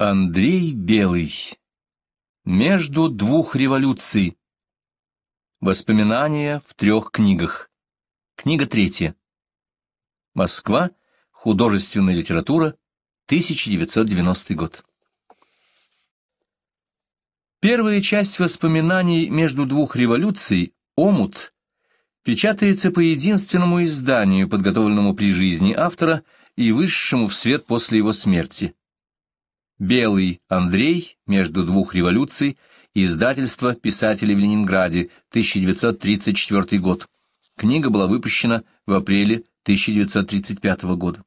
Андрей Белый. Между двух революций. Воспоминания в трех книгах. Книга третья. Москва. Художественная литература. 1990 год. Первая часть воспоминаний между двух революций «Омут» печатается по единственному изданию, подготовленному при жизни автора и вышедшему в свет после его смерти – Белый Андрей между двух революций, издательство писателей в Ленинграде, 1934 год. Книга была выпущена в апреле 1935 года.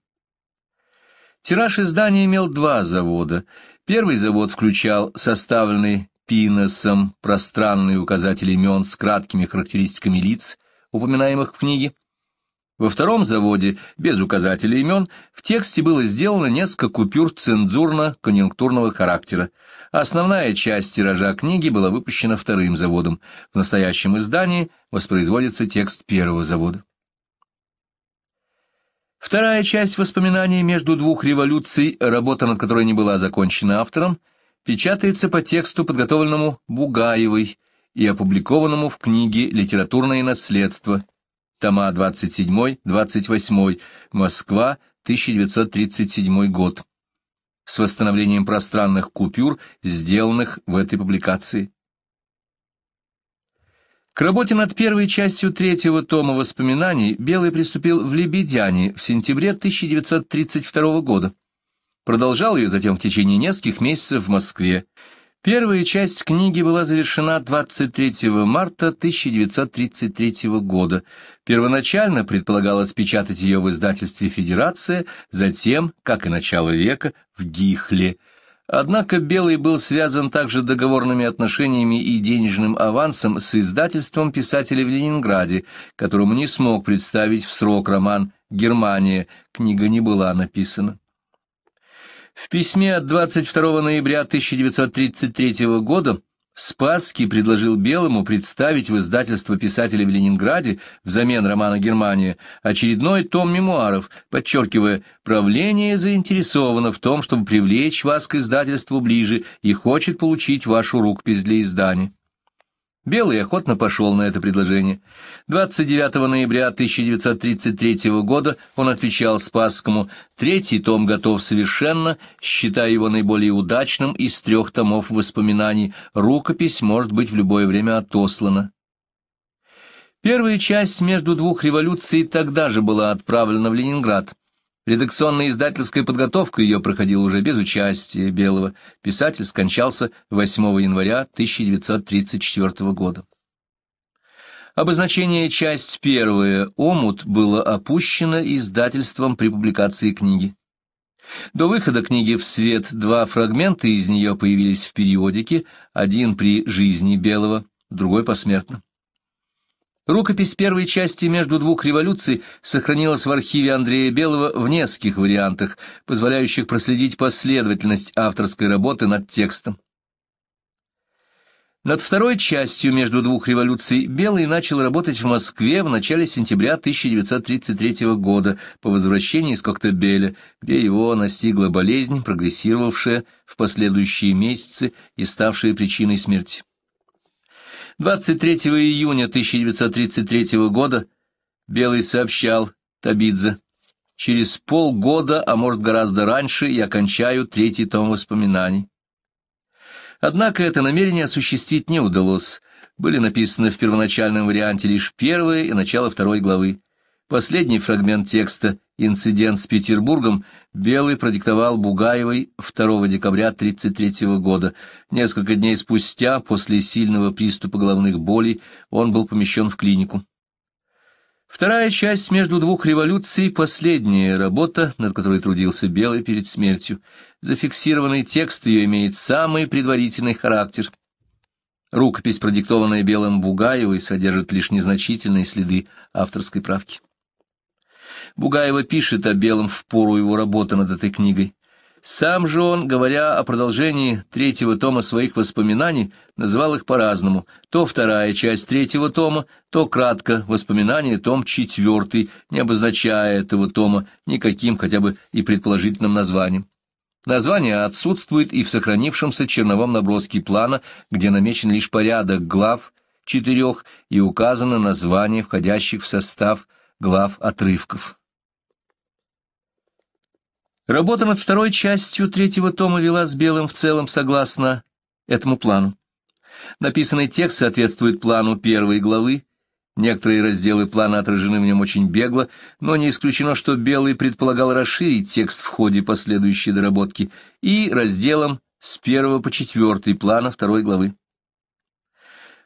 Тираж издания имел два завода. Первый завод включал составленный Пиносом пространные указатели имен с краткими характеристиками лиц, упоминаемых в книге, во втором заводе, без указателей имен, в тексте было сделано несколько купюр цензурно-конъюнктурного характера. Основная часть тиража книги была выпущена вторым заводом. В настоящем издании воспроизводится текст первого завода. Вторая часть воспоминаний между двух революций, работа над которой не была закончена автором, печатается по тексту, подготовленному Бугаевой и опубликованному в книге «Литературное наследство» тома 27-28, Москва, 1937 год, с восстановлением пространных купюр, сделанных в этой публикации. К работе над первой частью третьего тома воспоминаний Белый приступил в «Лебедяне» в сентябре 1932 года. Продолжал ее затем в течение нескольких месяцев в Москве. Первая часть книги была завершена 23 марта 1933 года. Первоначально предполагалось печатать ее в издательстве «Федерация», затем, как и начало века, в «Дихле». Однако Белый был связан также договорными отношениями и денежным авансом с издательством писателя в Ленинграде, которому не смог представить в срок роман «Германия». Книга не была написана. В письме от 22 ноября 1933 года Спасский предложил Белому представить в издательство писателя в Ленинграде взамен романа «Германия» очередной том мемуаров, подчеркивая, правление заинтересовано в том, чтобы привлечь вас к издательству ближе и хочет получить вашу рукопись для издания. Белый охотно пошел на это предложение. 29 ноября 1933 года он отвечал Спасскому «Третий том готов совершенно, считая его наиболее удачным из трех томов воспоминаний. Рукопись может быть в любое время отослана». Первая часть между двух революций тогда же была отправлена в Ленинград. Редакционная издательская подготовка ее проходила уже без участия Белого. Писатель скончался 8 января 1934 года. Обозначение «Часть первая» «Омут» было опущено издательством при публикации книги. До выхода книги в свет два фрагмента из нее появились в периодике, один при жизни Белого, другой посмертно. Рукопись первой части «Между двух революций» сохранилась в архиве Андрея Белого в нескольких вариантах, позволяющих проследить последовательность авторской работы над текстом. Над второй частью «Между двух революций» Белый начал работать в Москве в начале сентября 1933 года по возвращении из Коктебеля, где его настигла болезнь, прогрессировавшая в последующие месяцы и ставшая причиной смерти. 23 июня 1933 года Белый сообщал Табидзе, «Через полгода, а может гораздо раньше, я кончаю третий том воспоминаний». Однако это намерение осуществить не удалось. Были написаны в первоначальном варианте лишь первые и начало второй главы. Последний фрагмент текста «Инцидент с Петербургом» Белый продиктовал Бугаевой 2 декабря 1933 года. Несколько дней спустя, после сильного приступа головных болей, он был помещен в клинику. Вторая часть «Между двух революций» — последняя работа, над которой трудился Белый перед смертью. Зафиксированный текст ее имеет самый предварительный характер. Рукопись, продиктованная Белым Бугаевой, содержит лишь незначительные следы авторской правки. Бугаева пишет о Белом в пору его работы над этой книгой. Сам же он, говоря о продолжении третьего тома своих воспоминаний, называл их по-разному. То вторая часть третьего тома, то кратко воспоминание том четвертый, не обозначая этого тома никаким хотя бы и предположительным названием. Название отсутствует и в сохранившемся черновом наброске плана, где намечен лишь порядок глав четырех и указано название входящих в состав глав отрывков. Работа над второй частью третьего тома вела с Белым в целом согласно этому плану. Написанный текст соответствует плану первой главы. Некоторые разделы плана отражены в нем очень бегло, но не исключено, что Белый предполагал расширить текст в ходе последующей доработки и разделом с первого по четвертый плана второй главы.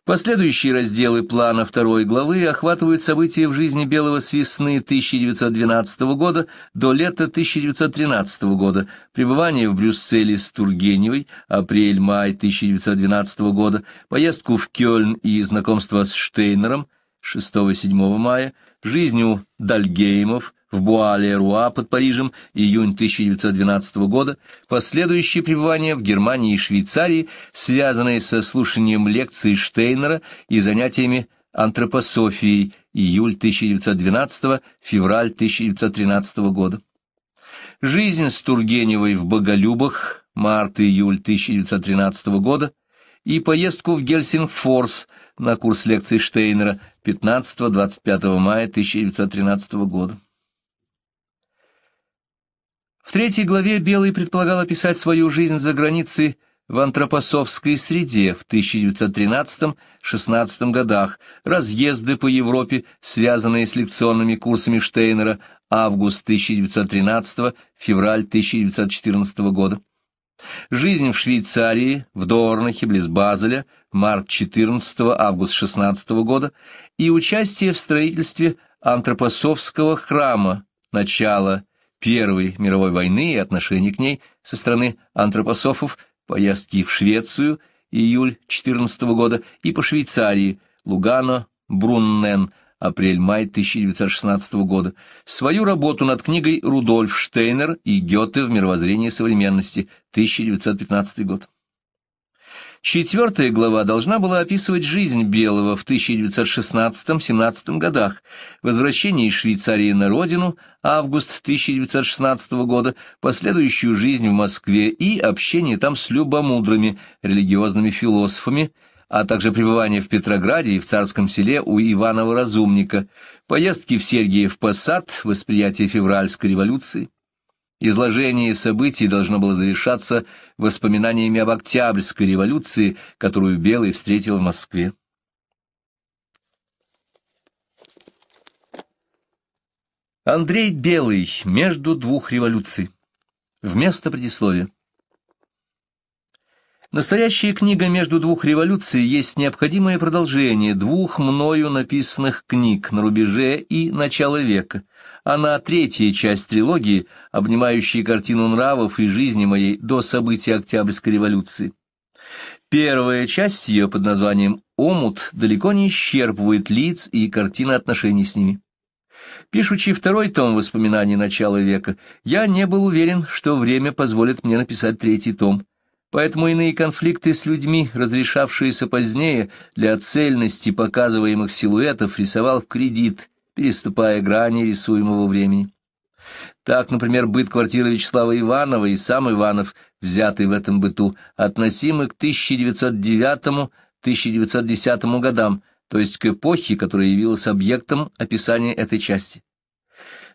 Последующие разделы плана второй главы охватывают события в жизни Белого с весны 1912 года до лета 1913 года, пребывание в Брюсселе с Тургеневой, апрель-май 1912 года, поездку в Кёльн и знакомство с Штейнером 6-7 мая, жизнью Дальгеймов в Буа-Леруа под Парижем, июнь 1912 года, последующее пребывание в Германии и Швейцарии, связанное со слушанием лекций Штейнера и занятиями антропософией, июль 1912-февраль 1913 года. Жизнь с Тургеневой в Боголюбах, март-июль 1913 года, и поездку в Гельсингфорс на курс лекций Штейнера 15-25 мая 1913 года. В третьей главе Белый предполагал описать свою жизнь за границей в антропосовской среде в 1913-16 годах, разъезды по Европе, связанные с лекционными курсами Штейнера, август 1913, февраль 1914 года. Жизнь в Швейцарии, в Дорнахе, близ Базеля, март 14 август 16 года и участие в строительстве антропосовского храма, начало Первой мировой войны и отношений к ней со стороны антропософов, поездки в Швецию, июль 14 года, и по Швейцарии, Лугано, Бруннен, апрель-май 1916 года, свою работу над книгой «Рудольф Штейнер и Гёте в мировоззрении современности», 1915 год. Четвертая глава должна была описывать жизнь Белого в 1916-17 годах, возвращение из Швейцарии на родину, август 1916 года, последующую жизнь в Москве и общение там с любомудрыми религиозными философами, а также пребывание в Петрограде и в Царском селе у Иванова-Разумника, поездки в Сергиев Посад, восприятие февральской революции. Изложение событий должно было завершаться воспоминаниями об Октябрьской революции, которую Белый встретил в Москве. Андрей Белый. Между двух революций. Вместо предисловия. Настоящая книга «Между двух революций» есть необходимое продолжение двух мною написанных книг на рубеже и начала века – она третья часть трилогии, обнимающая картину нравов и жизни моей до событий Октябрьской революции. Первая часть ее под названием «Омут» далеко не исчерпывает лиц и картины отношений с ними. Пишучи второй том воспоминаний начала века, я не был уверен, что время позволит мне написать третий том. Поэтому иные конфликты с людьми, разрешавшиеся позднее для цельности показываемых силуэтов, рисовал в кредит, переступая грани рисуемого времени. Так, например, быт квартиры Вячеслава Иванова и сам Иванов, взятый в этом быту, относимы к 1909-1910 годам, то есть к эпохе, которая явилась объектом описания этой части.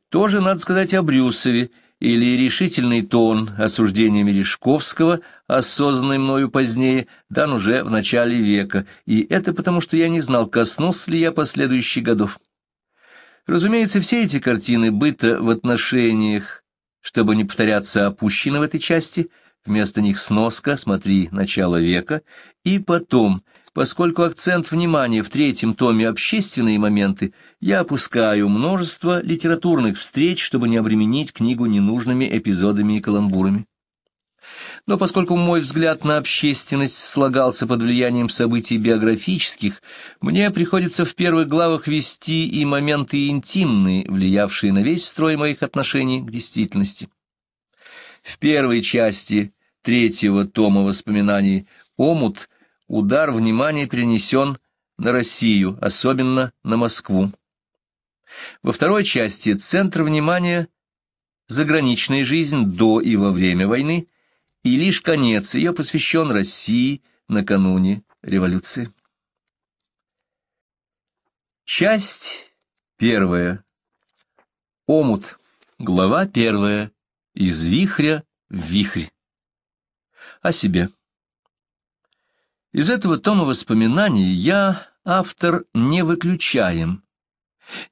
Тоже надо сказать о Брюсове, или решительный тон осуждения Мережковского, осознанный мною позднее, дан уже в начале века, и это потому, что я не знал, коснулся ли я последующих годов. Разумеется, все эти картины быта в отношениях, чтобы не повторяться, опущены в этой части, вместо них сноска, смотри, начало века, и потом, поскольку акцент внимания в третьем томе «Общественные моменты», я опускаю множество литературных встреч, чтобы не обременить книгу ненужными эпизодами и каламбурами но поскольку мой взгляд на общественность слагался под влиянием событий биографических, мне приходится в первых главах вести и моменты интимные, влиявшие на весь строй моих отношений к действительности. В первой части третьего тома воспоминаний «Омут» удар внимания перенесен на Россию, особенно на Москву. Во второй части центр внимания – заграничная жизнь до и во время войны, и лишь конец ее посвящен России накануне революции. Часть первая. Омут. Глава первая. Из вихря в вихрь. О себе. Из этого тома воспоминаний я, автор, не выключаем,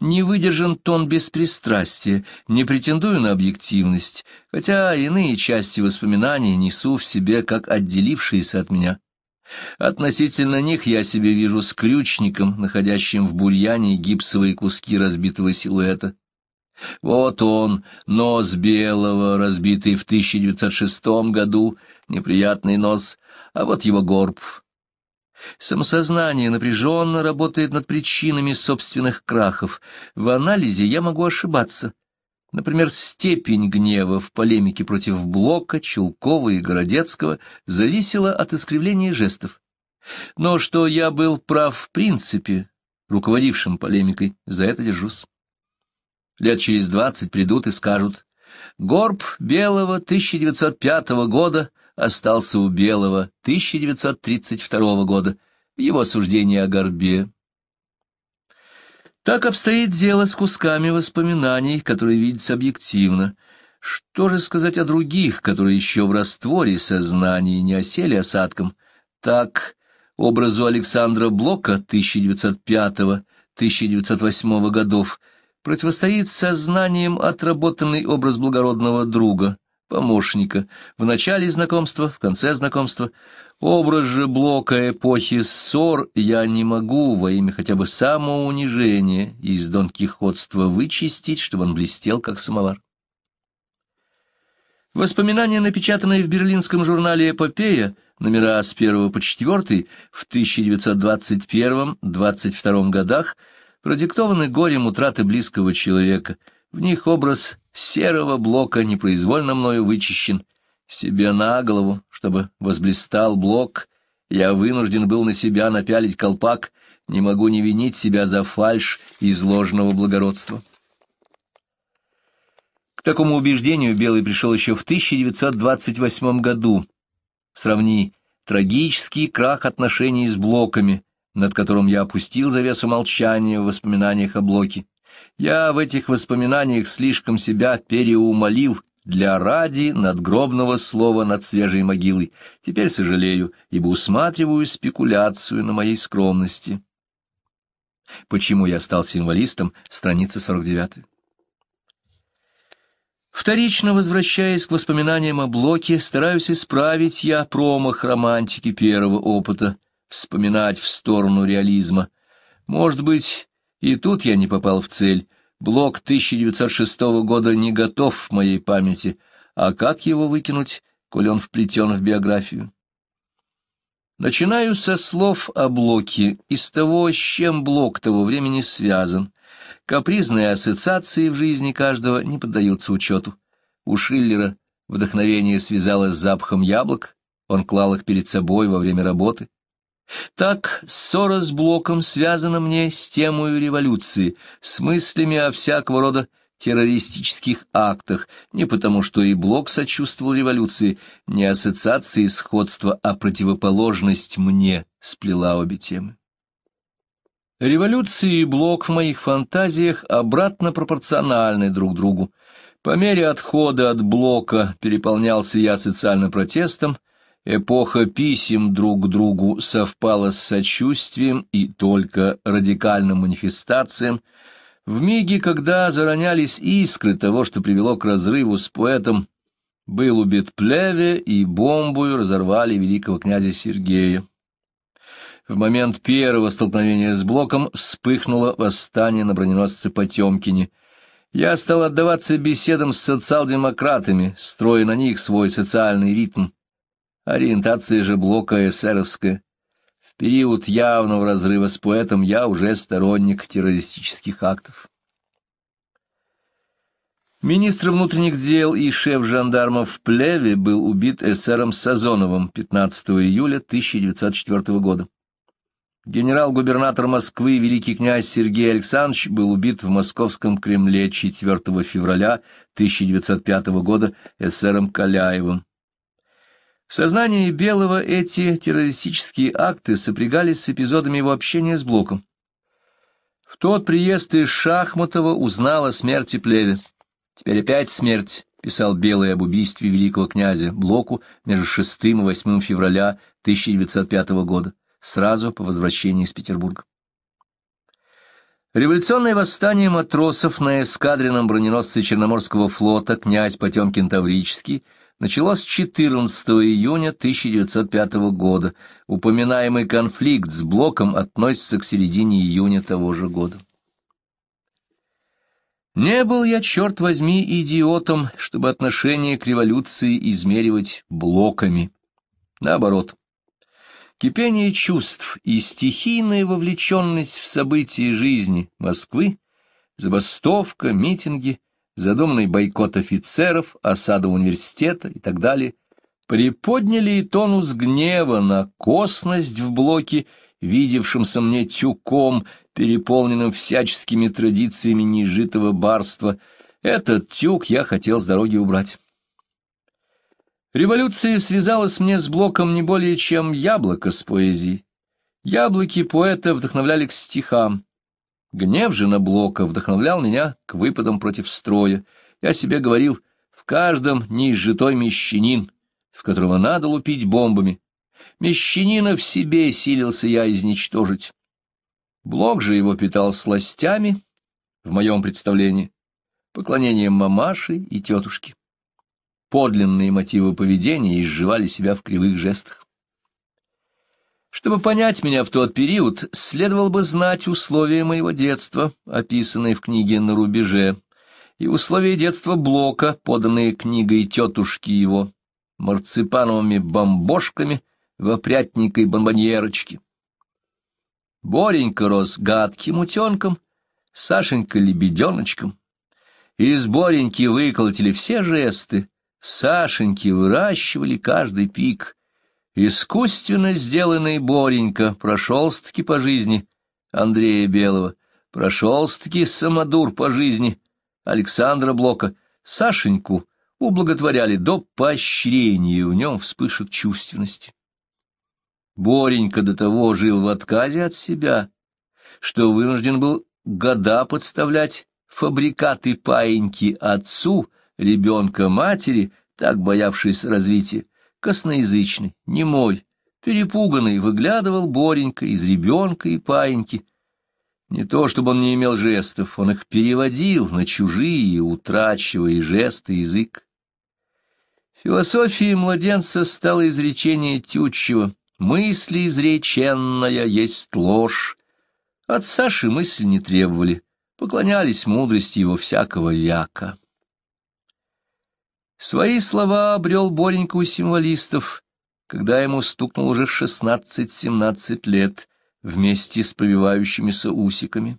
не выдержан тон беспристрастия, не претендую на объективность, хотя иные части воспоминаний несу в себе, как отделившиеся от меня. Относительно них я себе вижу скрючником, находящим в бурьяне гипсовые куски разбитого силуэта. Вот он, нос белого, разбитый в 1906 году, неприятный нос, а вот его горб — Самосознание напряженно работает над причинами собственных крахов. В анализе я могу ошибаться. Например, степень гнева в полемике против Блока, Чулкова и Городецкого зависела от искривления жестов. Но что я был прав в принципе, руководившим полемикой, за это держусь. Лет через двадцать придут и скажут, «Горб Белого 1905 года остался у Белого 1932 года, в его суждении о горбе. Так обстоит дело с кусками воспоминаний, которые видятся объективно. Что же сказать о других, которые еще в растворе сознания не осели осадком? Так, образу Александра Блока 1905-1908 годов противостоит сознанием отработанный образ благородного друга – помощника, в начале знакомства, в конце знакомства. Образ же Блока эпохи ссор я не могу во имя хотя бы самоунижения из Дон Кихотства вычистить, чтобы он блестел, как самовар. Воспоминания, напечатанные в берлинском журнале «Эпопея», номера с 1 по 4 в 1921-22 годах, продиктованы горем утраты близкого человека. В них образ серого блока непроизвольно мною вычищен. Себе на голову, чтобы возблистал блок, я вынужден был на себя напялить колпак, не могу не винить себя за фальш изложенного благородства. К такому убеждению Белый пришел еще в 1928 году. Сравни трагический крах отношений с блоками, над которым я опустил завесу молчания в воспоминаниях о блоке. Я в этих воспоминаниях слишком себя переумолил для ради надгробного слова над свежей могилой. Теперь сожалею, ибо усматриваю спекуляцию на моей скромности. Почему я стал символистом? Страница 49. Вторично возвращаясь к воспоминаниям о Блоке, стараюсь исправить я промах романтики первого опыта, вспоминать в сторону реализма. Может быть, и тут я не попал в цель. Блок 1906 года не готов в моей памяти. А как его выкинуть, коль он вплетен в биографию? Начинаю со слов о Блоке, из того, с чем Блок того времени связан. Капризные ассоциации в жизни каждого не поддаются учету. У Шиллера вдохновение связалось с запахом яблок, он клал их перед собой во время работы. Так ссора с Блоком связана мне с темой революции, с мыслями о всякого рода террористических актах, не потому что и Блок сочувствовал революции, не ассоциации сходства, а противоположность мне сплела обе темы. Революция и Блок в моих фантазиях обратно пропорциональны друг другу. По мере отхода от Блока переполнялся я социальным протестом, Эпоха писем друг к другу совпала с сочувствием и только радикальным манифестациям, в миге, когда заронялись искры того, что привело к разрыву с поэтом, был убит Плеве и бомбою разорвали великого князя Сергея. В момент первого столкновения с Блоком вспыхнуло восстание на броненосце Потемкине. Я стал отдаваться беседам с социал-демократами, строя на них свой социальный ритм. Ориентация же блока эсеровская. В период явного разрыва с поэтом я уже сторонник террористических актов. Министр внутренних дел и шеф жандармов в Плеве был убит эсером Сазоновым 15 июля 1904 года. Генерал-губернатор Москвы великий князь Сергей Александрович был убит в московском Кремле 4 февраля 1905 года эсером Каляевым. Сознание Белого эти террористические акты сопрягались с эпизодами его общения с Блоком. В тот приезд из Шахматова узнала о смерти Плеве. «Теперь опять смерть», — писал Белый об убийстве великого князя Блоку между 6 и 8 февраля 1905 года, сразу по возвращении из Петербурга. Революционное восстание матросов на эскадренном броненосце Черноморского флота князь Потемкин Таврический — началось 14 июня 1905 года. Упоминаемый конфликт с Блоком относится к середине июня того же года. Не был я, черт возьми, идиотом, чтобы отношение к революции измеривать блоками. Наоборот. Кипение чувств и стихийная вовлеченность в события жизни Москвы, забастовка, митинги — задуманный бойкот офицеров, осада университета и так далее, приподняли и тонус гнева на косность в блоке, видевшемся мне тюком, переполненным всяческими традициями нежитого барства. Этот тюк я хотел с дороги убрать. Революция связалась мне с блоком не более чем яблоко с поэзией. Яблоки поэта вдохновляли к стихам. Гнев же на Блока вдохновлял меня к выпадам против строя. Я себе говорил, в каждом неизжитой мещанин, в которого надо лупить бомбами. Мещанина в себе силился я изничтожить. Блок же его питал сластями, в моем представлении, поклонением мамаши и тетушки. Подлинные мотивы поведения изживали себя в кривых жестах. Чтобы понять меня в тот период, следовало бы знать условия моего детства, описанные в книге «На рубеже», и условия детства Блока, поданные книгой тетушки его, марципановыми бомбошками в опрятникой бомбоньерочки. Боренька рос гадким утенком, Сашенька — лебеденочком. Из Бореньки выколотили все жесты, Сашеньки выращивали каждый пик, Искусственно сделанный Боренька прошелся-таки по жизни Андрея Белого, прошелся-таки самодур по жизни Александра Блока, Сашеньку ублаготворяли до поощрения в нем вспышек чувственности. Боренька до того жил в отказе от себя, что вынужден был года подставлять фабрикаты паиньки отцу, ребенка матери, так боявшись развития, косноязычный, немой, перепуганный, выглядывал Боренька из ребенка и паиньки. Не то чтобы он не имел жестов, он их переводил на чужие, утрачивая жесты язык. Философией младенца стало изречение Тютчева «Мысли изреченная есть ложь». От Саши мысль не требовали, поклонялись мудрости его всякого яка. Свои слова обрел Боренька у символистов, когда ему стукнуло уже шестнадцать-семнадцать лет вместе с повивающимися усиками.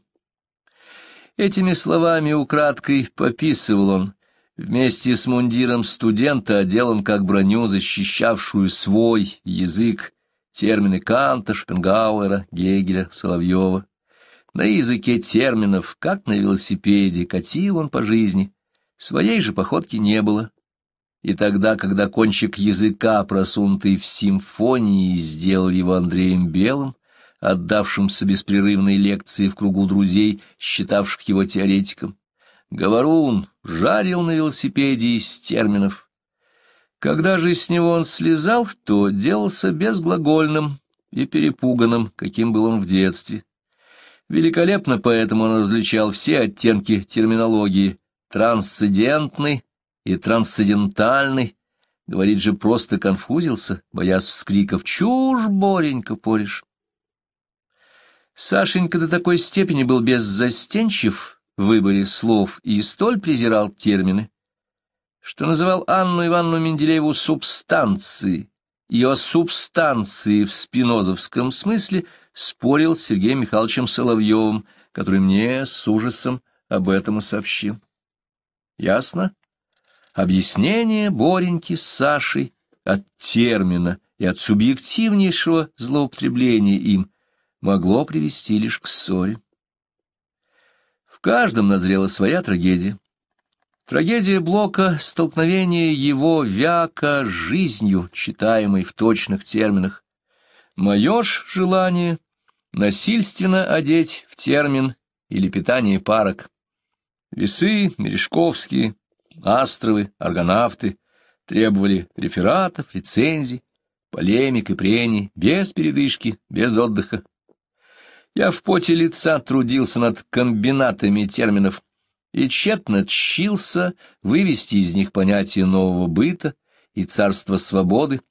Этими словами украдкой пописывал он, вместе с мундиром студента отделан как броню, защищавшую свой язык, термины Канта, Шпенгауэра, Гегеля, Соловьева. На языке терминов, как на велосипеде, катил он по жизни, своей же походки не было и тогда, когда кончик языка, просунутый в симфонии, сделал его Андреем Белым, отдавшимся беспрерывной лекции в кругу друзей, считавших его теоретиком, Говорун жарил на велосипеде из терминов. Когда же с него он слезал, то делался безглагольным и перепуганным, каким был он в детстве. Великолепно поэтому он различал все оттенки терминологии — трансцендентный, и трансцендентальный, говорит же, просто конфузился, боясь вскриков «Чушь, Боренька, порешь!». Сашенька до такой степени был беззастенчив в выборе слов и столь презирал термины, что называл Анну Ивановну Менделееву субстанцией, и о субстанции в спинозовском смысле спорил с Сергеем Михайловичем Соловьевым, который мне с ужасом об этом и сообщил. Ясно? Объяснение Бореньки с Сашей от термина и от субъективнейшего злоупотребления им могло привести лишь к ссоре. В каждом назрела своя трагедия. Трагедия Блока — столкновение его вяка с жизнью, читаемой в точных терминах. Моёж желание насильственно одеть в термин или питание парок. Весы, Мережковские — Астровы, аргонавты требовали рефератов, рецензий, полемик и прений, без передышки, без отдыха. Я в поте лица трудился над комбинатами терминов и тщетно тщился вывести из них понятие нового быта и царства свободы.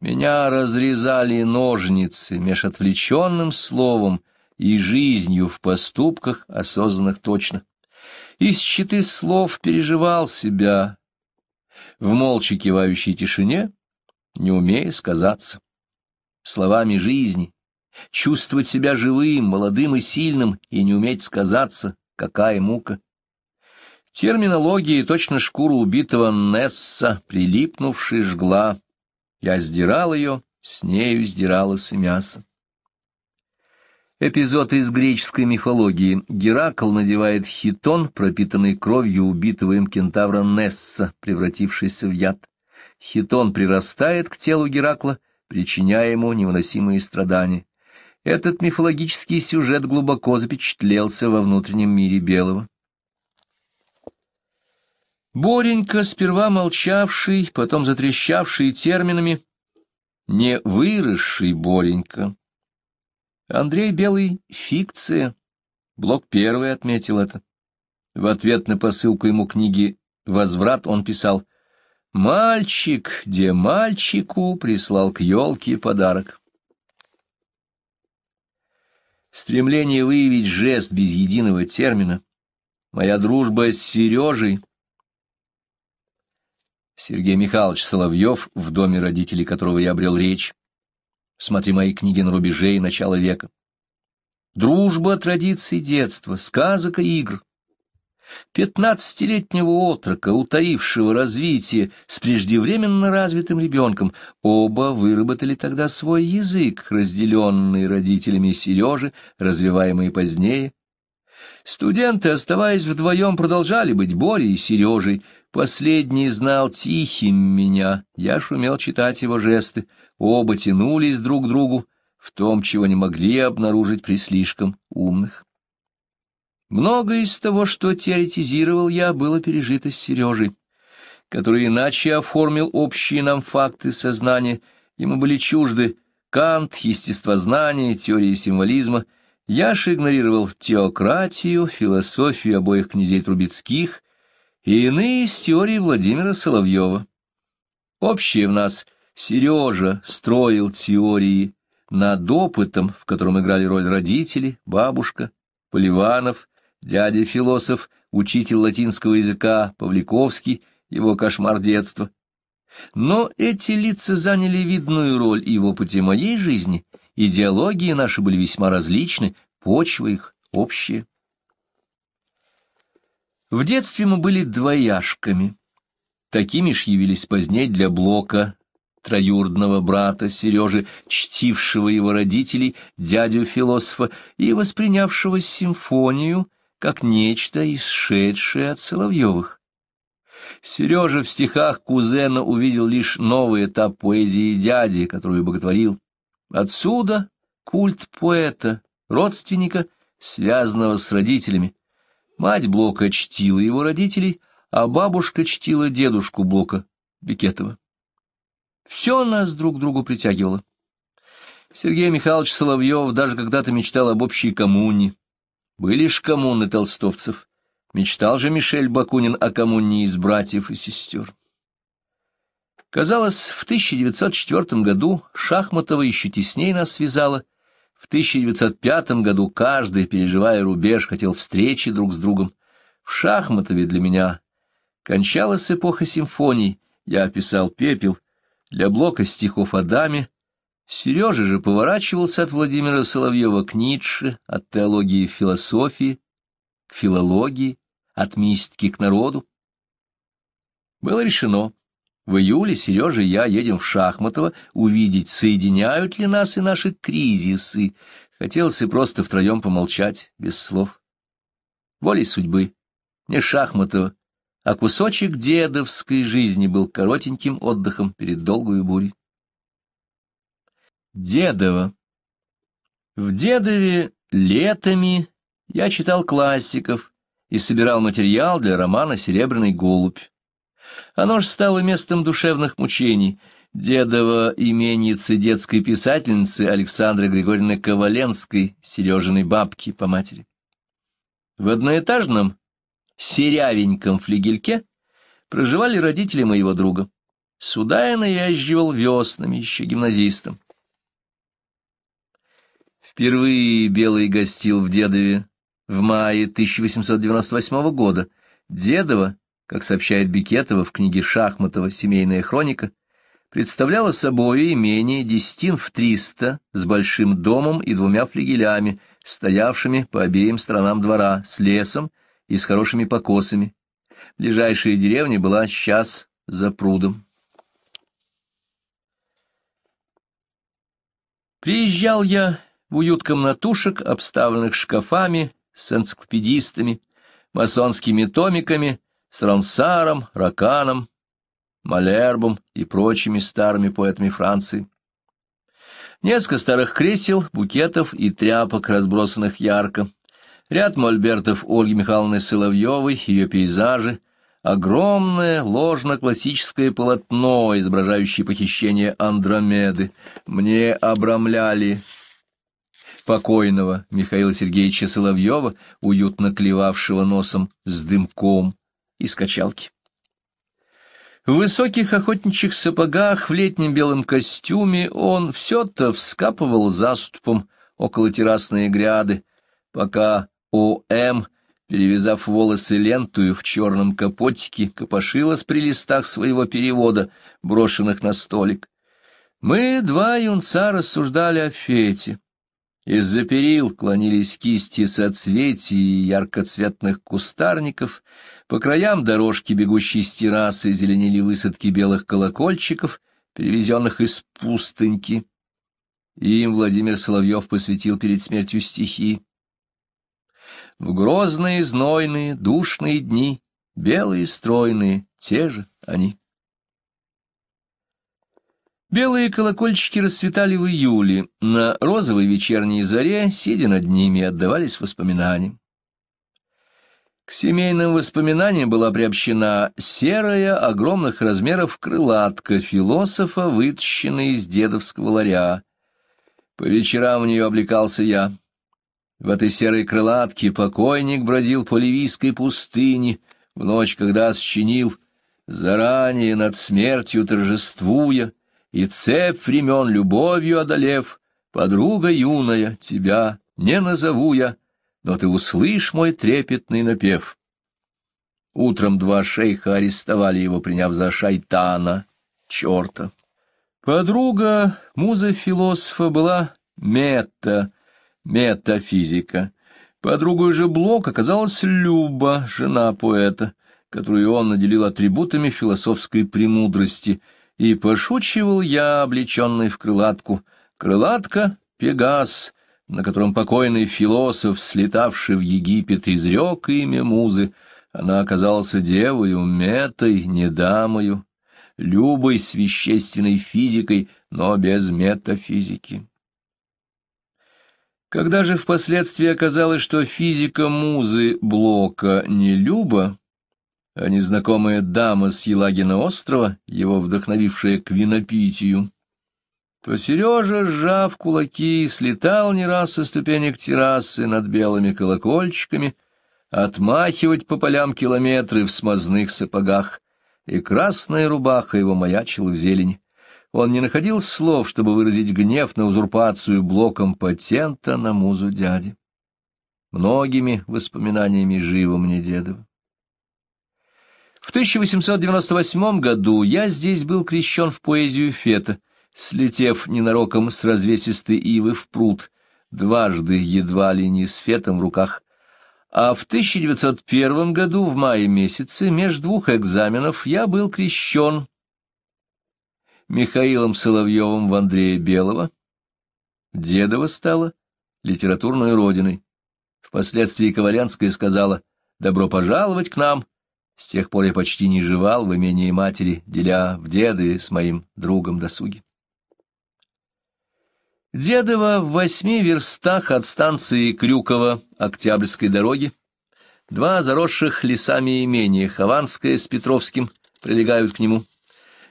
Меня разрезали ножницы меж отвлеченным словом и жизнью в поступках, осознанных точно из щиты слов переживал себя в молча кивающей тишине, не умея сказаться. Словами жизни, чувствовать себя живым, молодым и сильным, и не уметь сказаться, какая мука. Терминология точно шкуру убитого Несса, прилипнувшей, жгла. Я сдирал ее, с нею сдиралось и мясо. Эпизод из греческой мифологии. Геракл надевает хитон, пропитанный кровью убитого им кентавра Несса, превратившийся в яд. Хитон прирастает к телу Геракла, причиняя ему невыносимые страдания. Этот мифологический сюжет глубоко запечатлелся во внутреннем мире Белого. Боренька, сперва молчавший, потом затрещавший терминами, не выросший Боренька, Андрей Белый — фикция. Блок первый отметил это. В ответ на посылку ему книги «Возврат» он писал «Мальчик, где мальчику прислал к елке подарок». Стремление выявить жест без единого термина. Моя дружба с Сережей. Сергей Михайлович Соловьев, в доме родителей которого я обрел речь, Смотри мои книги на рубеже и начало века. Дружба традиции, детства, сказок и игр. Пятнадцатилетнего отрока, утаившего развитие с преждевременно развитым ребенком, оба выработали тогда свой язык, разделенный родителями Сережи, развиваемый позднее. Студенты, оставаясь вдвоем, продолжали быть Борей и Сережей. Последний знал тихим меня, я шумел читать его жесты, Оба тянулись друг к другу в том, чего не могли обнаружить при слишком умных. Многое из того, что теоретизировал я, было пережито с Сережей, который иначе оформил общие нам факты сознания, ему были чужды Кант, естествознание, теории символизма. Яш игнорировал теократию, философию обоих князей Трубецких и иные из теории Владимира Соловьева. Общее в нас — Сережа строил теории над опытом, в котором играли роль родители, бабушка, Поливанов, дядя-философ, учитель латинского языка Павликовский, его кошмар детства. Но эти лица заняли видную роль и в опыте моей жизни, идеологии наши были весьма различны, почва их общая. В детстве мы были двояшками. Такими ж явились позднее для Блока троюродного брата Сережи, чтившего его родителей, дядю-философа, и воспринявшего симфонию как нечто, исшедшее от Соловьевых. Сережа в стихах кузена увидел лишь новый этап поэзии дяди, которую боготворил. Отсюда культ поэта, родственника, связанного с родителями. Мать Блока чтила его родителей, а бабушка чтила дедушку Блока, Бекетова. Все нас друг к другу притягивало. Сергей Михайлович Соловьев даже когда-то мечтал об общей коммуне. Были ж коммуны толстовцев. Мечтал же Мишель Бакунин о коммуне из братьев и сестер. Казалось, в 1904 году Шахматова еще тесней нас связала. В 1905 году каждый, переживая рубеж, хотел встречи друг с другом. В Шахматове для меня кончалась эпоха симфоний. Я писал «Пепел», для блока стихов о даме, Сережа же поворачивался от Владимира Соловьева к Ницше, от теологии к философии, к филологии, от мистики к народу. Было решено. В июле Сережа и я едем в Шахматово увидеть, соединяют ли нас и наши кризисы. Хотелось и просто втроем помолчать, без слов. Волей судьбы. не Шахматово а кусочек дедовской жизни был коротеньким отдыхом перед долгой бурей. Дедово. В Дедове летами я читал классиков и собирал материал для романа «Серебряный голубь». Оно же стало местом душевных мучений. Дедова именицы детской писательницы Александры Григорьевны Коваленской, Сережиной бабки по матери. В одноэтажном серявеньком флигельке проживали родители моего друга. Сюда я наезживал веснами, еще гимназистом. Впервые Белый гостил в Дедове в мае 1898 года. Дедово, как сообщает Бикетова в книге Шахматова «Семейная хроника», представляло собой имение дестин в триста с большим домом и двумя флигелями, стоявшими по обеим сторонам двора, с лесом и с хорошими покосами. Ближайшая деревня была сейчас за прудом. Приезжал я в уют комнатушек, обставленных шкафами, с энциклопедистами, масонскими томиками, с Рансаром, Раканом, Малербом и прочими старыми поэтами Франции. Несколько старых кресел, букетов и тряпок, разбросанных ярко. Ряд мольбертов Ольги Михайловны Соловьевой, ее пейзажи, огромное ложно-классическое полотно, изображающее похищение Андромеды, мне обрамляли покойного Михаила Сергеевича Соловьева, уютно клевавшего носом с дымком из качалки. В высоких охотничьих сапогах, в летнем белом костюме он все-то вскапывал заступом около террасной гряды, пока у М, перевязав волосы лентую в черном капотике, копошилась при листах своего перевода, брошенных на столик. Мы, два юнца, рассуждали о фете. Из-за перил клонились кисти соцветий и яркоцветных кустарников, по краям дорожки бегущей с террасы зеленели высадки белых колокольчиков, перевезенных из пустыньки. Им Владимир Соловьев посвятил перед смертью стихи. В грозные, знойные, душные дни, белые, стройные, те же они. Белые колокольчики расцветали в июле, на розовой вечерней заре, сидя над ними, отдавались воспоминаниям. К семейным воспоминаниям была приобщена серая, огромных размеров крылатка философа, вытащенная из дедовского ларя. По вечерам в нее облекался я — в этой серой крылатке покойник бродил по ливийской пустыне, в ночь, когда счинил, заранее над смертью торжествуя, и цепь времен любовью одолев, подруга юная, тебя не назову я, но ты услышь мой трепетный напев. Утром два шейха арестовали его, приняв за шайтана, черта. Подруга муза философа была Метта, метафизика. Подругой же Блок оказалась Люба, жена поэта, которую он наделил атрибутами философской премудрости, и пошучивал я, облеченный в крылатку. Крылатка — пегас, на котором покойный философ, слетавший в Египет, изрек имя музы. Она оказалась девою, метой, недамою, дамою, любой свящественной физикой, но без метафизики. Когда же впоследствии оказалось, что физика музы Блока не Люба, а незнакомая дама с Елагина острова, его вдохновившая к винопитию, то Сережа, сжав кулаки, слетал не раз со ступенек террасы над белыми колокольчиками, отмахивать по полям километры в смазных сапогах, и красная рубаха его маячила в зелень он не находил слов, чтобы выразить гнев на узурпацию блоком патента на музу дяди. Многими воспоминаниями живо мне дедово. В 1898 году я здесь был крещен в поэзию Фета, слетев ненароком с развесистой ивы в пруд, дважды едва ли не с Фетом в руках, а в 1901 году в мае месяце между двух экзаменов я был крещен Михаилом Соловьевым в Андрея Белого. Дедова стала литературной родиной. Впоследствии Ковалянская сказала «Добро пожаловать к нам». С тех пор я почти не жевал в имении матери, деля в деды с моим другом досуги. Дедово в восьми верстах от станции Крюкова Октябрьской дороги. Два заросших лесами имения, Хованское с Петровским, прилегают к нему.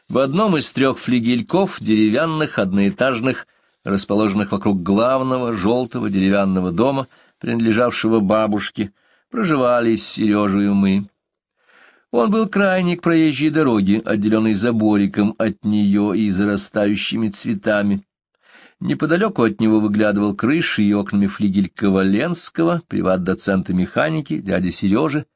В одном из трех флигельков, деревянных, одноэтажных, расположенных вокруг главного желтого деревянного дома, принадлежавшего бабушке, проживали с Сережей мы. Он был крайник проезжей дороги, отделенный забориком от нее и зарастающими цветами. Неподалеку от него выглядывал крыши и окнами флигель Коваленского, приват-доцента механики, дяди Сережи.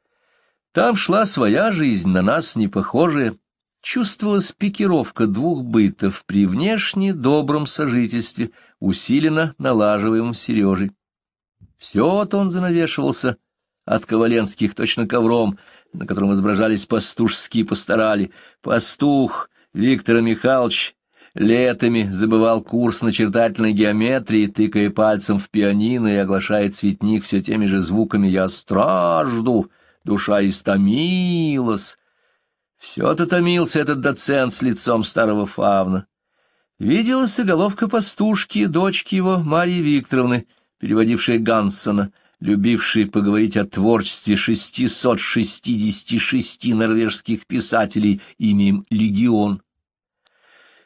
Там шла своя жизнь, на нас не похожая, чувствовалась пикировка двух бытов при внешне добром сожительстве, усиленно налаживаемом Сережей. Все-то он занавешивался от коваленских точно ковром, на котором изображались пастушские пасторали. Пастух Виктор Михайлович летами забывал курс начертательной геометрии, тыкая пальцем в пианино и оглашая цветник все теми же звуками «Я стражду», «Душа истомилась», все-то томился этот доцент с лицом старого фавна. Виделась и головка пастушки, дочки его, Марьи Викторовны, переводившей Гансона, любившей поговорить о творчестве 666 норвежских писателей, именем «Легион».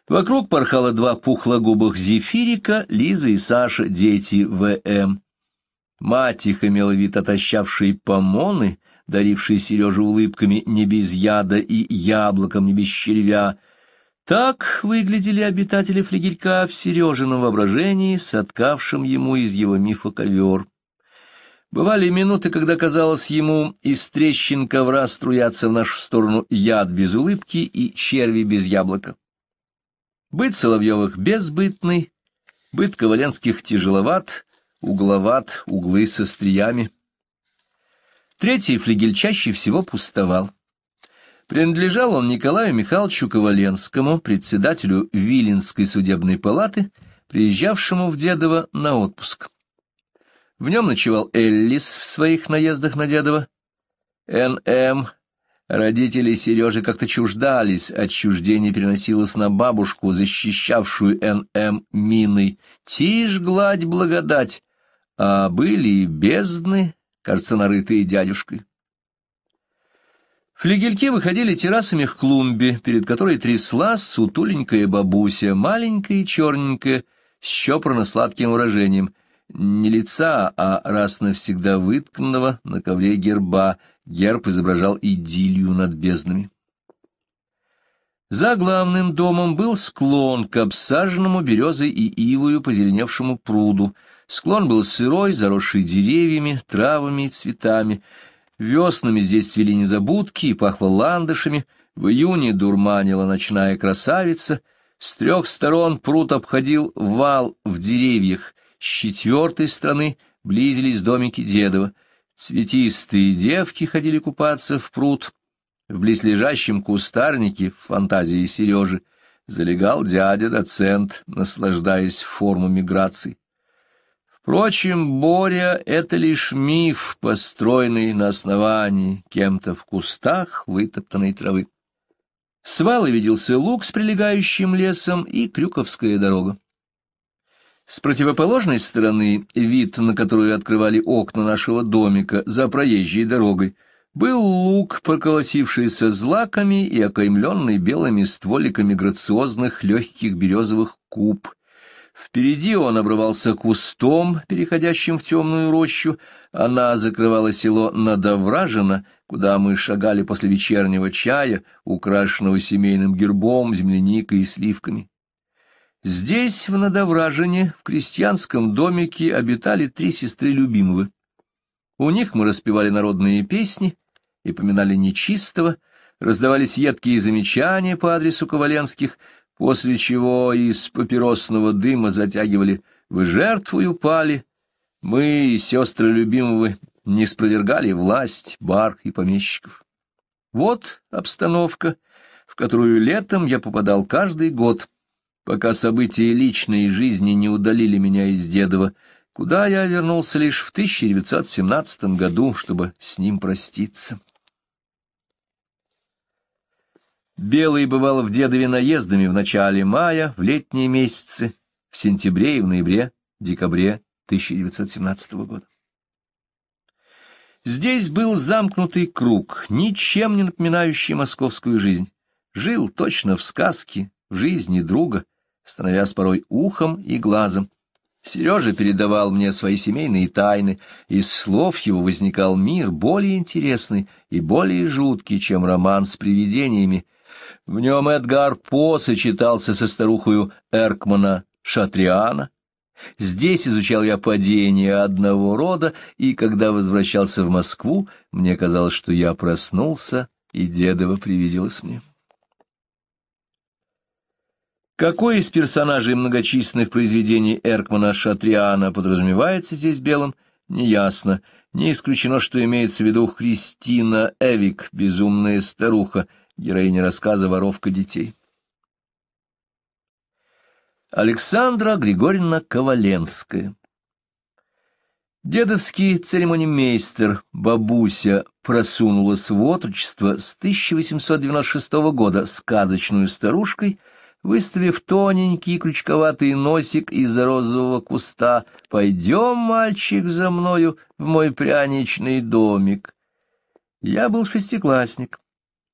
Вокруг порхало два пухлогубых зефирика, Лиза и Саша, дети В.М. Мать их имела вид отощавшей помоны, даривший Сережу улыбками не без яда и яблоком не без червя. Так выглядели обитатели флигелька в Сережином воображении, соткавшем ему из его мифа ковер. Бывали минуты, когда казалось ему, из трещин ковра струятся в нашу сторону яд без улыбки и черви без яблока. Быт Соловьевых безбытный, быт Коваленских тяжеловат, угловат, углы со стриями. Третий флигель чаще всего пустовал. Принадлежал он Николаю Михайловичу Коваленскому, председателю Виленской судебной палаты, приезжавшему в Дедово на отпуск. В нем ночевал Эллис в своих наездах на Дедово. Н.М. Родители Сережи как-то чуждались, отчуждение переносилось на бабушку, защищавшую Н.М. миной. Тишь, гладь, благодать! А были и бездны, кажется, нарытые дядюшкой. Флигельки выходили террасами к клумбе, перед которой тряслась сутуленькая бабуся, маленькая и черненькая, с чопорно-сладким выражением. Не лица, а раз навсегда вытканного на ковре герба. Герб изображал идиллию над безднами. За главным домом был склон к обсаженному березой и ивою позеленевшему пруду — Склон был сырой, заросший деревьями, травами и цветами. Веснами здесь цвели незабудки и пахло ландышами. В июне дурманила ночная красавица. С трех сторон пруд обходил вал в деревьях. С четвертой стороны близились домики Дедова. Цветистые девки ходили купаться в пруд. В близлежащем кустарнике в фантазии Сережи залегал дядя-доцент, наслаждаясь формами грации. Впрочем, Боря — это лишь миф, построенный на основании кем-то в кустах вытоптанной травы. С вала виделся луг с прилегающим лесом и Крюковская дорога. С противоположной стороны, вид, на которую открывали окна нашего домика за проезжей дорогой, был луг, проколосившийся злаками и окаймленный белыми стволиками грациозных легких березовых куб, Впереди он обрывался кустом, переходящим в темную рощу. Она закрывала село Надовражино, куда мы шагали после вечернего чая, украшенного семейным гербом, земляникой и сливками. Здесь, в Надовражине, в крестьянском домике обитали три сестры Любимовы. У них мы распевали народные песни и поминали нечистого, раздавались едкие замечания по адресу Коваленских — после чего из папиросного дыма затягивали «Вы жертвой упали!» Мы и сестры любимого не спровергали власть, бар и помещиков. Вот обстановка, в которую летом я попадал каждый год, пока события личной жизни не удалили меня из Дедова, куда я вернулся лишь в 1917 году, чтобы с ним проститься. Белый бывал в дедове наездами в начале мая, в летние месяцы, в сентябре и в ноябре, декабре 1917 года. Здесь был замкнутый круг, ничем не напоминающий московскую жизнь. Жил точно в сказке, в жизни друга, становясь порой ухом и глазом. Сережа передавал мне свои семейные тайны, из слов его возникал мир более интересный и более жуткий, чем роман с привидениями — в нем Эдгар По сочетался со старухою Эркмана Шатриана. Здесь изучал я падение одного рода, и когда возвращался в Москву, мне казалось, что я проснулся, и Дедова привиделось мне. Какой из персонажей многочисленных произведений Эркмана Шатриана подразумевается здесь белым, неясно. Не исключено, что имеется в виду Христина Эвик, безумная старуха, героиня рассказа «Воровка детей». Александра Григорьевна Коваленская Дедовский церемонимейстер бабуся просунулась в отрочество с 1896 года сказочную старушкой, выставив тоненький крючковатый носик из-за розового куста «Пойдем, мальчик, за мною в мой пряничный домик». Я был шестиклассник.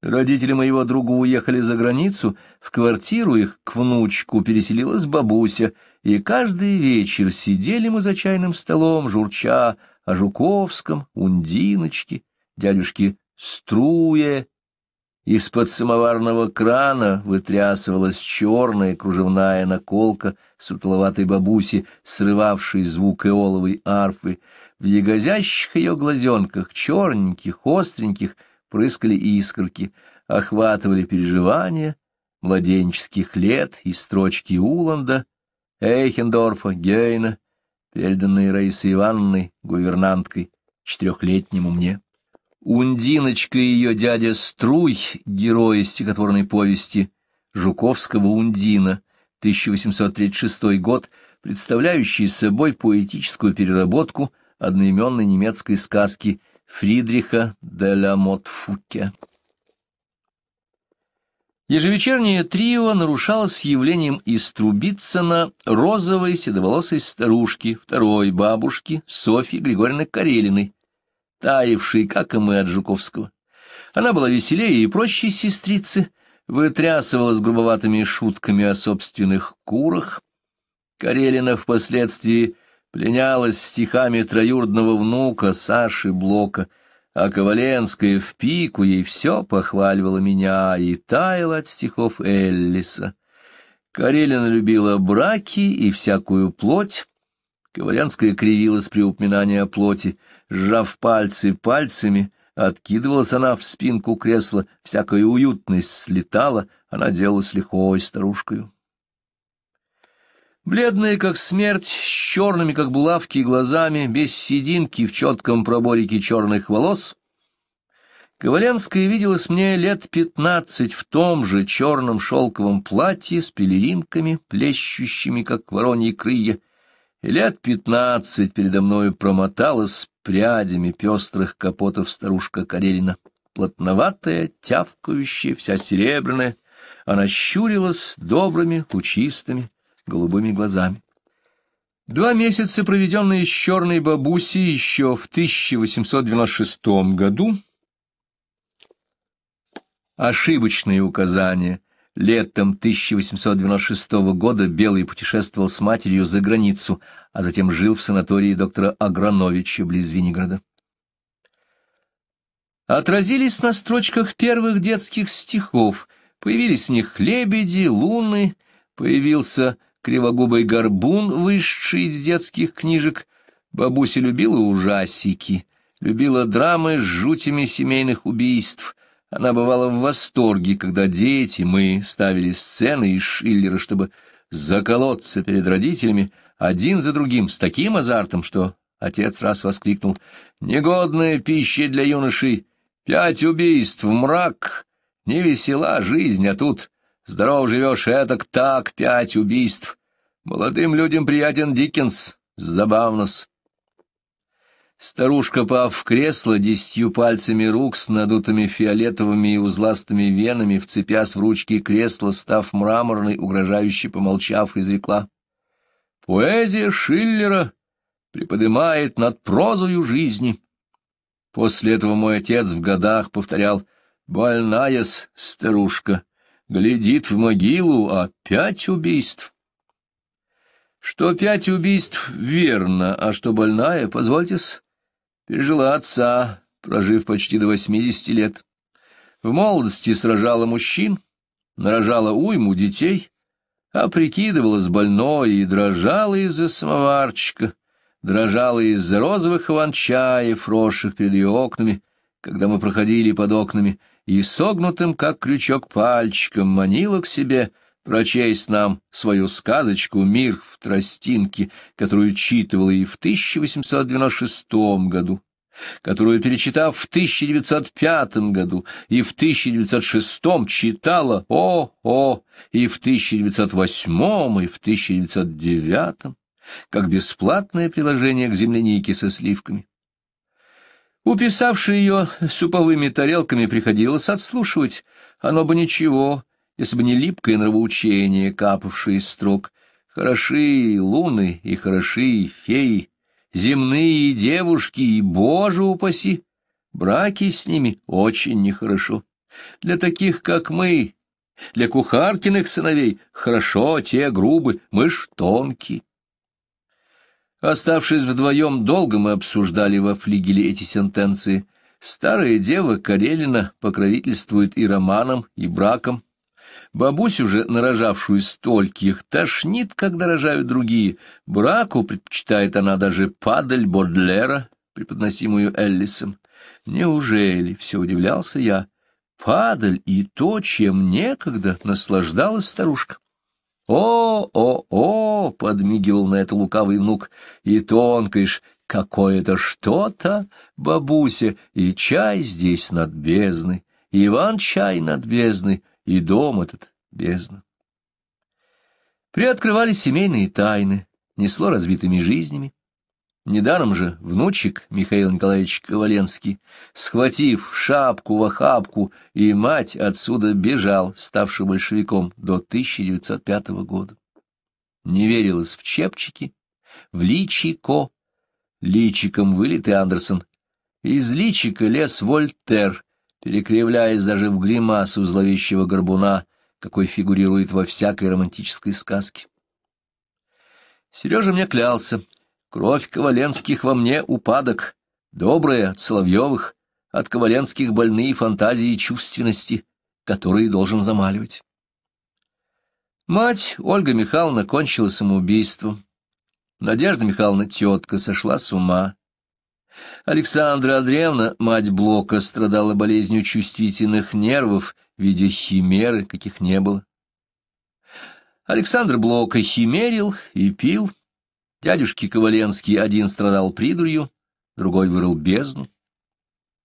Родители моего друга уехали за границу, в квартиру их к внучку переселилась бабуся, и каждый вечер сидели мы за чайным столом, журча о Жуковском, Ундиночке, дядюшке Струе. Из-под самоварного крана вытрясывалась черная кружевная наколка сутловатой бабуси, срывавшей звук эоловой арфы. В ягозящих ее глазенках, черненьких, остреньких — прыскали искорки, охватывали переживания младенческих лет и строчки Уланда, Эйхендорфа, Гейна, переданные Раисой Ивановной, гувернанткой, четырехлетнему мне. Ундиночка и ее дядя Струй, герои стихотворной повести Жуковского «Ундина», 1836 год, представляющие собой поэтическую переработку одноименной немецкой сказки «Ундина» Фридриха де ля Мотфуке. Ежевечернее трио нарушалось явлением из Трубицына розовой седоволосой старушки, второй бабушки Софьи Григорьевны Карелиной, таявшей, как и мы, от Жуковского. Она была веселее и проще сестрицы, вытрясывала с грубоватыми шутками о собственных курах. Карелина впоследствии пленялась стихами троюродного внука Саши Блока, а Коваленская в пику ей все похваливала меня и таяла от стихов Эллиса. Карелина любила браки и всякую плоть, Коваленская кривилась при упоминании о плоти, сжав пальцы пальцами, откидывалась она в спинку кресла, всякая уютность слетала, она делалась лихой старушкою. Бледная, как смерть, с черными, как булавки, глазами, без сединки в четком проборике черных волос, Коваленская виделась мне лет пятнадцать в том же черном шелковом платье с пелеринками, плещущими, как вороньи крылья, и лет пятнадцать передо мною промотала с прядями пестрых капотов старушка Карелина, плотноватая, тявкающая, вся серебряная, она щурилась добрыми, лучистыми, голубыми глазами. Два месяца, проведенные с черной бабусей еще в 1896 году, ошибочные указания. Летом 1896 года Белый путешествовал с матерью за границу, а затем жил в санатории доктора Аграновича близ Винеграда. Отразились на строчках первых детских стихов, появились в них лебеди, луны, появился кривогубый горбун, вышедший из детских книжек. Бабуся любила ужасики, любила драмы с жутями семейных убийств. Она бывала в восторге, когда дети, мы, ставили сцены из Шиллера, чтобы заколоться перед родителями один за другим с таким азартом, что отец раз воскликнул «Негодная пища для юноши! Пять убийств, мрак! не весела жизнь, а тут Здорово живешь, этак так, пять убийств. Молодым людям приятен Диккенс, забавно-с. Старушка, пав в кресло, десятью пальцами рук с надутыми фиолетовыми и узластыми венами, вцепясь в ручки кресла, став мраморной, угрожающе помолчав, изрекла. «Поэзия Шиллера приподнимает над прозою жизни». После этого мой отец в годах повторял «Больная с, старушка» глядит в могилу, а пять убийств. Что пять убийств верно, а что больная, позвольтесь, пережила отца, прожив почти до восьмидесяти лет. В молодости сражала мужчин, нарожала уйму детей, а прикидывалась больной и дрожала из-за самоварчика, дрожала из-за розовых иван-чаев, росших перед ее окнами, когда мы проходили под окнами — и согнутым, как крючок, пальчиком манила к себе прочесть нам свою сказочку «Мир в тростинке», которую читывала и в 1896 году, которую, перечитав в 1905 году и в 1906 читала «О-о» и в 1908 и в 1909 как бесплатное приложение к землянике со сливками. Уписавший ее суповыми тарелками приходилось отслушивать, оно бы ничего, если бы не липкое нравоучение, капавшее из строк. Хороши луны и хороши феи, земные девушки и, боже упаси, браки с ними очень нехорошо. Для таких, как мы, для кухаркиных сыновей, хорошо те грубы, мышь тонкие. Оставшись вдвоем, долго мы обсуждали во флигеле эти сентенции. Старая дева Карелина покровительствует и романом, и браком. Бабусю уже нарожавшую стольких, тошнит, когда рожают другие. Браку предпочитает она даже падаль Бодлера, преподносимую Эллисом. Неужели, все удивлялся я, падаль и то, чем некогда наслаждалась старушка. «О-о-о!» — подмигивал на это лукавый внук. «И тонкой ж какое-то что-то, бабуся, и чай здесь над бездной, и Иван-чай над бездной, и дом этот бездна». Приоткрывали семейные тайны, несло разбитыми жизнями. Недаром же внучек Михаил Николаевич Коваленский, схватив шапку в охапку, и мать отсюда бежал, ставший большевиком до 1905 года. Не верилось в чепчики, в личико. Личиком вылет Андерсон. Из личика лес Вольтер, перекривляясь даже в гримасу зловещего горбуна, какой фигурирует во всякой романтической сказке. Сережа мне клялся, Кровь Коваленских во мне упадок, добрая от Соловьевых, от Коваленских больные фантазии и чувственности, которые должен замаливать. Мать Ольга Михайловна кончила самоубийством. Надежда Михайловна, тетка, сошла с ума. Александра Андреевна, мать Блока, страдала болезнью чувствительных нервов в виде химеры, каких не было. Александр Блока химерил и пил, Дядюшки Коваленский один страдал придурью, другой вырыл бездну.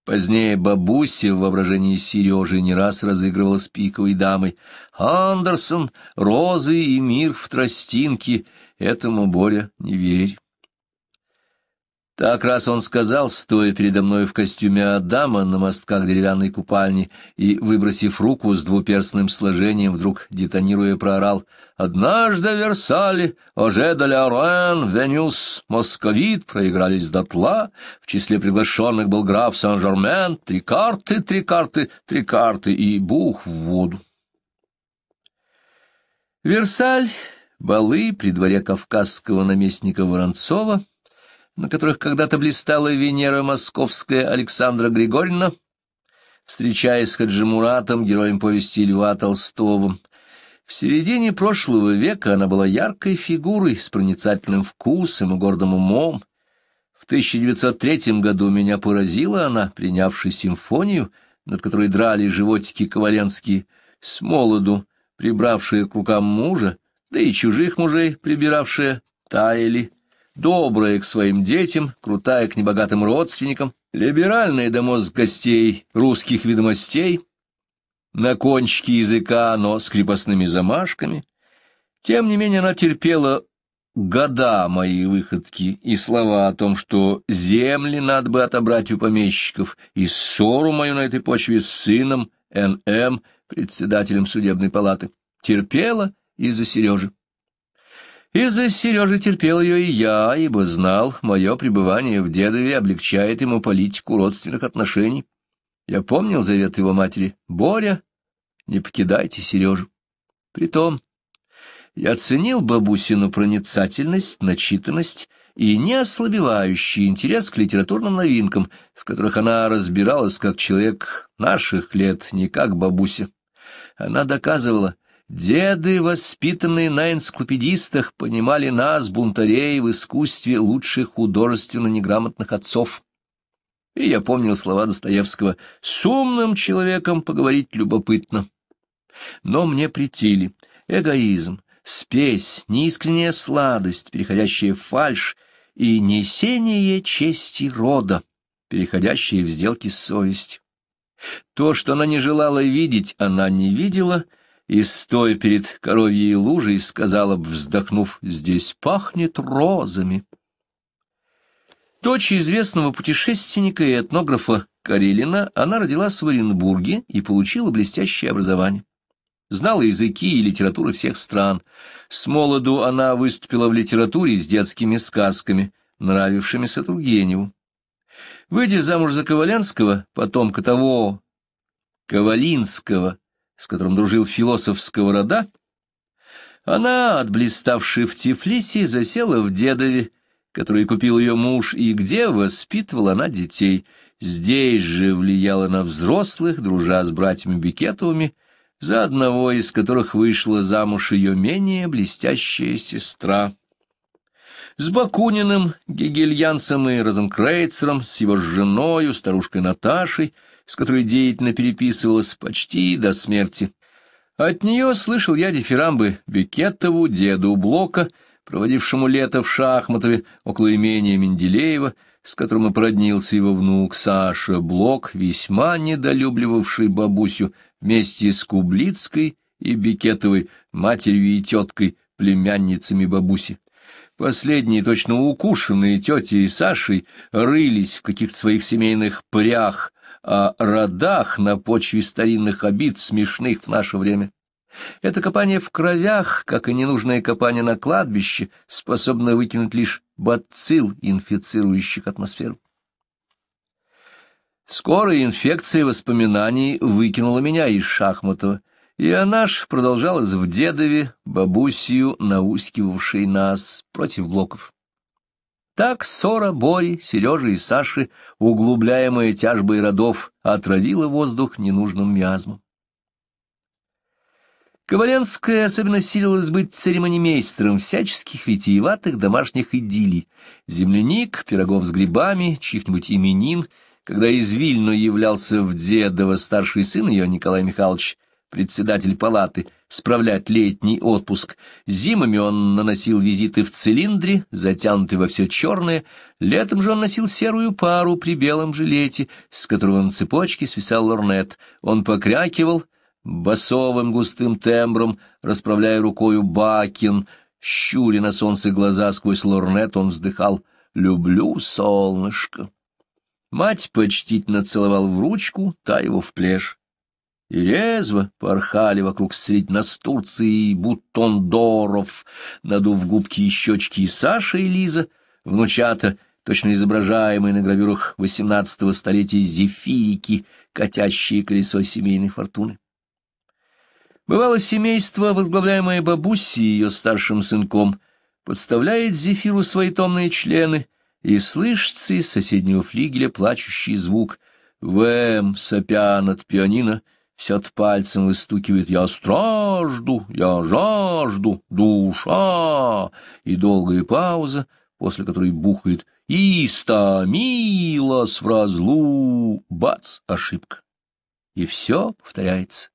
Позднее бабуся в воображении Сережи не раз разыгрывала с пиковой дамой. «Андерсон, розы и мир в тростинке, этому Боря не верь». Так раз он сказал, стоя передо мной в костюме Адама на мостках деревянной купальни и, выбросив руку с двуперстным сложением, вдруг детонируя проорал «Однажды в Версале, Оже де Венюс, Московит проигрались дотла, в числе приглашенных был граф Сан-Жермен, три карты, три карты, три карты и бух в воду». Версаль, балы при дворе кавказского наместника Воронцова — на которых когда-то блистала Венера Московская Александра Григорьевна, встречаясь с Хаджимуратом, героем повести Льва Толстого. В середине прошлого века она была яркой фигурой с проницательным вкусом и гордым умом. В 1903 году меня поразила она, принявшая симфонию, над которой драли животики коваленские, с молоду, прибравшие к рукам мужа, да и чужих мужей прибиравшие, таяли, добрая к своим детям, крутая к небогатым родственникам, либеральная до мозг гостей русских ведомостей, на кончике языка, но с крепостными замашками. Тем не менее она терпела года мои выходки и слова о том, что земли надо бы отобрать у помещиков, и ссору мою на этой почве с сыном Н.М., председателем судебной палаты, терпела из-за Сережи. Из-за Сережи терпел ее и я, ибо знал, мое пребывание в дедове облегчает ему политику родственных отношений. Я помнил завет его матери. «Боря, не покидайте Сережу». Притом, я оценил бабусину проницательность, начитанность и неослабевающий интерес к литературным новинкам, в которых она разбиралась как человек наших лет, не как бабуся. Она доказывала — Деды, воспитанные на энциклопедистах, понимали нас, бунтарей, в искусстве лучших художественно неграмотных отцов. И я помнил слова Достоевского «С умным человеком поговорить любопытно». Но мне претили эгоизм, спесь, неискренняя сладость, переходящая в фальшь, и несение чести рода, переходящее в сделки совесть. То, что она не желала видеть, она не видела — и, стоя перед коровьей лужей, сказала, вздохнув, «Здесь пахнет розами». Дочь известного путешественника и этнографа Карелина, она родилась в Оренбурге и получила блестящее образование. Знала языки и литературу всех стран. С молоду она выступила в литературе с детскими сказками, нравившимися Тургеневу. Выйдя замуж за Коваленского, потомка того Ковалинского, с которым дружил философ Сковорода, она, отблиставши в Тифлисе, засела в дедове, который купил ее муж, и где воспитывала она детей. Здесь же влияла на взрослых, дружа с братьями Бикетовыми, за одного из которых вышла замуж ее менее блестящая сестра. С Бакуниным, Гегельянцем и Розенкрейцером, с его женою, старушкой Наташей, с которой деятельно переписывалась почти до смерти. От нее слышал я дифирамбы Бекетову, деду Блока, проводившему лето в Шахматове около имения Менделеева, с которым и проднился его внук Саша Блок, весьма недолюбливавший бабусю вместе с Кублицкой и Бекетовой, матерью и теткой, племянницами бабуси. Последние, точно укушенные тети и Сашей, рылись в каких-то своих семейных прях, о родах на почве старинных обид, смешных в наше время. Это копание в кровях, как и ненужное копание на кладбище, способно выкинуть лишь бацилл, инфицирующих атмосферу. Скоро инфекция воспоминаний выкинула меня из Шахматова, и она ж продолжалась в дедове, бабусью, наускивавшей нас против блоков. Так ссора Бори, Сережи и Саши, углубляемая тяжбой родов, отравила воздух ненужным миазмом. Коваленская особенно силилась быть церемонимейстером всяческих витиеватых домашних идиллий, земляник, пирогов с грибами, чьих-нибудь именин, когда из Вильну являлся в Дедово старший сын ее, Николай Михайлович, председатель палаты — справлять летний отпуск. Зимами он наносил визиты в цилиндре, затянутый во все черное, летом же он носил серую пару при белом жилете, с которого на цепочке свисал лорнет. Он покрякивал басовым густым тембром, расправляя рукою бакин, щуря на солнце глаза сквозь лорнет, он вздыхал «Люблю солнышко». Мать почтительно целовал в ручку, та его в плешь и резво порхали вокруг средь настурции и бутондоров, надув губки и щечки и Саша, и Лиза, внучата, точно изображаемые на гравюрах XVIII столетия зефирики, катящие колесо семейной фортуны. Бывало, семейство, возглавляемое бабусей и ее старшим сынком, подставляет зефиру свои томные члены, и слышится из соседнего флигеля плачущий звук «Вэм, сопя над пианино», Сет пальцем выстукивает «Я стражду, я жажду, душа!» И долгая пауза, после которой бухает «Истомилась в разлу!» Бац! Ошибка. И все повторяется.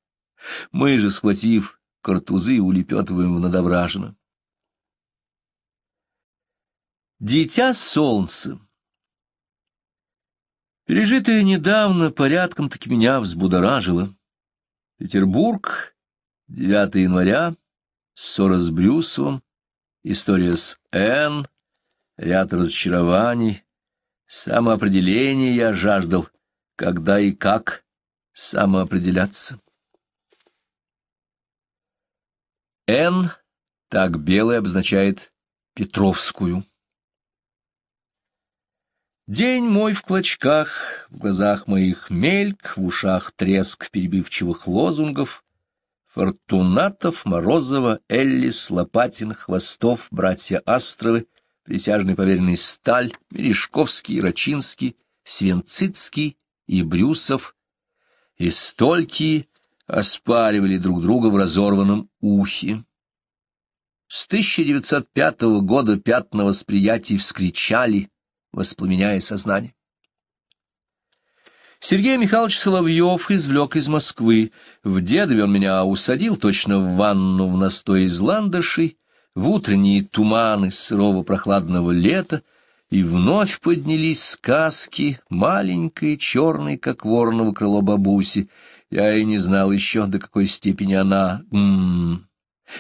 Мы же, схватив картузы, улепетываем в надображено. Дитя солнца Пережитое недавно порядком-таки меня взбудоражило. Петербург, 9 января, ссора с Брюсовым, история с Н, ряд разочарований, самоопределение я жаждал, когда и как самоопределяться. Н, так белый обозначает Петровскую. День мой в клочках, в глазах моих мельк, в ушах треск перебивчивых лозунгов. Фортунатов, Морозова, Эллис, Лопатин, Хвостов, братья Астровы, присяжный поверенный Сталь, Мережковский, Рачинский, Свенцицкий и Брюсов. И столькие оспаривали друг друга в разорванном ухе. С 1905 года пятна восприятий вскричали — воспламеняя сознание. Сергей Михайлович Соловьев извлек из Москвы. В дедове он меня усадил точно в ванну в настой из ландышей, в утренние туманы сырого прохладного лета, и вновь поднялись сказки маленькой, черной, как вороново крыло бабуси. Я и не знал еще, до какой степени она... М м-м. -м -м.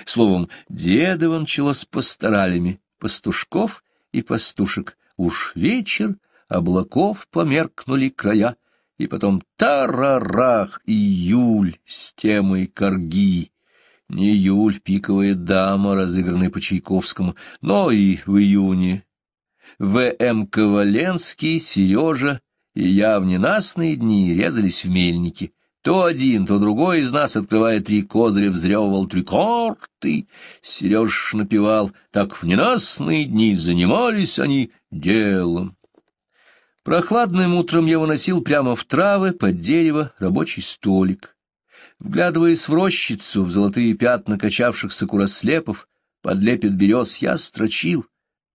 Словом, дедово начало с пасторалями, пастушков и пастушек, Уж вечер, облаков померкнули края, и потом тарарах июль с темой корги. Не июль пиковая дама, разыгранная по Чайковскому, но и в июне. В.М. Коваленский, Сережа и я в ненастные дни резались в мельники. То один, то другой из нас, открывая три козыря, взрёвывал трикорты. Сереж напевал, так в ненастные дни занимались они делом. Прохладным утром я выносил прямо в травы под дерево рабочий столик. Вглядываясь в рощицу, в золотые пятна качавшихся курослепов, под лепет берез я строчил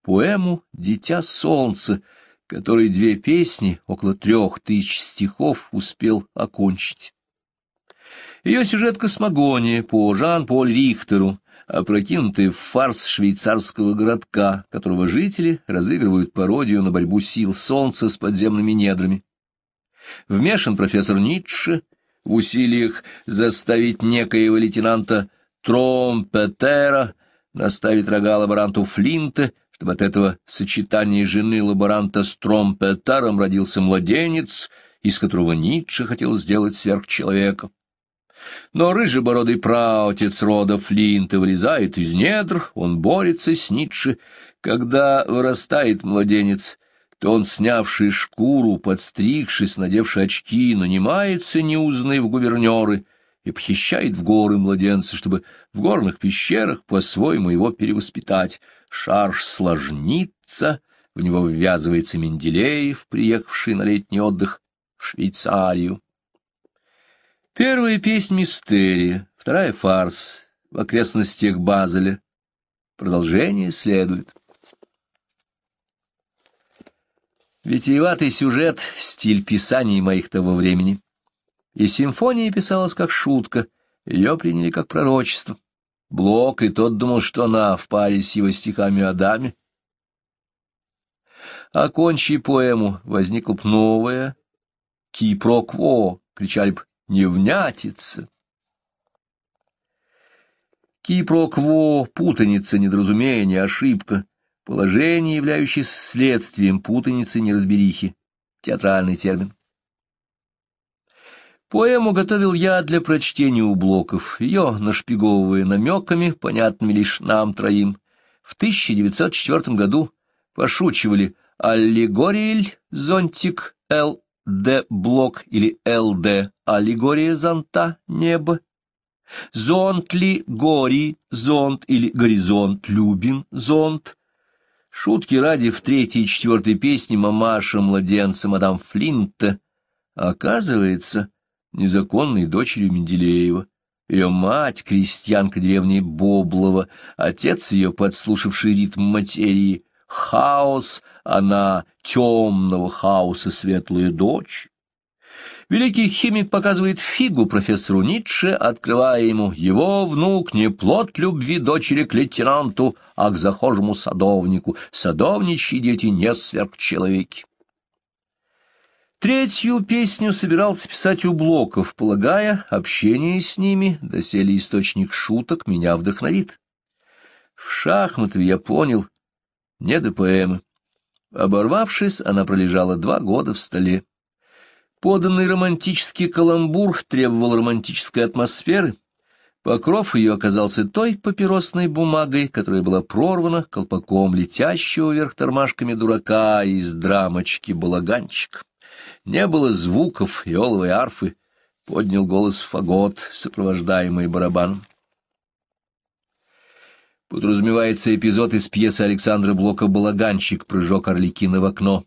поэму «Дитя солнца», который две песни, около трех тысяч стихов, успел окончить. Ее сюжет «Космогония» по Жан-Поль Рихтеру, опрокинутый в фарс швейцарского городка, которого жители разыгрывают пародию на борьбу сил солнца с подземными недрами. Вмешан профессор Ницше в усилиях заставить некоего лейтенанта Тромпетера наставить рога лаборанту Флинта, чтобы от этого сочетания жены лаборанта с Тромпетером родился младенец, из которого Ницше хотел сделать сверхчеловека. Но рыжебородый праотец рода Флинта вылезает из недр, он борется с Ницше. Когда вырастает младенец, то он, снявший шкуру, подстригшись, надевший очки, нанимается, не в губернеры, и похищает в горы младенца, чтобы в горных пещерах по-своему его перевоспитать. Шарж сложнится, в него ввязывается Менделеев, приехавший на летний отдых в Швейцарию. Первая песня — мистерия, вторая — фарс в окрестностях Базеля. Продолжение следует. Витиеватый сюжет — стиль писаний моих того времени. И симфония писалась как шутка, ее приняли как пророчество. Блок и тот думал, что она в паре с его стихами о даме. Окончи поэму, возникла б новая. «Кипрокво!» — кричали б невнятица. Кипрокво — путаница, недоразумение, ошибка, положение, являющееся следствием путаницы неразберихи, театральный термин. Поэму готовил я для прочтения у Блоков, ее нашпиговывая намеками, понятными лишь нам троим. В 1904 году пошучивали «Аллегориэль зонтик Л.Д. Блок» или «Л.Д аллегория зонта — небо. Зонт ли гори, зонт или горизонт, любин, зонт. Шутки ради в третьей и четвертой песне мамаша младенца мадам Флинта оказывается незаконной дочерью Менделеева. Ее мать — крестьянка деревни Боблова, отец ее, подслушавший ритм материи, хаос, она темного хаоса светлая дочь. Великий химик показывает фигу профессору Ницше, открывая ему «Его внук не плод любви дочери к лейтенанту, а к захожему садовнику. Садовничьи дети не сверхчеловеки». Третью песню собирался писать у Блоков, полагая, общение с ними, доселе источник шуток, меня вдохновит. В шахматы я понял, не до поэмы. Оборвавшись, она пролежала два года в столе. Поданный романтический каламбур требовал романтической атмосферы. Покров ее оказался той папиросной бумагой, которая была прорвана колпаком летящего вверх тормашками дурака из драмочки «Балаганчик». Не было звуков и арфы, поднял голос фагот, сопровождаемый барабаном. Подразумевается эпизод из пьесы Александра Блока «Балаганчик. Прыжок Орликина в окно».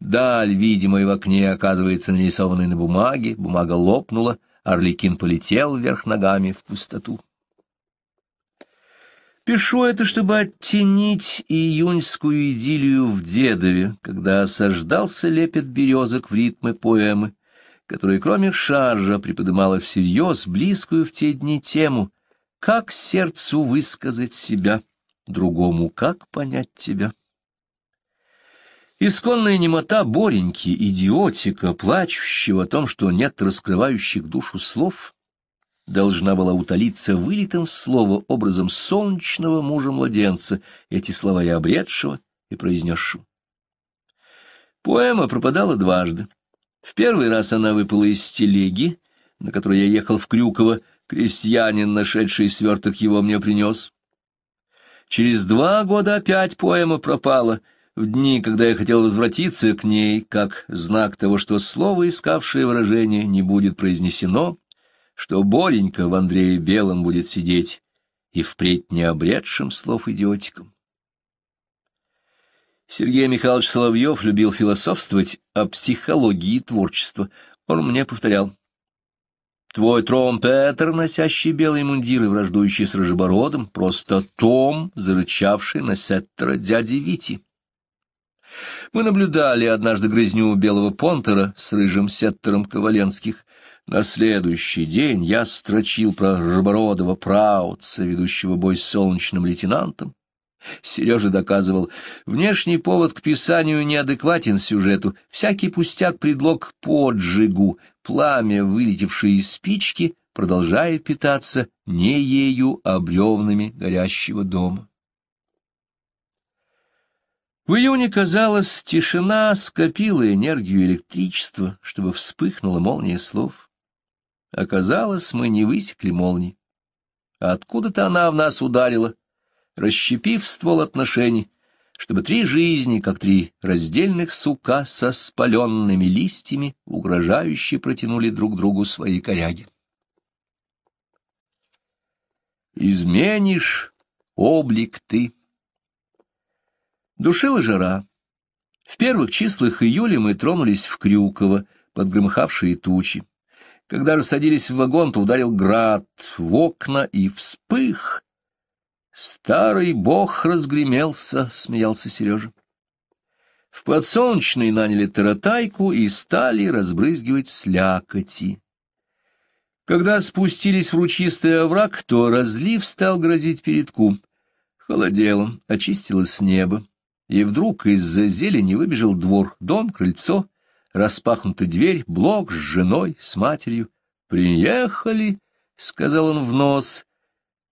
Даль, видимая в окне, оказывается нарисованной на бумаге, бумага лопнула, Орликин полетел вверх ногами в пустоту. Пишу это, чтобы оттенить июньскую идиллию в Дедове, когда осаждался лепет березок в ритмы поэмы, которая, кроме шаржа, приподнимала всерьез близкую в те дни тему «Как сердцу высказать себя, другому как понять тебя?» Исконная немота Бореньки, идиотика, плачущего о том, что нет раскрывающих душу слов, должна была утолиться вылитым в слово образом солнечного мужа-младенца, эти слова и обретшего, и произнесшего. Поэма пропадала дважды. В первый раз она выпала из телеги, на которой я ехал в Крюково, крестьянин, нашедший сверток, его мне принес. Через два года опять поэма пропала — в дни, когда я хотел возвратиться к ней, как знак того, что слово, искавшее выражение, не будет произнесено, что Боренька в Андрее Белом будет сидеть и впредь не обретшим слов идиотиком. Сергей Михайлович Соловьев любил философствовать о психологии творчества. Он мне повторял. Твой тромпетер, носящий белый мундир и враждующий с рожебородом, просто том, зарычавший на сеттера дяди Вити. Мы наблюдали однажды грызню белого понтера с рыжим сеттером Коваленских. На следующий день я строчил про Ржебородова Праутца, ведущего бой с солнечным лейтенантом. Сережа доказывал, внешний повод к писанию неадекватен сюжету, всякий пустяк предлог поджигу, пламя, вылетевшее из спички, продолжает питаться не ею, а бревнами горящего дома. В июне, казалось, тишина скопила энергию электричества, чтобы вспыхнула молния слов. Оказалось, мы не высекли молнии. А откуда-то она в нас ударила, расщепив ствол отношений, чтобы три жизни, как три раздельных сука со спаленными листьями, угрожающе протянули друг другу свои коряги. Изменишь облик ты. Душила жара. В первых числах июля мы тронулись в Крюково под громыхавшие тучи. Когда рассадились в вагон, то ударил град в окна и вспых. Старый бог разгремелся, — смеялся Сережа. В подсолнечной наняли таратайку и стали разбрызгивать слякоти. Когда спустились в ручистый овраг, то разлив стал грозить передку. Холодело, очистилось небо и вдруг из-за зелени выбежал двор, дом, крыльцо, распахнутая дверь, блок с женой, с матерью. «Приехали!» — сказал он в нос.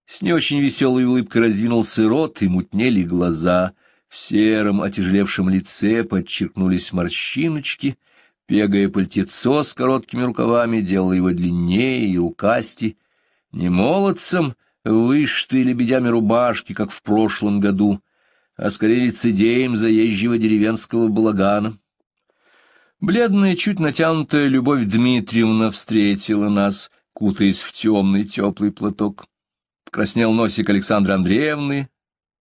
С не очень веселой улыбкой раздвинулся рот и мутнели глаза. В сером отяжелевшем лице подчеркнулись морщиночки. Пегая пальтецо с короткими рукавами делало его длиннее и рукасти. Не молодцем, выштой лебедями рубашки, как в прошлом году, а скорее лицедеем заезжего деревенского балагана. Бледная, чуть натянутая Любовь Дмитриевна встретила нас, кутаясь в темный теплый платок. Краснел носик Александра Андреевны,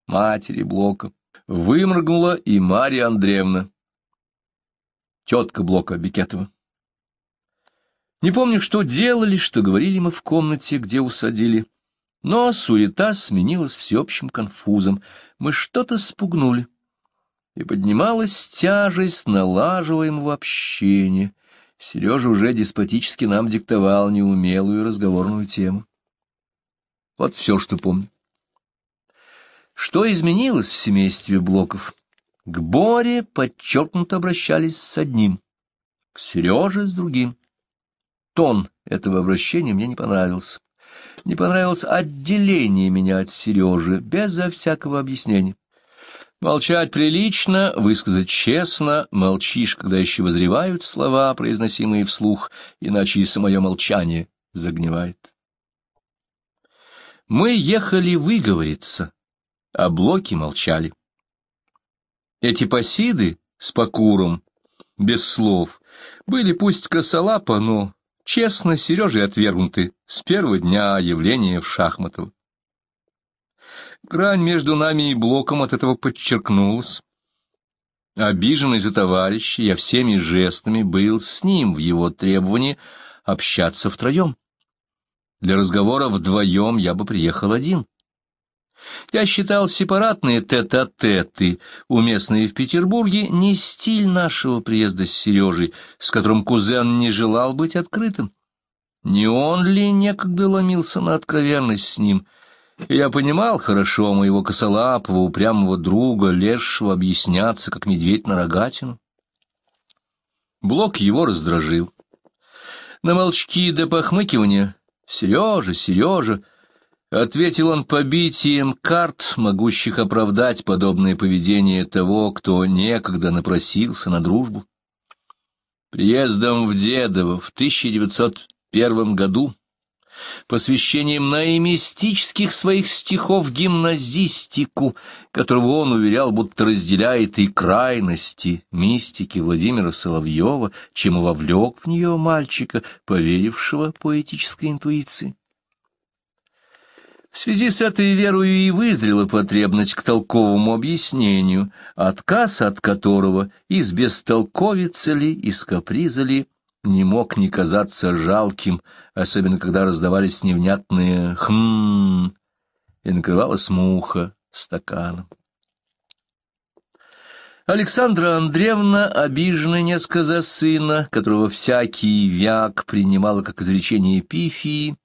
матери Блока. Выморгнула и Марья Андреевна, тетка Блока Бекетова. Не помню, что делали, что говорили мы в комнате, где усадили но суета сменилась всеобщим конфузом. Мы что-то спугнули. И поднималась тяжесть налаживаемого общения. Сережа уже деспотически нам диктовал неумелую разговорную тему. Вот все, что помню. Что изменилось в семействе Блоков? К Боре подчеркнуто обращались с одним, к Сереже с другим. Тон этого обращения мне не понравился не понравилось отделение меня от Сережи, безо всякого объяснения. Молчать прилично, высказать честно, молчишь, когда еще возревают слова, произносимые вслух, иначе и самое молчание загнивает. Мы ехали выговориться, а блоки молчали. Эти пасиды с покуром без слов, были пусть косолапо, но честно Сережей отвергнуты с первого дня явления в Шахматово. Грань между нами и Блоком от этого подчеркнулась. Обиженный за товарища, я всеми жестами был с ним в его требовании общаться втроем. Для разговора вдвоем я бы приехал один. Я считал сепаратные тет-а-теты, уместные в Петербурге, не стиль нашего приезда с Сережей, с которым кузен не желал быть открытым. Не он ли некогда ломился на откровенность с ним? я понимал хорошо моего косолапого, упрямого друга, лезшего объясняться, как медведь на рогатину. Блок его раздражил. На молчки до похмыкивания «Сережа, Сережа!» Ответил он побитием карт, могущих оправдать подобное поведение того, кто некогда напросился на дружбу. Приездом в Дедово в 1901 году, посвящением наимистических своих стихов гимназистику, которого он уверял, будто разделяет и крайности мистики Владимира Соловьева, чем вовлек в нее мальчика, поверившего поэтической интуиции. В связи с этой верою и вызрела потребность к толковому объяснению, отказ от которого из бестолковицы ли, из каприза ли, не мог не казаться жалким, особенно когда раздавались невнятные «хм» и накрывалась муха стаканом. Александра Андреевна, обиженная несколько за сына, которого всякий вяк принимала как изречение эпифии,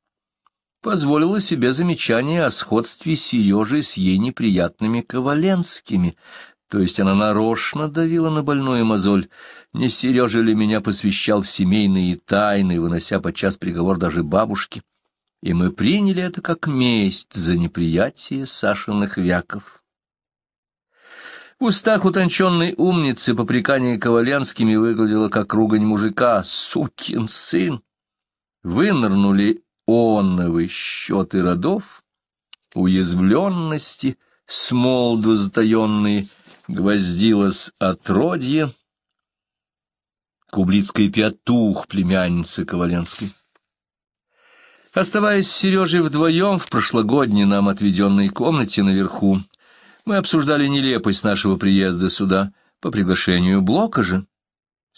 позволила себе замечание о сходстве Сережи с ей неприятными Коваленскими, то есть она нарочно давила на больную мозоль. Не Сережа ли меня посвящал в семейные тайны, вынося подчас приговор даже бабушке? И мы приняли это как месть за неприятие Сашиных вяков. В устах утонченной умницы попрекание Коваленскими выглядело как ругань мужика «сукин сын». Вынырнули оновы счеты родов, уязвленности, смолдвы затаенные, гвоздилось отродье, кублицкая пятух племянница Коваленской. Оставаясь с Сережей вдвоем в прошлогодней нам отведенной комнате наверху, мы обсуждали нелепость нашего приезда сюда по приглашению Блока же.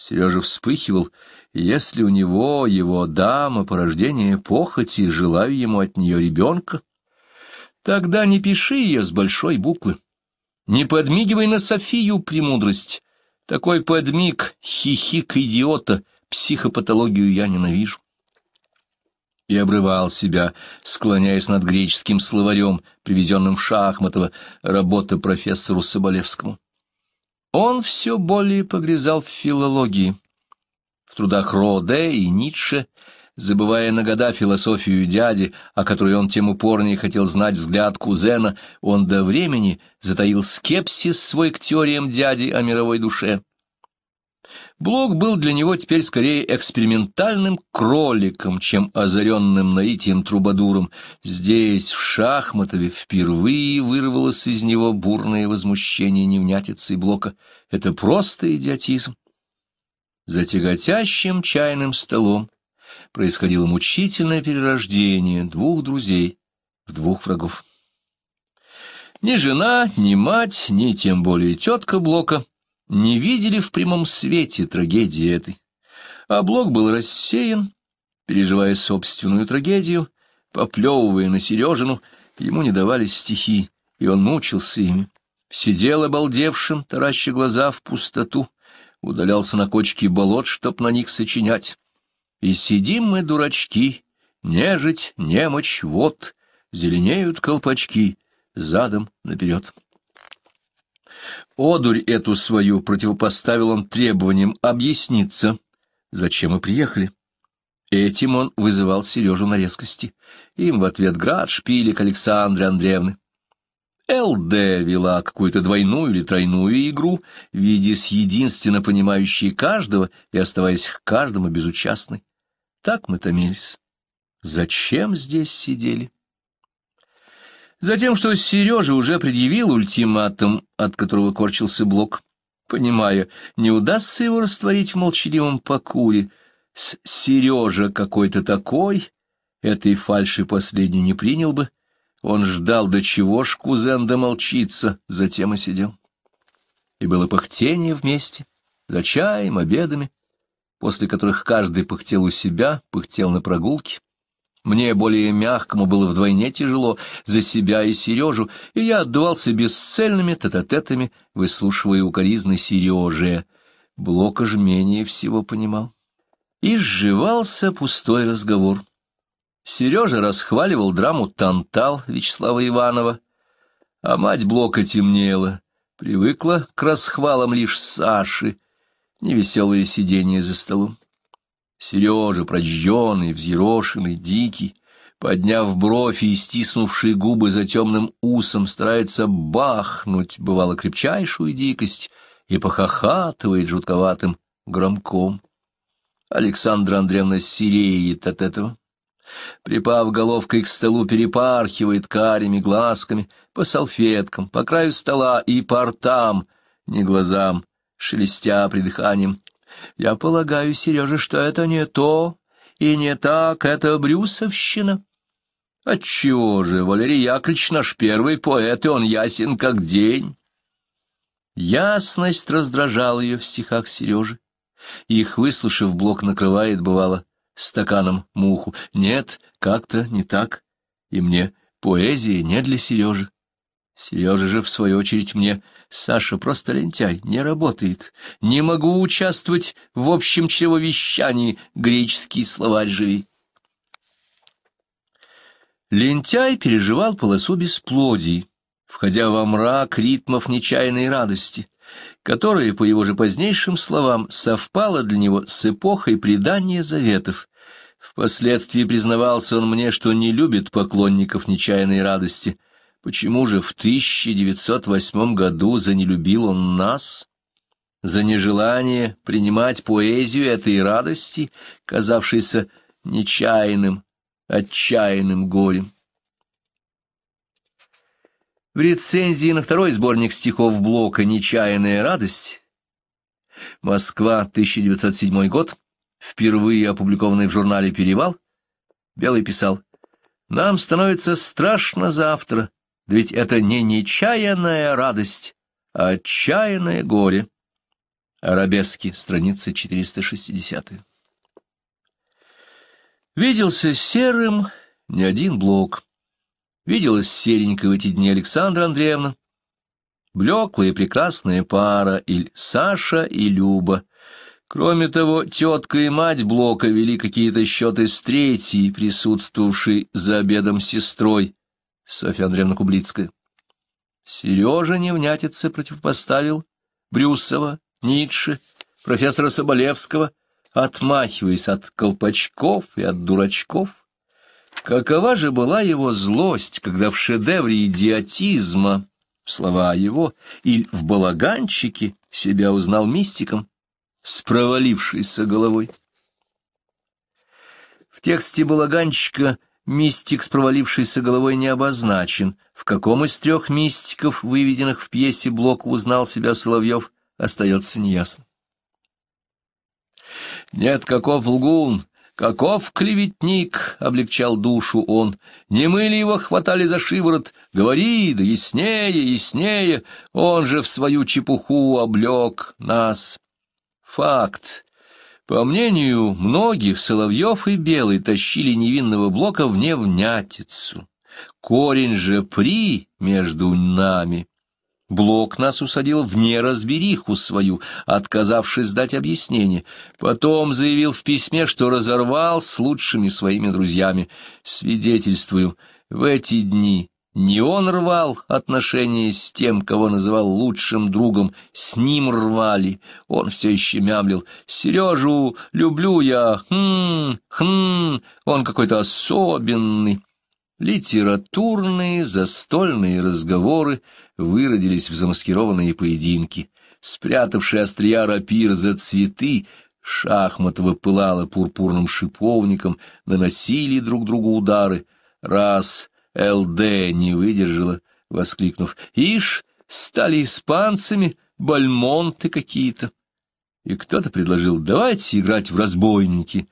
Сережа вспыхивал, если у него его дама порождение похоти, желаю ему от нее ребенка, тогда не пиши ее с большой буквы. Не подмигивай на Софию премудрость. Такой подмиг, хихик идиота, психопатологию я ненавижу. И обрывал себя, склоняясь над греческим словарем, привезенным в Шахматово, работа профессору Соболевскому. Он все более погрязал в филологии, в трудах Роде и Ницше, Забывая на года философию дяди, о которой он тем упорнее хотел знать взгляд кузена, он до времени затаил скепсис свой к теориям дяди о мировой душе. Блок был для него теперь скорее экспериментальным кроликом, чем озаренным наитием трубадуром. Здесь, в Шахматове, впервые вырвалось из него бурное возмущение невнятицы Блока. Это просто идиотизм. За тяготящим чайным столом происходило мучительное перерождение двух друзей в двух врагов. Ни жена, ни мать, ни тем более тетка Блока не видели в прямом свете трагедии этой. А Блок был рассеян, переживая собственную трагедию, поплевывая на Сережину, ему не давали стихи, и он мучился ими. Сидел обалдевшим, тараща глаза в пустоту, удалялся на кочки болот, чтоб на них сочинять. И сидим мы, дурачки, нежить, немочь, вот, зеленеют колпачки, задом наперед. Одурь эту свою противопоставил он требованиям объясниться, зачем мы приехали. Этим он вызывал Сережу на резкости. Им в ответ град шпилек Александры Андреевны. ЛД вела какую-то двойную или тройную игру, видясь единственно понимающей каждого и оставаясь к каждому безучастной. Так мы томились. Зачем здесь сидели? Затем, что Сережа уже предъявил ультиматум, от которого корчился Блок, понимая, не удастся его растворить в молчаливом покуре, с Сережа какой-то такой, этой фальши последний не принял бы, он ждал, до чего ж кузен домолчится, затем и сидел. И было пыхтение вместе, за чаем, обедами, после которых каждый пыхтел у себя, пыхтел на прогулке. Мне более мягкому было вдвойне тяжело за себя и Сережу, и я отдувался бесцельными тет выслушивая укоризны Сережи. Блока ж менее всего понимал. И сживался пустой разговор. Сережа расхваливал драму «Тантал» Вячеслава Иванова, а мать Блока темнела, привыкла к расхвалам лишь Саши, невеселое сидение за столом. Сережа, прожженный, взъерошенный, дикий, подняв бровь и стиснувшие губы за темным усом, старается бахнуть, бывало, крепчайшую дикость, и похохатывает жутковатым громком. Александра Андреевна сиреет от этого. Припав головкой к столу, перепархивает карими глазками по салфеткам, по краю стола и по ртам, не глазам, шелестя придыханием, я полагаю, Сережа, что это не то и не так, это брюсовщина. Отчего же, Валерий Яковлевич наш первый поэт, и он ясен как день. Ясность раздражала ее в стихах Сережи. Их, выслушав, блок накрывает, бывало, стаканом муху. Нет, как-то не так. И мне поэзия не для Сережи. Сережа же, в свою очередь, мне, Саша просто лентяй, не работает, не могу участвовать в общем чревовещании, греческий словарь живи. Лентяй переживал полосу бесплодий, входя во мрак ритмов нечаянной радости, которая, по его же позднейшим словам, совпала для него с эпохой предания заветов. Впоследствии признавался он мне, что не любит поклонников нечаянной радости — Почему же в 1908 году занелюбил он нас? За нежелание принимать поэзию этой радости, казавшейся нечаянным, отчаянным горем. В рецензии на второй сборник стихов Блока «Нечаянная радость» Москва, 1907 год, впервые опубликованный в журнале «Перевал», Белый писал «Нам становится страшно за автора». Да ведь это не нечаянная радость, а отчаянное горе. Арабески, страница 460. Виделся серым не один блок. Виделась серенькая в эти дни Александра Андреевна. Блеклая и прекрасная пара, иль Саша и Люба. Кроме того, тетка и мать Блока вели какие-то счеты с третьей, присутствовавшей за обедом сестрой, Софья Андреевна Кублицкая. Сережа невнятица противопоставил Брюсова, Ницше, профессора Соболевского, отмахиваясь от колпачков и от дурачков. Какова же была его злость, когда в шедевре идиотизма слова его или в балаганчике себя узнал мистиком, с провалившейся головой. В тексте балаганчика Мистик с провалившейся головой не обозначен, в каком из трех мистиков, выведенных в пьесе Блок, узнал себя Соловьев, остается неясно. «Нет, каков лгун, каков клеветник!» — облегчал душу он. «Не мы ли его хватали за шиворот? Говори, да яснее, яснее! Он же в свою чепуху облег нас!» Факт по мнению многих, Соловьев и Белый тащили невинного блока в невнятицу. Корень же «при» между нами. Блок нас усадил в неразбериху свою, отказавшись дать объяснение. Потом заявил в письме, что разорвал с лучшими своими друзьями. Свидетельствую, в эти дни не он рвал отношения с тем, кого называл лучшим другом, с ним рвали. Он все еще мямлил. «Сережу люблю я, хм, хм, он какой-то особенный». Литературные застольные разговоры выродились в замаскированные поединки. Спрятавший острия рапир за цветы, Шахматова пылала пурпурным шиповником, наносили друг другу удары. Раз ЛД не выдержала, воскликнув, «Ишь, стали испанцами, бальмонты какие-то!» И кто-то предложил, «Давайте играть в разбойники!»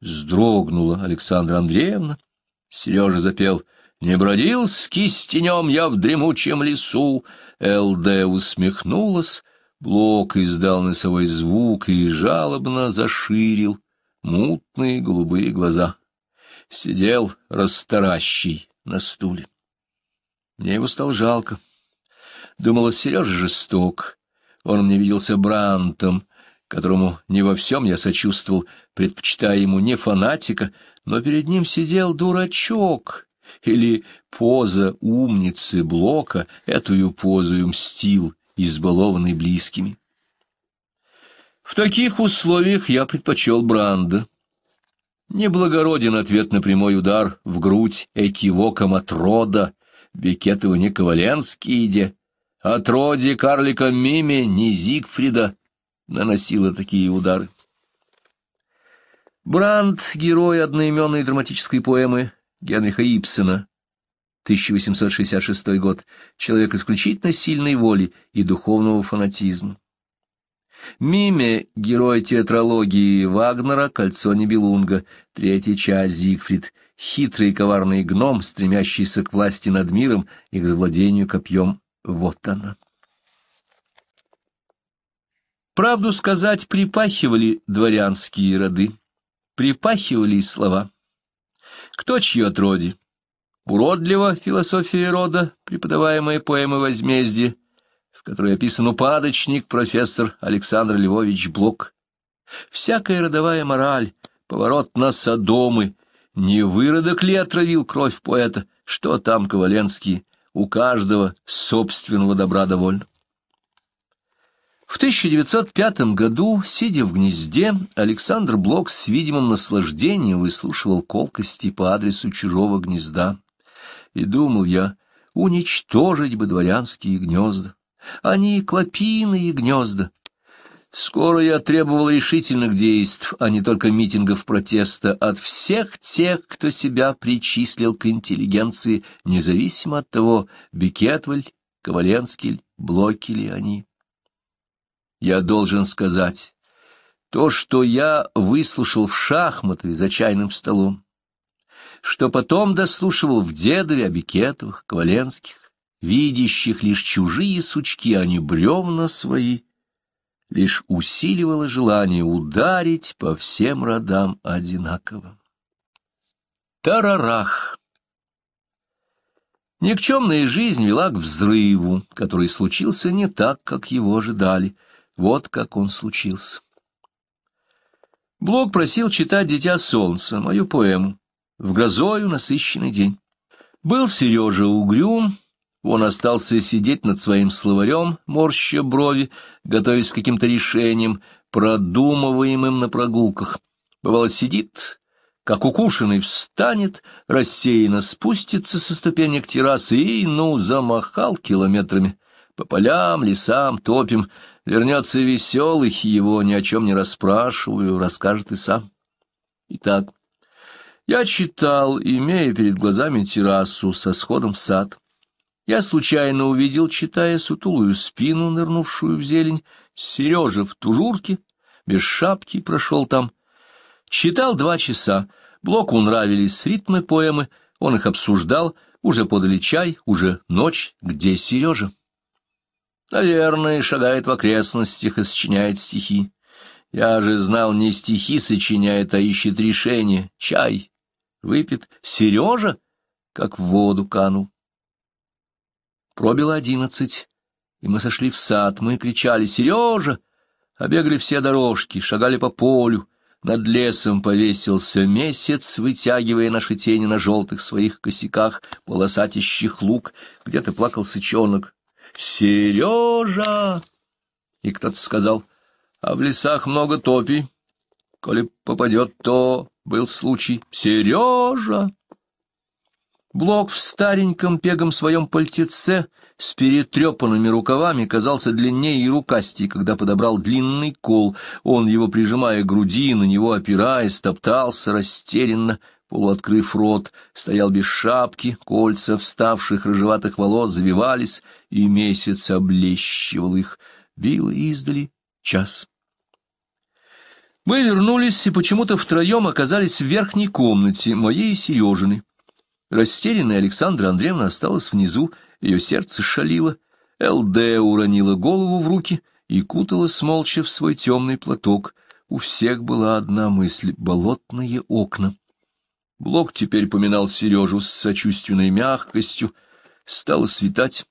Сдрогнула Александра Андреевна. Сережа запел, «Не бродил с кистенем я в дремучем лесу!» ЛД усмехнулась, Блок издал носовой звук и жалобно заширил мутные голубые глаза. Сидел растаращий на стуле. Мне его стало жалко. Думала, Сережа жесток. Он мне виделся брантом, которому не во всем я сочувствовал, предпочитая ему не фанатика, но перед ним сидел дурачок или поза умницы Блока, этую позу мстил, избалованный близкими. В таких условиях я предпочел Бранда. Неблагороден ответ на прямой удар в грудь экивоком от рода, Бекетова не Коваленскииде, от Роди карлика Мими, не Зигфрида наносила такие удары. Бранд — герой одноименной драматической поэмы Генриха Ипсена, 1866 год, человек исключительно сильной воли и духовного фанатизма. Миме — герой театрологии Вагнера «Кольцо Небелунга», третья часть Зигфрид, хитрый и коварный гном, стремящийся к власти над миром и к завладению копьем. Вот она. Правду сказать, припахивали дворянские роды, припахивали и слова. Кто чье отроди? Уродливо философия рода, преподаваемая поэмы возмездия, которой описан упадочник профессор Александр Львович Блок. Всякая родовая мораль, поворот на Содомы, не выродок ли отравил кровь поэта, что там Коваленский, у каждого собственного добра довольно. В 1905 году, сидя в гнезде, Александр Блок с видимым наслаждением выслушивал колкости по адресу чужого гнезда. И думал я, уничтожить бы дворянские гнезда. Они — клопины и гнезда. Скоро я требовал решительных действий, а не только митингов протеста, от всех тех, кто себя причислил к интеллигенции, независимо от того, Бекетваль, Коваленский, Блоки ли они. Я должен сказать, то, что я выслушал в шахматы за чайным столом, что потом дослушивал в Дедове о Бекетовых, Коваленских, видящих лишь чужие сучки, а не бревна свои, лишь усиливало желание ударить по всем родам одинаково. Тарарах! Никчемная жизнь вела к взрыву, который случился не так, как его ожидали. Вот как он случился. Блок просил читать «Дитя солнца», мою поэму, в грозою насыщенный день. Был Сережа угрюм, он остался сидеть над своим словарем, морща брови, готовясь к каким-то решениям, продумываемым на прогулках. Бывало, сидит, как укушенный встанет, рассеянно спустится со ступенек террасы и, ну, замахал километрами. По полям, лесам, топим. Вернется веселый, его ни о чем не расспрашиваю, расскажет и сам. Итак, я читал, имея перед глазами террасу со сходом в сад. Я случайно увидел, читая сутулую спину, нырнувшую в зелень, Сережа в тужурке, без шапки прошел там. Читал два часа, Блоку нравились ритмы поэмы, он их обсуждал, уже подали чай, уже ночь, где Сережа? Наверное, шагает в окрестностях и сочиняет стихи. Я же знал, не стихи сочиняет, а ищет решение. Чай выпит. Сережа как в воду канул. Пробило одиннадцать, и мы сошли в сад. Мы кричали «Сережа!» обегали все дорожки, шагали по полю. Над лесом повесился месяц, вытягивая наши тени на желтых своих косяках полосатящих лук. Где-то плакал сычонок. «Сережа!» И кто-то сказал, «А в лесах много топи. Коли попадет, то был случай. Сережа!» Блок в стареньком пегом своем пальтеце с перетрепанными рукавами казался длиннее и рукастей, когда подобрал длинный кол. Он, его прижимая к груди, на него опираясь, топтался растерянно, полуоткрыв рот, стоял без шапки, кольца вставших рыжеватых волос завивались, и месяц облещивал их. Бил издали час. Мы вернулись и почему-то втроем оказались в верхней комнате, моей и Сережины. Растерянная Александра Андреевна осталась внизу, ее сердце шалило. ЛД уронила голову в руки и куталась молча в свой темный платок. У всех была одна мысль — болотные окна. Блок теперь поминал Сережу с сочувственной мягкостью. Стало светать.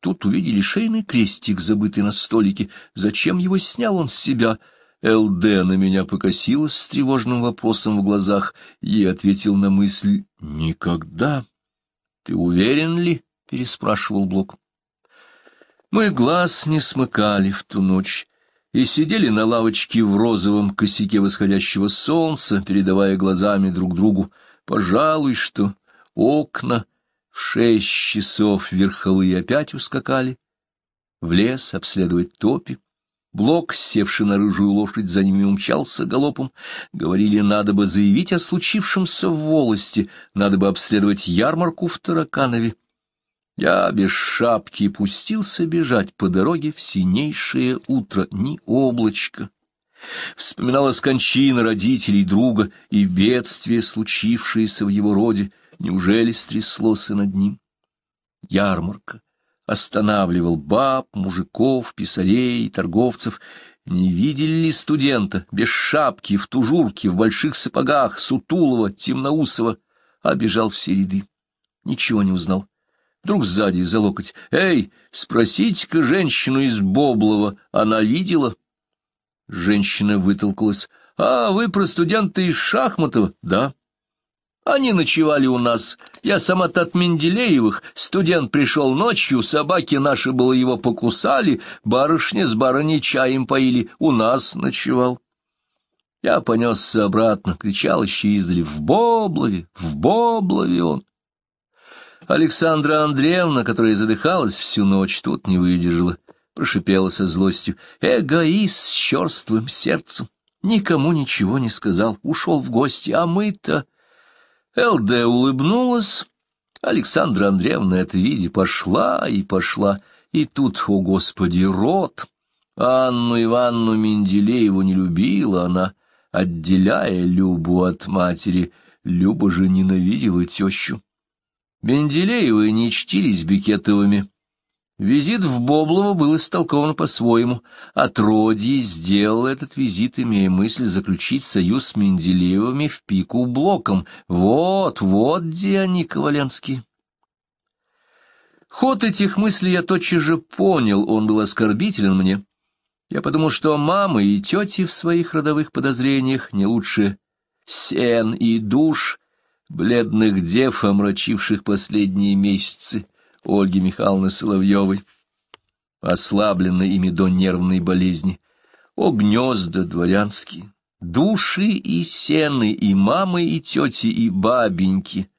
Тут увидели шейный крестик, забытый на столике. Зачем его снял он с себя — ЛД на меня покосилась с тревожным вопросом в глазах и ответил на мысль «Никогда». «Ты уверен ли?» — переспрашивал Блок. Мы глаз не смыкали в ту ночь и сидели на лавочке в розовом косяке восходящего солнца, передавая глазами друг другу, пожалуй, что окна в шесть часов верховые опять ускакали в лес обследовать топи. Блок, севший на рыжую лошадь, за ними умчался галопом. Говорили, надо бы заявить о случившемся в волости, надо бы обследовать ярмарку в Тараканове. Я без шапки пустился бежать по дороге в синейшее утро, ни облачко. Вспоминала кончина родителей друга и бедствие, случившееся в его роде. Неужели стряслось и над ним? Ярмарка останавливал баб, мужиков, писарей, торговцев. Не видели ли студента без шапки, в тужурке, в больших сапогах, сутулого, темноусого? обежал все ряды. Ничего не узнал. Вдруг сзади за локоть. «Эй, спросите-ка женщину из Боблова, она видела?» Женщина вытолкалась. «А вы про студента из Шахматова?» «Да». Они ночевали у нас. Я сама-то от Менделеевых. Студент пришел ночью, собаки наши было его покусали, барышня с барыней чаем поили. У нас ночевал. Я понесся обратно, кричал еще издали. В Боблове, в Боблове он. Александра Андреевна, которая задыхалась всю ночь, тут не выдержала. Прошипела со злостью. Эгоист с черствым сердцем. Никому ничего не сказал. Ушел в гости, а мы-то... ЛД улыбнулась. Александра Андреевна это виде пошла и пошла. И тут, о господи, рот! Анну Иванну Менделееву не любила она, отделяя Любу от матери. Люба же ненавидела тещу. Менделеевы не чтились Бекетовыми. Визит в Боблово был истолкован по-своему. Отродье сделал этот визит, имея мысль заключить союз с Менделеевыми в пику блоком. Вот, вот где они, Ход этих мыслей я тотчас же понял, он был оскорбителен мне. Я подумал, что мамы и тети в своих родовых подозрениях не лучше сен и душ, бледных дев, омрачивших последние месяцы. Ольги Михайловны Соловьевой, ослабленной ими до нервной болезни. О, гнезда дворянские, души и сены, и мамы, и тети, и бабеньки!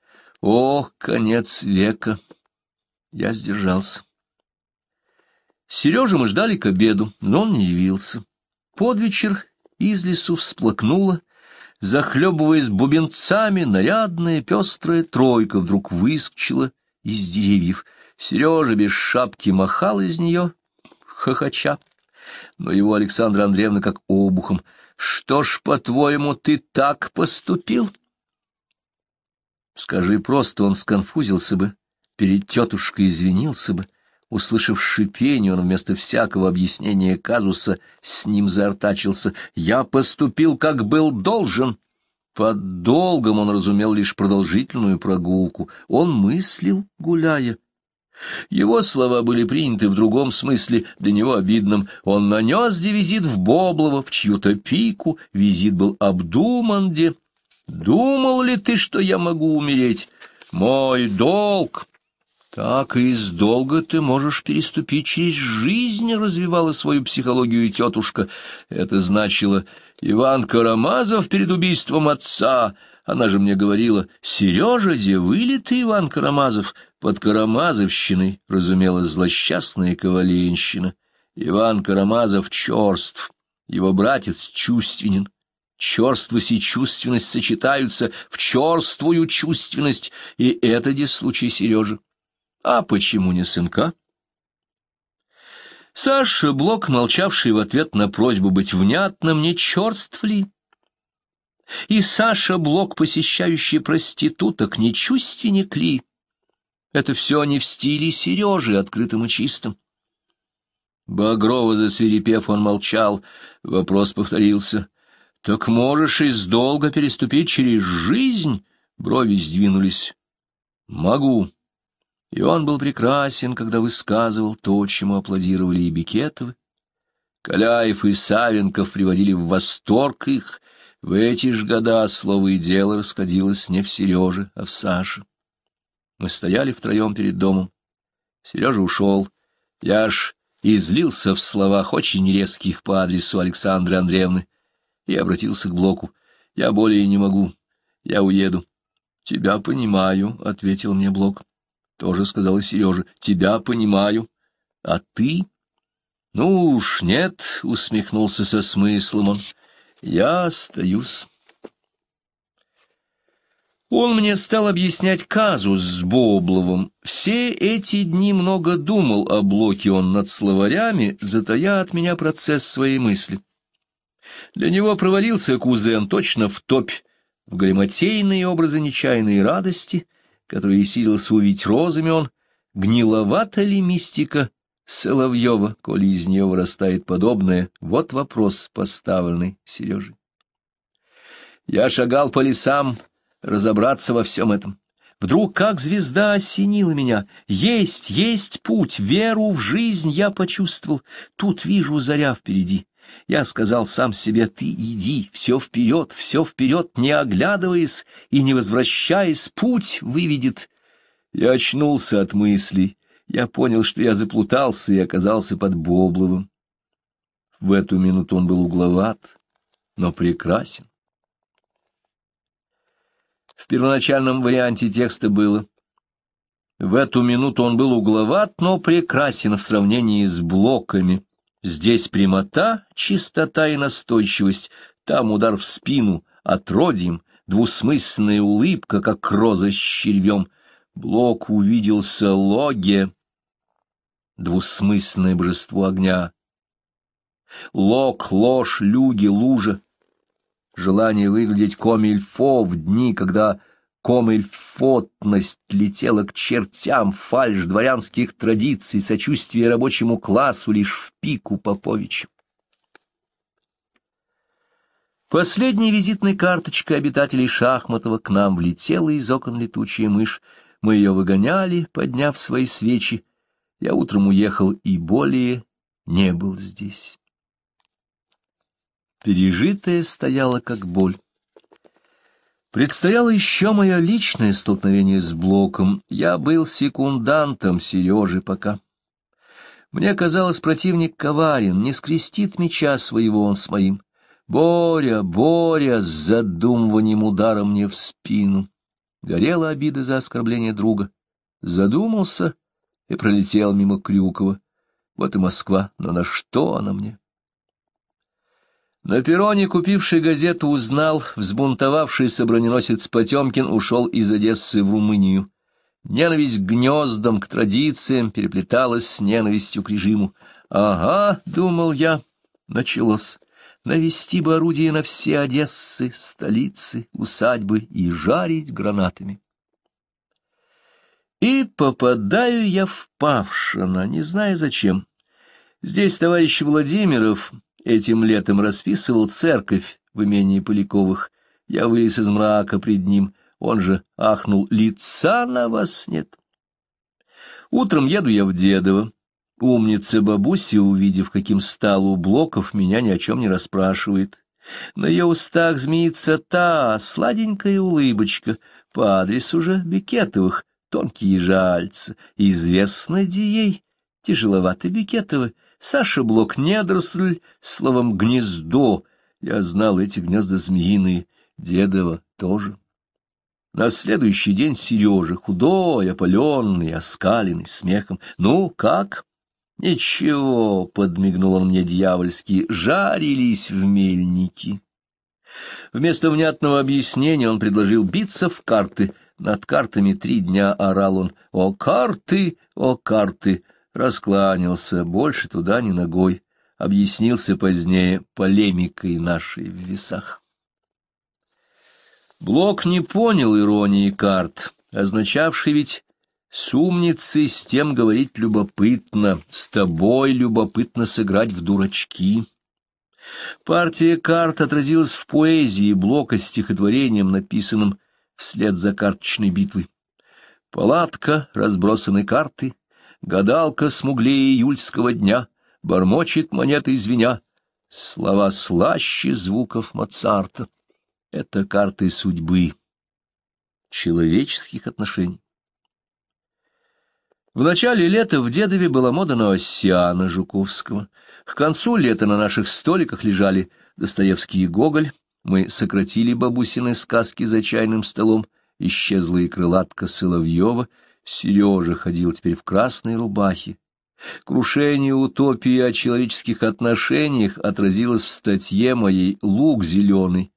О, конец века! Я сдержался. Сережу мы ждали к обеду, но он не явился. Под вечер из лесу всплакнула, захлебываясь бубенцами, нарядная пестрая тройка вдруг выскочила из деревьев. Сережа без шапки махал из нее, хохоча. Но его Александра Андреевна как обухом. «Что ж, по-твоему, ты так поступил?» Скажи просто, он сконфузился бы, перед тетушкой извинился бы. Услышав шипение, он вместо всякого объяснения казуса с ним заортачился. «Я поступил, как был должен». Под долгом он разумел лишь продолжительную прогулку. Он мыслил, гуляя. Его слова были приняты в другом смысле, для него обидным. Он нанес дивизит в Боблово, в чью-то пику, визит был обдуман, где... «Думал ли ты, что я могу умереть? Мой долг!» «Так из долга ты можешь переступить через жизнь», — развивала свою психологию тетушка. Это значило «Иван Карамазов перед убийством отца». Она же мне говорила, «Сережа, где вылитый Иван Карамазов? Под Карамазовщиной, разумелось, злосчастная Коваленщина. Иван Карамазов черств, его братец чувственен. Черствость и чувственность сочетаются в черствую чувственность, и это здесь случай Сережи. А почему не сынка? Саша Блок, молчавший в ответ на просьбу быть внятным, не черств ли? И Саша Блок, посещающий проституток, не чувственник ли? Это все не в стиле Сережи, открытым и чистым. Багрова засверепев, он молчал. Вопрос повторился. — Так можешь из долга переступить через жизнь? Брови сдвинулись. — Могу. И он был прекрасен, когда высказывал то, чему аплодировали и Бекетовы. Каляев и Савенков приводили в восторг их. В эти ж года слово и дело расходилось не в Сереже, а в Саше. Мы стояли втроем перед домом. Сережа ушел. Я аж излился в словах очень резких по адресу Александры Андреевны и обратился к Блоку. «Я более не могу. Я уеду». «Тебя понимаю», — ответил мне Блок. Тоже сказала Сережа. «Тебя понимаю. А ты?» «Ну уж нет», — усмехнулся со смыслом он. «Я остаюсь». Он мне стал объяснять казус с Бобловым. Все эти дни много думал о блоке он над словарями, затая от меня процесс своей мысли. Для него провалился кузен точно в топь, в галиматейные образы нечаянной радости, которые силился увить розами он, гниловата ли мистика Соловьева, коли из нее вырастает подобное, вот вопрос, поставленный Сережей. Я шагал по лесам, разобраться во всем этом. Вдруг как звезда осенила меня. Есть, есть путь, веру в жизнь я почувствовал. Тут вижу заря впереди. Я сказал сам себе, ты иди, все вперед, все вперед, не оглядываясь и не возвращаясь, путь выведет. Я очнулся от мыслей. Я понял, что я заплутался и оказался под Бобловым. В эту минуту он был угловат, но прекрасен в первоначальном варианте текста было. В эту минуту он был угловат, но прекрасен в сравнении с блоками. Здесь прямота, чистота и настойчивость, там удар в спину, отродьем, двусмысленная улыбка, как роза с червем. Блок увиделся логе, двусмысленное божество огня. Лог, ложь, люги, лужа желание выглядеть комильфо в дни, когда комильфотность летела к чертям фальш дворянских традиций, сочувствие рабочему классу лишь в пику Поповичу. Последней визитной карточкой обитателей Шахматова к нам влетела из окон летучая мышь. Мы ее выгоняли, подняв свои свечи. Я утром уехал и более не был здесь. Пережитое стояло как боль. Предстояло еще мое личное столкновение с Блоком. Я был секундантом Сережи пока. Мне казалось, противник коварен, не скрестит меча своего он с моим. Боря, Боря, с задумыванием удара мне в спину. Горела обида за оскорбление друга. Задумался и пролетел мимо Крюкова. Вот и Москва, но на что она мне? На перроне, купивший газету, узнал, взбунтовавшийся броненосец Потемкин ушел из Одессы в Румынию. Ненависть к гнездам, к традициям переплеталась с ненавистью к режиму. «Ага», — думал я, — началось. Навести бы орудие на все Одессы, столицы, усадьбы и жарить гранатами. И попадаю я в Павшино, не знаю зачем. Здесь товарищ Владимиров Этим летом расписывал церковь в имении Поляковых. Я вылез из мрака пред ним, он же ахнул, лица на вас нет. Утром еду я в Дедово. Умница бабуся, увидев, каким стал у блоков, меня ни о чем не расспрашивает. На ее устах змеится та сладенькая улыбочка по адресу же Бекетовых, тонкие жальцы, известно ей, тяжеловато Бекетовы, Саша Блок недоросль, словом, гнездо. Я знал эти гнезда змеиные, дедова тоже. На следующий день Сережа, худой, опаленный, оскаленный, смехом. «Ну, как?» «Ничего», — подмигнул он мне дьявольски, — «жарились в мельнике. Вместо внятного объяснения он предложил биться в карты. Над картами три дня орал он «О карты! О карты!» раскланялся, больше туда ни ногой, объяснился позднее полемикой нашей в весах. Блок не понял иронии карт, означавшей ведь «С умницей с тем говорить любопытно, с тобой любопытно сыграть в дурачки». Партия карт отразилась в поэзии Блока стихотворением, написанным вслед за карточной битвой. Палатка, разбросаны карты — Гадалка смуглее июльского дня, Бормочет монеты звеня. Слова слаще звуков Моцарта. Это карты судьбы, человеческих отношений. В начале лета в Дедове была мода на Оссиана Жуковского. К концу лета на наших столиках лежали Достоевский и Гоголь. Мы сократили бабусины сказки за чайным столом. Исчезла и крылатка Соловьева — Сережа ходил теперь в красной рубахе. Крушение утопии о человеческих отношениях отразилось в статье моей «Лук зеленый».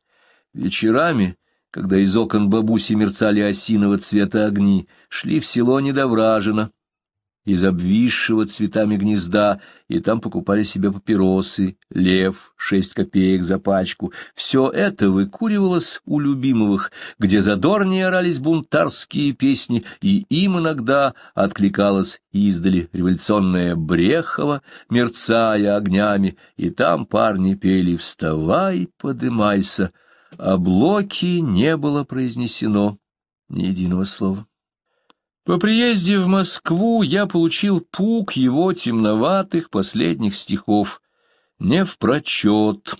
Вечерами, когда из окон бабуси мерцали осиного цвета огни, шли в село недовраженно из обвисшего цветами гнезда, и там покупали себе папиросы, лев, шесть копеек за пачку. Все это выкуривалось у любимых, где задорнее орались бунтарские песни, и им иногда откликалась издали революционное брехово, мерцая огнями, и там парни пели «Вставай, подымайся», а блоки не было произнесено ни единого слова. По приезде в Москву я получил пук его темноватых последних стихов. Не в прочет.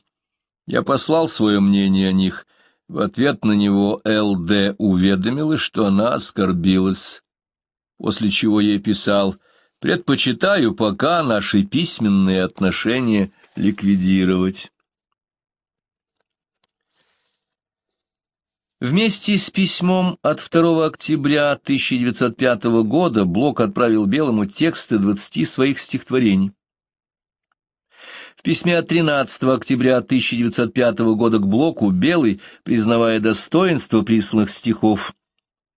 Я послал свое мнение о них. В ответ на него Л.Д. уведомила, что она оскорбилась. После чего ей писал «Предпочитаю пока наши письменные отношения ликвидировать». Вместе с письмом от 2 октября 1905 года Блок отправил Белому тексты 20 своих стихотворений. В письме от 13 октября 1905 года к Блоку Белый, признавая достоинство присланных стихов,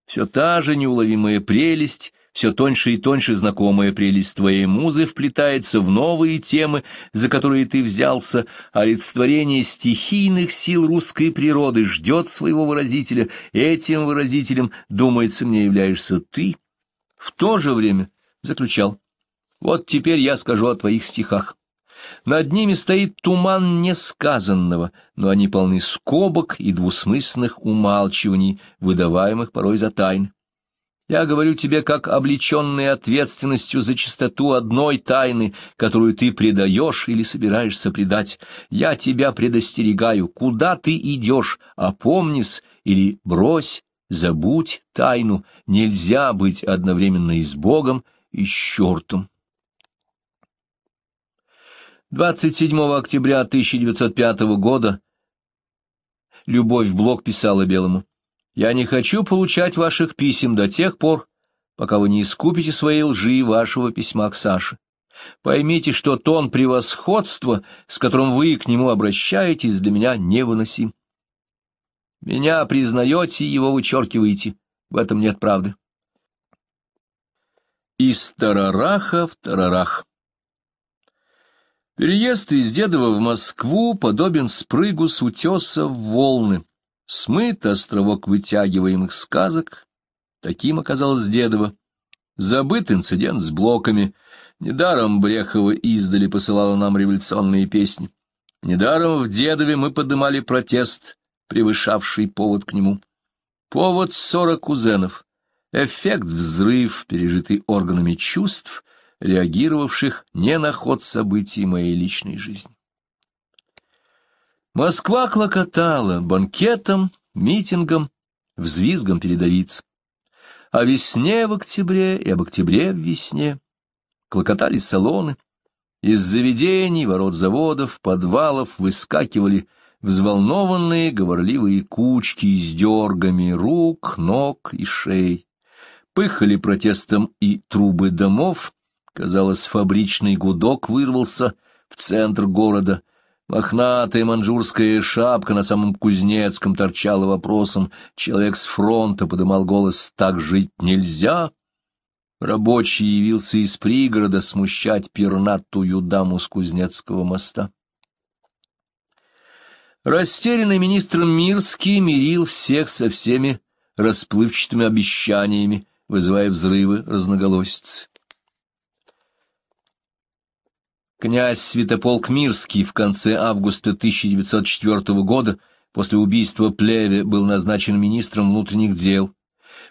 все та же неуловимая прелесть все тоньше и тоньше знакомая прелесть твоей музы вплетается в новые темы, за которые ты взялся, а олицетворение стихийных сил русской природы ждет своего выразителя, этим выразителем, думается мне, являешься ты. В то же время заключал, вот теперь я скажу о твоих стихах. Над ними стоит туман несказанного, но они полны скобок и двусмысленных умалчиваний, выдаваемых порой за тайн. Я говорю тебе, как облеченный ответственностью за чистоту одной тайны, которую ты предаешь или собираешься предать. Я тебя предостерегаю, куда ты идешь, опомнись или брось, забудь тайну. Нельзя быть одновременно и с Богом, и с чертом. 27 октября 1905 года Любовь Блок писала Белому. Я не хочу получать ваших писем до тех пор, пока вы не искупите своей лжи и вашего письма к Саше. Поймите, что тон превосходства, с которым вы к нему обращаетесь, для меня невыносим. Меня признаете, и его вычеркиваете. В этом нет правды. Из Тарараха в Тарарах Переезд из Дедова в Москву подобен спрыгу с утеса в волны смыт островок вытягиваемых сказок, таким оказалось Дедово. Забыт инцидент с блоками. Недаром Брехова издали посылала нам революционные песни. Недаром в Дедове мы подымали протест, превышавший повод к нему. Повод ссора кузенов, эффект взрыв, пережитый органами чувств, реагировавших не на ход событий моей личной жизни. Москва клокотала банкетом, митингом, взвизгом передовиц. О весне в октябре и об октябре в весне клокотали салоны. Из заведений, ворот заводов, подвалов выскакивали взволнованные говорливые кучки с дергами рук, ног и шеи. Пыхали протестом и трубы домов. Казалось, фабричный гудок вырвался в центр города — Мохнатая манжурская шапка на самом Кузнецком торчала вопросом. Человек с фронта подымал голос «Так жить нельзя!» Рабочий явился из пригорода смущать пернатую даму с Кузнецкого моста. Растерянный министр Мирский мирил всех со всеми расплывчатыми обещаниями, вызывая взрывы разноголосицы. Князь Святополк Мирский в конце августа 1904 года после убийства Плеве был назначен министром внутренних дел.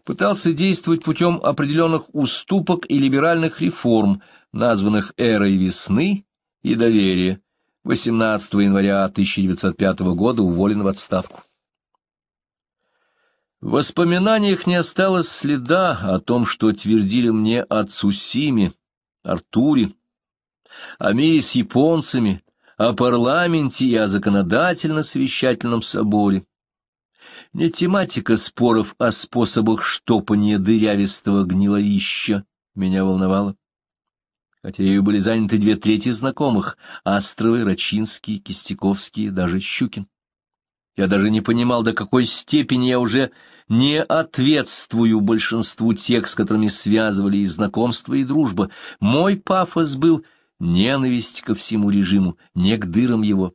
Пытался действовать путем определенных уступок и либеральных реформ, названных «эрой весны» и Доверие. 18 января 1905 года уволен в отставку. В воспоминаниях не осталось следа о том, что твердили мне о Цусиме, Артуре, о мире с японцами, о парламенте и о законодательно-совещательном соборе. Не тематика споров о а способах штопания дырявистого гниловища меня волновала. Хотя ею были заняты две трети знакомых — Астровы, Рачинский, Кистяковский, даже Щукин. Я даже не понимал, до какой степени я уже не ответствую большинству тех, с которыми связывали и знакомство, и дружба. Мой пафос был ненависть ко всему режиму, не к дырам его.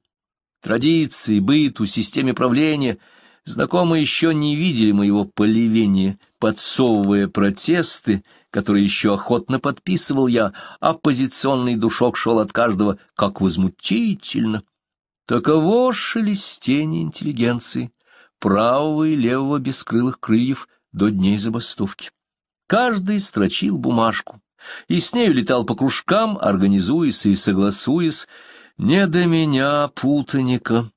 Традиции, быту, системе правления знакомые еще не видели моего поливения, подсовывая протесты, которые еще охотно подписывал я, оппозиционный душок шел от каждого, как возмутительно. Таково шелестение интеллигенции, правого и левого бескрылых крыльев до дней забастовки. Каждый строчил бумажку, и с нею летал по кружкам, организуясь и согласуясь, не до меня путаника,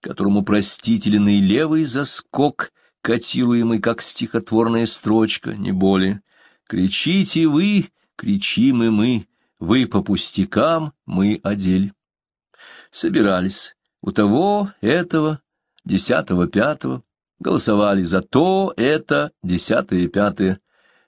которому простительный и левый заскок, котируемый как стихотворная строчка, не более. Кричите вы, кричим и мы, вы по пустякам, мы одели. Собирались у того, этого, десятого, пятого, голосовали за то, это, десятое, пятое,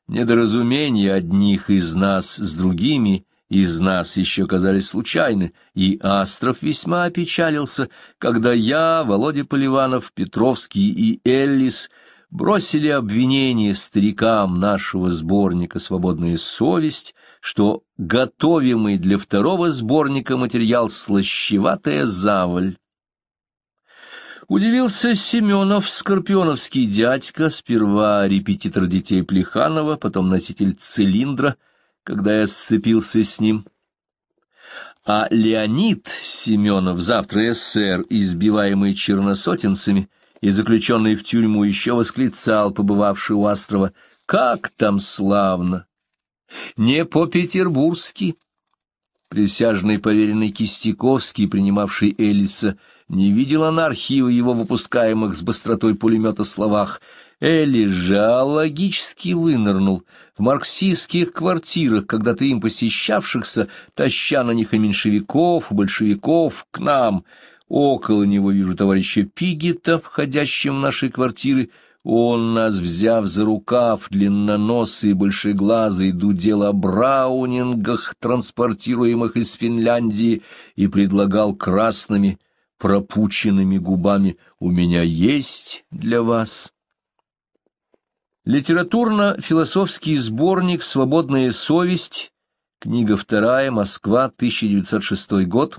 Недоразумения одних из нас с другими из нас еще казались случайны, и Астров весьма опечалился, когда я, Володя Поливанов, Петровский и Эллис бросили обвинение старикам нашего сборника «Свободная совесть», что готовимый для второго сборника материал «Слащеватая заваль» Удивился Семенов, скорпионовский дядька, сперва репетитор детей Плеханова, потом носитель цилиндра, когда я сцепился с ним. А Леонид Семенов, завтра эсэр, избиваемый черносотенцами и заключенный в тюрьму, еще восклицал, побывавший у острова, «Как там славно!» «Не по-петербургски!» Присяжный поверенный Кистяковский, принимавший Элиса, — не видел анархии в его выпускаемых с быстротой пулемета словах. Элли логически вынырнул в марксистских квартирах, когда-то им посещавшихся, таща на них и меньшевиков, и большевиков, к нам. Около него вижу товарища Пигита, входящим в наши квартиры, он, нас взяв за рукав, длинноносый, большеглазый, дудел о браунингах, транспортируемых из Финляндии, и предлагал красными — пропученными губами «У меня есть для вас». Литературно-философский сборник «Свободная совесть», книга вторая, Москва, 1906 год,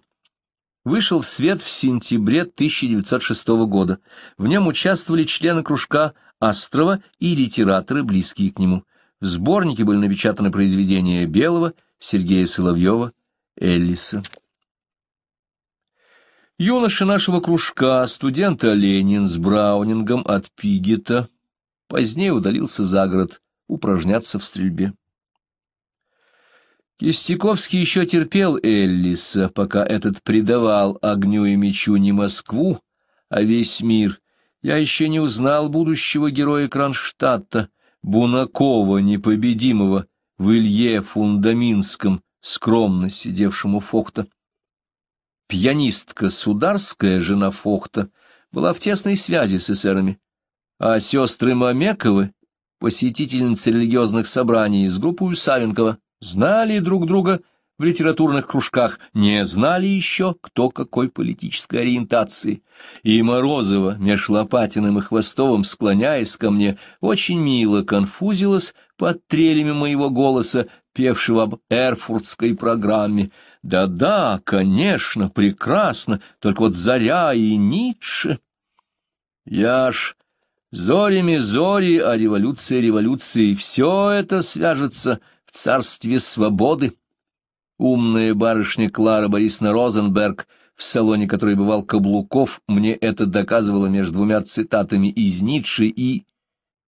вышел в свет в сентябре 1906 года. В нем участвовали члены кружка Астрова и литераторы, близкие к нему. В сборнике были напечатаны произведения Белого, Сергея Соловьева, Эллиса. Юноша нашего кружка, студент Оленин с Браунингом от Пигета, позднее удалился за город упражняться в стрельбе. Кистяковский еще терпел Эллиса, пока этот предавал огню и мечу не Москву, а весь мир. Я еще не узнал будущего героя Кронштадта, Бунакова непобедимого, в Илье Фундаминском, скромно сидевшему Фохта. Пьянистка Сударская, жена Фохта, была в тесной связи с эсерами, а сестры Мамековы, посетительницы религиозных собраний с группой Савенкова, знали друг друга в литературных кружках, не знали еще, кто какой политической ориентации. И Морозова, меж Лопатиным и Хвостовым, склоняясь ко мне, очень мило конфузилась под трелями моего голоса, певшего об эрфуртской программе, да-да, конечно, прекрасно, только вот Заря и Ницше. Я ж зорями зори, а революция революции, все это свяжется в царстве свободы. Умная барышня Клара Борисовна Розенберг, в салоне которой бывал Каблуков, мне это доказывала между двумя цитатами из Ницше и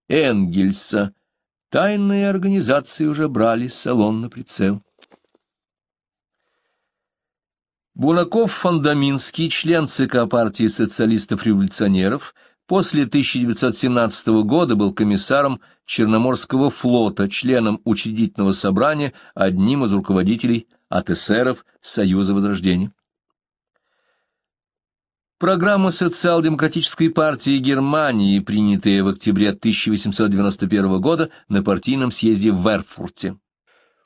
Энгельса. Тайные организации уже брали салон на прицел. Бунаков Фандаминский, член ЦК партии социалистов-революционеров, после 1917 года был комиссаром Черноморского флота, членом учредительного собрания, одним из руководителей АТСРов Союза Возрождения. Программа социал-демократической партии Германии, принятая в октябре 1891 года на партийном съезде в Верфурте.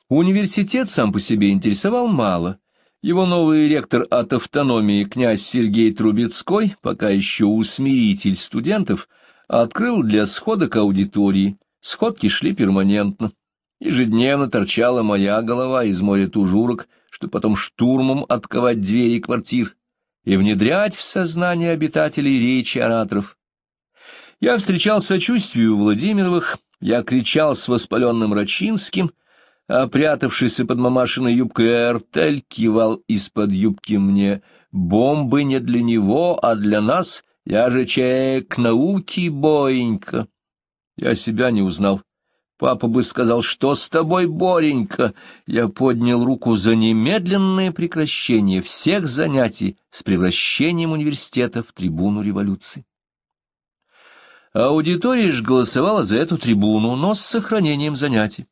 Университет сам по себе интересовал мало. Его новый ректор от автономии князь Сергей Трубецкой, пока еще усмиритель студентов, открыл для сходок аудитории. Сходки шли перманентно. Ежедневно торчала моя голова из моря тужурок, что потом штурмом отковать двери квартир и внедрять в сознание обитателей речи ораторов. Я встречал сочувствие у Владимировых, я кричал с воспаленным Рачинским — Опрятавшийся под мамашиной юбкой Эртель кивал из-под юбки мне. «Бомбы не для него, а для нас. Я же человек науки, Боенька». Я себя не узнал. Папа бы сказал, что с тобой, Боренька? Я поднял руку за немедленное прекращение всех занятий с превращением университета в трибуну революции. Аудитория же голосовала за эту трибуну, но с сохранением занятий.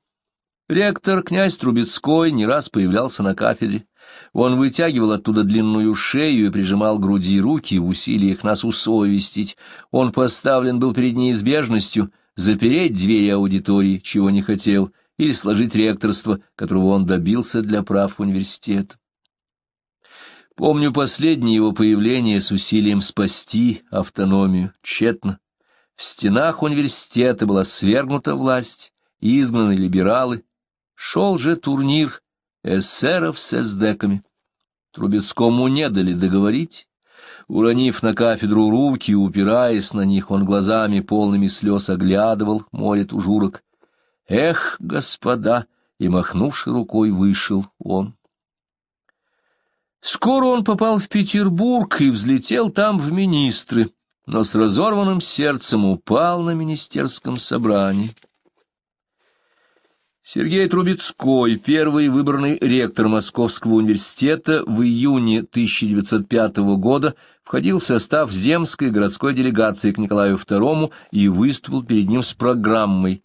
Ректор, князь Трубецкой, не раз появлялся на кафедре. Он вытягивал оттуда длинную шею и прижимал груди и руки в усилиях нас усовестить. Он поставлен был перед неизбежностью запереть двери аудитории, чего не хотел, или сложить ректорство, которого он добился для прав университета. Помню последнее его появление с усилием спасти автономию, тщетно. В стенах университета была свергнута власть, изгнаны либералы, Шел же турнир эсеров с эсдеками. Трубецкому не дали договорить. Уронив на кафедру руки, упираясь на них, он глазами полными слез оглядывал море тужурок. «Эх, господа!» — и, махнувши рукой, вышел он. Скоро он попал в Петербург и взлетел там в министры, но с разорванным сердцем упал на министерском собрании. Сергей Трубецкой, первый выбранный ректор Московского университета в июне 1905 года, входил в состав земской городской делегации к Николаю II и выступил перед ним с программой.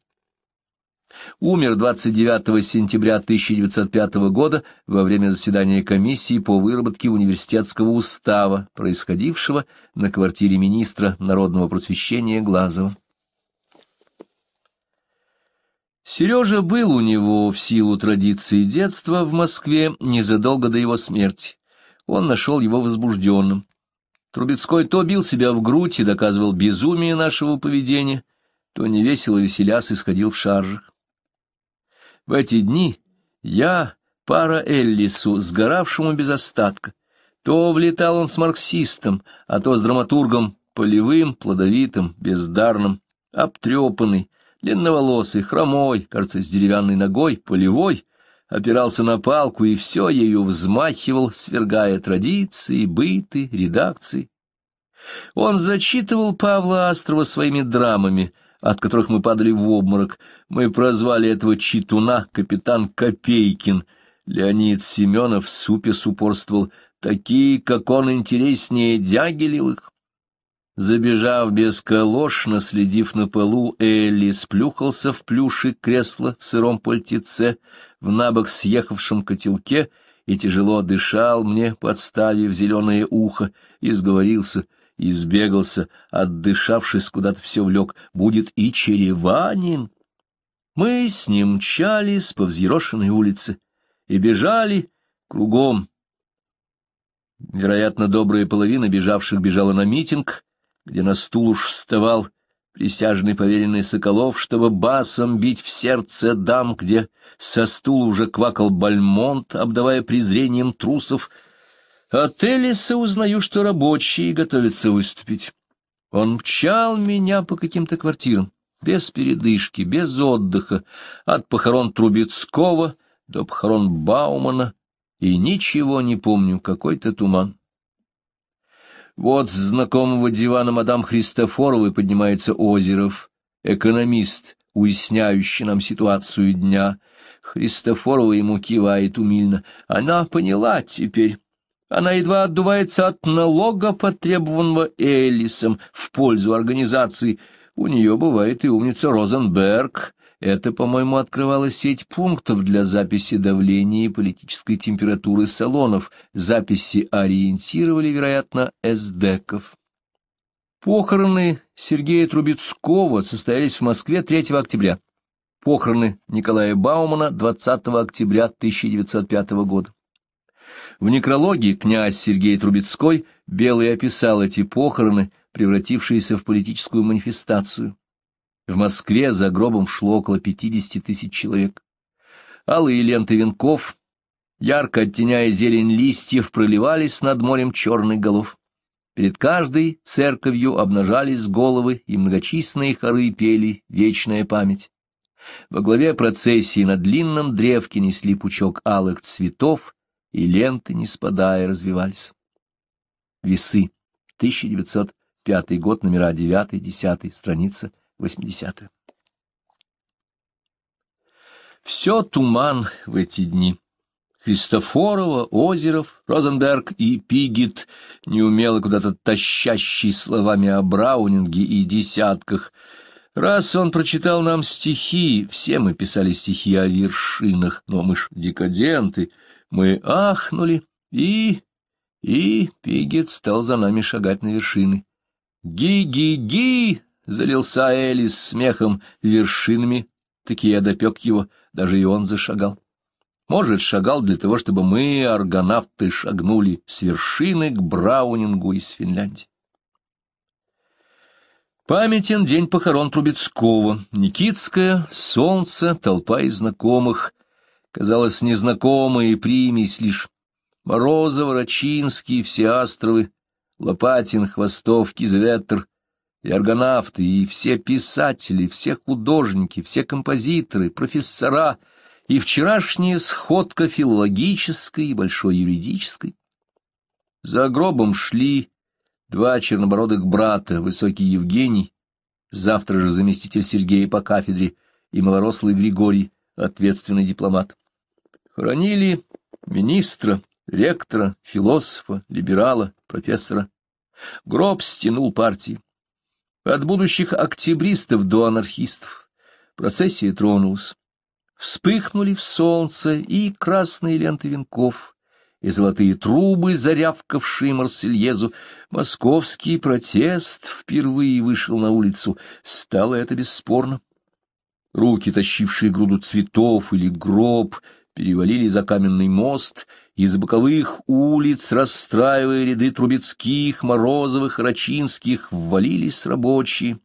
Умер 29 сентября 1905 года во время заседания комиссии по выработке университетского устава, происходившего на квартире министра народного просвещения Глазова. Сережа был у него в силу традиции детства в Москве незадолго до его смерти. Он нашел его возбужденным. Трубецкой то бил себя в грудь и доказывал безумие нашего поведения, то невесело веселясь исходил в шаржах. В эти дни я, пара Эллису, сгоравшему без остатка, то влетал он с марксистом, а то с драматургом полевым, плодовитым, бездарным, обтрепанный, длинноволосый, хромой, кажется, с деревянной ногой, полевой, опирался на палку и все ею взмахивал, свергая традиции, быты, редакции. Он зачитывал Павла Астрова своими драмами, от которых мы падали в обморок. Мы прозвали этого читуна капитан Копейкин. Леонид Семенов в супе супорствовал. Такие, как он, интереснее Дягилевых. Забежав без колош, наследив на полу, Элли сплюхался в плюши кресла в сыром пальтеце, в набок съехавшем котелке и тяжело дышал мне, подставив зеленое ухо, и сговорился, избегался, отдышавшись, куда-то все влек, будет и череванин. Мы с ним мчались по взъерошенной улице и бежали кругом. Вероятно, добрая половина бежавших бежала на митинг, где на стул уж вставал присяжный поверенный Соколов, чтобы басом бить в сердце дам, где со стула уже квакал Бальмонт, обдавая презрением трусов. От Элиса узнаю, что рабочие готовятся выступить. Он мчал меня по каким-то квартирам, без передышки, без отдыха, от похорон Трубецкого до похорон Баумана, и ничего не помню, какой-то туман. Вот с знакомого дивана мадам Христофоровой поднимается Озеров, экономист, уясняющий нам ситуацию дня. Христофорова ему кивает умильно. Она поняла теперь. Она едва отдувается от налога, потребованного Элисом в пользу организации. У нее бывает и умница Розенберг, это, по-моему, открывало сеть пунктов для записи давления и политической температуры салонов. Записи ориентировали, вероятно, эсдеков. Похороны Сергея Трубецкого состоялись в Москве 3 октября. Похороны Николая Баумана 20 октября 1905 года. В некрологе князь Сергей Трубецкой Белый описал эти похороны, превратившиеся в политическую манифестацию. В Москве за гробом шло около 50 тысяч человек. Алые ленты венков, ярко оттеняя зелень листьев, проливались над морем черных голов. Перед каждой церковью обнажались головы, и многочисленные хоры пели «Вечная память». Во главе процессии на длинном древке несли пучок алых цветов, и ленты, не спадая, развивались. Весы. 1905 год, номера 9-10, страница 1. 80 -е. Все туман в эти дни. Христофорова, Озеров, Розенберг и Пигит, неумело куда-то тащащий словами о Браунинге и десятках. Раз он прочитал нам стихи, все мы писали стихи о вершинах, но мы ж декаденты, мы ахнули, и... и Пигит стал за нами шагать на вершины. «Ги-ги-ги!» Залился Элис смехом вершинами, таки я допек его, даже и он зашагал. Может, шагал для того, чтобы мы, аргонавты, шагнули с вершины к Браунингу из Финляндии. Памятен день похорон Трубецкого. Никитское, солнце, толпа из знакомых. Казалось, незнакомые примесь лишь. Морозов, Рачинский, островы, Лопатин, Хвостов, Кизветр, и аргонавты, и все писатели, все художники, все композиторы, профессора, и вчерашняя сходка филологической и большой юридической. За гробом шли два чернобородых брата, высокий Евгений, завтра же заместитель Сергея по кафедре, и малорослый Григорий, ответственный дипломат. Хоронили министра, ректора, философа, либерала, профессора. Гроб стянул партии. От будущих октябристов до анархистов процессия тронулась. Вспыхнули в солнце и красные ленты венков, и золотые трубы, зарявкавшие Марсельезу. Московский протест впервые вышел на улицу. Стало это бесспорно. Руки, тащившие груду цветов или гроб, перевалили за каменный мост, из боковых улиц, расстраивая ряды Трубецких, Морозовых, Рачинских, ввалились рабочие.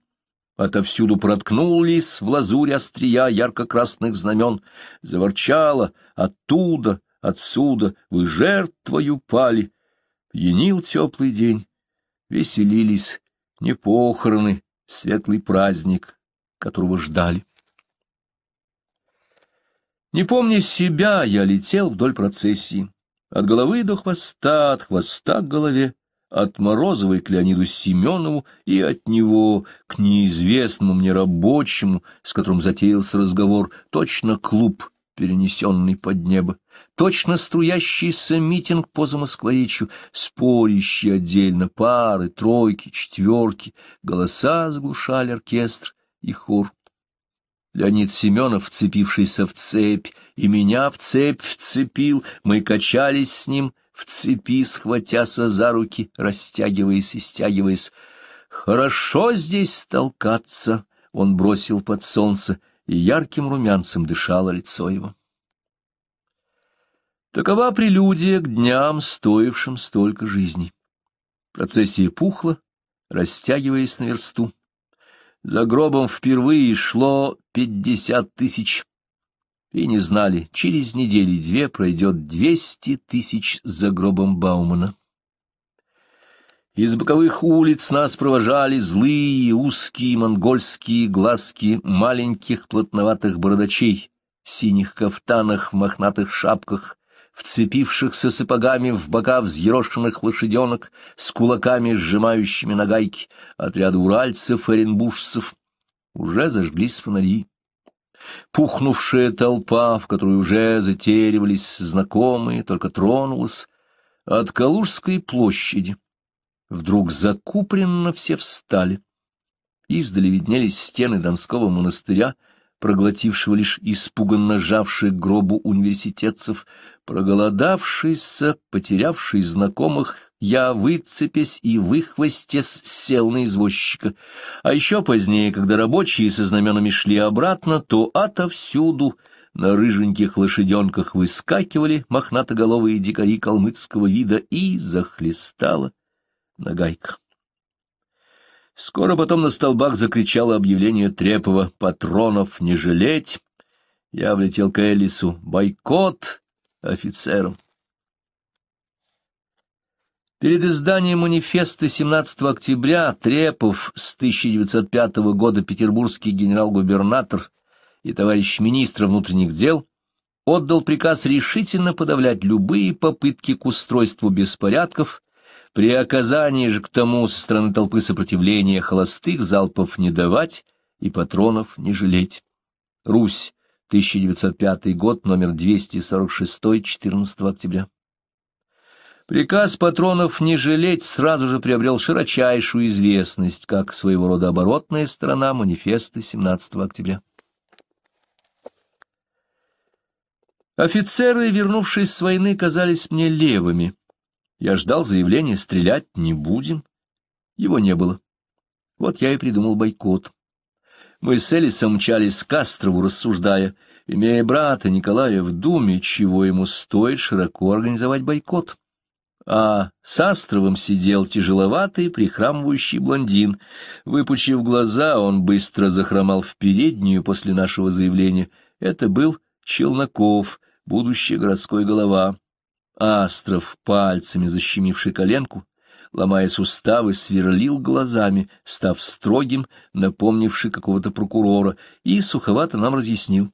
Отовсюду проткнулись в лазурь острия ярко-красных знамен. Заворчало оттуда, отсюда, вы жертвою пали. Пьянил теплый день, веселились, не похороны, светлый праздник, которого ждали. Не помня себя, я летел вдоль процессии. От головы до хвоста, от хвоста к голове, от Морозовой к Леониду Семенову и от него к неизвестному мне рабочему, с которым затеялся разговор, точно клуб, перенесенный под небо, точно струящийся митинг по замоскворечью, спорящие отдельно пары, тройки, четверки, голоса заглушали оркестр и хор. Леонид Семенов, вцепившийся в цепь, и меня в цепь вцепил, мы качались с ним в цепи, схватяся за руки, растягиваясь и стягиваясь. «Хорошо здесь толкаться!» — он бросил под солнце, и ярким румянцем дышало лицо его. Такова прелюдия к дням, стоившим столько жизни. Процессия пухла, растягиваясь на версту. За гробом впервые шло пятьдесят тысяч. И не знали, через недели две пройдет двести тысяч за гробом Баумана. Из боковых улиц нас провожали злые, узкие монгольские глазки маленьких плотноватых бородачей в синих кафтанах, в мохнатых шапках, вцепившихся сапогами в бока взъерошенных лошаденок с кулаками, сжимающими нагайки гайки, отряды уральцев, оренбуржцев — уже зажглись фонари. Пухнувшая толпа, в которой уже затеривались знакомые, только тронулась, от Калужской площади. Вдруг закупренно все встали. Издали виднелись стены Донского монастыря, проглотившего лишь испуганно жавших гробу университетцев, проголодавшийся, потерявший знакомых я, выцепясь и выхвостясь, сел на извозчика. А еще позднее, когда рабочие со знаменами шли обратно, то отовсюду на рыженьких лошаденках выскакивали мохнатоголовые дикари калмыцкого вида и захлестала нагайка. Скоро потом на столбах закричало объявление Трепова «Патронов не жалеть!» Я влетел к Элису «Бойкот офицерам!» Перед изданием манифеста 17 октября Трепов с 1905 года петербургский генерал-губернатор и товарищ министра внутренних дел отдал приказ решительно подавлять любые попытки к устройству беспорядков, при оказании же к тому со стороны толпы сопротивления холостых залпов не давать и патронов не жалеть. Русь, 1905 год, номер 246, 14 октября. Приказ патронов не жалеть сразу же приобрел широчайшую известность, как своего рода оборотная сторона манифеста 17 октября. Офицеры, вернувшись с войны, казались мне левыми. Я ждал заявления «стрелять не будем». Его не было. Вот я и придумал бойкот. Мы с Элисом мчались к Астрову, рассуждая, имея брата Николая в Думе, чего ему стоит широко организовать бойкот а с Астровым сидел тяжеловатый, прихрамывающий блондин. Выпучив глаза, он быстро захромал в переднюю после нашего заявления. Это был Челноков, будущий городской голова. Астров, пальцами защемивший коленку, ломая суставы, сверлил глазами, став строгим, напомнивший какого-то прокурора, и суховато нам разъяснил.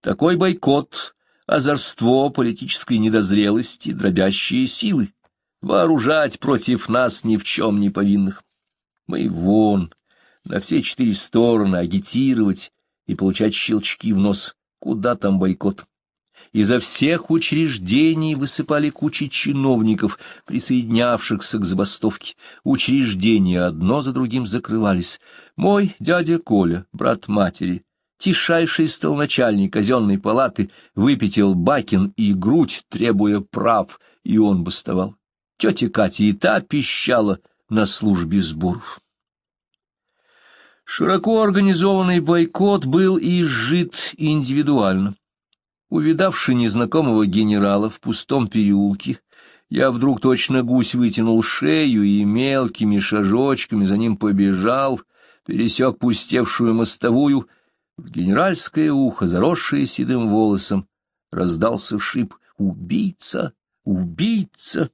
Такой бойкот, озорство политической недозрелости, дробящие силы вооружать против нас ни в чем не повинных. Мы вон, на все четыре стороны агитировать и получать щелчки в нос. Куда там бойкот? Изо всех учреждений высыпали кучи чиновников, присоединявшихся к забастовке. Учреждения одно за другим закрывались. Мой дядя Коля, брат матери, тишайший столначальник казенной палаты, выпятил Бакин и грудь, требуя прав, и он бастовал тетя Катя, и та пищала на службе сборов. Широко организованный бойкот был изжит индивидуально. Увидавший незнакомого генерала в пустом переулке, я вдруг точно гусь вытянул шею и мелкими шажочками за ним побежал, пересек пустевшую мостовую. В генеральское ухо, заросшее седым волосом, раздался шип «Убийца! Убийца!»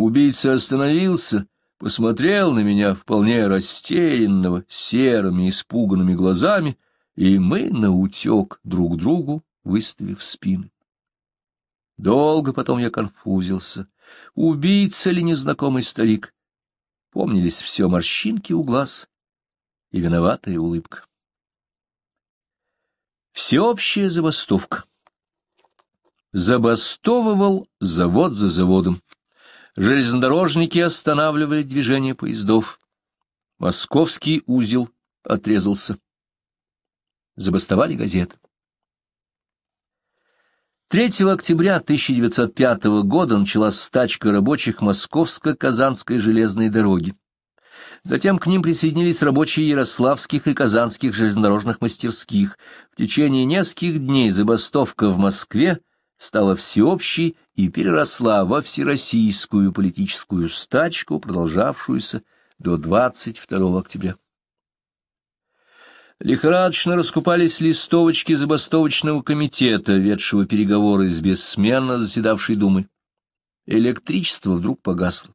Убийца остановился, посмотрел на меня вполне растерянного, серыми, испуганными глазами, и мы наутек друг другу, выставив спины. Долго потом я конфузился. Убийца ли незнакомый старик? Помнились все морщинки у глаз и виноватая улыбка. Всеобщая забастовка. Забастовывал завод за заводом. Железнодорожники останавливали движение поездов. Московский узел отрезался. Забастовали газеты. 3 октября 1905 года началась стачка рабочих Московско-Казанской железной дороги. Затем к ним присоединились рабочие ярославских и казанских железнодорожных мастерских. В течение нескольких дней забастовка в Москве стала всеобщей и переросла во всероссийскую политическую стачку, продолжавшуюся до 22 октября. Лихорадочно раскупались листовочки забастовочного комитета, ведшего переговоры с бессменно заседавшей Думой. Электричество вдруг погасло.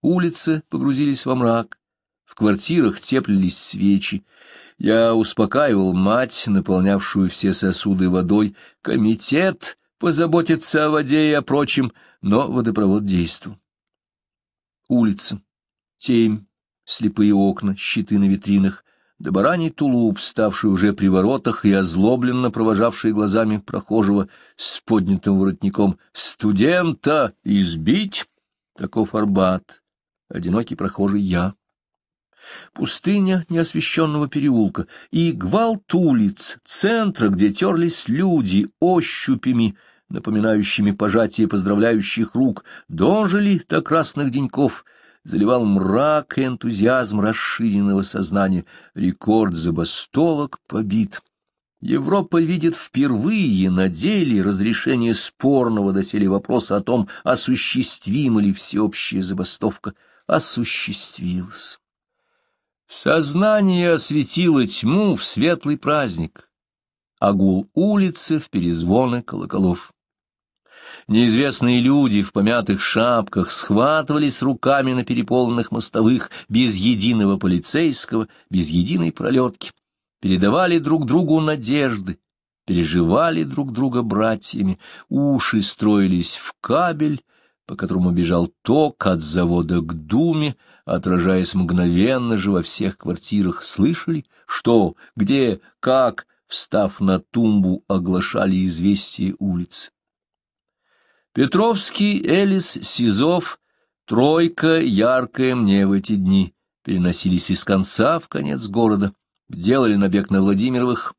Улицы погрузились во мрак. В квартирах теплились свечи. Я успокаивал мать, наполнявшую все сосуды водой. «Комитет!» позаботиться о воде и о прочем, но водопровод действовал. Улица. тень, слепые окна, щиты на витринах, да бараний тулуп, ставший уже при воротах и озлобленно провожавший глазами прохожего с поднятым воротником «Студента избить!» Таков Арбат, одинокий прохожий я пустыня неосвещенного переулка и гвалт улиц, центра, где терлись люди ощупями, напоминающими пожатие поздравляющих рук, дожили до красных деньков, заливал мрак и энтузиазм расширенного сознания, рекорд забастовок побит. Европа видит впервые на деле разрешение спорного доселе вопроса о том, осуществима ли всеобщая забастовка. Осуществилась. Сознание осветило тьму в светлый праздник, а гул улицы в перезвоны колоколов. Неизвестные люди в помятых шапках схватывались руками на переполненных мостовых, без единого полицейского, без единой пролетки, передавали друг другу надежды, переживали друг друга братьями, уши строились в кабель, по которому бежал ток от завода к думе, отражаясь мгновенно же во всех квартирах, слышали, что, где, как, встав на тумбу, оглашали известие улиц. Петровский, Элис, Сизов, тройка яркая мне в эти дни, переносились из конца в конец города, делали набег на Владимировых,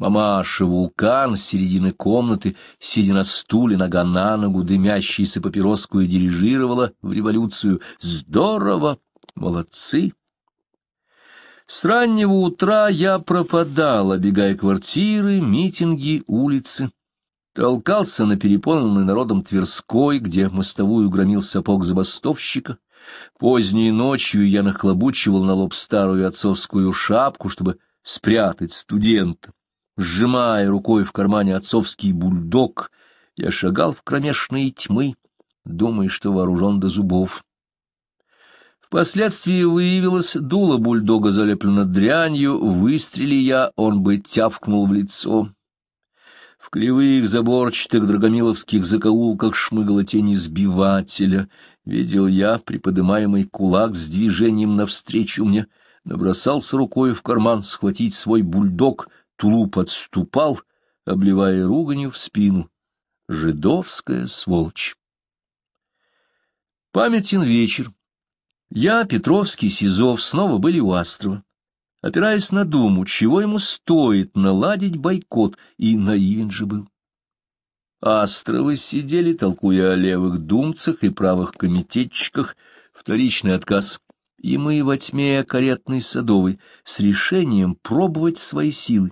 Мамаша вулкан с середины комнаты, сидя на стуле, нога на ногу, дымящийся папироску и дирижировала в революцию. Здорово! Молодцы! С раннего утра я пропадал, обегая квартиры, митинги, улицы. Толкался на переполненный народом Тверской, где мостовую громил сапог забастовщика. Поздней ночью я нахлобучивал на лоб старую отцовскую шапку, чтобы спрятать студента. Сжимая рукой в кармане отцовский бульдог, я шагал в кромешные тьмы, думая, что вооружен до зубов. Впоследствии выявилось, дуло бульдога залеплено дрянью, выстрели я, он бы тявкнул в лицо. В кривых заборчатых драгомиловских закоулках шмыгала тень избивателя. Видел я приподымаемый кулак с движением навстречу мне, набросался рукой в карман схватить свой бульдог — Тулуп отступал, обливая руганью в спину. Жидовская сволочь. Памятен вечер. Я, Петровский, Сизов снова были у Астрова. Опираясь на думу, чего ему стоит наладить бойкот, и наивен же был. Астровы сидели, толкуя о левых думцах и правых комитетчиках, вторичный отказ. И мы во тьме каретной садовой с решением пробовать свои силы.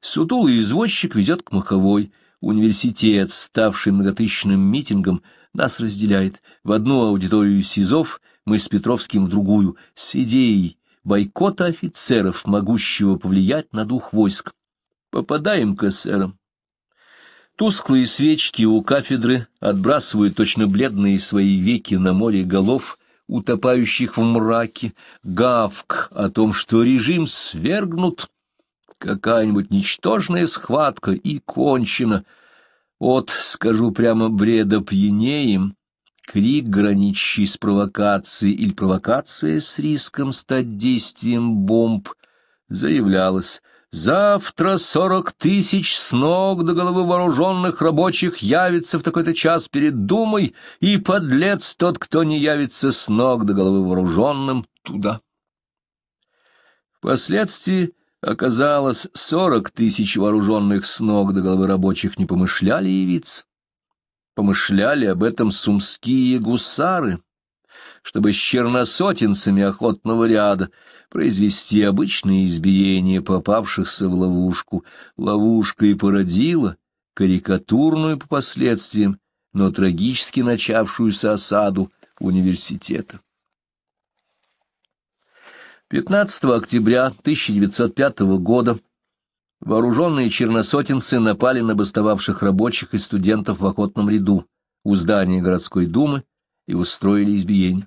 Сутулый извозчик везет к Маховой. Университет, ставший многотысячным митингом, нас разделяет. В одну аудиторию СИЗОВ, мы с Петровским в другую, с идеей бойкота офицеров, могущего повлиять на дух войск. Попадаем к эсерам. Тусклые свечки у кафедры отбрасывают точно бледные свои веки на море голов, утопающих в мраке, гавк о том, что режим свергнут, Какая-нибудь ничтожная схватка и кончена. От, скажу прямо, бреда пьянеем, крик, граничащий с провокацией или провокация с риском стать действием бомб, заявлялось «Завтра сорок тысяч с ног до головы вооруженных рабочих явится в такой-то час перед Думой, и подлец тот, кто не явится с ног до головы вооруженным, туда». Впоследствии Оказалось, сорок тысяч вооруженных с ног до головы рабочих не помышляли явиться. Помышляли об этом сумские гусары, чтобы с черносотенцами охотного ряда произвести обычные избиения попавшихся в ловушку. Ловушка и породила карикатурную по последствиям, но трагически начавшуюся осаду университета. 15 октября 1905 года вооруженные черносотенцы напали на бастовавших рабочих и студентов в охотном ряду у здания городской думы и устроили избиение.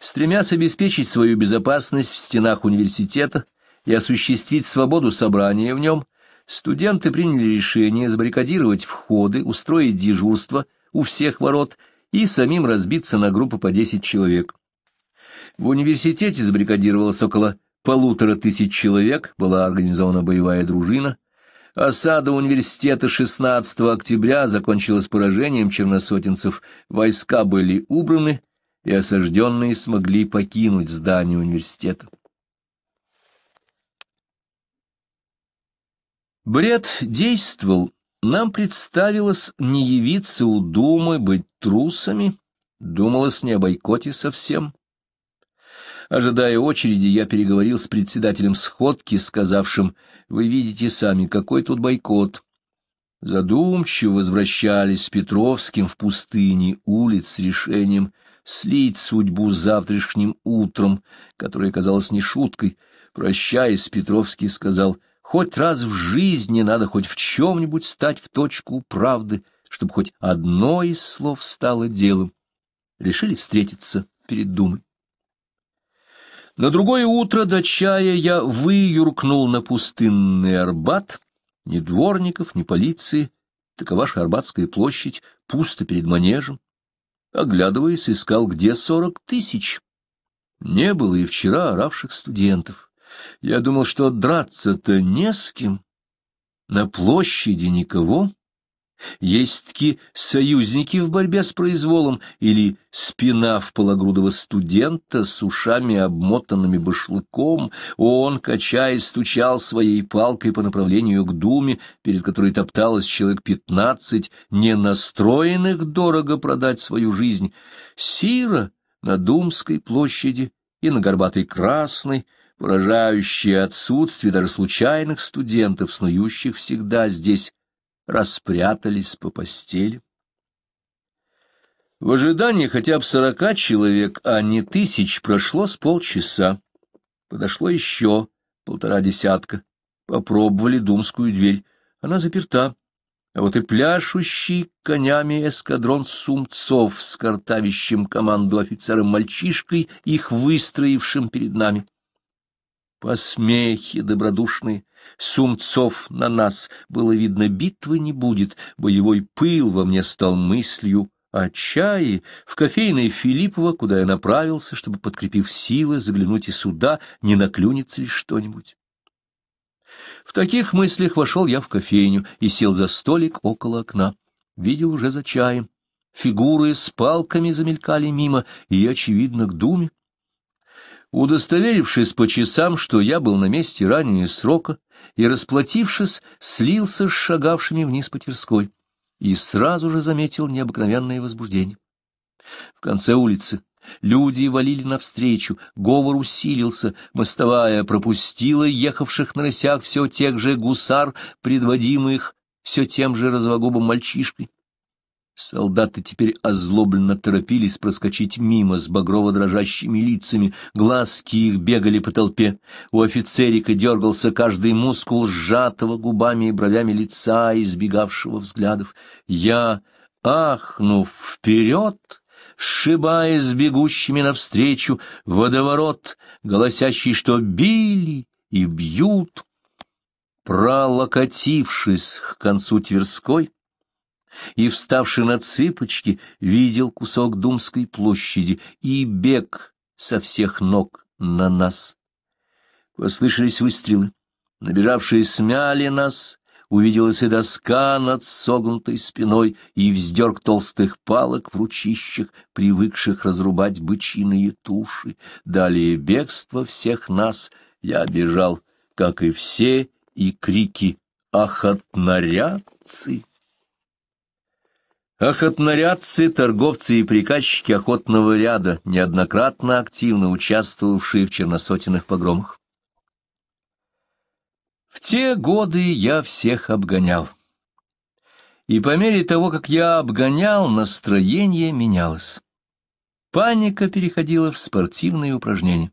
Стремясь обеспечить свою безопасность в стенах университета и осуществить свободу собрания в нем, студенты приняли решение забаррикадировать входы, устроить дежурство у всех ворот и самим разбиться на группы по 10 человек. В университете забрикадировалось около полутора тысяч человек, была организована боевая дружина. Осада университета 16 октября закончилась поражением черносотенцев, войска были убраны, и осажденные смогли покинуть здание университета. Бред действовал. Нам представилось не явиться у Думы, быть трусами. Думалось не о бойкоте совсем. Ожидая очереди, я переговорил с председателем сходки, сказавшим, «Вы видите сами, какой тут бойкот». Задумчиво возвращались с Петровским в пустыне улиц с решением слить судьбу завтрашним утром, которое казалось не шуткой. Прощаясь, Петровский сказал, «Хоть раз в жизни надо хоть в чем-нибудь стать в точку правды, чтобы хоть одно из слов стало делом». Решили встретиться перед Думой. На другое утро до чая я выюркнул на пустынный Арбат. Ни дворников, ни полиции. Такова же Арбатская площадь, пусто перед манежем. Оглядываясь, искал, где сорок тысяч. Не было и вчера оравших студентов. Я думал, что драться-то не с кем. На площади никого. Есть-таки союзники в борьбе с произволом или спина в пологрудого студента с ушами, обмотанными башлыком. Он, качаясь, стучал своей палкой по направлению к думе, перед которой топталось человек пятнадцать, не настроенных дорого продать свою жизнь. Сира на Думской площади и на Горбатой Красной — поражающее отсутствие даже случайных студентов, снующих всегда здесь распрятались по постели. В ожидании хотя бы сорока человек, а не тысяч, прошло с полчаса. Подошло еще полтора десятка. Попробовали думскую дверь. Она заперта. А вот и пляшущий конями эскадрон сумцов с картавищем команду офицером-мальчишкой, их выстроившим перед нами. Посмехи добродушные, Сумцов на нас, было видно, битвы не будет, боевой пыл во мне стал мыслью о чае, в кофейной Филиппова, куда я направился, чтобы, подкрепив силы, заглянуть и сюда, не наклюнется ли что-нибудь. В таких мыслях вошел я в кофейню и сел за столик около окна. Видел уже за чаем. Фигуры с палками замелькали мимо и, очевидно, к думе. Удостоверившись по часам, что я был на месте ранее срока, и, расплатившись, слился с шагавшими вниз по Тверской, и сразу же заметил необыкновенное возбуждение. В конце улицы люди валили навстречу, говор усилился, мостовая пропустила ехавших на рысях все тех же гусар, предводимых все тем же развогубом мальчишкой. Солдаты теперь озлобленно торопились проскочить мимо с багрово-дрожащими лицами, глазки их бегали по толпе. У офицерика дергался каждый мускул сжатого губами и бровями лица, избегавшего взглядов. Я, ахнув вперед, сшибая с бегущими навстречу водоворот, голосящий, что били и бьют, пролокотившись к концу Тверской, и, вставши на цыпочки, видел кусок Думской площади и бег со всех ног на нас. Послышались выстрелы. Набежавшие смяли нас, увиделась и доска над согнутой спиной, и вздерг толстых палок в ручищах, привыкших разрубать бычиные туши. Далее бегство всех нас. Я бежал, как и все, и крики «Ах, отнарядцы!» Охотнорядцы, торговцы и приказчики охотного ряда, неоднократно активно участвовавшие в черносотенных погромах. В те годы я всех обгонял. И по мере того, как я обгонял, настроение менялось. Паника переходила в спортивные упражнения.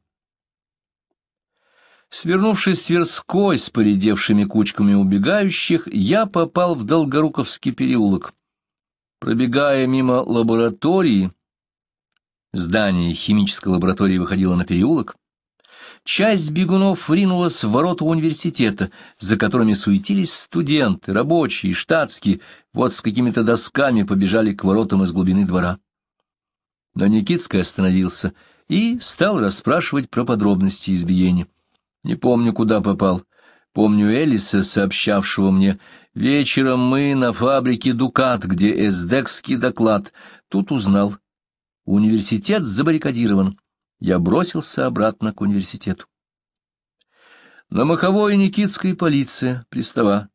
Свернувшись сверской с поредевшими кучками убегающих, я попал в Долгоруковский переулок, Пробегая мимо лаборатории, здание химической лаборатории выходило на переулок, часть бегунов ринулась в ворота университета, за которыми суетились студенты, рабочие, штатские, вот с какими-то досками побежали к воротам из глубины двора. Но Никитский остановился и стал расспрашивать про подробности избиения. Не помню, куда попал. Помню Элиса, сообщавшего мне, «Вечером мы на фабрике «Дукат», где эсдекский доклад. Тут узнал. Университет забаррикадирован. Я бросился обратно к университету». На Маховой Никитской полиция, пристава.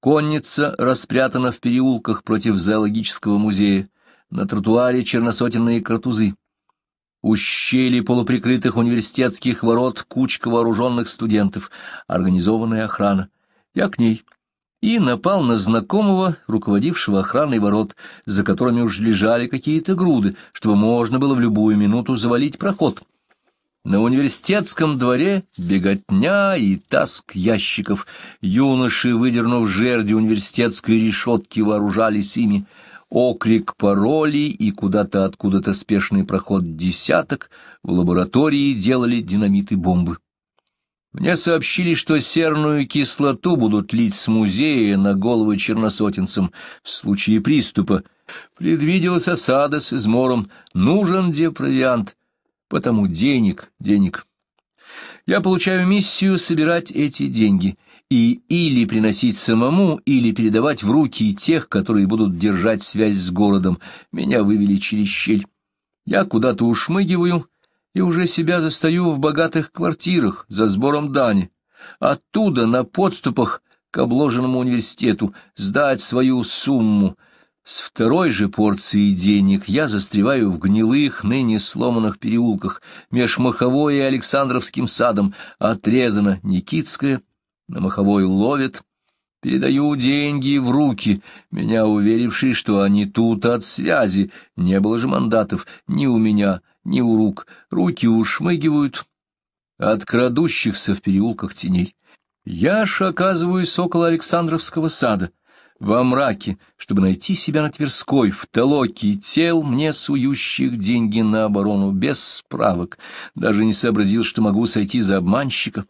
Конница распрятана в переулках против зоологического музея. На тротуаре черносотенные картузы ущелье полуприкрытых университетских ворот кучка вооруженных студентов, организованная охрана. Я к ней. И напал на знакомого, руководившего охраной ворот, за которыми уж лежали какие-то груды, чтобы можно было в любую минуту завалить проход. На университетском дворе беготня и таск ящиков. Юноши, выдернув жерди университетской решетки, вооружались ими — окрик паролей и куда-то откуда-то спешный проход десяток, в лаборатории делали динамиты бомбы. Мне сообщили, что серную кислоту будут лить с музея на головы черносотенцам в случае приступа. Предвиделась осада с измором, нужен где потому денег, денег. Я получаю миссию собирать эти деньги — и или приносить самому, или передавать в руки тех, которые будут держать связь с городом. Меня вывели через щель. Я куда-то ушмыгиваю и уже себя застаю в богатых квартирах за сбором дани. Оттуда на подступах к обложенному университету сдать свою сумму. С второй же порции денег я застреваю в гнилых, ныне сломанных переулках меж Маховой и Александровским садом, отрезана Никитская, на маховой ловят, передаю деньги в руки, меня уверивший, что они тут от связи, не было же мандатов ни у меня, ни у рук, руки ушмыгивают от крадущихся в переулках теней. Я же оказываюсь около Александровского сада, во мраке, чтобы найти себя на Тверской, в толоке тел мне сующих деньги на оборону, без справок, даже не сообразил, что могу сойти за обманщика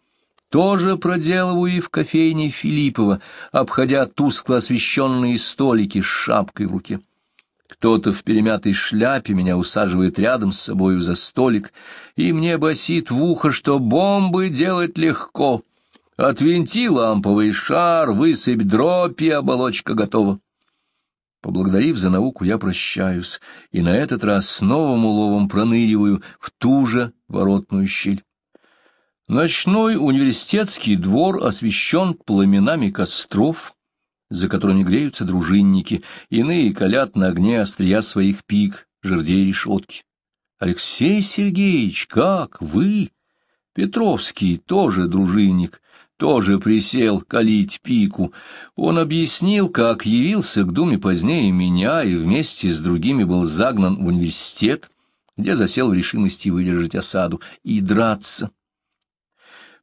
тоже проделываю и в кофейне Филиппова, обходя тускло освещенные столики с шапкой в руке. Кто-то в перемятой шляпе меня усаживает рядом с собою за столик, и мне басит в ухо, что бомбы делать легко. Отвинти ламповый шар, высыпь дробь, и оболочка готова. Поблагодарив за науку, я прощаюсь, и на этот раз с новым уловом проныриваю в ту же воротную щель. Ночной университетский двор освещен пламенами костров, за которыми греются дружинники, иные колят на огне острия своих пик, жердей решетки. Алексей Сергеевич, как вы? Петровский тоже дружинник, тоже присел калить пику. Он объяснил, как явился к думе позднее меня и вместе с другими был загнан в университет, где засел в решимости выдержать осаду и драться.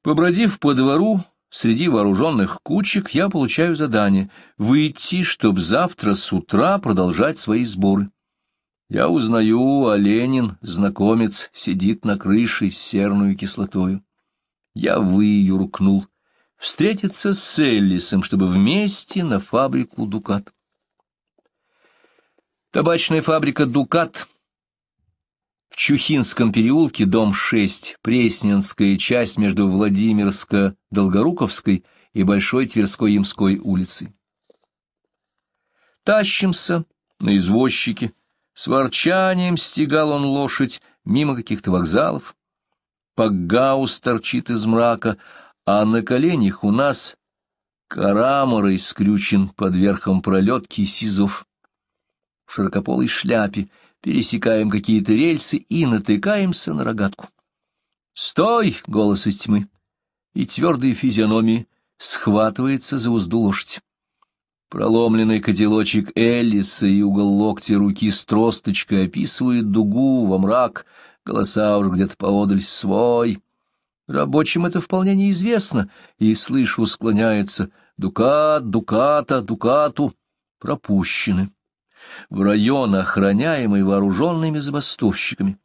Побродив по двору, среди вооруженных кучек, я получаю задание выйти, чтоб завтра с утра продолжать свои сборы. Я узнаю, а Ленин, знакомец, сидит на крыше с серную кислотою. Я выюркнул. Встретиться с Эллисом, чтобы вместе на фабрику «Дукат». Табачная фабрика «Дукат» В Чухинском переулке, дом 6, Пресненская часть между Владимирско-Долгоруковской и Большой Тверской-Ямской улицей. Тащимся на извозчике. С ворчанием стегал он лошадь мимо каких-то вокзалов. Пагаус торчит из мрака, а на коленях у нас караморой скрючен под верхом пролетки сизов в широкополой шляпе — пересекаем какие-то рельсы и натыкаемся на рогатку. «Стой!» — голос из тьмы. И твердой физиономии схватывается за узду лошадь. Проломленный котелочек Эллиса и угол локтя руки с тросточкой описывают дугу во мрак, голоса уж где-то поодаль свой. Рабочим это вполне неизвестно, и, слышу, склоняется «Дукат, дуката, дукату» пропущены в район, охраняемый вооруженными забастовщиками.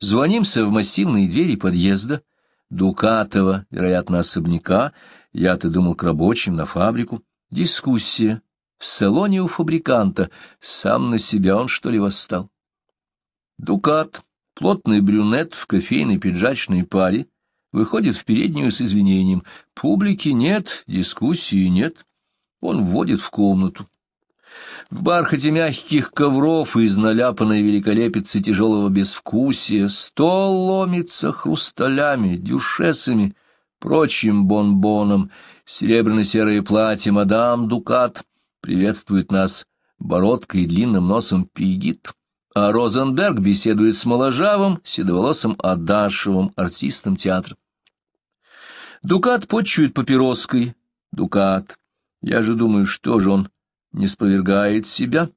Звонимся в массивные двери подъезда, Дукатова, вероятно, особняка, я-то думал к рабочим, на фабрику. Дискуссия. В салоне у фабриканта. Сам на себя он, что ли, восстал? Дукат, плотный брюнет в кофейной пиджачной паре, выходит в переднюю с извинением. Публики нет, дискуссии нет. Он вводит в комнату. В бархате мягких ковров и из наляпанной великолепицы тяжелого безвкусия стол ломится хрусталями, дюшесами, прочим бонбоном. Серебряно-серое платье мадам Дукат приветствует нас бородкой и длинным носом пигит. А Розенберг беседует с моложавым, седоволосым Адашевым, артистом театра. Дукат почует папироской. Дукат. Я же думаю, что же он не спровергает себя,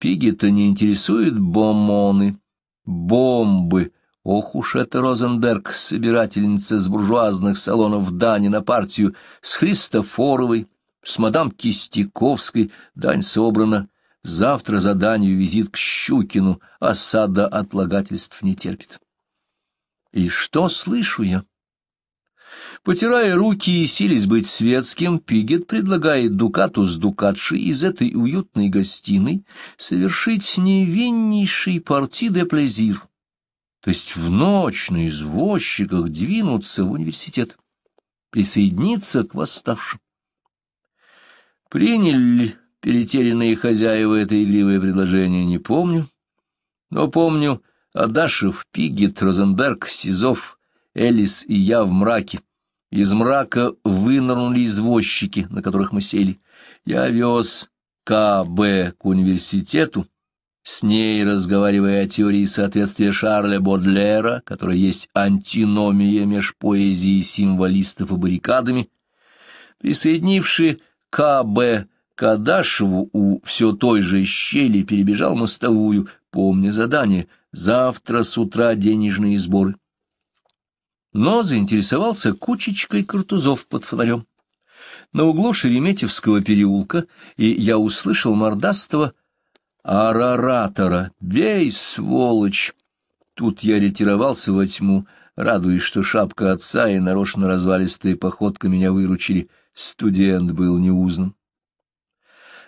Пигета не интересует бомоны, бомбы. Ох уж эта Розенберг, собирательница с буржуазных салонов Дани на партию с Христофоровой, с мадам Кистяковской, дань собрана. Завтра за данью визит к Щукину, осада отлагательств не терпит. И что слышу я? Потирая руки и сились быть светским, Пигет предлагает Дукату с Дукатши из этой уютной гостиной совершить невиннейший парти де плезир, то есть в ночь на извозчиках двинуться в университет, присоединиться к восставшим. Приняли перетерянные хозяева это игривое предложение, не помню, но помню Адашев, Пигет, Розенберг, Сизов, Элис и я в мраке — из мрака вынырнули извозчики, на которых мы сели. Я вез К.Б. к университету, с ней разговаривая о теории соответствия Шарля Бодлера, которая есть антиномия меж поэзией символистов и баррикадами, присоединивши К.Б. к у все той же щели перебежал мостовую, помня задание «Завтра с утра денежные сборы» но заинтересовался кучечкой картузов под фонарем. На углу Шереметьевского переулка и я услышал мордастого араратора «Бей, сволочь!». Тут я ретировался во тьму, радуясь, что шапка отца и нарочно развалистая походка меня выручили. Студент был неузнан.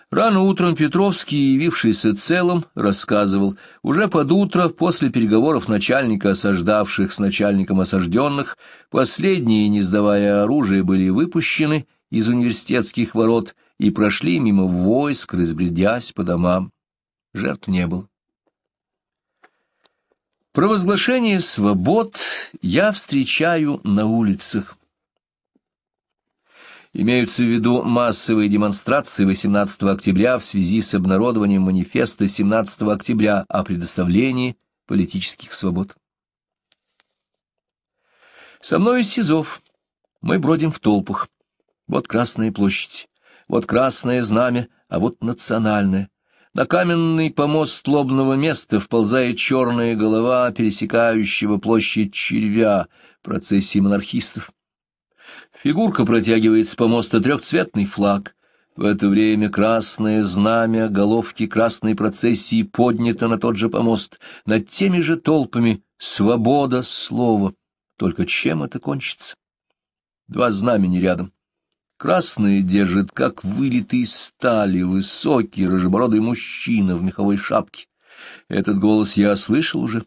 Рано утром Петровский, явившийся целым, рассказывал, уже под утро, после переговоров начальника осаждавших с начальником осажденных, последние, не сдавая оружие, были выпущены из университетских ворот и прошли мимо войск, разбредясь по домам. Жертв не было. Провозглашение свобод я встречаю на улицах. Имеются в виду массовые демонстрации 18 октября в связи с обнародованием манифеста 17 октября о предоставлении политических свобод. Со мной из СИЗОВ. Мы бродим в толпах. Вот Красная площадь, вот Красное знамя, а вот Национальное. На каменный помост лобного места вползает черная голова пересекающего площадь червя процессии монархистов. Фигурка протягивает с помоста трехцветный флаг. В это время красное знамя головки красной процессии поднято на тот же помост, над теми же толпами свобода слова. Только чем это кончится? Два знамени рядом. Красные держит, как вылитый из стали, высокий, рыжебородый мужчина в меховой шапке. Этот голос я слышал уже.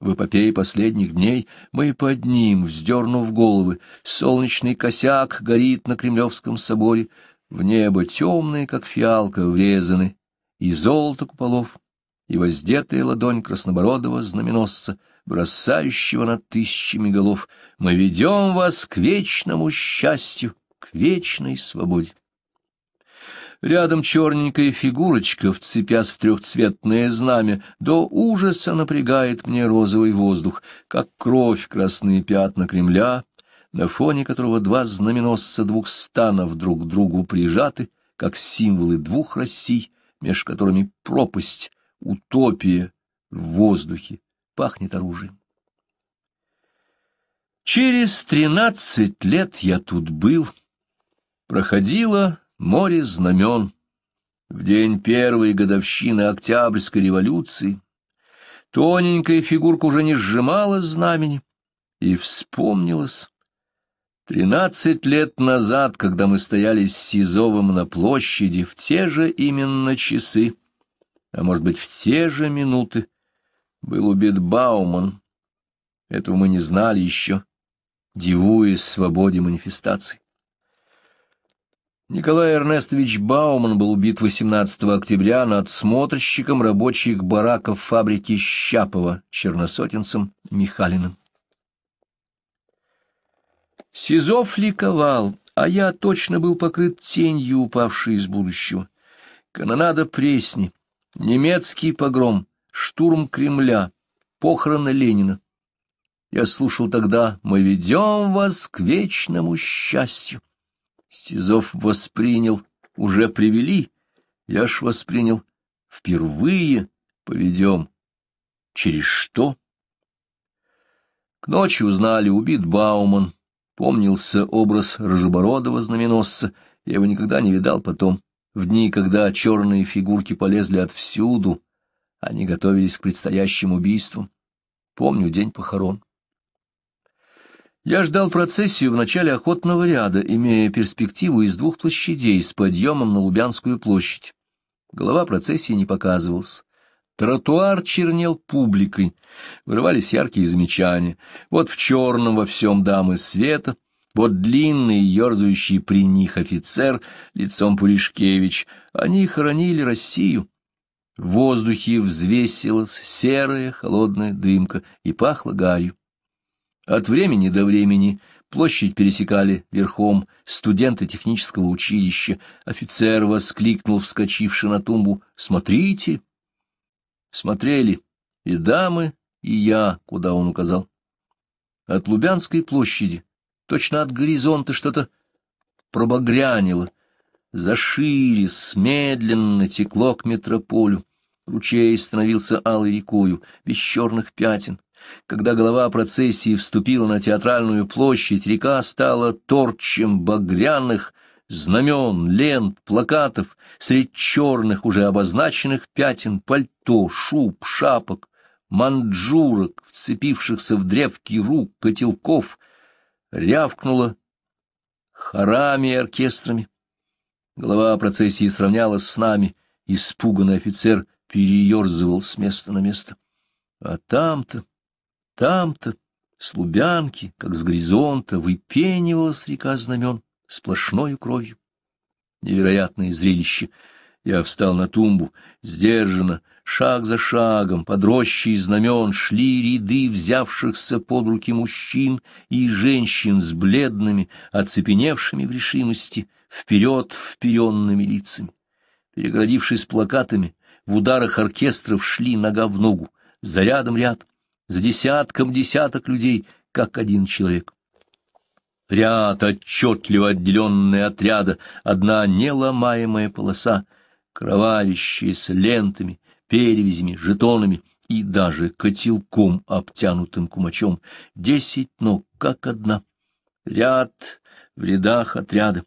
В эпопее последних дней мы под ним, вздернув головы, солнечный косяк горит на Кремлевском соборе, в небо темные, как фиалка, врезаны, и золото куполов, и воздетая ладонь краснобородого знаменосца, бросающего над тысячами голов, мы ведем вас к вечному счастью, к вечной свободе. Рядом черненькая фигурочка, вцепясь в трехцветное знамя, до ужаса напрягает мне розовый воздух, как кровь красные пятна Кремля, на фоне которого два знаменосца двух станов друг к другу прижаты, как символы двух Россий, меж которыми пропасть, утопия в воздухе, пахнет оружием. Через тринадцать лет я тут был. Проходила Море знамен. В день первой годовщины Октябрьской революции тоненькая фигурка уже не сжимала знамени и вспомнилась. Тринадцать лет назад, когда мы стояли с Сизовым на площади в те же именно часы, а может быть в те же минуты, был убит Бауман. Этого мы не знали еще, дивуясь свободе манифестаций. Николай Эрнестович Бауман был убит 18 октября надсмотрщиком рабочих бараков фабрики Щапова черносотенцем Михалиным. Сизов ликовал, а я точно был покрыт тенью, упавшей из будущего. Канонада Пресни, немецкий погром, штурм Кремля, похороны Ленина. Я слушал тогда «Мы ведем вас к вечному счастью». Стизов воспринял, уже привели, я ж воспринял, впервые поведем. Через что? К ночи узнали, убит Бауман. Помнился образ рыжебородого знаменосца, я его никогда не видал потом. В дни, когда черные фигурки полезли отвсюду, они готовились к предстоящим убийствам. Помню день похорон. Я ждал процессию в начале охотного ряда, имея перспективу из двух площадей с подъемом на Лубянскую площадь. Голова процессии не показывался. Тротуар чернел публикой, вырывались яркие замечания. Вот в черном во всем дамы света, вот длинный, ерзающий при них офицер, лицом Пуришкевич. Они хоронили Россию. В воздухе взвесилась серая холодная дымка и пахло гарью. От времени до времени площадь пересекали верхом студенты технического училища. Офицер воскликнул, вскочивши на тумбу, «Смотрите!» Смотрели и дамы, и я, куда он указал. От Лубянской площади, точно от горизонта что-то пробагрянило, заширис, медленно текло к метрополю. Ручей становился алой рекою, без черных пятен. Когда голова процессии вступила на театральную площадь, река стала торчем багряных, знамен, лент, плакатов, средь черных, уже обозначенных пятен, пальто, шуб, шапок, манджурок, вцепившихся в древки рук, котелков, рявкнула хорами и оркестрами. Голова процессии сравнялась с нами, испуганный офицер переерзывал с места на место. А там-то... Там-то, с Лубянки, как с горизонта, выпенивалась река знамен сплошною кровью. Невероятное зрелище. Я встал на тумбу, сдержанно, шаг за шагом, под рощей знамен шли ряды взявшихся под руки мужчин и женщин с бледными, оцепеневшими в решимости, вперед вперенными лицами. переградившись плакатами, в ударах оркестров шли нога в ногу, за рядом ряд за десятком десяток людей, как один человек. Ряд отчетливо отделенные отряда, одна неломаемая полоса, кровавящая с лентами, перевязями, жетонами и даже котелком, обтянутым кумачом, десять ног, как одна. Ряд в рядах отряда,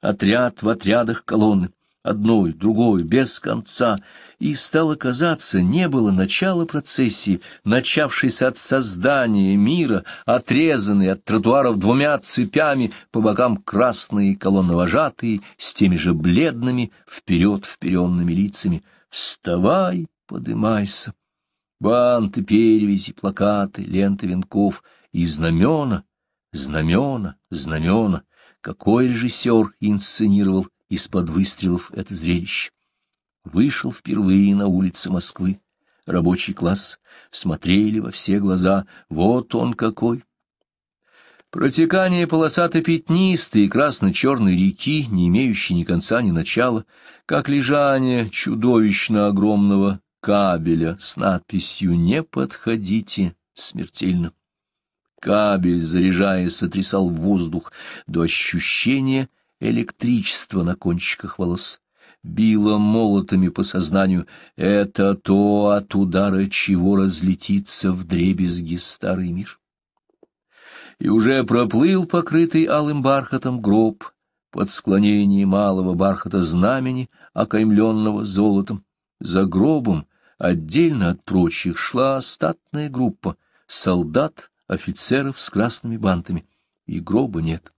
отряд в отрядах колонны, одной, другой, без конца, и стало казаться, не было начала процессии, начавшейся от создания мира, отрезанной от тротуаров двумя цепями, по бокам красные колонны вожатые, с теми же бледными, вперед вперенными лицами. «Вставай, подымайся!» Банты, перевязи, плакаты, ленты венков и знамена, знамена, знамена. Какой режиссер инсценировал из-под выстрелов это зрелище. Вышел впервые на улицы Москвы. Рабочий класс смотрели во все глаза. Вот он какой! Протекание полосато-пятнистой красно-черной реки, не имеющей ни конца, ни начала, как лежание чудовищно огромного кабеля с надписью «Не подходите» смертельно. Кабель, заряжая, сотрясал воздух до ощущения — электричество на кончиках волос било молотами по сознанию. Это то, от удара чего разлетится в дребезги старый мир. И уже проплыл покрытый алым бархатом гроб под склонение малого бархата знамени, окаймленного золотом. За гробом, отдельно от прочих, шла остатная группа солдат, офицеров с красными бантами, и гроба нет.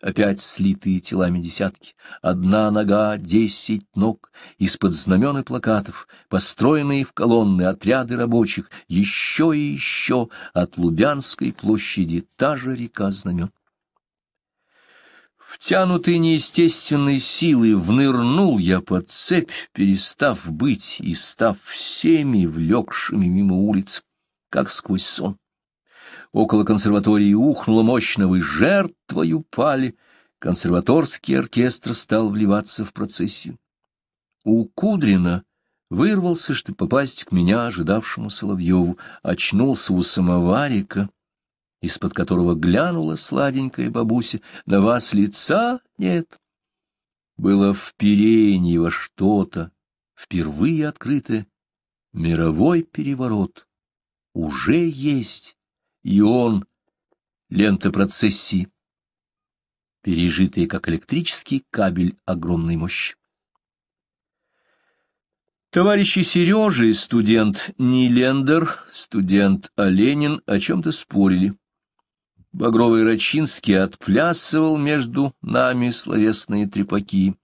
Опять слитые телами десятки, одна нога, десять ног, из-под знамен и плакатов, построенные в колонны отряды рабочих, еще и еще от Лубянской площади та же река знамен. Втянутый неестественной силой внырнул я под цепь, перестав быть и став всеми влекшими мимо улиц, как сквозь сон около консерватории ухнуло мощно, вы жертвой упали. Консерваторский оркестр стал вливаться в процессию. У Кудрина вырвался, чтобы попасть к меня, ожидавшему Соловьеву, очнулся у самоварика, из-под которого глянула сладенькая бабуся. На вас лица нет. Было в во что-то, впервые открытое. Мировой переворот уже есть и он — лента процессии, пережитые как электрический кабель огромной мощи. Товарищи Сережи, студент Нилендер, студент Оленин о чем-то спорили. Багровый Рачинский отплясывал между нами словесные трепаки.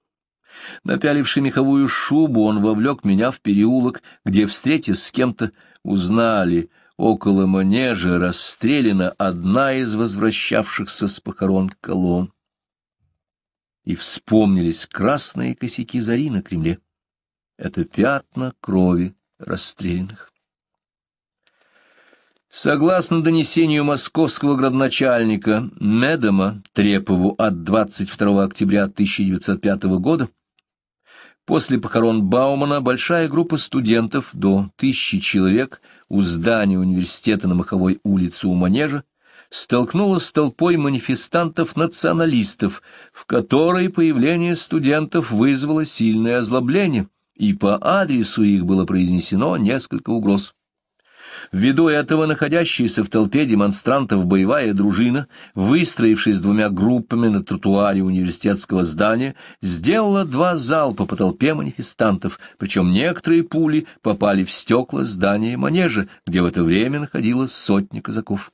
Напяливший меховую шубу, он вовлек меня в переулок, где, встретясь с кем-то, узнали — около манежа расстреляна одна из возвращавшихся с похорон колонн. И вспомнились красные косяки зари на Кремле. Это пятна крови расстрелянных. Согласно донесению московского градоначальника Медома Трепову от 22 октября 1905 года, после похорон Баумана большая группа студентов до тысячи человек – у здания университета на Маховой улице у Манежа, столкнулась с толпой манифестантов-националистов, в которой появление студентов вызвало сильное озлобление, и по адресу их было произнесено несколько угроз. Ввиду этого находящаяся в толпе демонстрантов боевая дружина, выстроившись двумя группами на тротуаре университетского здания, сделала два залпа по толпе манифестантов, причем некоторые пули попали в стекла здания манежа, где в это время находилось сотни казаков.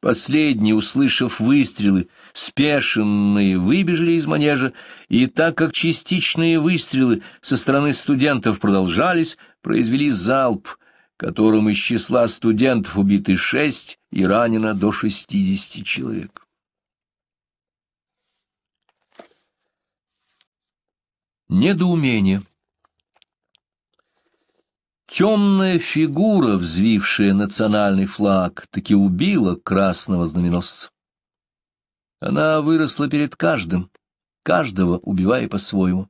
Последние, услышав выстрелы, спешенные выбежали из манежа, и так как частичные выстрелы со стороны студентов продолжались, произвели залп — которым из числа студентов убиты шесть и ранено до шестидесяти человек. Недоумение Темная фигура, взвившая национальный флаг, таки убила красного знаменосца. Она выросла перед каждым, каждого убивая по-своему.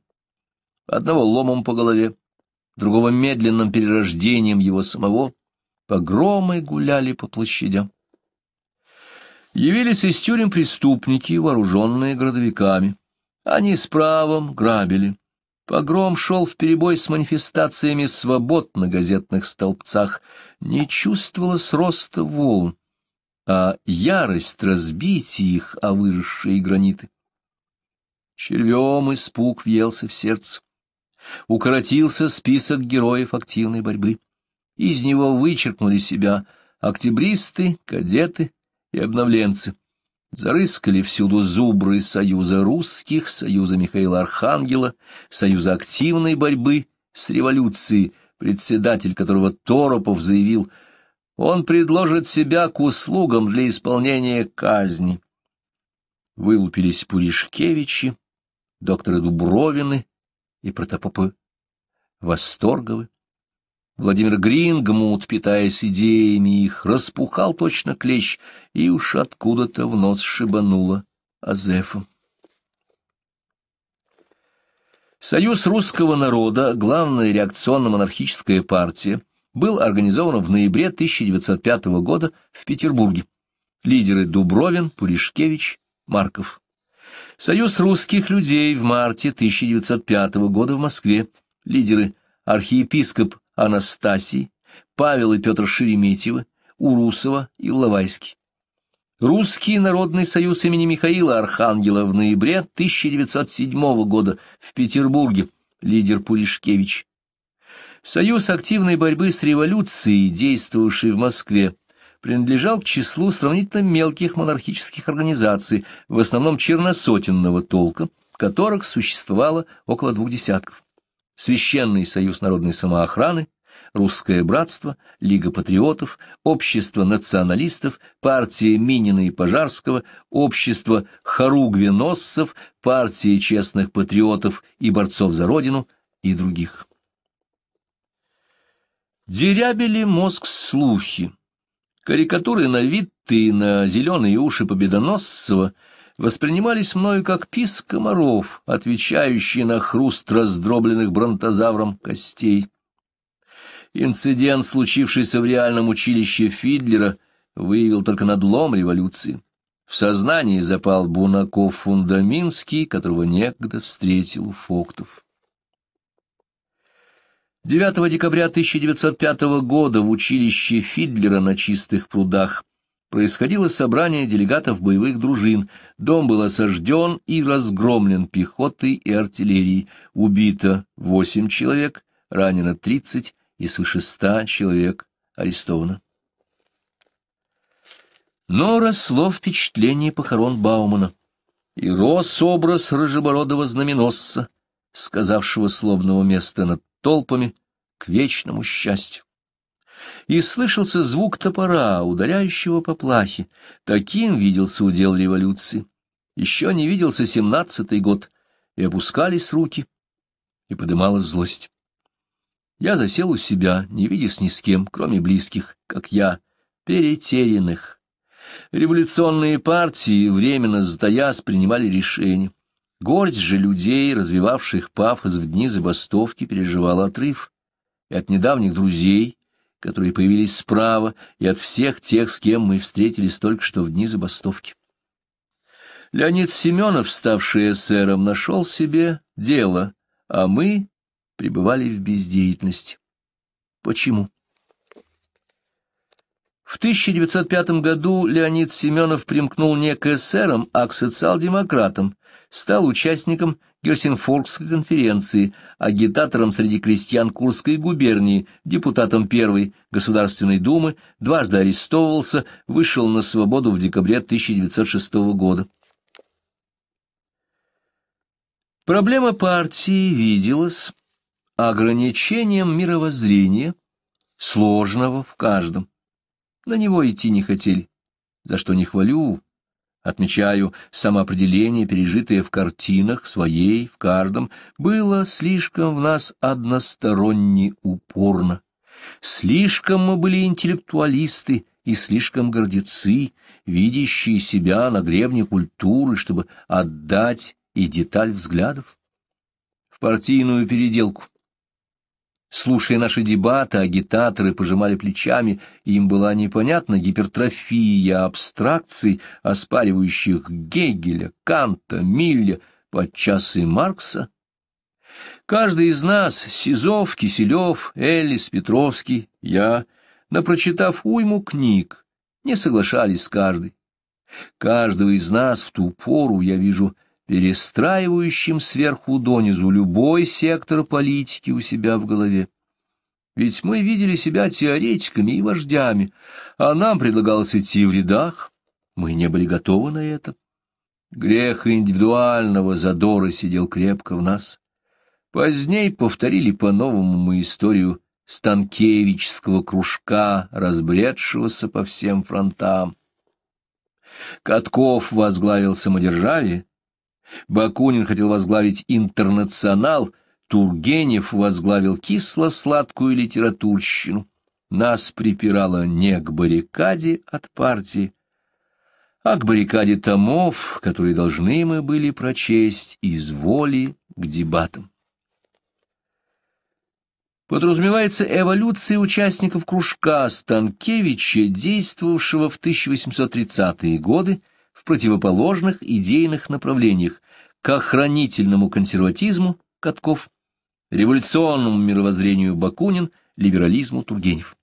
Одного ломом по голове, другого медленным перерождением его самого, погромы гуляли по площадям. Явились из тюрем преступники, вооруженные градовиками. Они с правом грабили. Погром шел в перебой с манифестациями свобод на газетных столбцах. Не чувствовалось роста волн, а ярость разбития их о выросшие граниты. Червем испуг въелся в сердце. Укоротился список героев активной борьбы. Из него вычеркнули себя октябристы, кадеты и обновленцы. Зарыскали всюду зубры Союза русских, Союза Михаила Архангела, Союза активной борьбы с революцией, председатель которого Торопов заявил, он предложит себя к услугам для исполнения казни. Вылупились Пуришкевичи, докторы Дубровины, и Протопопы Восторговы. Владимир Грингмут, питаясь идеями их, распухал точно клещ, и уж откуда-то в нос шибануло Азефом. Союз русского народа, главная реакционно-монархическая партия, был организован в ноябре 1905 года в Петербурге. Лидеры Дубровин, Пуришкевич, Марков. Союз русских людей в марте 1905 года в Москве, лидеры архиепископ Анастасий, Павел и Петр Шереметьевы, Урусова и Лавайский. Русский народный союз имени Михаила Архангела в ноябре 1907 года в Петербурге, лидер Пуришкевич. Союз активной борьбы с революцией, действовавший в Москве, принадлежал к числу сравнительно мелких монархических организаций, в основном черносотенного толка, которых существовало около двух десятков. Священный союз народной самоохраны, Русское братство, Лига патриотов, Общество националистов, партия Минина и Пожарского, Общество хоругвеносцев, партия честных патриотов и борцов за родину и других. Дерябили мозг слухи. Карикатуры на вид и на зеленые уши Победоносцева воспринимались мною как писк комаров, отвечающий на хруст раздробленных бронтозавром костей. Инцидент, случившийся в реальном училище Фидлера, выявил только надлом революции. В сознании запал Бунаков-Фундаминский, которого некогда встретил у Фоктов. 9 декабря 1905 года в училище Фидлера на Чистых прудах происходило собрание делегатов боевых дружин. Дом был осажден и разгромлен пехотой и артиллерией. Убито 8 человек, ранено 30 и свыше 100 человек арестовано. Но росло впечатление похорон Баумана. И рос образ рыжебородого знаменосца, сказавшего слобного места над толпами к вечному счастью. И слышался звук топора, ударяющего по плахе. Таким виделся удел революции. Еще не виделся семнадцатый год, и опускались руки, и подымалась злость. Я засел у себя, не видясь ни с кем, кроме близких, как я, перетерянных. Революционные партии, временно сдаясь, принимали решение. Горсть же людей, развивавших пафос в дни забастовки, переживала отрыв. И от недавних друзей, которые появились справа, и от всех тех, с кем мы встретились только что в дни забастовки. Леонид Семенов, ставший эсером, нашел себе дело, а мы пребывали в бездеятельности. Почему? В 1905 году Леонид Семенов примкнул не к эсерам, а к социал-демократам, стал участником Гельсинфоргской конференции, агитатором среди крестьян Курской губернии, депутатом Первой Государственной Думы, дважды арестовывался, вышел на свободу в декабре 1906 года. Проблема партии виделась ограничением мировоззрения, сложного в каждом. На него идти не хотели, за что не хвалю, отмечаю самоопределение, пережитое в картинах, своей, в каждом, было слишком в нас односторонне упорно. Слишком мы были интеллектуалисты и слишком гордецы, видящие себя на гребне культуры, чтобы отдать и деталь взглядов. В партийную переделку, Слушая наши дебаты, агитаторы пожимали плечами, им была непонятна гипертрофия абстракций, оспаривающих Гегеля, Канта, Милля, подчас и Маркса. Каждый из нас, Сизов, Киселев, Эллис, Петровский, я, напрочитав уйму книг, не соглашались с каждой. Каждого из нас в ту пору я вижу – перестраивающим сверху донизу любой сектор политики у себя в голове. Ведь мы видели себя теоретиками и вождями, а нам предлагалось идти в рядах. Мы не были готовы на это. Грех индивидуального задора сидел крепко в нас. Поздней повторили по-новому мы историю станкевичского кружка, разбредшегося по всем фронтам. Катков возглавил самодержавие, Бакунин хотел возглавить «Интернационал», Тургенев возглавил кисло-сладкую литературщину. Нас припирало не к баррикаде от партии, а к баррикаде томов, которые должны мы были прочесть из воли к дебатам. Подразумевается эволюция участников кружка Станкевича, действовавшего в 1830-е годы в противоположных идейных направлениях к охранительному консерватизму Катков, революционному мировоззрению Бакунин, либерализму Тургенев.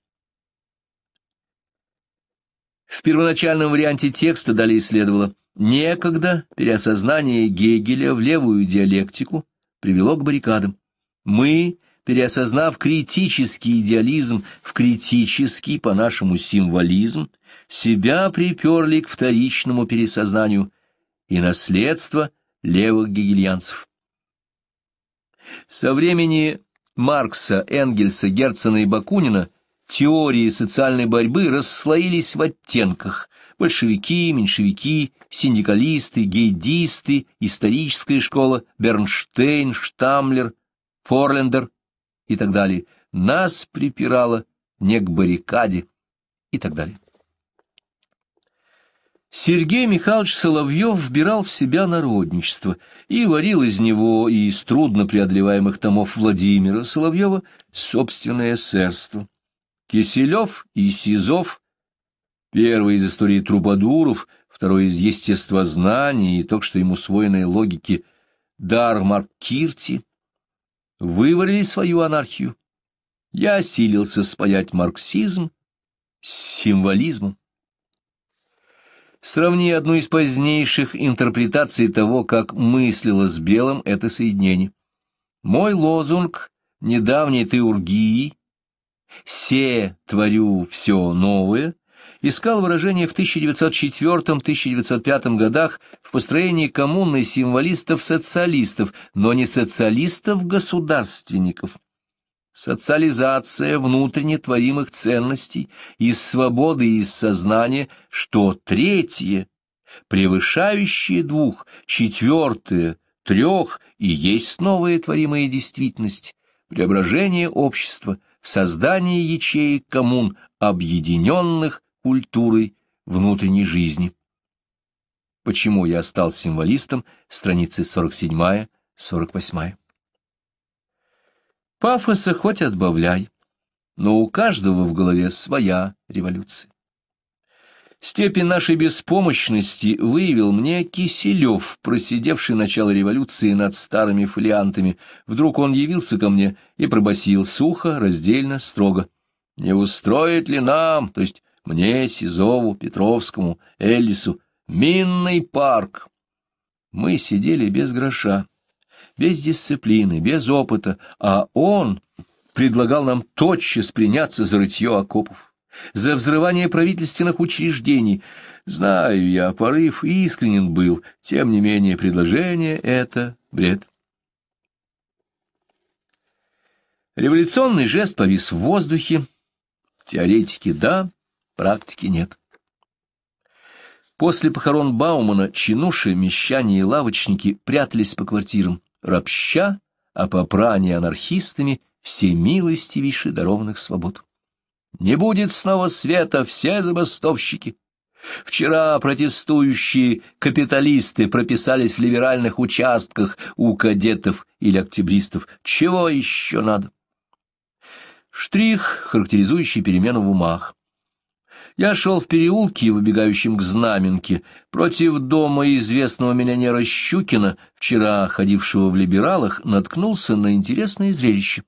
В первоначальном варианте текста далее следовало «Некогда переосознание Гегеля в левую диалектику привело к баррикадам. Мы, переосознав критический идеализм в критический, по-нашему, символизм, себя приперли к вторичному пересознанию и наследство левых гегельянцев. Со времени Маркса, Энгельса, Герцена и Бакунина теории социальной борьбы расслоились в оттенках – большевики, меньшевики, синдикалисты, гейдисты, историческая школа, Бернштейн, Штамлер, Форлендер – и так далее. Нас припирало не к баррикаде и так далее. Сергей Михайлович Соловьев вбирал в себя народничество и варил из него и из трудно преодолеваемых томов Владимира Соловьева собственное эсерство. Киселев и Сизов, первый из истории трубадуров, второй из естествознания и только что ему усвоенной логики Дар Маркирти, выварили свою анархию. Я осилился спаять марксизм с символизмом. Сравни одну из позднейших интерпретаций того, как мыслило с белым это соединение. Мой лозунг недавней теургии «Се творю все новое» искал выражение в 1904-1905 годах в построении коммуны символистов-социалистов, но не социалистов-государственников. Социализация внутренне творимых ценностей из свободы и из сознания, что третье, превышающее двух, четвертое, трех и есть новая творимая действительность, преображение общества, создание ячеек коммун, объединенных культурой внутренней жизни. Почему я стал символистом? Страницы 47-48. Пафоса хоть отбавляй, но у каждого в голове своя революция. Степень нашей беспомощности выявил мне Киселев, просидевший начало революции над старыми фолиантами. Вдруг он явился ко мне и пробасил сухо, раздельно, строго. «Не устроит ли нам, то есть мне, Сизову, Петровскому, Эллису. Минный парк. Мы сидели без гроша, без дисциплины, без опыта, а он предлагал нам тотчас приняться за рытье окопов, за взрывание правительственных учреждений. Знаю я, порыв искренен был, тем не менее предложение это бред. Революционный жест повис в воздухе. Теоретики — да, практики нет. После похорон Баумана чинуши, мещане и лавочники прятались по квартирам, ропща, а по пране анархистами все милостивейшие дарованных свобод. Не будет снова света, все забастовщики. Вчера протестующие капиталисты прописались в либеральных участках у кадетов или октябристов. Чего еще надо? Штрих, характеризующий перемену в умах. Я шел в переулке, выбегающем к знаменке, против дома известного миллионера Щукина, вчера ходившего в либералах, наткнулся на интересное зрелище.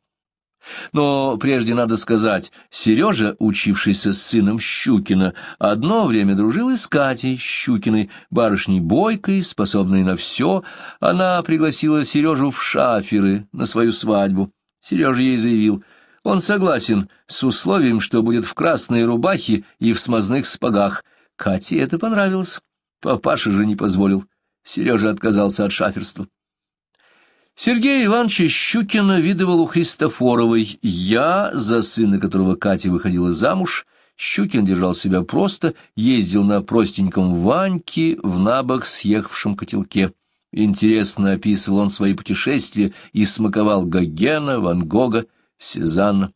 Но прежде надо сказать, Сережа, учившийся с сыном Щукина, одно время дружил и с Катей Щукиной, барышней бойкой, способной на все. Она пригласила Сережу в шаферы на свою свадьбу. Сережа ей заявил — он согласен с условием, что будет в красной рубахе и в смазных спагах. Кате это понравилось. Папаша же не позволил. Сережа отказался от шаферства. Сергей Иванович Щукина видывал у Христофоровой. Я, за сына которого Катя выходила замуж, Щукин держал себя просто, ездил на простеньком Ваньке в набок съехавшем котелке. Интересно описывал он свои путешествия и смаковал Гогена, Ван Гога, Сезанна.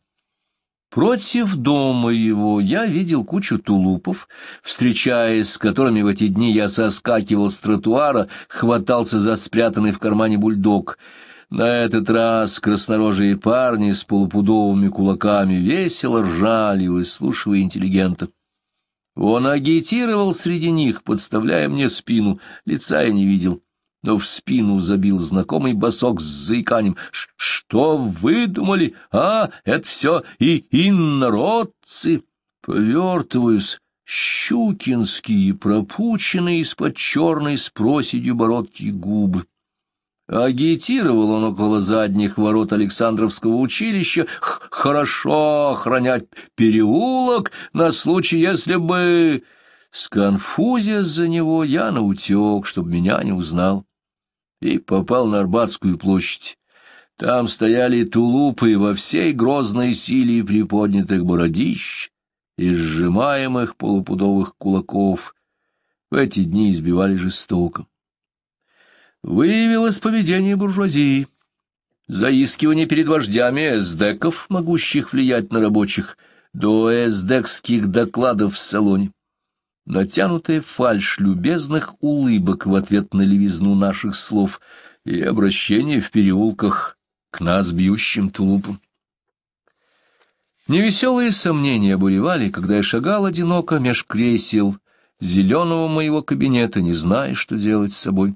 Против дома его я видел кучу тулупов, встречаясь с которыми в эти дни я соскакивал с тротуара, хватался за спрятанный в кармане бульдог. На этот раз краснорожие парни с полупудовыми кулаками весело ржали, выслушивая интеллигента. Он агитировал среди них, подставляя мне спину, лица я не видел но в спину забил знакомый босок с заиканием. «Что выдумали? А, это все и инородцы!» Повертываюсь, щукинские, пропученные из-под черной с проседью бородки губы. Агитировал он около задних ворот Александровского училища Х хорошо охранять переулок на случай, если бы... Сконфузя за него, я наутек, чтобы меня не узнал и попал на Арбатскую площадь. Там стояли тулупы во всей грозной силе приподнятых бородищ и сжимаемых полупудовых кулаков. В эти дни избивали жестоко. Выявилось поведение буржуазии. Заискивание перед вождями эсдеков, могущих влиять на рабочих, до эсдекских докладов в салоне натянутая фальшь любезных улыбок в ответ на левизну наших слов и обращение в переулках к нас бьющим тулупом. Невеселые сомнения буревали, когда я шагал одиноко меж кресел зеленого моего кабинета, не зная, что делать с собой.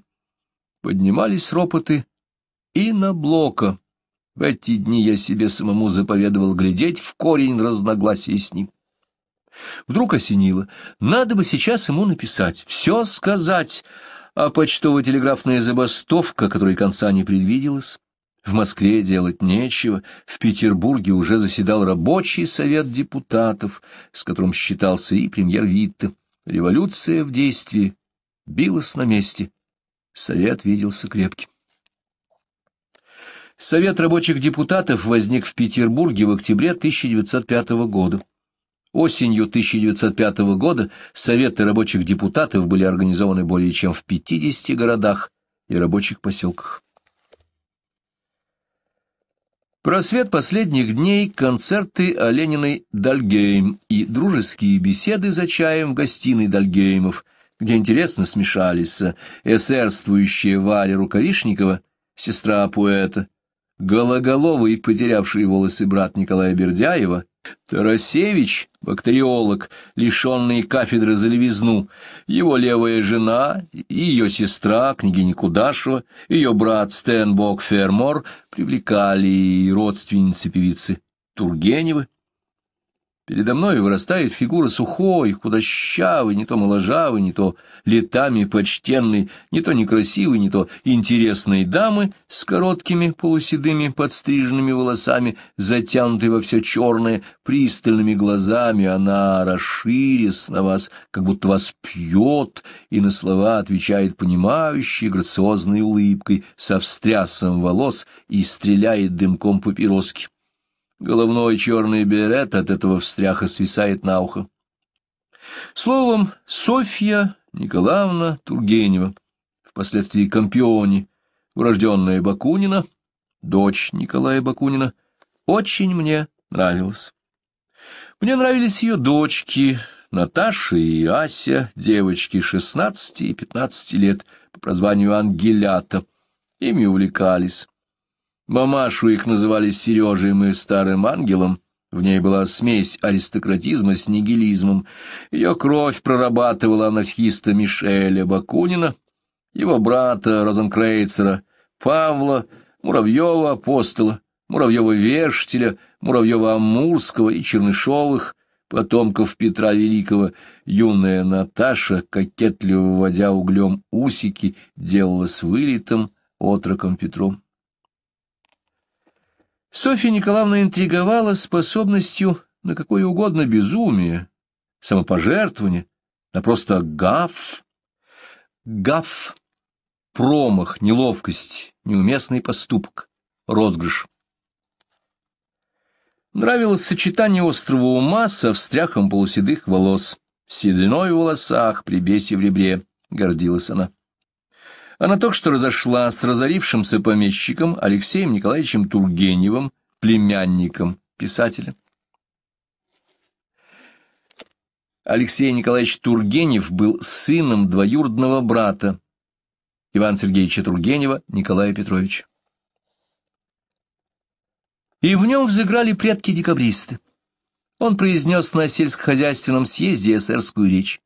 Поднимались ропоты и на блока. В эти дни я себе самому заповедовал глядеть в корень разногласий с ним. Вдруг осенило. Надо бы сейчас ему написать, все сказать. А почтово-телеграфная забастовка, которой конца не предвиделась, в Москве делать нечего, в Петербурге уже заседал рабочий совет депутатов, с которым считался и премьер Витте. Революция в действии билась на месте. Совет виделся крепким. Совет рабочих депутатов возник в Петербурге в октябре 1905 года. Осенью 1905 года советы рабочих депутатов были организованы более чем в 50 городах и рабочих поселках. Просвет последних дней, концерты о Лениной Дальгейм и дружеские беседы за чаем в гостиной Дальгеймов, где интересно смешались эсерствующая Варя Рукавишникова, сестра поэта, гологоловый, потерявший волосы брат Николая Бердяева, Тарасевич, бактериолог, лишенный кафедры за левизну, его левая жена и ее сестра, княгиня Кудашева, ее брат Стенбок Фермор привлекали родственницы певицы Тургеневы, Передо мной вырастает фигура сухой, худощавой, не то моложавой, не то летами почтенный, не то некрасивый, не то интересной дамы с короткими полуседыми подстриженными волосами, затянутой во все черное, пристальными глазами. Она расширис на вас, как будто вас пьет, и на слова отвечает понимающей, грациозной улыбкой, со встрясом волос и стреляет дымком папироски. Головной черный берет от этого встряха свисает на ухо. Словом, Софья Николаевна Тургенева, впоследствии Компиони, врожденная Бакунина, дочь Николая Бакунина, очень мне нравилась. Мне нравились ее дочки, Наташа и Ася, девочки 16 и 15 лет, по прозванию Ангелята. Ими увлекались. Мамашу их называли Сережей, мы Старым Ангелом. В ней была смесь аристократизма с нигилизмом. Ее кровь прорабатывала анархиста Мишеля Бакунина, его брата Розенкрейцера, Павла, Муравьева Апостола, Муравьева Вештеля, Муравьева Амурского и Чернышовых, потомков Петра Великого, юная Наташа, кокетливо вводя углем усики, делала с вылитым отроком Петром. Софья Николаевна интриговала способностью на какое угодно безумие, самопожертвование, на просто гаф. Гаф — промах, неловкость, неуместный поступок, розгрыш. Нравилось сочетание острого ума со встряхом полуседых волос, сединой в волосах, при бесе в ребре, гордилась она. Она только что разошла с разорившимся помещиком Алексеем Николаевичем Тургеневым, племянником писателя. Алексей Николаевич Тургенев был сыном двоюродного брата Ивана Сергеевича Тургенева Николая Петровича. И в нем взыграли предки-декабристы. Он произнес на сельскохозяйственном съезде эсерскую речь.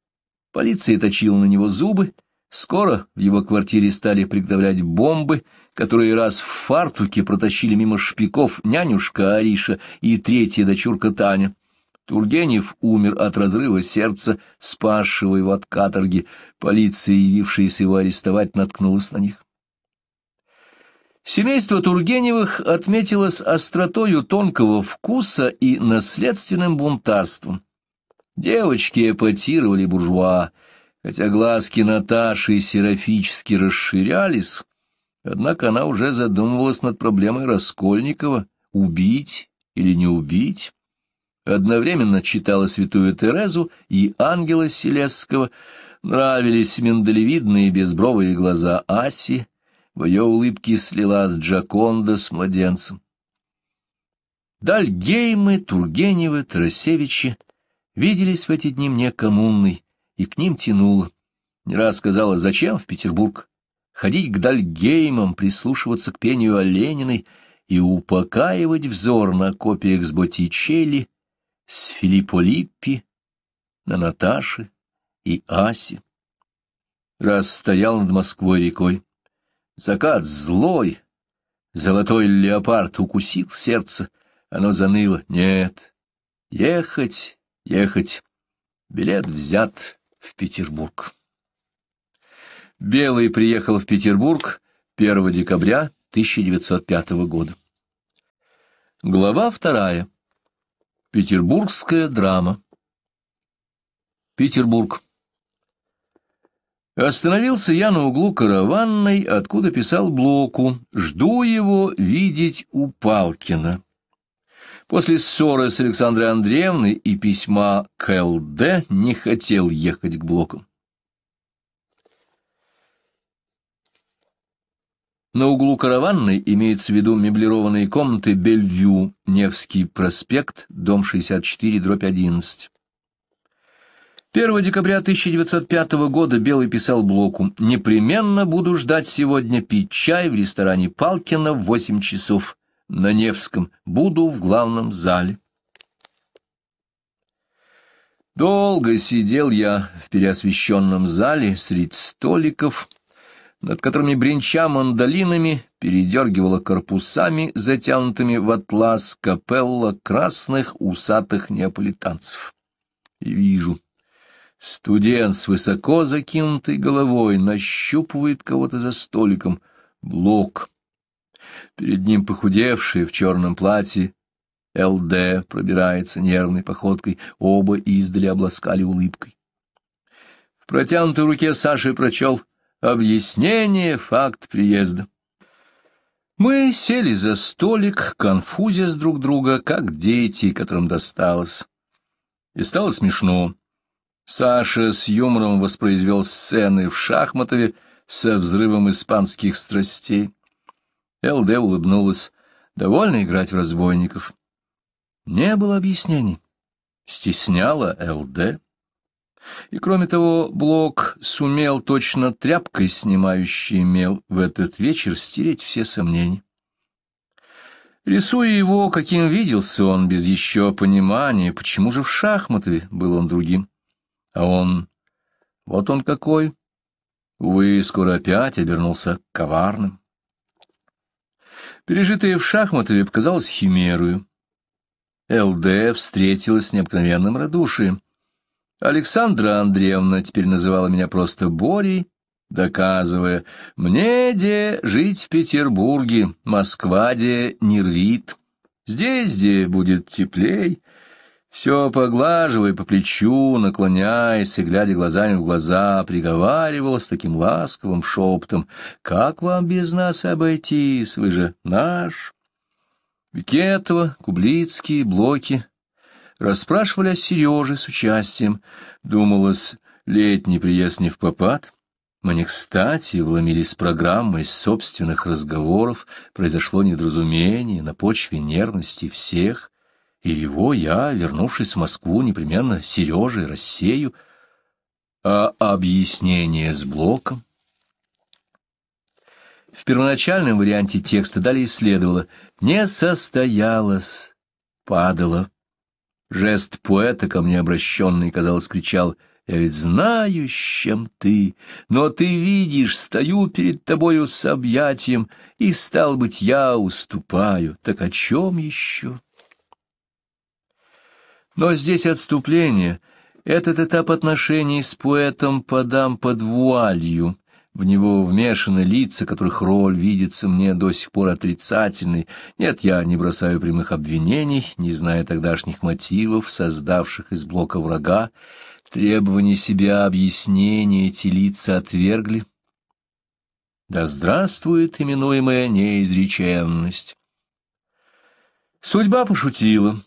Полиция точила на него зубы, Скоро в его квартире стали приготовлять бомбы, которые раз в фартуке протащили мимо шпиков нянюшка Ариша и третья дочурка Таня. Тургенев умер от разрыва сердца, спасшего его от каторги. Полиция, явившаяся его арестовать, наткнулась на них. Семейство Тургеневых отметилось остротою тонкого вкуса и наследственным бунтарством. Девочки эпатировали буржуа, Хотя глазки Наташи серафически расширялись, однако она уже задумывалась над проблемой Раскольникова — убить или не убить. Одновременно читала святую Терезу и ангела Селесского, нравились миндалевидные безбровые глаза Аси, в ее улыбке слилась Джаконда с младенцем. Дальгеймы, Тургеневы, Тарасевичи виделись в эти дни мне коммунной, и к ним тянуло. Не раз сказала, зачем в Петербург? Ходить к Дальгеймам, прислушиваться к пению Олениной и упокаивать взор на копиях с Боттичелли, с Филиппо Липпи, на Наташи и Асе. Раз стоял над Москвой рекой. Закат злой, золотой леопард укусил сердце, оно заныло. Нет, ехать, ехать, билет взят в Петербург. Белый приехал в Петербург 1 декабря 1905 года. Глава вторая. Петербургская драма. Петербург. Остановился я на углу караванной, откуда писал Блоку «Жду его видеть у Палкина». После ссоры с Александрой Андреевной и письма к ЛД не хотел ехать к блоку. На углу Караванной имеется в виду меблированные комнаты Бельвью, Невский проспект, дом 64, дробь 11. 1 декабря 1905 года Белый писал Блоку «Непременно буду ждать сегодня пить чай в ресторане Палкина в 8 часов на Невском. Буду в главном зале. Долго сидел я в переосвещенном зале среди столиков, над которыми бренча мандолинами передергивала корпусами, затянутыми в атлас капелла красных усатых неаполитанцев. И вижу, студент с высоко закинутой головой нащупывает кого-то за столиком. Блок. Перед ним похудевший в черном платье ЛД пробирается нервной походкой, оба издали обласкали улыбкой. В протянутой руке Саши прочел «Объяснение, факт приезда». Мы сели за столик, конфузясь друг друга, как дети, которым досталось. И стало смешно. Саша с юмором воспроизвел сцены в Шахматове со взрывом испанских страстей. ЛД улыбнулась. Довольно играть в разбойников. Не было объяснений. Стесняла ЛД. И, кроме того, Блок сумел точно тряпкой, снимающей мел, в этот вечер стереть все сомнения. Рисуя его, каким виделся он, без еще понимания, почему же в шахматы был он другим. А он... вот он какой. вы скоро опять обернулся коварным. Пережитое в Шахматове показалось химерою. ЛД встретилась с необыкновенным радушием. Александра Андреевна теперь называла меня просто Борей, доказывая, «Мне де жить в Петербурге, Москва де не здесь де будет теплей, все поглаживая по плечу, наклоняясь и глядя глазами в глаза, приговаривала с таким ласковым шепотом: «Как вам без нас обойтись? Вы же наш!» Бекетова, Кублицкие, Блоки расспрашивали о Сереже с участием. Думалось, летний приезд не в попад. Мы не кстати вломились программы программой собственных разговоров, произошло недоразумение на почве нервности всех, и его я, вернувшись в Москву, непременно Сереже рассею. А объяснение с блоком? В первоначальном варианте текста далее следовало «не состоялось, падало». Жест поэта, ко мне обращенный, казалось, кричал «Я ведь знаю, с чем ты, но ты видишь, стою перед тобою с объятием, и, стал быть, я уступаю, так о чем еще?» Но здесь отступление. Этот этап отношений с поэтом подам под вуалью. В него вмешаны лица, которых роль видится мне до сих пор отрицательной. Нет, я не бросаю прямых обвинений, не зная тогдашних мотивов, создавших из блока врага. Требования себя объяснения эти лица отвергли. Да здравствует именуемая неизреченность! Судьба пошутила.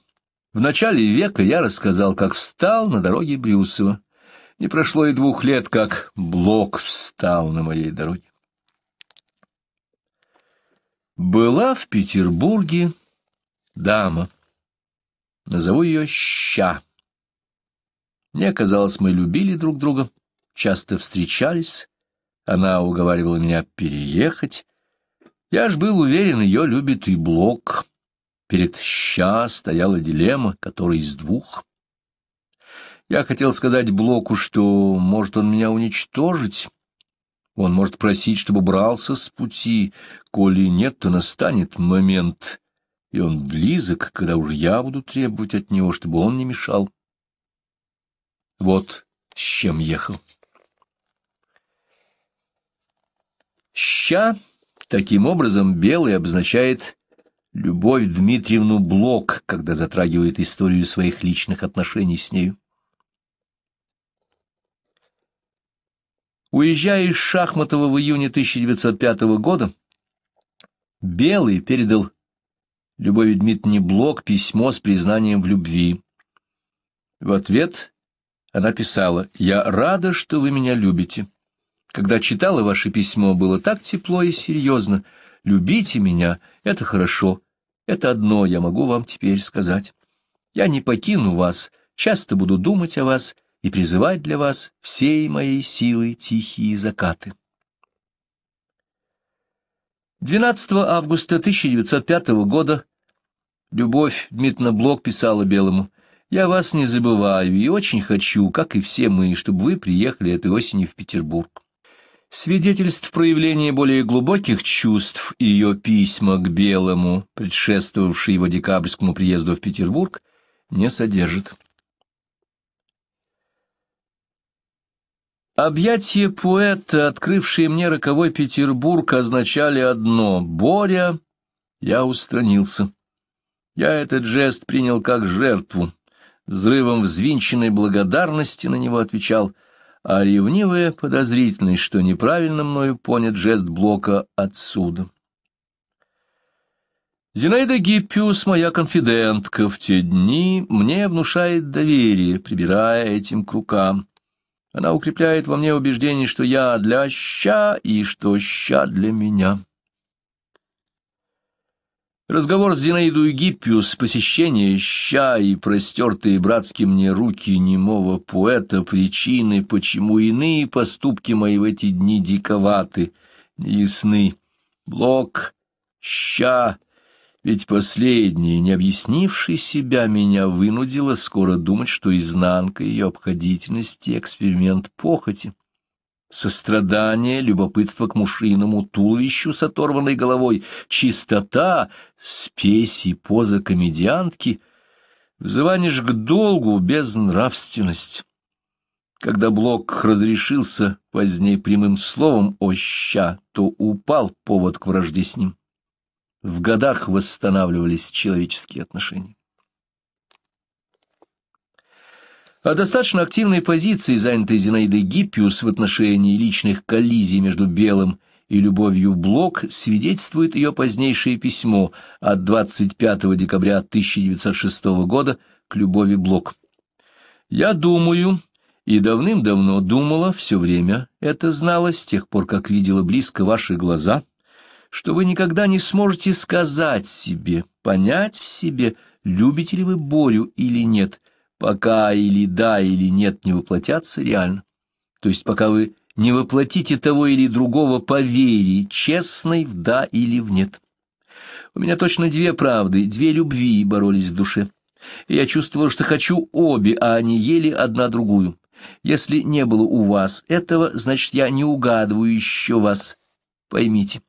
В начале века я рассказал, как встал на дороге Брюсова. Не прошло и двух лет, как Блок встал на моей дороге. Была в Петербурге дама. Назову ее Ща. Мне казалось, мы любили друг друга, часто встречались. Она уговаривала меня переехать. Я ж был уверен, ее любит и Блок. Перед ща стояла дилемма, которая из двух. Я хотел сказать Блоку, что может он меня уничтожить. Он может просить, чтобы брался с пути. Коли нет, то настанет момент, и он близок, когда уж я буду требовать от него, чтобы он не мешал. Вот с чем ехал. Ща, таким образом, белый обозначает Любовь Дмитриевну Блок, когда затрагивает историю своих личных отношений с нею. Уезжая из Шахматова в июне 1905 года, Белый передал Любови Дмитриевне Блок письмо с признанием в любви. В ответ она писала «Я рада, что вы меня любите. Когда читала ваше письмо, было так тепло и серьезно. Любите меня, это хорошо. Это одно я могу вам теперь сказать. Я не покину вас, часто буду думать о вас и призывать для вас всей моей силы тихие закаты. 12 августа 1905 года Любовь Дмитриевна Блок писала Белому, «Я вас не забываю и очень хочу, как и все мы, чтобы вы приехали этой осенью в Петербург. Свидетельств проявления более глубоких чувств ее письма к Белому, предшествовавшие его декабрьскому приезду в Петербург, не содержит. Объятия поэта, открывшие мне роковой Петербург, означали одно — «Боря, я устранился». Я этот жест принял как жертву. Взрывом взвинченной благодарности на него отвечал — а ревнивая подозрительность, что неправильно мною понят жест Блока отсюда. Зинаида Гиппиус, моя конфидентка, в те дни мне внушает доверие, прибирая этим к рукам. Она укрепляет во мне убеждение, что я для ща и что ща для меня. Разговор с Зинаиду Египпиус, посещение ща и простертые братским мне руки немого поэта причины, почему иные поступки мои в эти дни диковаты, ясны. Блок, ща, ведь последнее, не объяснивший себя, меня вынудило скоро думать, что изнанка ее обходительности — эксперимент похоти сострадание, любопытство к мушиному туловищу с оторванной головой, чистота, спесь и поза комедиантки, взыванишь к долгу без нравственность. Когда Блок разрешился позднее прямым словом «оща», то упал повод к вражде с ним. В годах восстанавливались человеческие отношения. О достаточно активной позиции, занятой Зинаидой Гиппиус в отношении личных коллизий между Белым и Любовью Блок, свидетельствует ее позднейшее письмо от 25 декабря 1906 года к Любови Блок. «Я думаю, и давным-давно думала, все время это знала, с тех пор, как видела близко ваши глаза, что вы никогда не сможете сказать себе, понять в себе, любите ли вы Борю или нет» пока или да, или нет не воплотятся реально. То есть пока вы не воплотите того или другого по вере, честной в да или в нет. У меня точно две правды, две любви боролись в душе. я чувствовал, что хочу обе, а они ели одна другую. Если не было у вас этого, значит, я не угадываю еще вас. Поймите.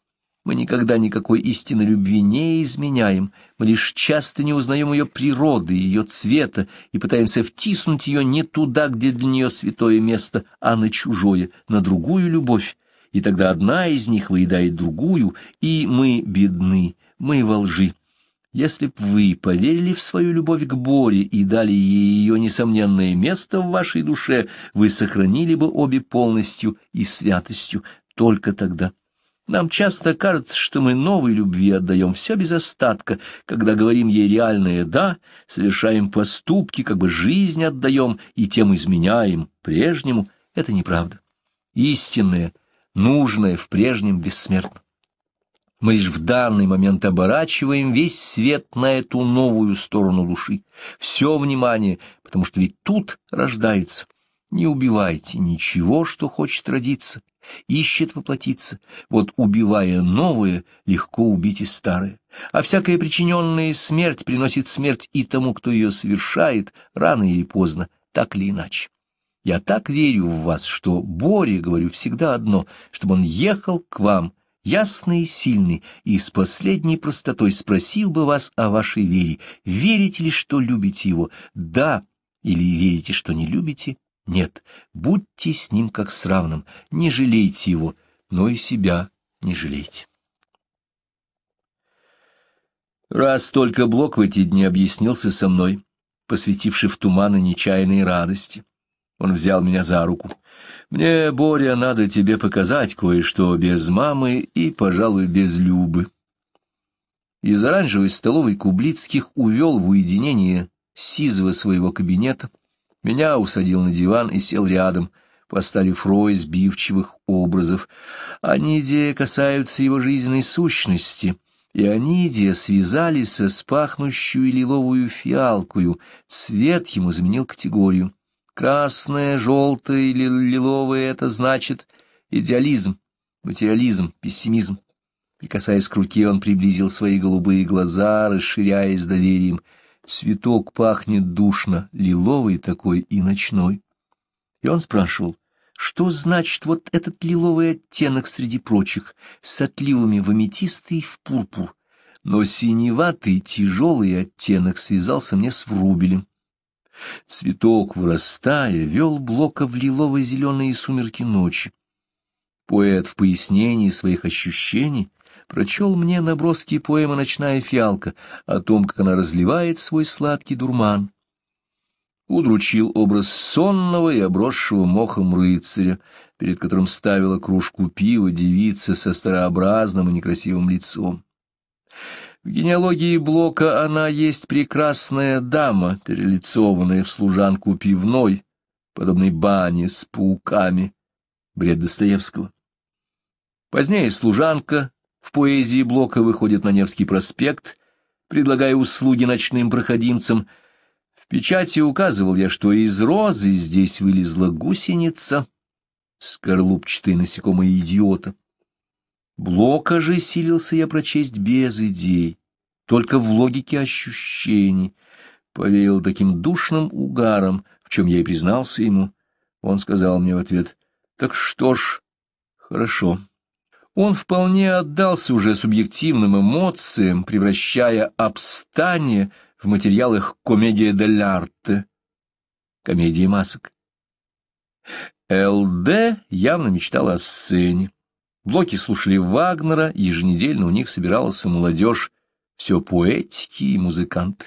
Мы никогда никакой истины любви не изменяем, мы лишь часто не узнаем ее природы, ее цвета, и пытаемся втиснуть ее не туда, где для нее святое место, а на чужое, на другую любовь, и тогда одна из них выедает другую, и мы бедны, мы во лжи. Если б вы поверили в свою любовь к Боре и дали ей ее несомненное место в вашей душе, вы сохранили бы обе полностью и святостью только тогда. Нам часто кажется, что мы новой любви отдаем все без остатка, когда говорим ей реальное «да», совершаем поступки, как бы жизнь отдаем и тем изменяем прежнему. Это неправда. Истинное, нужное в прежнем бессмертно. Мы лишь в данный момент оборачиваем весь свет на эту новую сторону души. Все внимание, потому что ведь тут рождается. Не убивайте ничего, что хочет родиться ищет воплотиться. Вот, убивая новое, легко убить и старое. А всякая причиненная смерть приносит смерть и тому, кто ее совершает, рано или поздно, так или иначе. Я так верю в вас, что Боре говорю всегда одно, чтобы он ехал к вам, ясный и сильный, и с последней простотой спросил бы вас о вашей вере. Верите ли, что любите его? Да, или верите, что не любите? Нет, будьте с ним как с равным, не жалейте его, но и себя не жалейте. Раз только Блок в эти дни объяснился со мной, посвятивший в туманы нечаянной радости. Он взял меня за руку. «Мне, Боря, надо тебе показать кое-что без мамы и, пожалуй, без Любы». Из оранжевой столовой Кублицких увел в уединение Сизого своего кабинета — меня усадил на диван и сел рядом, поставив рой сбивчивых образов. Они, идея, касаются его жизненной сущности, и они, идея, связались с пахнущую лиловую фиалкою, цвет ему заменил категорию. Красное, желтое или лиловое — это значит идеализм, материализм, пессимизм. Прикасаясь к руке, он приблизил свои голубые глаза, расширяясь доверием — Цветок пахнет душно, лиловый такой и ночной. И он спрашивал, что значит вот этот лиловый оттенок среди прочих, с отливами в аметистый и в пурпур, но синеватый тяжелый оттенок связался мне с врубелем. Цветок, вырастая, вел Блока в лилово-зеленые сумерки ночи. Поэт в пояснении своих ощущений прочел мне наброски поэмы «Ночная фиалка» о том, как она разливает свой сладкий дурман. Удручил образ сонного и обросшего мохом рыцаря, перед которым ставила кружку пива девица со старообразным и некрасивым лицом. В генеалогии Блока она есть прекрасная дама, перелицованная в служанку пивной, подобной бане с пауками, бред Достоевского. Позднее служанка в поэзии Блока выходит на Невский проспект, предлагая услуги ночным проходимцам. В печати указывал я, что из розы здесь вылезла гусеница, скорлупчатые насекомые идиота. Блока же силился я прочесть без идей, только в логике ощущений. Повеял таким душным угаром, в чем я и признался ему. Он сказал мне в ответ, «Так что ж, хорошо». Он вполне отдался уже субъективным эмоциям, превращая обстание в материал комедии дель арте, комедии масок. ЛД явно мечтал о сцене. Блоки слушали Вагнера, еженедельно у них собиралась молодежь, все поэтики и музыканты.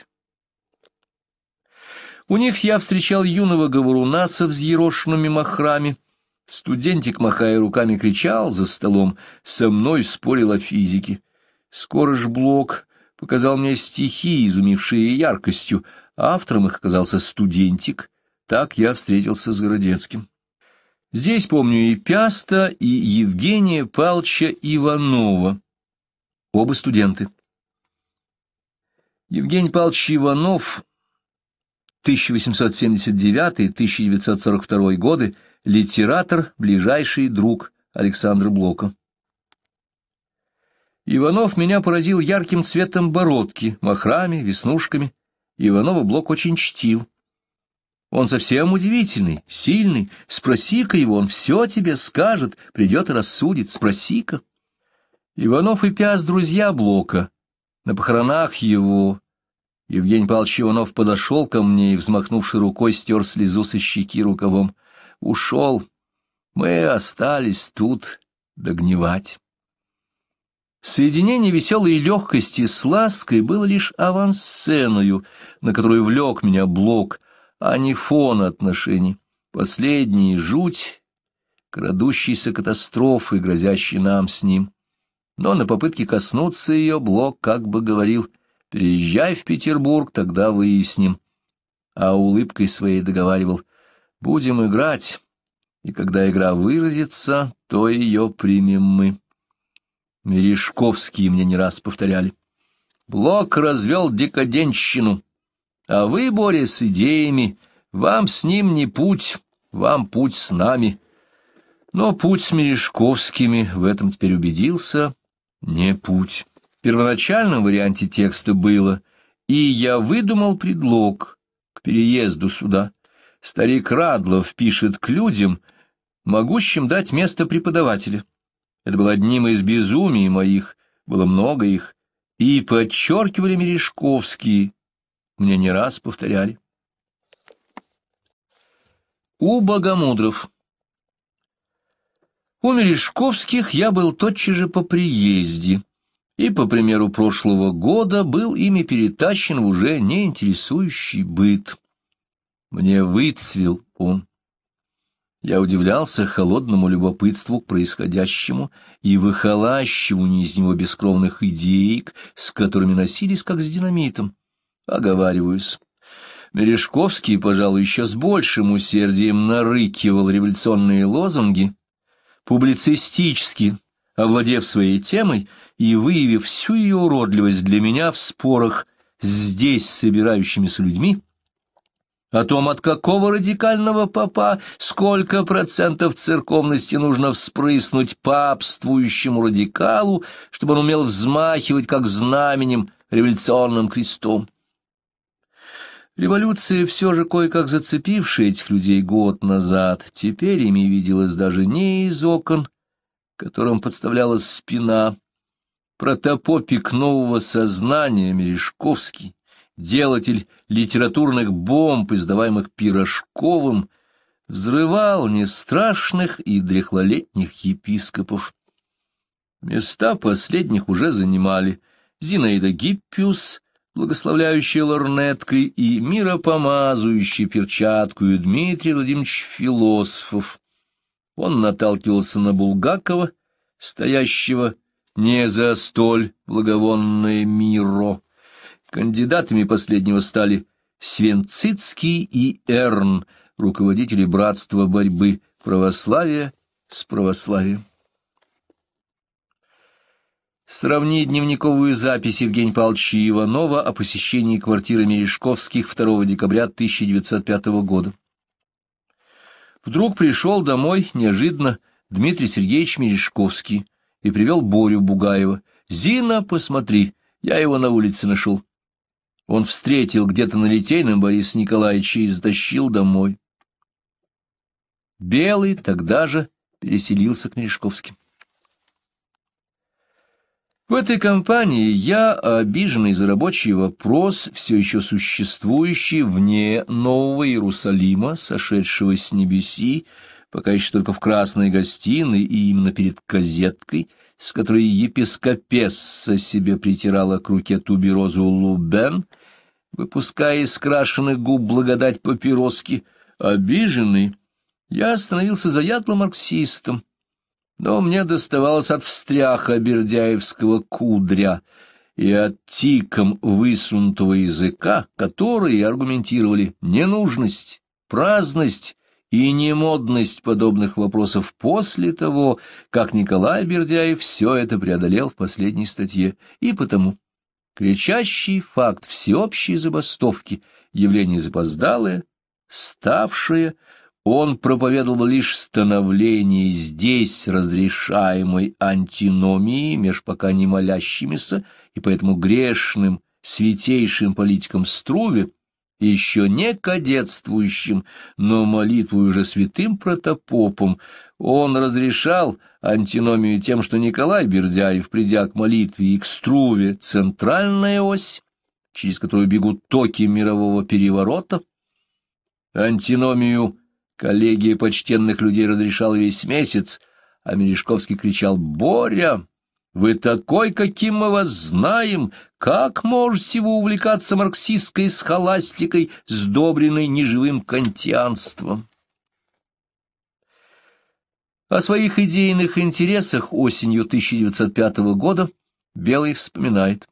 У них я встречал юного говоруна со взъерошенными махрами, Студентик, махая руками, кричал за столом, со мной спорил о физике. Скоро ж Блок показал мне стихи, изумившие яркостью, автором их оказался студентик. Так я встретился с Городецким. Здесь помню и Пяста, и Евгения Палча Иванова, оба студенты. Евгений Павлович Иванов, 1879-1942 годы, литератор, ближайший друг Александра Блока. Иванов меня поразил ярким цветом бородки, махрами, веснушками. Иванова Блок очень чтил. Он совсем удивительный, сильный. Спроси-ка его, он все тебе скажет, придет и рассудит. Спроси-ка. Иванов и Пяс — друзья Блока. На похоронах его... Евгений Павлович Иванов подошел ко мне и, взмахнувши рукой, стер слезу со щеки рукавом ушел. Мы остались тут догнивать. Соединение веселой легкости с лаской было лишь авансценою, на которую влек меня блок, а не фон отношений. Последний — жуть, крадущейся катастрофы, грозящей нам с ним. Но на попытке коснуться ее блок как бы говорил «Переезжай в Петербург, тогда выясним». А улыбкой своей договаривал Будем играть, и когда игра выразится, то ее примем мы. Мережковские мне не раз повторяли. Блок развел декаденщину, а вы, Боря, с идеями, вам с ним не путь, вам путь с нами. Но путь с Мережковскими, в этом теперь убедился, не путь. В первоначальном варианте текста было «И я выдумал предлог к переезду сюда» старик Радлов пишет к людям, могущим дать место преподавателя. Это было одним из безумий моих, было много их, и подчеркивали Мережковские, мне не раз повторяли. У Богомудров У Мережковских я был тотчас же по приезде, и, по примеру прошлого года, был ими перетащен в уже неинтересующий быт. Мне выцвел он. Я удивлялся холодному любопытству к происходящему и выхолащиванию из него бескровных идеек, с которыми носились, как с динамитом. Оговариваюсь. Мережковский, пожалуй, еще с большим усердием нарыкивал революционные лозунги, публицистически овладев своей темой и выявив всю ее уродливость для меня в спорах здесь собирающимися людьми, о том, от какого радикального папа сколько процентов церковности нужно вспрыснуть папствующему радикалу, чтобы он умел взмахивать как знаменем революционным крестом. Революция, все же кое-как зацепившая этих людей год назад, теперь ими виделась даже не из окон, которым подставлялась спина. Протопопик нового сознания Мережковский, делатель литературных бомб, издаваемых Пирожковым, взрывал нестрашных и дряхлолетних епископов. Места последних уже занимали Зинаида Гиппиус, благословляющая лорнеткой, и миропомазующий перчатку и Дмитрий Владимирович Философов. Он наталкивался на Булгакова, стоящего не за столь благовонное миро. Кандидатами последнего стали Свенцицкий и Эрн, руководители братства борьбы православия с православием. Сравни дневниковую запись Евгения Павловича Иванова о посещении квартиры Мережковских 2 декабря 1905 года. Вдруг пришел домой неожиданно Дмитрий Сергеевич Мережковский и привел Борю Бугаева. «Зина, посмотри, я его на улице нашел он встретил где-то на Литейном Бориса Николаевича и затащил домой. Белый тогда же переселился к Мережковским. В этой компании я, а обиженный за рабочий вопрос, все еще существующий вне Нового Иерусалима, сошедшего с небеси, пока еще только в красной гостиной и именно перед козеткой, с которой епископесса себе притирала к руке туберозу Лубен — выпуская из крашеных губ благодать папироски, обиженный, я становился заядлым марксистом, но мне доставалось от встряха бердяевского кудря и от тиком высунутого языка, которые аргументировали ненужность, праздность и немодность подобных вопросов после того, как Николай Бердяев все это преодолел в последней статье, и потому кричащий факт всеобщей забастовки, явление запоздалое, ставшее, он проповедовал лишь становление здесь разрешаемой антиномии меж пока не молящимися и поэтому грешным святейшим политиком Струве, еще не кадетствующим, но молитву уже святым протопопом, он разрешал антиномию тем, что Николай Бердяев, придя к молитве и к струве, центральная ось, через которую бегут токи мирового переворота, антиномию коллегия почтенных людей разрешал весь месяц, а Мережковский кричал «Боря!» Вы такой, каким мы вас знаем. Как можете вы увлекаться марксистской схоластикой, сдобренной неживым кантианством? О своих идейных интересах осенью 1905 года Белый вспоминает.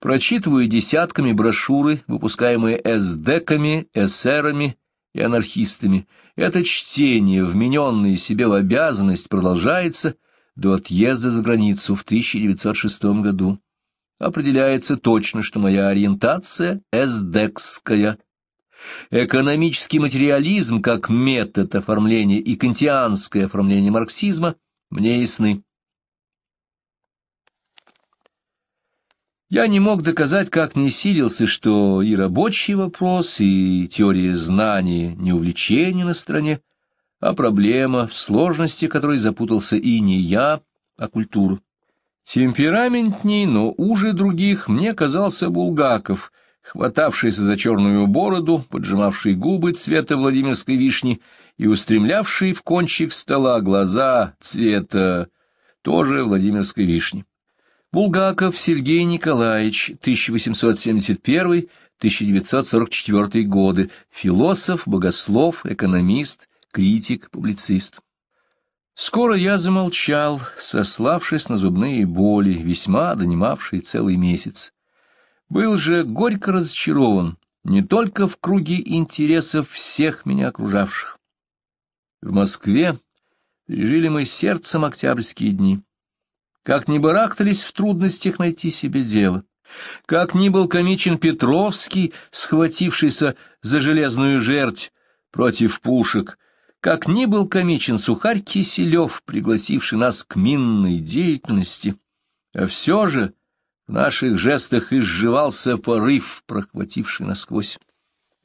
Прочитываю десятками брошюры, выпускаемые эсдеками, эсерами и анархистами. Это чтение, вмененное себе в обязанность, продолжается – до отъезда за границу в 1906 году определяется точно, что моя ориентация эсдекская. Экономический материализм как метод оформления и кантианское оформление марксизма мне ясны. Я не мог доказать, как не силился, что и рабочий вопрос, и теория знания не увлечение на стране, а проблема, в сложности которой запутался и не я, а культура. Темпераментней, но уже других мне казался Булгаков, хватавшийся за черную бороду, поджимавший губы цвета Владимирской вишни и устремлявший в кончик стола глаза цвета тоже Владимирской вишни. Булгаков Сергей Николаевич, 1871-1944 годы, философ, богослов, экономист, критик-публицист. Скоро я замолчал, сославшись на зубные боли, весьма донимавшие целый месяц. Был же горько разочарован не только в круге интересов всех меня окружавших. В Москве пережили мы сердцем октябрьские дни. Как ни барахтались в трудностях найти себе дело, как ни был комичен Петровский, схватившийся за железную жерть против пушек — как ни был комичен сухарь Киселев, пригласивший нас к минной деятельности, а все же в наших жестах изживался порыв, прохвативший насквозь.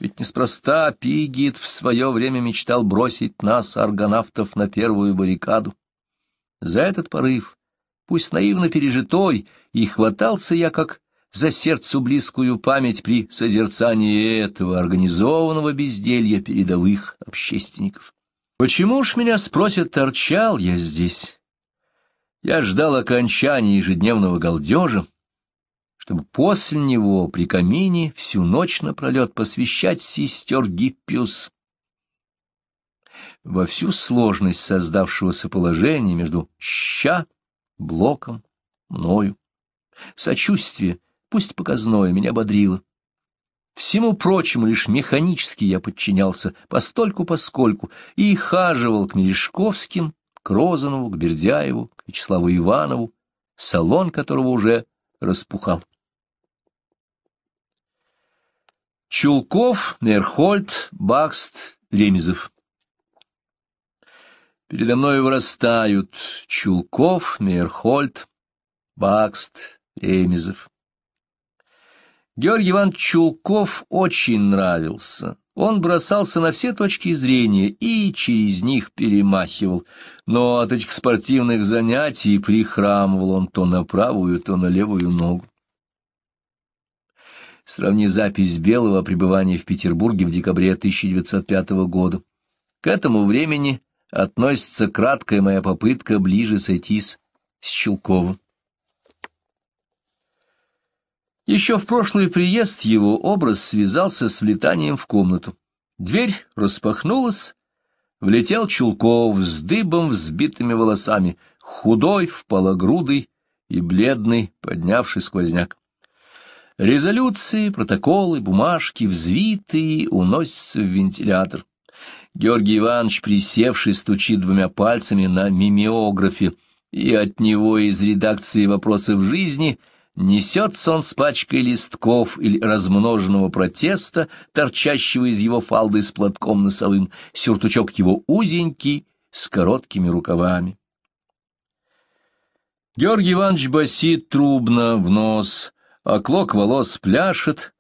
Ведь неспроста Пигит в свое время мечтал бросить нас, аргонавтов, на первую баррикаду. За этот порыв, пусть наивно пережитой, и хватался я как за сердцу близкую память при созерцании этого организованного безделья передовых общественников. Почему уж меня, спросят, торчал я здесь? Я ждал окончания ежедневного галдежа, чтобы после него при камине всю ночь напролет посвящать сестер Гиппиус. Во всю сложность создавшегося положения между «ща», «блоком», «мною», сочувствие, пусть показное, меня бодрило. Всему прочему лишь механически я подчинялся, постольку-поскольку, и хаживал к Мережковским, к Розанову, к Бердяеву, к Вячеславу Иванову, салон которого уже распухал. Чулков, Нерхольд, Бакст, Ремезов Передо мной вырастают Чулков, Мейерхольд, Бакст, Ремезов. Георгий Иван Чулков очень нравился. Он бросался на все точки зрения и через них перемахивал, но от этих спортивных занятий прихрамывал он то на правую, то на левую ногу. Сравни запись Белого о пребывании в Петербурге в декабре 1905 года. К этому времени относится краткая моя попытка ближе сойтись с Чулковым. Еще в прошлый приезд его образ связался с влетанием в комнату. Дверь распахнулась, влетел Чулков с дыбом взбитыми волосами, худой, впалогрудый и бледный, поднявший сквозняк. Резолюции, протоколы, бумажки, взвитые, уносятся в вентилятор. Георгий Иванович, присевший, стучит двумя пальцами на мимеографе, и от него из редакции вопросы в жизни» — Несется он с пачкой листков или размноженного протеста, торчащего из его фалды с платком носовым, сюртучок его узенький, с короткими рукавами. Георгий Иванович басит трубно в нос, а клок волос пляшет,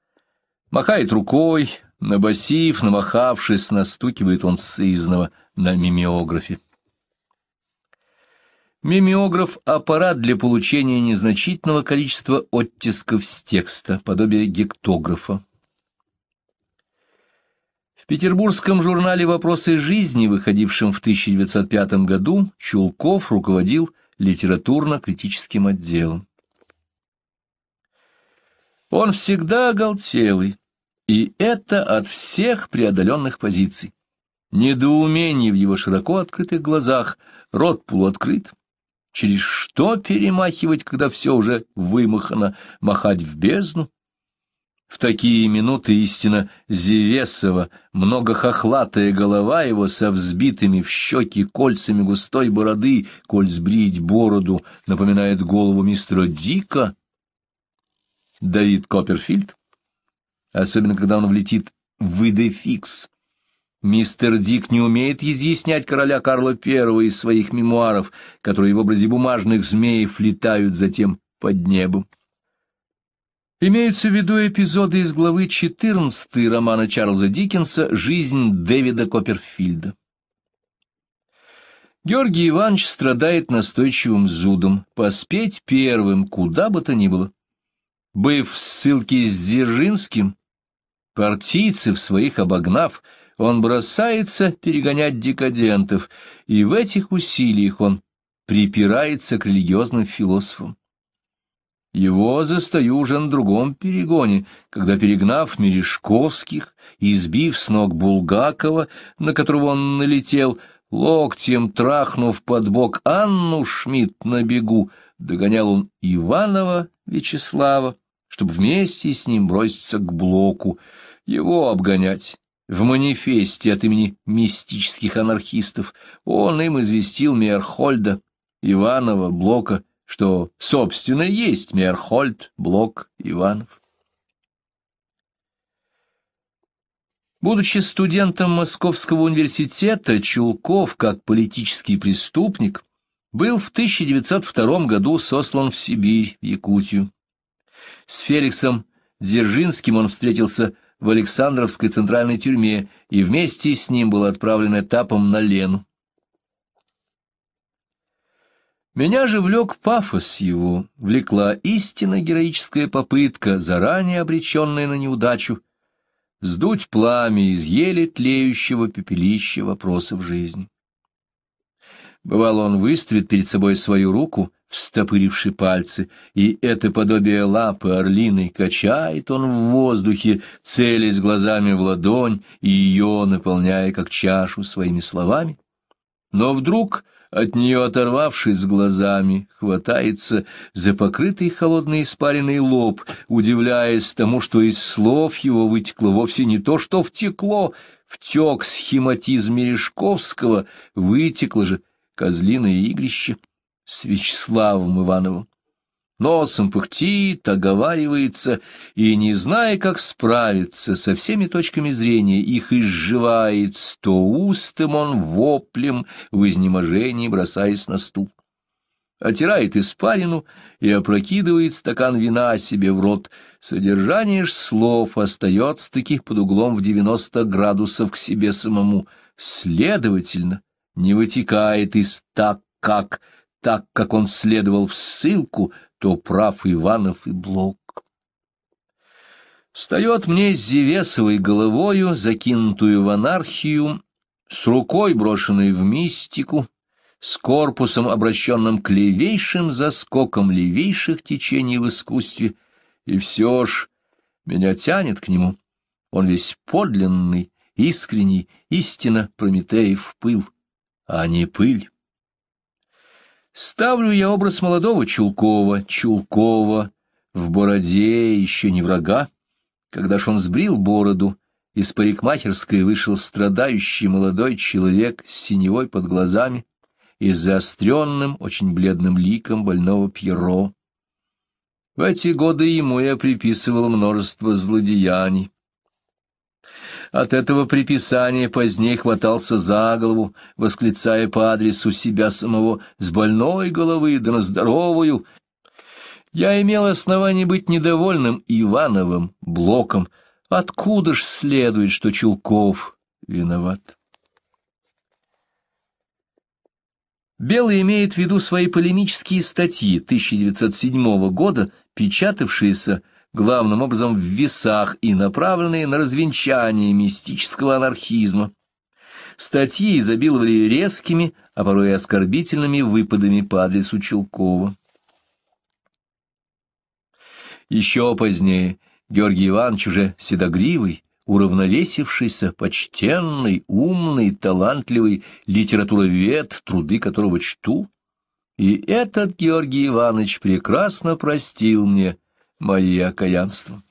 махает рукой, набасив, намахавшись, настукивает он сызного на мимеографе. Мимеограф – аппарат для получения незначительного количества оттисков с текста, подобие гектографа. В петербургском журнале «Вопросы жизни», выходившем в 1905 году, Чулков руководил литературно-критическим отделом. Он всегда оголтелый, и это от всех преодоленных позиций. Недоумение в его широко открытых глазах, рот полуоткрыт, Через что перемахивать, когда все уже вымахано, махать в бездну? В такие минуты истина Зевесова, многохохлатая голова его со взбитыми в щеки кольцами густой бороды, коль сбрить бороду, напоминает голову мистера Дика, Давид Копперфильд, особенно когда он влетит в идефикс Мистер Дик не умеет изъяснять короля Карла I из своих мемуаров, которые в образе бумажных змеев летают затем под небом. Имеются в виду эпизоды из главы 14 романа Чарльза Диккенса «Жизнь Дэвида Копперфильда». Георгий Иванович страдает настойчивым зудом, поспеть первым, куда бы то ни было. Быв в ссылке с Дзержинским, партийцев своих обогнав, он бросается перегонять декадентов, и в этих усилиях он припирается к религиозным философам. Его застаю уже на другом перегоне, когда, перегнав Мережковских и избив с ног Булгакова, на которого он налетел, локтем трахнув под бок Анну Шмидт на бегу, догонял он Иванова Вячеслава, чтобы вместе с ним броситься к блоку, его обгонять. В манифесте от имени мистических анархистов он им известил Мейерхольда, Иванова, Блока, что, собственно, есть Мейерхольд, Блок, Иванов. Будучи студентом Московского университета, Чулков, как политический преступник, был в 1902 году сослан в Сибирь, в Якутию. С Феликсом Дзержинским он встретился в Александровской центральной тюрьме и вместе с ним был отправлен этапом на Лену. Меня же влек пафос его, влекла истинно героическая попытка, заранее обреченная на неудачу, сдуть пламя из еле тлеющего пепелища вопросов жизни. Бывало, он выставит перед собой свою руку, встопыривши пальцы, и это подобие лапы орлиной качает он в воздухе, целясь глазами в ладонь и ее наполняя как чашу своими словами. Но вдруг, от нее оторвавшись глазами, хватается за покрытый холодный испаренный лоб, удивляясь тому, что из слов его вытекло вовсе не то, что втекло, втек схематизм Мережковского, вытекло же козлиное игрище с Вячеславом Ивановым. Носом пыхтит, оговаривается и, не зная, как справиться со всеми точками зрения, их изживает, то устым он воплем в изнеможении бросаясь на стул. Отирает испарину и опрокидывает стакан вина себе в рот. Содержание ж слов остается таких под углом в девяносто градусов к себе самому. Следовательно, не вытекает из так как так как он следовал в ссылку, то прав Иванов и Блок. Встает мне с Зевесовой головою, закинутую в анархию, с рукой, брошенной в мистику, с корпусом, обращенным к левейшим заскокам левейших течений в искусстве, и все ж меня тянет к нему. Он весь подлинный, искренний, истинно Прометеев пыл, а не пыль. Ставлю я образ молодого Чулкова, Чулкова, в бороде еще не врага, когда ж он сбрил бороду, из парикмахерской вышел страдающий молодой человек с синевой под глазами и с заостренным, очень бледным ликом больного Пьеро. В эти годы ему я приписывал множество злодеяний. От этого приписания позднее хватался за голову, восклицая по адресу себя самого с больной головы да на здоровую. Я имел основание быть недовольным Ивановым, Блоком. Откуда ж следует, что Чулков виноват? Белый имеет в виду свои полемические статьи 1907 года, печатавшиеся «Связь» главным образом в весах и направленные на развенчание мистического анархизма. Статьи изобиловали резкими, а порой и оскорбительными выпадами по адресу Чулкова. Еще позднее Георгий Иванович уже седогривый, уравновесившийся, почтенный, умный, талантливый литературовед, труды которого чту. И этот Георгий Иванович прекрасно простил мне мои окаянства.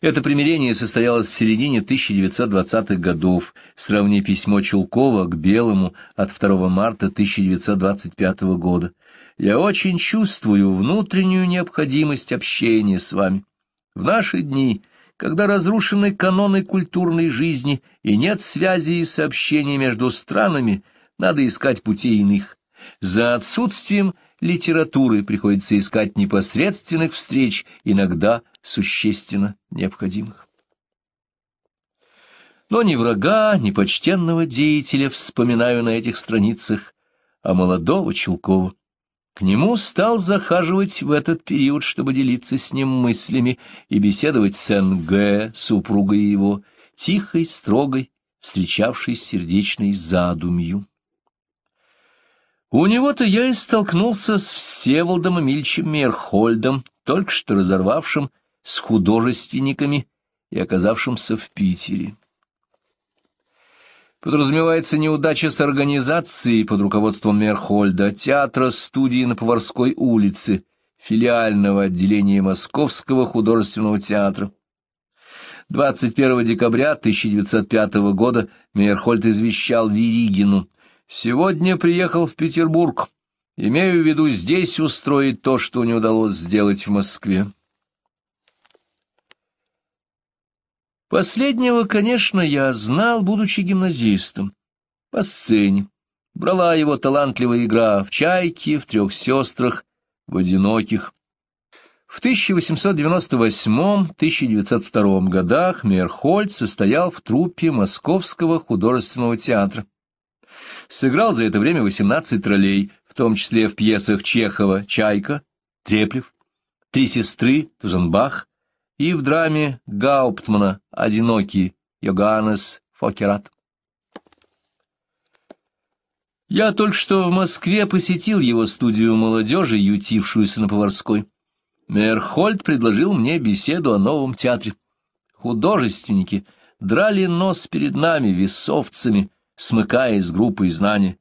Это примирение состоялось в середине 1920-х годов. Сравни письмо Чулкова к Белому от 2 марта 1925 года. «Я очень чувствую внутреннюю необходимость общения с вами. В наши дни, когда разрушены каноны культурной жизни и нет связи и сообщения между странами, надо искать пути иных. За отсутствием литературы приходится искать непосредственных встреч, иногда существенно необходимых. Но ни врага, ни почтенного деятеля вспоминаю на этих страницах, а молодого Чулкова. К нему стал захаживать в этот период, чтобы делиться с ним мыслями и беседовать с Н.Г., супругой его, тихой, строгой, встречавшей сердечной задумью. У него-то я и столкнулся с Всеволодом Эмильчем Мерхольдом, только что разорвавшим с художественниками и оказавшимся в Питере. Подразумевается неудача с организацией под руководством Мерхольда театра студии на Поварской улице, филиального отделения Московского художественного театра. 21 декабря 1905 года Мейерхольд извещал Веригину – Сегодня приехал в Петербург. Имею в виду здесь устроить то, что не удалось сделать в Москве. Последнего, конечно, я знал, будучи гимназистом. По сцене. Брала его талантливая игра в «Чайке», в «Трех сестрах», в «Одиноких». В 1898-1902 годах Мерхольд состоял в труппе Московского художественного театра сыграл за это время 18 ролей, в том числе в пьесах Чехова «Чайка», «Треплев», «Три сестры», «Тузенбах» и в драме Гауптмана «Одинокий» Йоганнес Фокерат. Я только что в Москве посетил его студию молодежи, ютившуюся на Поварской. Мерхольд предложил мне беседу о новом театре. Художественники драли нос перед нами, весовцами, смыкаясь с группой знаний.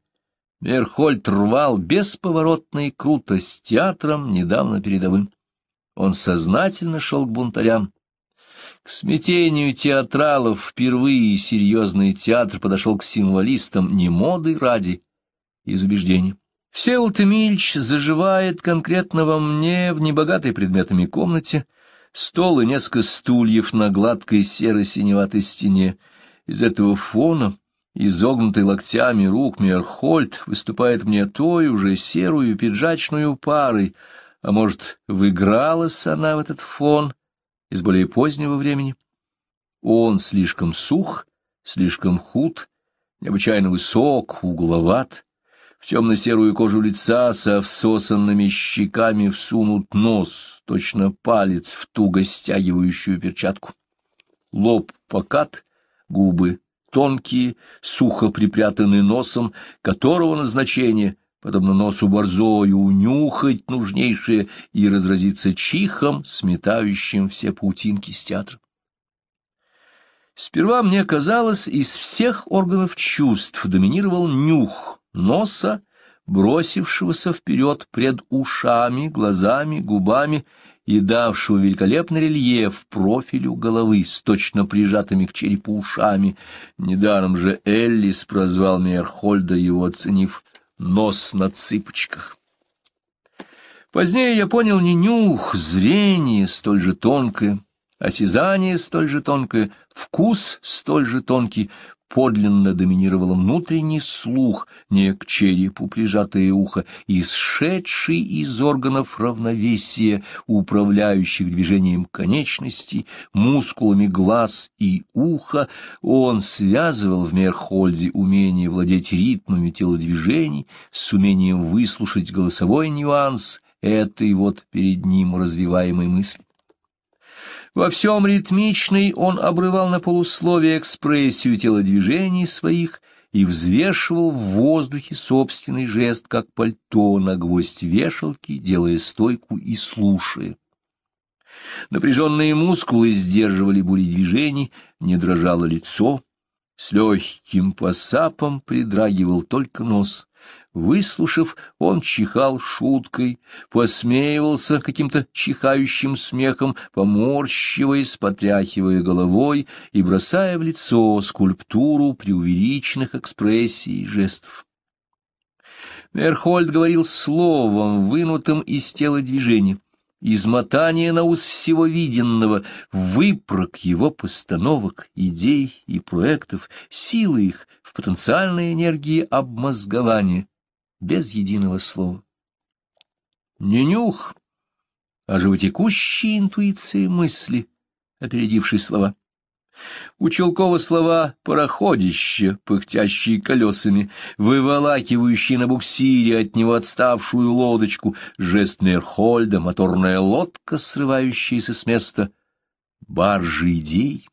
Мерхольд рвал бесповоротно и круто с театром, недавно передовым. Он сознательно шел к бунтарям. К смятению театралов впервые серьезный театр подошел к символистам не моды ради, из убеждений. Всеволод Эмильч заживает конкретно во мне в небогатой предметами комнате, стол и несколько стульев на гладкой серо-синеватой стене. Из этого фона изогнутый локтями рук Мерхольд выступает мне той уже серую пиджачную парой, а может, выигралась она в этот фон из более позднего времени? Он слишком сух, слишком худ, необычайно высок, угловат. В темно-серую кожу лица со всосанными щеками всунут нос, точно палец в туго стягивающую перчатку. Лоб покат, губы тонкие, сухо припрятанные носом, которого назначение, подобно носу борзою, унюхать нужнейшее и разразиться чихом, сметающим все паутинки с театра. Сперва мне казалось, из всех органов чувств доминировал нюх носа, бросившегося вперед пред ушами, глазами, губами и давшего великолепный рельеф профилю головы с точно прижатыми к черепу ушами. Недаром же Эллис прозвал Мейерхольда, его оценив «нос на цыпочках». Позднее я понял не нюх, зрение столь же тонкое, осязание столь же тонкое, вкус столь же тонкий, подлинно доминировал внутренний слух, не к черепу прижатое ухо, исшедший из органов равновесия, управляющих движением конечностей, мускулами глаз и уха, он связывал в Мерхольде умение владеть ритмами телодвижений с умением выслушать голосовой нюанс этой вот перед ним развиваемой мысли. Во всем ритмичный он обрывал на полусловие экспрессию телодвижений своих и взвешивал в воздухе собственный жест, как пальто на гвоздь вешалки, делая стойку и слушая. Напряженные мускулы сдерживали бури движений, не дрожало лицо, с легким посапом придрагивал только нос. Выслушав, он чихал шуткой, посмеивался каким-то чихающим смехом, поморщиваясь, потряхивая головой и бросая в лицо скульптуру преувеличенных экспрессий и жестов. Мерхольд говорил словом, вынутым из тела движения измотание на ус всего виденного, выпрок его постановок, идей и проектов, силы их в потенциальной энергии обмозгования, без единого слова. Не нюх, а животекущие интуиции мысли, опередившие слова. У Челкова слова «пароходище», пыхтящие колесами, выволакивающие на буксире от него отставшую лодочку, жест Мерхольда, моторная лодка, срывающаяся с места, баржи идей.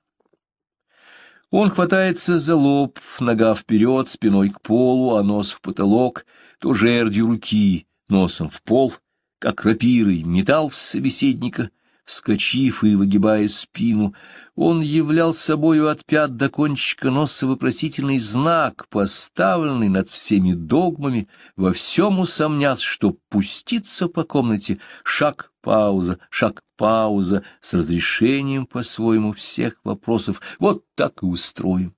Он хватается за лоб, нога вперед, спиной к полу, а нос в потолок — то жерди руки, носом в пол, как рапирой метал в собеседника, вскочив и выгибая спину, он являл собою от пят до кончика носа вопросительный знак, поставленный над всеми догмами, во всем усомнясь, что пуститься по комнате шаг пауза, шаг пауза с разрешением по-своему всех вопросов. Вот так и устроим.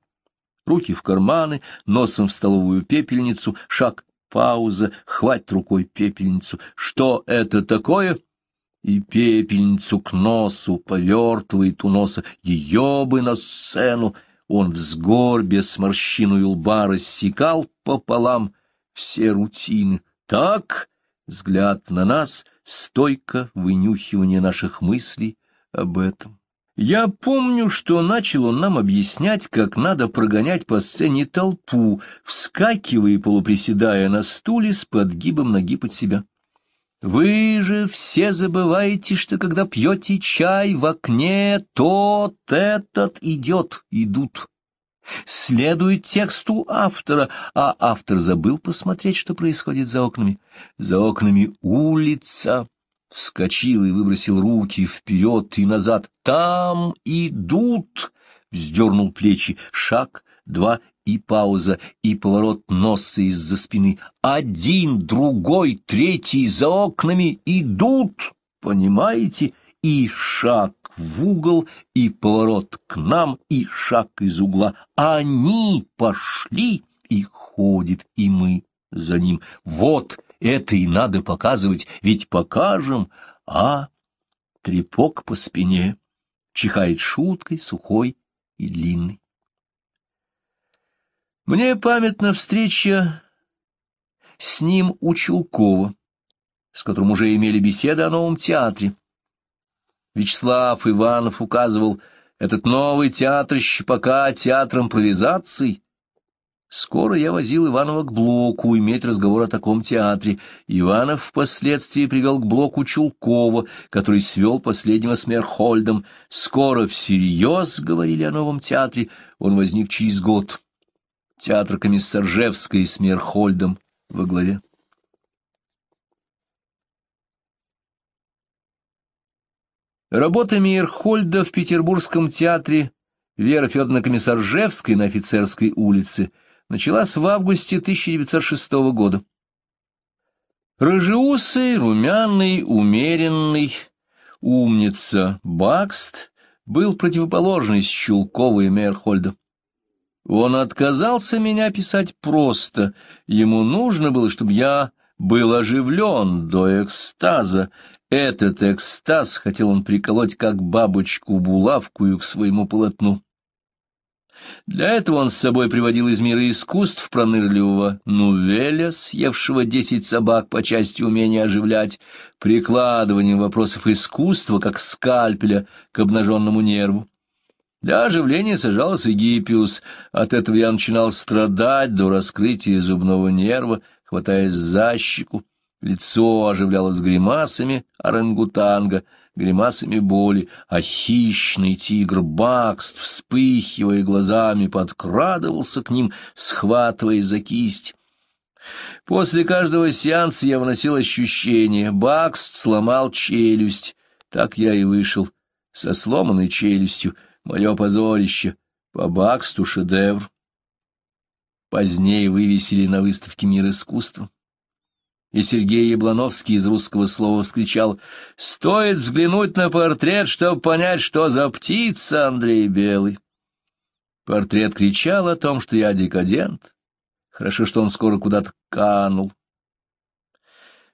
Руки в карманы, носом в столовую пепельницу, шаг пауза, хвать рукой пепельницу. Что это такое? И пепельницу к носу повертывает у носа. Ее бы на сцену! Он в сгорбе с морщиной лба рассекал пополам все рутины. Так, взгляд на нас, стойко вынюхивание наших мыслей об этом. Я помню, что начал он нам объяснять, как надо прогонять по сцене толпу, вскакивая и полуприседая на стуле с подгибом ноги под себя. Вы же все забываете, что когда пьете чай в окне, тот этот идет, идут. Следует тексту автора, а автор забыл посмотреть, что происходит за окнами. За окнами улица вскочил и выбросил руки вперед и назад. «Там идут!» — вздернул плечи. Шаг, два и пауза, и поворот носа из-за спины. «Один, другой, третий за окнами идут!» «Понимаете?» И шаг в угол, и поворот к нам, и шаг из угла. «Они пошли!» И ходит, и мы за ним. «Вот!» Это и надо показывать, ведь покажем, а... Трепок по спине, чихает шуткой, сухой и длинный. Мне памятна встреча с ним у Чулкова, с которым уже имели беседы о новом театре. Вячеслав Иванов указывал, этот новый театр щепака театр импровизаций, Скоро я возил Иванова к Блоку иметь разговор о таком театре. Иванов впоследствии привел к Блоку Чулкова, который свел последнего с Мерхольдом. Скоро всерьез говорили о новом театре, он возник через год. Театр Комиссаржевской с Мерхольдом во главе. Работа Мерхольда в Петербургском театре Вера Федоровна Комиссаржевской на Офицерской улице – началась в августе 1906 года. Рыжеусый, румяный, умеренный, умница Бакст был противоположность Щелкова и Мейерхольда. Он отказался меня писать просто, ему нужно было, чтобы я был оживлен до экстаза. Этот экстаз хотел он приколоть как бабочку-булавкую к своему полотну. Для этого он с собой приводил из мира искусств пронырливого Нувеля, съевшего десять собак по части умения оживлять, прикладыванием вопросов искусства, как скальпеля, к обнаженному нерву. Для оживления сажался Гиппиус, от этого я начинал страдать до раскрытия зубного нерва, хватаясь за щеку. Лицо оживлялось гримасами орангутанга — гримасами боли, а хищный тигр Бакст, вспыхивая глазами, подкрадывался к ним, схватывая за кисть. После каждого сеанса я вносил ощущение. Бакст сломал челюсть. Так я и вышел. Со сломанной челюстью. Мое позорище. По Баксту шедевр. Позднее вывесили на выставке «Мир искусства». И Сергей Яблановский из русского слова вскричал «Стоит взглянуть на портрет, чтобы понять, что за птица Андрей Белый». Портрет кричал о том, что я декадент. Хорошо, что он скоро куда-то канул.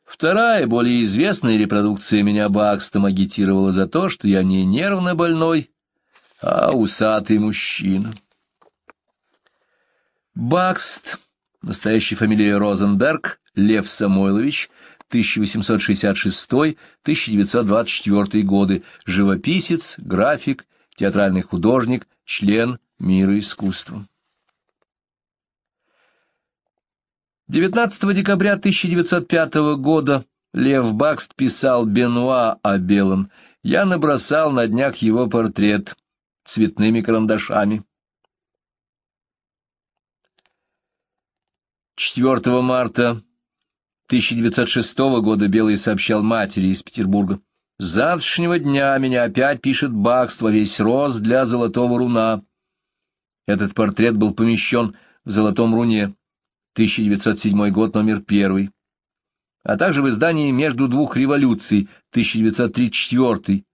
Вторая, более известная репродукция меня Бакстом агитировала за то, что я не нервно больной, а усатый мужчина. Бакст Настоящая фамилия Розенберг, Лев Самойлович, 1866-1924 годы, живописец, график, театральный художник, член мира искусства. 19 декабря 1905 года Лев Бакст писал Бенуа о белом. Я набросал на днях его портрет цветными карандашами. 4 марта 1906 года Белый сообщал матери из Петербурга. «С завтрашнего дня меня опять пишет Бакс весь рост для золотого руна». Этот портрет был помещен в «Золотом руне», 1907 год, номер первый, а также в издании «Между двух революций», 1934,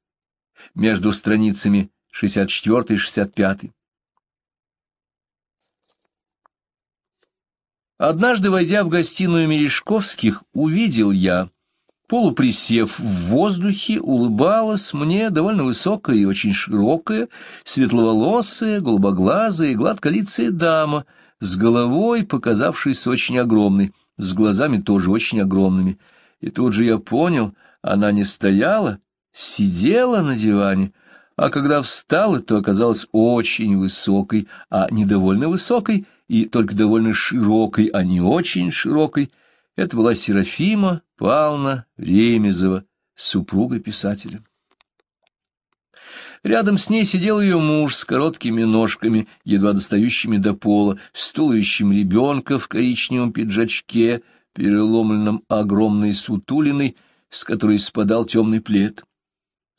между страницами 64 и 65. Однажды, войдя в гостиную Мережковских, увидел я, полуприсев в воздухе, улыбалась мне довольно высокая и очень широкая, светловолосая, голубоглазая и гладколицая дама, с головой, показавшейся очень огромной, с глазами тоже очень огромными. И тут же я понял, она не стояла, сидела на диване, а когда встала, то оказалась очень высокой, а недовольно высокой — и только довольно широкой, а не очень широкой, это была Серафима Павловна Ремезова, супруга писателя. Рядом с ней сидел ее муж с короткими ножками, едва достающими до пола, с туловищем ребенка в коричневом пиджачке, переломленном огромной сутулиной, с которой спадал темный плед.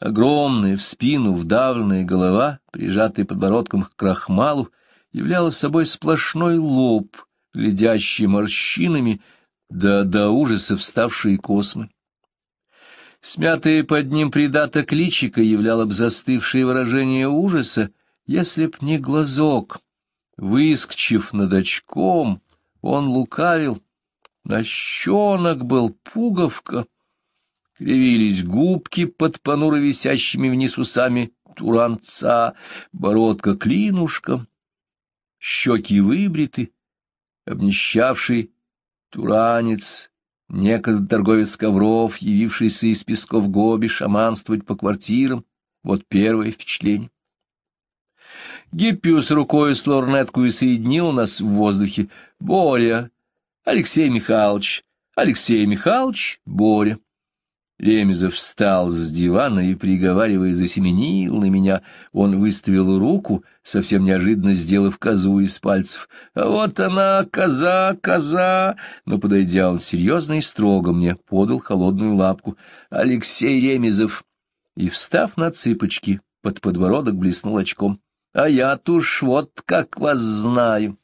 Огромная, в спину вдавленная голова, прижатая подбородком к крахмалу, являла собой сплошной лоб, глядящий морщинами, да до ужаса вставшие космы. Смятые под ним придаток личика являло бы застывшее выражение ужаса, если б не глазок. Выскочив над очком, он лукавил. На Нащенок был пуговка. Кривились губки под понуро висящими вниз усами туранца, бородка клинушком щеки выбриты, обнищавший туранец, некогда торговец ковров, явившийся из песков Гоби шаманствовать по квартирам, вот первое впечатление. Гиппиус рукой с лорнетку и соединил нас в воздухе. Боря, Алексей Михайлович, Алексей Михайлович, Боря. Ремезов встал с дивана и, приговаривая, засеменил на меня. Он выставил руку, совсем неожиданно сделав козу из пальцев. «Вот она, коза, коза!» Но, подойдя, он серьезно и строго мне подал холодную лапку. «Алексей Ремезов!» И, встав на цыпочки, под подбородок блеснул очком. «А я-то уж вот как вас знаю!»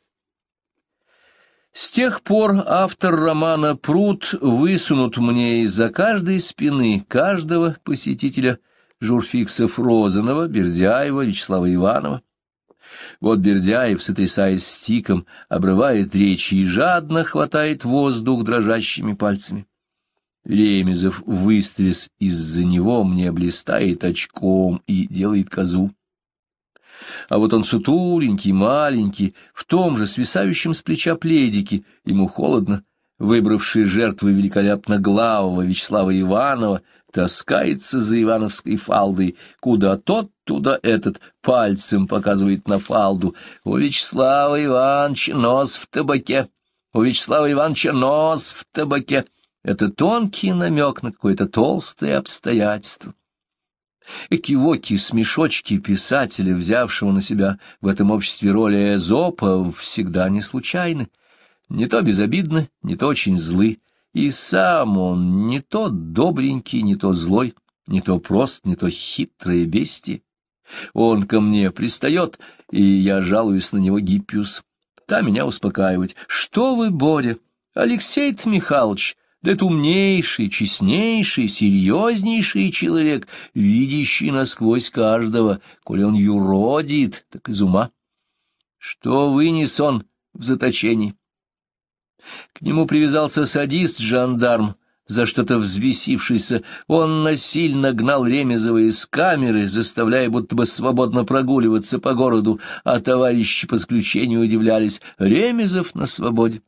С тех пор автор романа «Пруд» высунут мне из-за каждой спины каждого посетителя журфиксов Розанова, Бердяева, Вячеслава Иванова. Вот Бердяев, сотрясаясь стиком, обрывает речи и жадно хватает воздух дрожащими пальцами. Ремезов выстрес из-за него мне блистает очком и делает козу. А вот он сутуленький, маленький, в том же свисающем с плеча пледике, ему холодно, выбравший жертвы великолепно главого Вячеслава Иванова, таскается за Ивановской фалдой, куда тот, туда этот, пальцем показывает на фалду. У Вячеслава Ивановича нос в табаке, у Вячеслава Ивановича нос в табаке. Это тонкий намек на какое-то толстое обстоятельство. Экивоки, смешочки писателя, взявшего на себя в этом обществе роли Эзопа, всегда не случайны. Не то безобидны, не то очень злы. И сам он не то добренький, не то злой, не то прост, не то хитрое бестие. Он ко мне пристает, и я жалуюсь на него гиппиус. Та меня успокаивать. «Что вы, Боря? Алексей Михайлович!» Да это умнейший, честнейший, серьезнейший человек, видящий насквозь каждого, коли он юродит, так из ума. Что вынес он в заточении? К нему привязался садист-жандарм, за что-то взвесившийся. Он насильно гнал Ремезова из камеры, заставляя будто бы свободно прогуливаться по городу, а товарищи по заключению удивлялись. Ремезов на свободе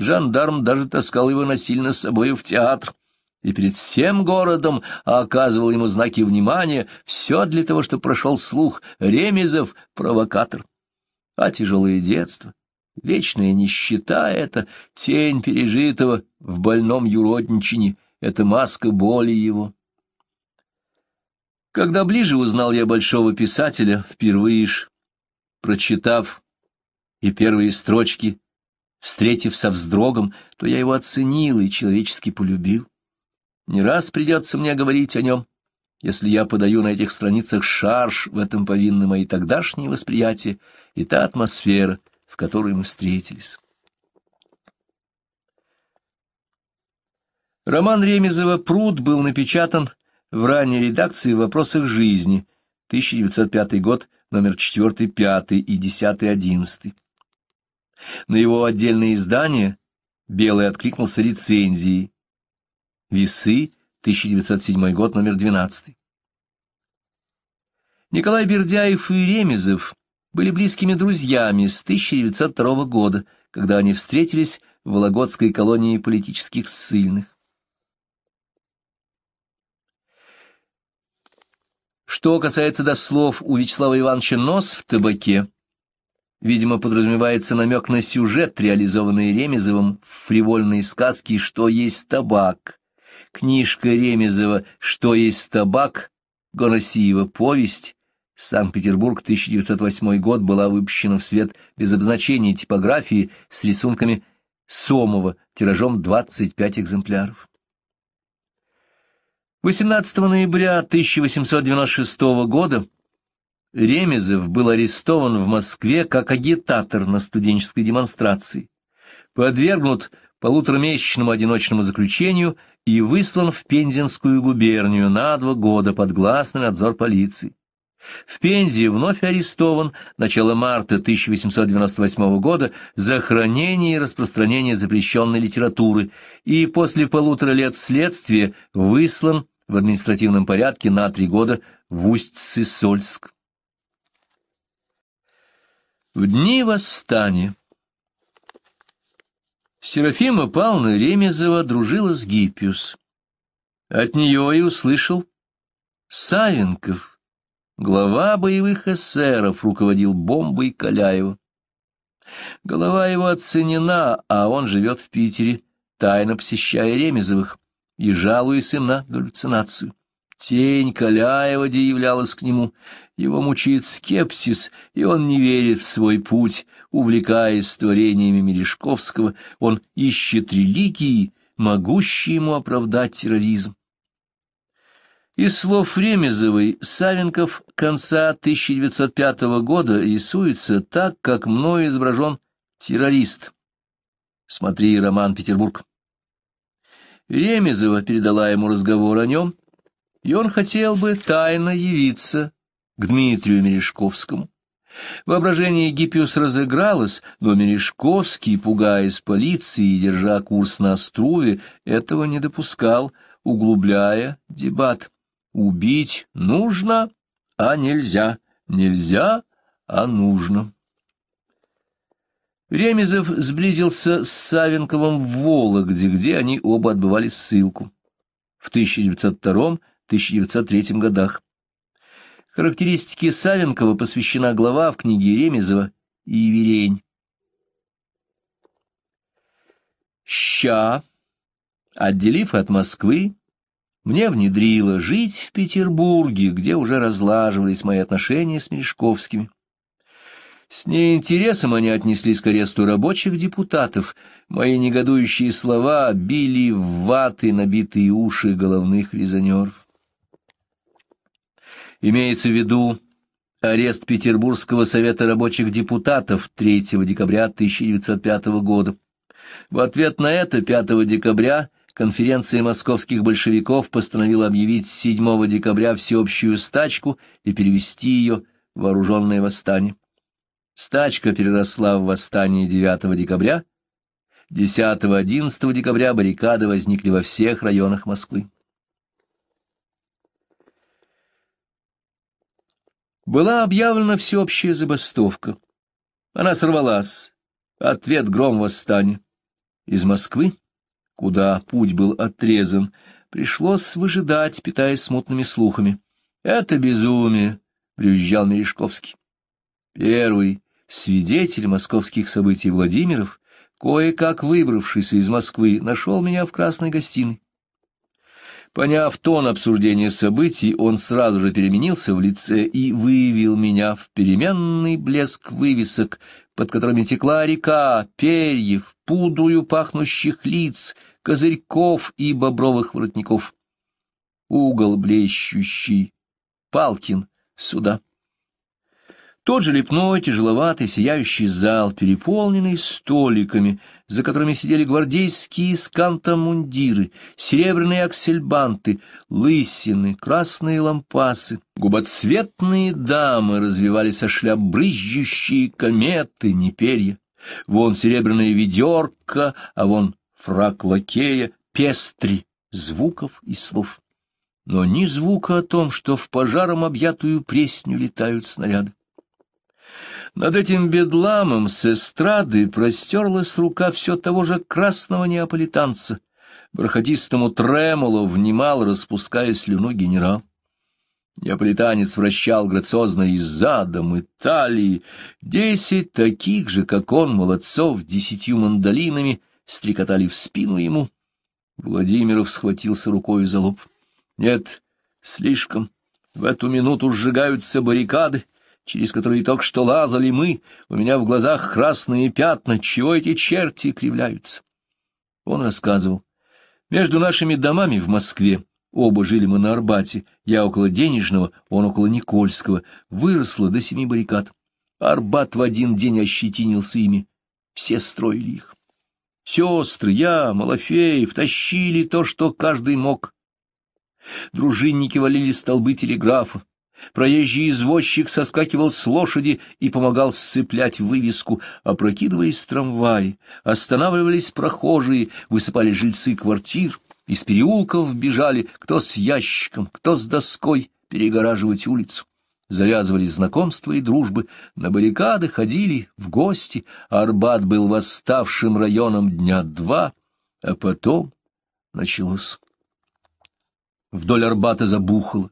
жандарм даже таскал его насильно с собою в театр и перед всем городом оказывал ему знаки внимания, все для того, чтобы прошел слух Ремезов — провокатор. А тяжелое детство, вечная нищета — это тень пережитого в больном юродничине, это маска боли его. Когда ближе узнал я большого писателя, впервые ж, прочитав и первые строчки встретив со вздрогом, то я его оценил и человечески полюбил. Не раз придется мне говорить о нем, если я подаю на этих страницах шарж, в этом повинны мои тогдашние восприятия и та атмосфера, в которой мы встретились. Роман Ремезова «Пруд» был напечатан в ранней редакции в «Вопросах жизни» 1905 год, номер 4, 5 и 10, 11. На его отдельное издание Белый откликнулся рецензией. Весы, 1907 год, номер 12. Николай Бердяев и Ремезов были близкими друзьями с 1902 года, когда они встретились в Вологодской колонии политических ссыльных. Что касается дослов у Вячеслава Ивановича «Нос в табаке», Видимо, подразумевается намек на сюжет, реализованный Ремезовым в фривольной сказке «Что есть табак». Книжка Ремезова «Что есть табак» Гоносиева «Повесть» Санкт-Петербург, 1908 год, была выпущена в свет без обозначения типографии с рисунками Сомова тиражом 25 экземпляров. 18 ноября 1896 года Ремезов был арестован в Москве как агитатор на студенческой демонстрации, подвергнут полуторамесячному одиночному заключению и выслан в Пензенскую губернию на два года под гласный надзор полиции. В Пензе вновь арестован начало марта 1898 года за хранение и распространение запрещенной литературы и после полутора лет следствия выслан в административном порядке на три года в Усть-Сысольск. В дни восстания Серафима Павловна Ремезова дружила с Гиппиус. От нее и услышал Савенков, глава боевых эсеров, руководил бомбой Каляева. Голова его оценена, а он живет в Питере, тайно посещая Ремезовых и жалуясь им на галлюцинацию. Тень Каляева деявлялась к нему. Его мучит скепсис, и он не верит в свой путь. Увлекаясь творениями Мережковского, он ищет религии, могущие ему оправдать терроризм. Из слов Ремезовой Савенков конца 1905 года рисуется так, как мною изображен террорист. Смотри роман «Петербург». Ремезова передала ему разговор о нем, и он хотел бы тайно явиться к Дмитрию Мережковскому. Воображение Гиппиус разыгралось, но Мережковский, пугаясь полиции и держа курс на Струве, этого не допускал, углубляя дебат. «Убить нужно, а нельзя. Нельзя, а нужно». Ремезов сблизился с Савенковым в Вологде, где они оба отбывали ссылку. В 1902 1903 годах. Характеристике Савенкова посвящена глава в книге Ремезова и Верень. Ща, отделив от Москвы, мне внедрило жить в Петербурге, где уже разлаживались мои отношения с Мережковскими. С неинтересом они отнеслись к аресту рабочих депутатов. Мои негодующие слова били в ваты набитые уши головных резонеров. Имеется в виду арест Петербургского совета рабочих депутатов 3 декабря 1905 года. В ответ на это 5 декабря конференция московских большевиков постановила объявить 7 декабря всеобщую стачку и перевести ее в вооруженное восстание. Стачка переросла в восстание 9 декабря, 10-11 декабря баррикады возникли во всех районах Москвы. Была объявлена всеобщая забастовка. Она сорвалась. Ответ — гром восстания. Из Москвы, куда путь был отрезан, пришлось выжидать, питаясь смутными слухами. «Это безумие!» — брюзжал Мережковский. Первый свидетель московских событий Владимиров, кое-как выбравшийся из Москвы, нашел меня в красной гостиной. Поняв тон обсуждения событий, он сразу же переменился в лице и выявил меня в переменный блеск вывесок, под которыми текла река, перьев, пудрую пахнущих лиц, козырьков и бобровых воротников. Угол блещущий, Палкин, сюда. Тот же лепной, тяжеловатый, сияющий зал, переполненный столиками, за которыми сидели гвардейские с мундиры, серебряные аксельбанты, лысины, красные лампасы, губоцветные дамы развивали со шляп брызжущие кометы, не перья. Вон серебряная ведерко, а вон фрак лакея, пестри звуков и слов. Но ни звука о том, что в пожаром объятую пресню летают снаряды. Над этим бедламом с эстрады простерлась рука все того же красного неаполитанца. Бархатистому тремоло внимал, распуская слюну генерал. Неаполитанец вращал грациозно и задом, и талии. Десять таких же, как он, молодцов, десятью мандолинами стрекотали в спину ему. Владимиров схватился рукой за лоб. Нет, слишком. В эту минуту сжигаются баррикады через которые только что лазали мы, у меня в глазах красные пятна, чего эти черти кривляются. Он рассказывал. Между нашими домами в Москве, оба жили мы на Арбате, я около Денежного, он около Никольского, выросло до семи баррикад. Арбат в один день ощетинился ими, все строили их. Сестры, я, Малафеев, тащили то, что каждый мог. Дружинники валили столбы телеграфа, Проезжий извозчик соскакивал с лошади и помогал сцеплять вывеску, опрокидывая из трамвай. Останавливались прохожие, высыпали жильцы квартир, из переулков бежали, кто с ящиком, кто с доской, перегораживать улицу. Завязывались знакомства и дружбы, на баррикады ходили, в гости. А Арбат был восставшим районом дня два, а потом началось. Вдоль Арбата забухало.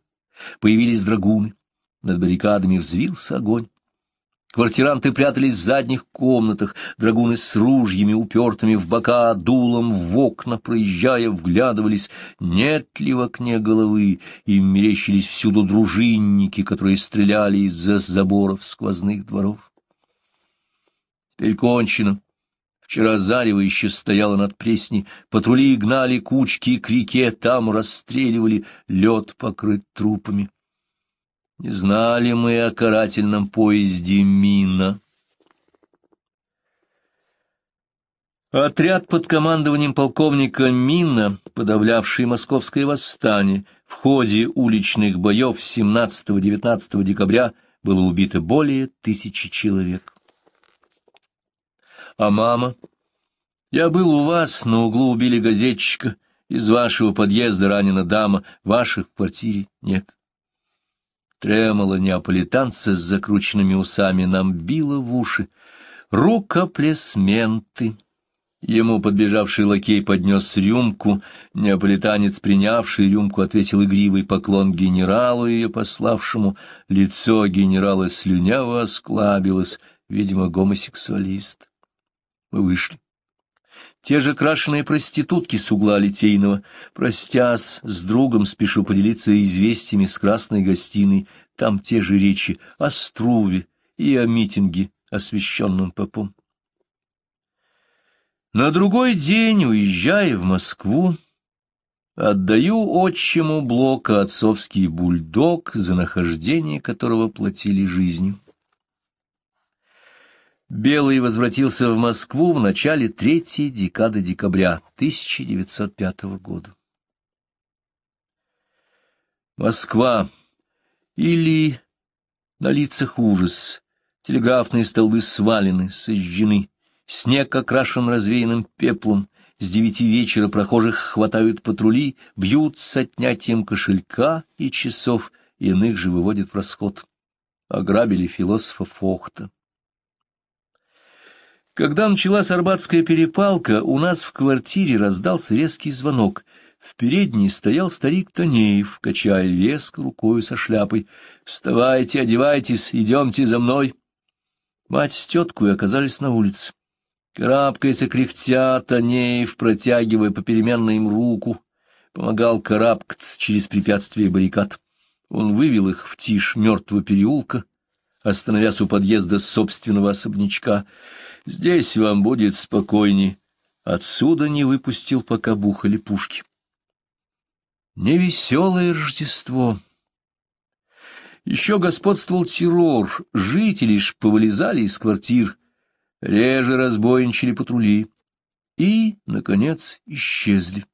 Появились драгуны. Над баррикадами взвился огонь. Квартиранты прятались в задних комнатах, драгуны с ружьями, упертыми в бока, дулом в окна, проезжая, вглядывались, нет ли в окне головы, им мерещились всюду дружинники, которые стреляли из-за заборов сквозных дворов. Теперь кончено. Вчера зарево еще стояло над пресней, патрули гнали кучки к реке, а там расстреливали, лед покрыт трупами. Не знали мы о карательном поезде Мина. Отряд под командованием полковника Мина, подавлявший московское восстание, в ходе уличных боев 17-19 декабря было убито более тысячи человек. А мама? Я был у вас, на углу убили газетчика. Из вашего подъезда ранена дама, ваших в квартире нет. Тремоло неаполитанца с закрученными усами нам било в уши. Рукоплесменты. Ему подбежавший лакей поднес рюмку, неаполитанец, принявший рюмку, ответил игривый поклон генералу ее пославшему. Лицо генерала слюняво осклабилось, видимо, гомосексуалист. Мы вышли. Те же крашеные проститутки с угла Литейного, простясь с другом, спешу поделиться известиями с красной гостиной, там те же речи о Струве и о митинге, освященном попом. На другой день, уезжая в Москву, отдаю отчиму Блока отцовский бульдог, за нахождение которого платили жизнью. Белый возвратился в Москву в начале третьей декады декабря 1905 года. Москва. Или на лицах ужас. Телеграфные столбы свалены, сожжены. Снег окрашен развеянным пеплом. С девяти вечера прохожих хватают патрули, бьют с отнятием кошелька и часов, иных же выводят в расход. Ограбили философа Фохта. Когда началась Арбатская перепалка, у нас в квартире раздался резкий звонок. В передней стоял старик Танеев, качая веск рукою со шляпой. «Вставайте, одевайтесь, идемте за мной!» Мать с теткой оказались на улице. Карабкаясь и кряхтя, Танеев, протягивая попеременно им руку, помогал карабкаться через препятствие баррикад. Он вывел их в тишь мертвого переулка, остановясь у подъезда собственного особнячка — Здесь вам будет спокойней. Отсюда не выпустил, пока бухали пушки. Невеселое Рождество. Еще господствовал террор, жители ж повылезали из квартир, реже разбойничали патрули и, наконец, исчезли.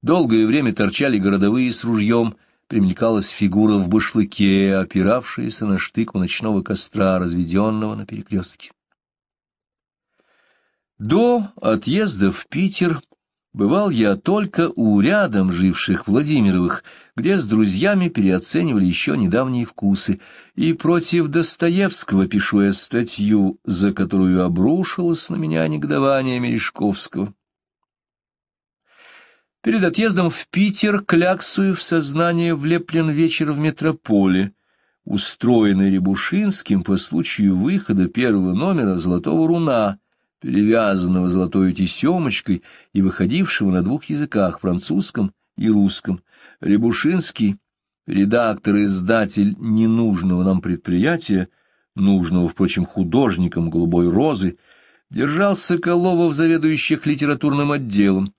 Долгое время торчали городовые с ружьем, примелькалась фигура в башлыке, опиравшаяся на штык у ночного костра, разведенного на перекрестке. До отъезда в Питер бывал я только у рядом живших Владимировых, где с друзьями переоценивали еще недавние вкусы, и против Достоевского пишу я статью, за которую обрушилось на меня негодование Мережковского. Перед отъездом в Питер кляксую в сознание влеплен вечер в метрополе, устроенный Рябушинским по случаю выхода первого номера «Золотого руна», перевязанного золотой тесемочкой и выходившего на двух языках, французском и русском. Рябушинский, редактор-издатель и ненужного нам предприятия, нужного, впрочем, художникам «Голубой розы», держал Соколова в заведующих литературным отделом.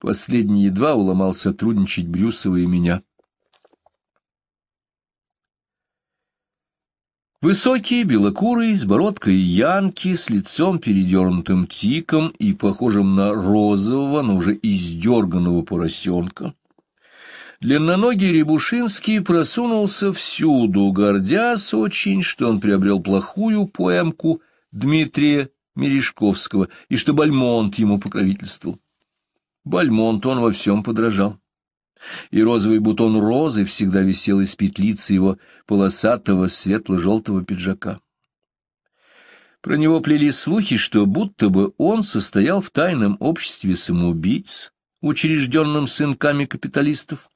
Последний едва уломал сотрудничать Брюсова и меня. Высокие, белокурые, с бородкой янки, с лицом передернутым тиком и похожим на розового, но уже издерганного поросенка. Длинноногий Рябушинский просунулся всюду, гордясь очень, что он приобрел плохую поэмку Дмитрия Мережковского и что Бальмонт ему покровительствовал. Бальмонт он во всем подражал и розовый бутон розы всегда висел из петлицы его полосатого светло-желтого пиджака. Про него плели слухи, что будто бы он состоял в тайном обществе самоубийц, учрежденном сынками капиталистов,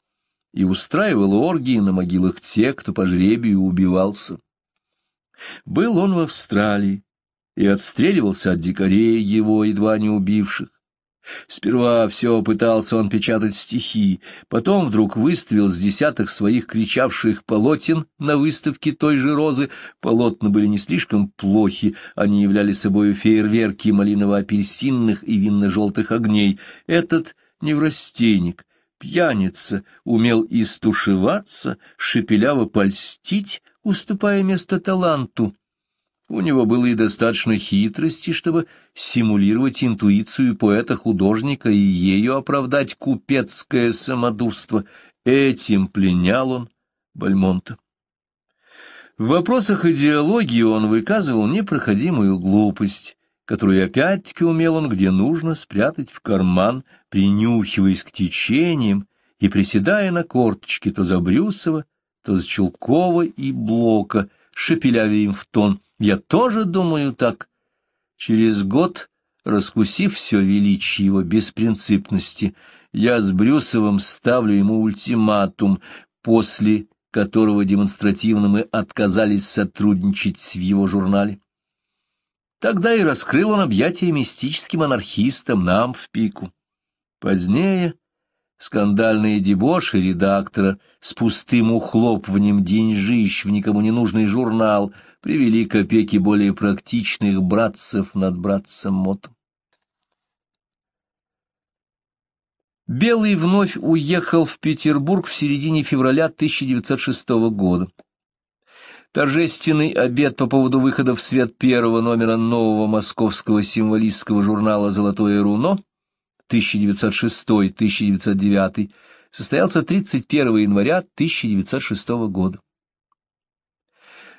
и устраивал оргии на могилах тех, кто по жребию убивался. Был он в Австралии и отстреливался от дикарей его, едва не убивших. Сперва все пытался он печатать стихи, потом вдруг выставил с десятых своих кричавших полотен на выставке той же розы. Полотна были не слишком плохи, они являли собой фейерверки малиново-апельсинных и винно-желтых огней. Этот неврастенник, пьяница, умел истушеваться, шепеляво польстить, уступая место таланту, у него было и достаточно хитрости, чтобы симулировать интуицию поэта-художника и ею оправдать купецкое самодурство. Этим пленял он Бальмонта. В вопросах идеологии он выказывал непроходимую глупость, которую опять-таки умел он где нужно спрятать в карман, принюхиваясь к течениям и приседая на корточки то за Брюсова, то за Челкова и Блока, шепелявя им в тон — я тоже думаю так. Через год, раскусив все величие его беспринципности, я с Брюсовым ставлю ему ультиматум, после которого демонстративно мы отказались сотрудничать в его журнале. Тогда и раскрыл он объятия мистическим анархистам нам в пику. Позднее Скандальные дебоши редактора с пустым ухлопыванием деньжищ в никому не нужный журнал привели к опеке более практичных братцев над братцем Мотом. Белый вновь уехал в Петербург в середине февраля 1906 года. Торжественный обед по поводу выхода в свет первого номера нового московского символистского журнала «Золотое руно» 1906-1909 состоялся 31 января 1906 года.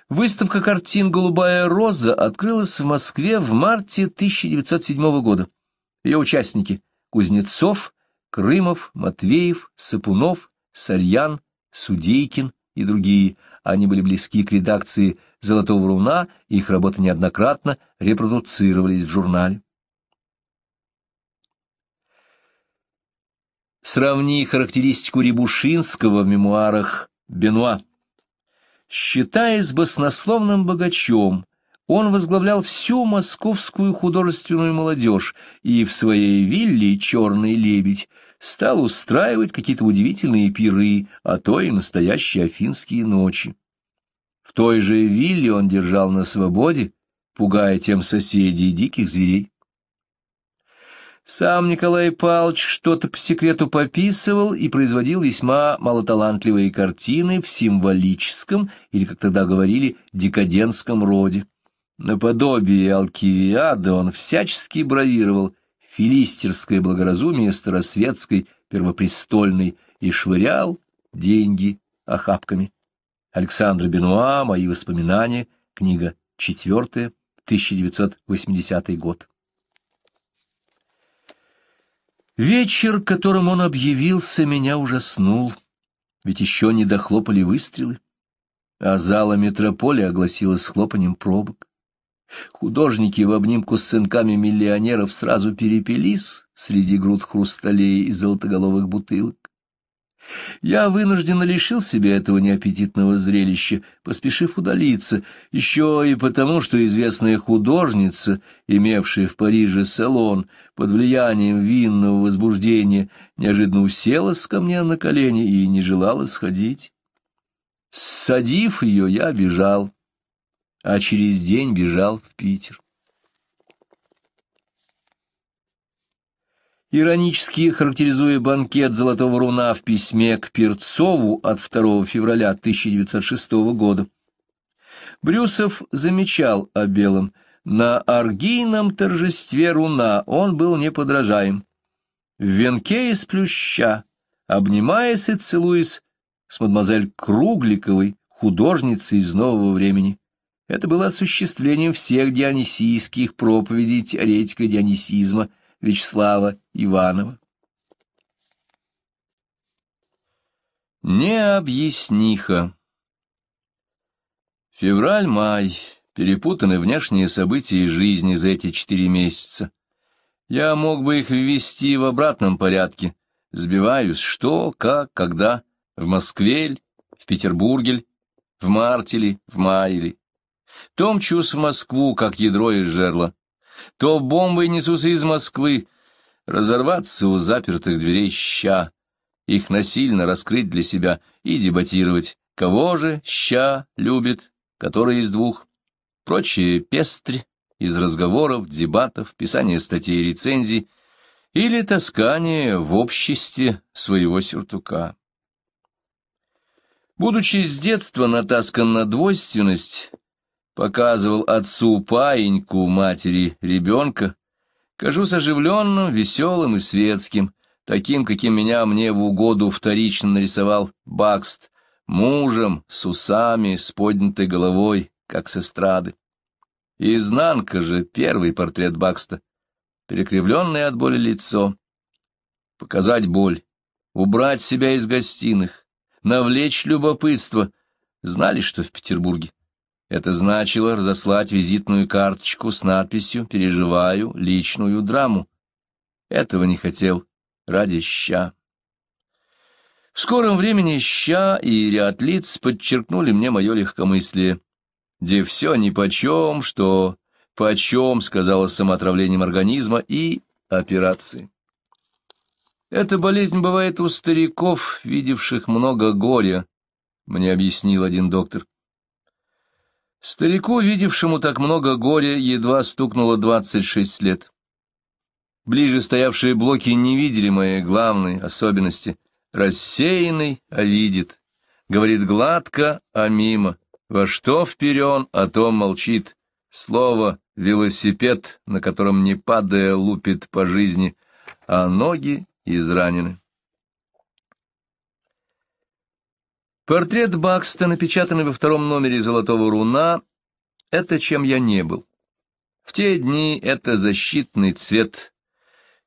Выставка картин «Голубая роза» открылась в Москве в марте 1907 года. Ее участники – Кузнецов, Крымов, Матвеев, Сапунов, Сарьян, Судейкин и другие. Они были близки к редакции «Золотого руна», их работы неоднократно репродуцировались в журнале. Сравни характеристику Рябушинского в мемуарах Бенуа. Считаясь баснословным богачом, он возглавлял всю московскую художественную молодежь и в своей вилле «Черный лебедь» стал устраивать какие-то удивительные пиры, а то и настоящие афинские ночи. В той же вилле он держал на свободе, пугая тем соседей диких зверей. Сам Николай Павлович что-то по секрету пописывал и производил весьма малоталантливые картины в символическом, или, как тогда говорили, декадентском роде. Наподобие Алкивиада он всячески бравировал филистерское благоразумие старосветской, первопрестольной, и швырял деньги охапками. Александр Бенуа, «Мои воспоминания», книга четвертая, 1980 год. Вечер, которым он объявился, меня ужаснул, ведь еще не дохлопали выстрелы, а зала метрополя огласилась хлопанием пробок. Художники в обнимку с сынками миллионеров сразу перепелись среди груд хрусталей и золотоголовых бутылок. Я вынужденно лишил себя этого неаппетитного зрелища, поспешив удалиться, еще и потому, что известная художница, имевшая в Париже салон, под влиянием винного возбуждения, неожиданно уселась ко мне на колени и не желала сходить. Садив ее, я бежал, а через день бежал в Питер. Иронически характеризуя банкет «Золотого руна» в письме к Перцову от 2 февраля 1906 года, Брюсов замечал о Белом. На аргийном торжестве руна он был неподражаем. В венке из плюща, обнимаясь и целуясь с мадемуазель Кругликовой, художницей из нового времени. Это было осуществлением всех дионисийских проповедей теоретика дионисизма – Вячеслава Иванова. Необъясниха. Февраль-май. Перепутаны внешние события жизни за эти четыре месяца. Я мог бы их ввести в обратном порядке. Сбиваюсь, что, как, когда, в Москвель, в Петербургель, в марте в Майле. ли. Томчусь в Москву, как ядро из жерла то бомбы несутся из Москвы, разорваться у запертых дверей ща, их насильно раскрыть для себя и дебатировать, кого же ща любит, который из двух, прочие пестри из разговоров, дебатов, писания статей и рецензий, или таскание в обществе своего сюртука. Будучи с детства натаскан на двойственность, показывал отцу паиньку матери ребенка, кажусь оживленным, веселым и светским, таким, каким меня мне в угоду вторично нарисовал Бакст, мужем, с усами, с поднятой головой, как с эстрады. Изнанка же — первый портрет Бакста, перекривленное от боли лицо. Показать боль, убрать себя из гостиных, навлечь любопытство. Знали, что в Петербурге это значило разослать визитную карточку с надписью «Переживаю личную драму». Этого не хотел ради ща. В скором времени ща и ряд лиц подчеркнули мне мое легкомыслие, где все нипочем, что почем, сказала самоотравлением организма и операции. Эта болезнь бывает у стариков, видевших много горя, мне объяснил один доктор. Старику, видевшему так много горя, едва стукнуло двадцать шесть лет. Ближе стоявшие блоки не видели моей главной особенности. Рассеянный, а видит. Говорит гладко, а мимо. Во что вперен, о а том молчит. Слово «велосипед», на котором, не падая, лупит по жизни, а ноги изранены. Портрет Бакста, напечатанный во втором номере «Золотого руна», — это чем я не был. В те дни это защитный цвет.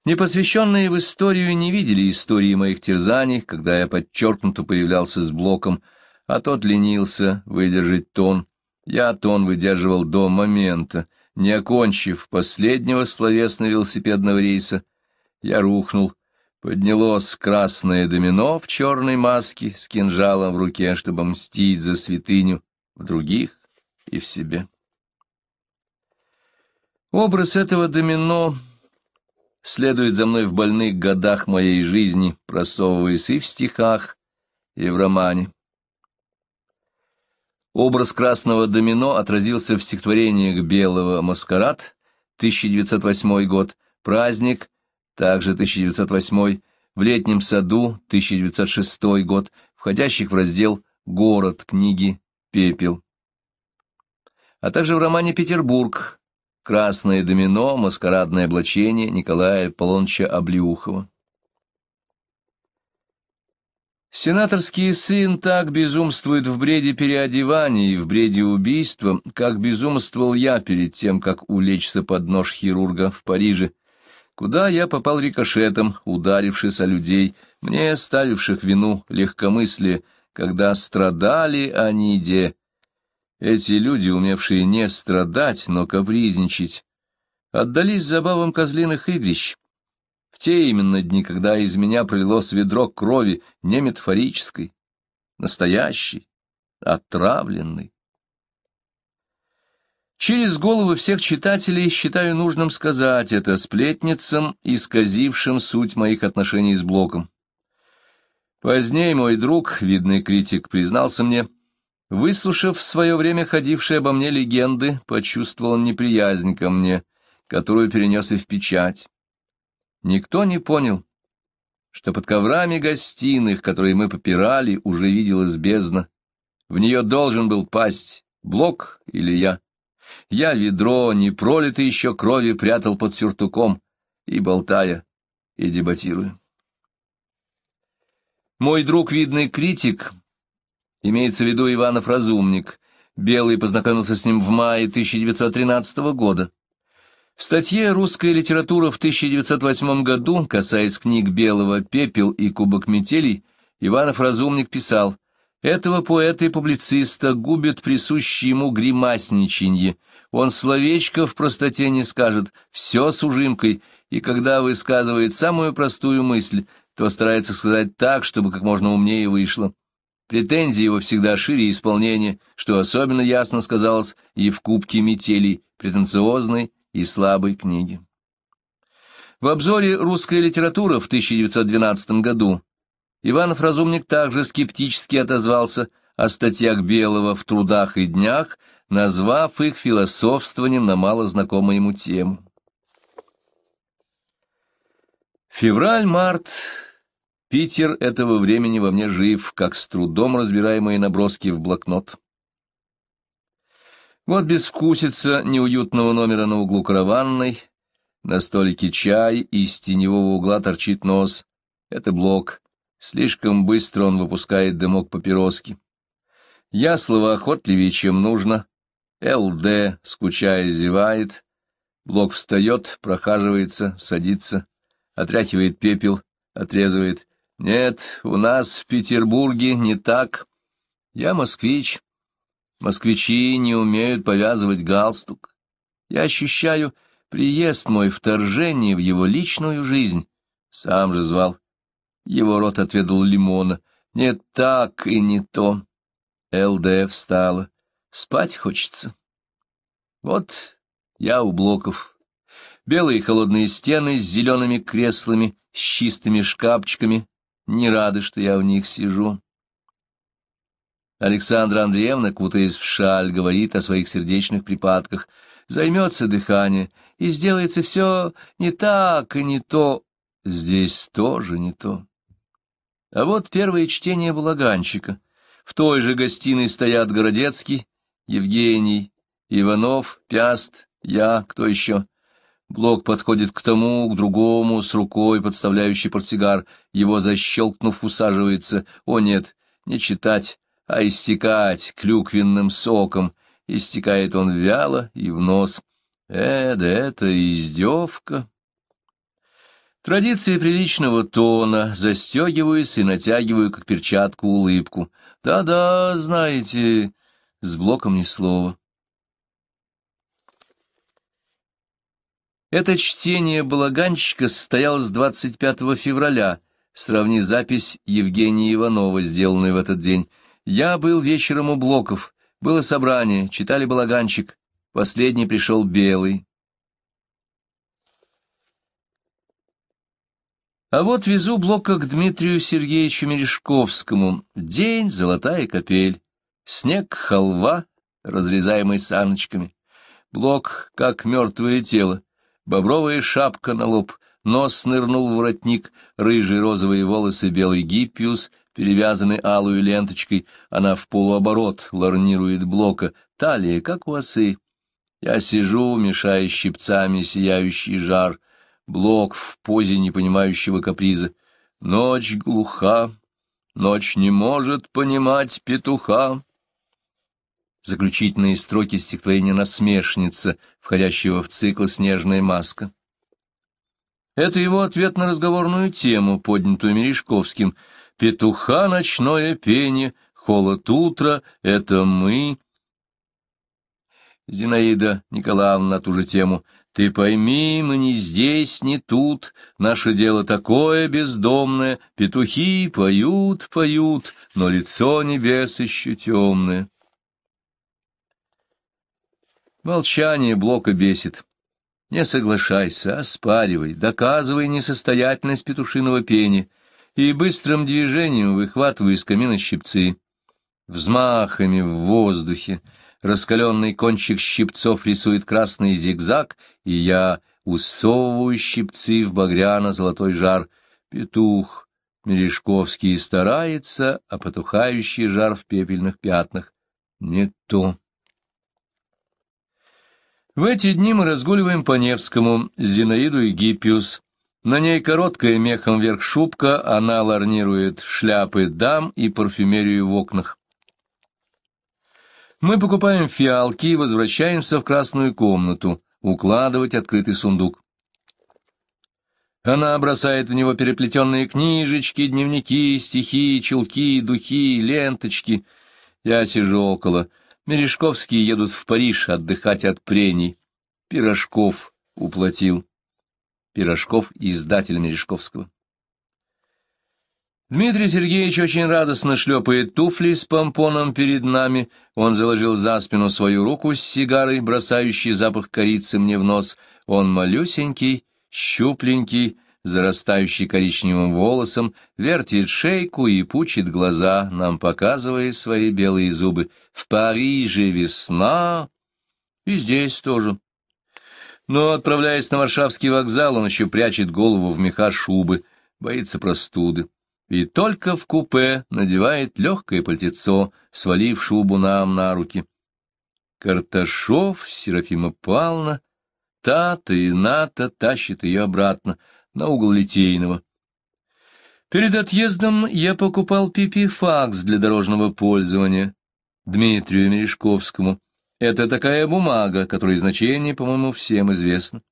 Непосвященные в историю не видели истории моих терзаний, когда я подчеркнуто появлялся с блоком, а тот ленился выдержать тон. Я тон выдерживал до момента, не окончив последнего словесно-велосипедного рейса. Я рухнул, Поднялось красное домино в черной маске с кинжалом в руке, чтобы мстить за святыню в других и в себе. Образ этого домино следует за мной в больных годах моей жизни, просовываясь и в стихах, и в романе. Образ красного домино отразился в стихотворениях «Белого маскарад» 1908 год, «Праздник» также 1908, в летнем саду 1906 год, входящих в раздел «Город» книги «Пепел», а также в романе «Петербург» «Красное домино. Маскарадное облачение» Николая Полонча Облеухова. Сенаторский сын так безумствует в бреде переодевания и в бреде убийства, как безумствовал я перед тем, как улечься под нож хирурга в Париже куда я попал рикошетом, ударившись о людей, мне ставивших вину легкомыслие, когда страдали они, де. Эти люди, умевшие не страдать, но капризничать, отдались забавам козлиных игрищ. В те именно дни, когда из меня пролилось ведро крови, не метафорической, настоящей, отравленной. Через головы всех читателей считаю нужным сказать это сплетницам, исказившим суть моих отношений с Блоком. Позднее мой друг, видный критик, признался мне, выслушав в свое время ходившие обо мне легенды, почувствовал неприязнь ко мне, которую перенес и в печать. Никто не понял, что под коврами гостиных, которые мы попирали, уже виделась бездна. В нее должен был пасть Блок или я. Я ведро, не пролито еще крови, прятал под сюртуком, и болтая, и дебатируя. Мой друг, видный критик, имеется в виду Иванов Разумник, Белый познакомился с ним в мае 1913 года. В статье «Русская литература в 1908 году», касаясь книг «Белого пепел» и «Кубок метелей», Иванов Разумник писал этого поэта и публициста губит присущее ему гримасничанье. Он словечко в простоте не скажет, все с ужимкой, и когда высказывает самую простую мысль, то старается сказать так, чтобы как можно умнее вышло. Претензии его всегда шире исполнения, что особенно ясно сказалось и в «Кубке метелей» претенциозной и слабой книги. В обзоре «Русская литература» в 1912 году Иванов-разумник также скептически отозвался о статьях Белого в «Трудах и днях», назвав их философствованием на малознакомую ему тему. Февраль-март. Питер этого времени во мне жив, как с трудом разбираемые наброски в блокнот. Вот безвкусица неуютного номера на углу караванной, на столике чай, из теневого угла торчит нос. Это блок. Слишком быстро он выпускает дымок папироски. Яслова охотливее, чем нужно. ЛД, скучая, зевает. Блок встает, прохаживается, садится, отряхивает пепел, отрезывает. Нет, у нас в Петербурге не так. Я москвич. Москвичи не умеют повязывать галстук. Я ощущаю приезд мой, вторжение в его личную жизнь. Сам же звал. Его рот отведал лимона. Не так и не то. ЛД встала. Спать хочется. Вот я у блоков. Белые холодные стены с зелеными креслами, с чистыми шкафчиками. Не рады, что я в них сижу. Александра Андреевна, кутаясь в шаль, говорит о своих сердечных припадках. Займется дыхание, и сделается все не так и не то. Здесь тоже не то. А вот первое чтение балаганщика. В той же гостиной стоят Городецкий, Евгений, Иванов, Пяст, я, кто еще. Блок подходит к тому, к другому, с рукой, подставляющий портсигар. Его защелкнув, усаживается. О нет, не читать, а истекать клюквенным соком. Истекает он вяло и в нос. Э, да это издевка. Традиции приличного тона, застегиваюсь и натягиваю, как перчатку, улыбку. Да-да, знаете, с блоком ни слова. Это чтение балаганщика состоялось 25 февраля. Сравни запись Евгения Иванова, сделанную в этот день. Я был вечером у блоков. Было собрание, читали Балаганчик. Последний пришел белый. А вот везу блока к Дмитрию Сергеевичу Мережковскому. День, золотая капель. Снег, халва, разрезаемый саночками. Блок, как мертвое тело. Бобровая шапка на лоб. Нос нырнул в воротник. Рыжие розовые волосы, белый гиппиус, перевязанный алую ленточкой. Она в полуоборот ларнирует блока. Талия, как у осы. Я сижу, мешая щипцами сияющий жар. Блок в позе непонимающего каприза. Ночь глуха, ночь не может понимать петуха. Заключительные строки стихотворения «Насмешница», входящего в цикл «Снежная маска». Это его ответ на разговорную тему, поднятую Мережковским. «Петуха ночное пение, холод утра — это мы». Зинаида Николаевна на ту же тему. Ты пойми, мы не здесь, не тут, наше дело такое бездомное, петухи поют, поют, но лицо небес еще темное. Молчание Блока бесит. Не соглашайся, оспаривай, доказывай несостоятельность петушиного пения и быстрым движением выхватывай из камина щипцы, взмахами в воздухе, раскаленный кончик щипцов рисует красный зигзаг, и я усовываю щипцы в багряно-золотой жар. Петух Мережковский старается, а потухающий жар в пепельных пятнах. Не то. В эти дни мы разгуливаем по Невскому, Зинаиду и Гиппиус. На ней короткая мехом вверх шубка, она ларнирует шляпы дам и парфюмерию в окнах. Мы покупаем фиалки и возвращаемся в красную комнату, укладывать открытый сундук. Она бросает в него переплетенные книжечки, дневники, стихи, чулки, духи, ленточки. Я сижу около. Мережковские едут в Париж отдыхать от прений. Пирожков уплатил. Пирожков — издатель Мережковского. Дмитрий Сергеевич очень радостно шлепает туфли с помпоном перед нами. Он заложил за спину свою руку с сигарой, бросающей запах корицы мне в нос. Он малюсенький, щупленький, зарастающий коричневым волосом, вертит шейку и пучит глаза, нам показывая свои белые зубы. В Париже весна, и здесь тоже. Но, отправляясь на Варшавский вокзал, он еще прячет голову в меха шубы, боится простуды и только в купе надевает легкое пальтецо, свалив шубу нам на руки. Карташов, Серафима Павловна, Тата и Ната тащат ее обратно, на угол Литейного. Перед отъездом я покупал пипифакс для дорожного пользования Дмитрию Мережковскому. Это такая бумага, которой значение, по-моему, всем известно.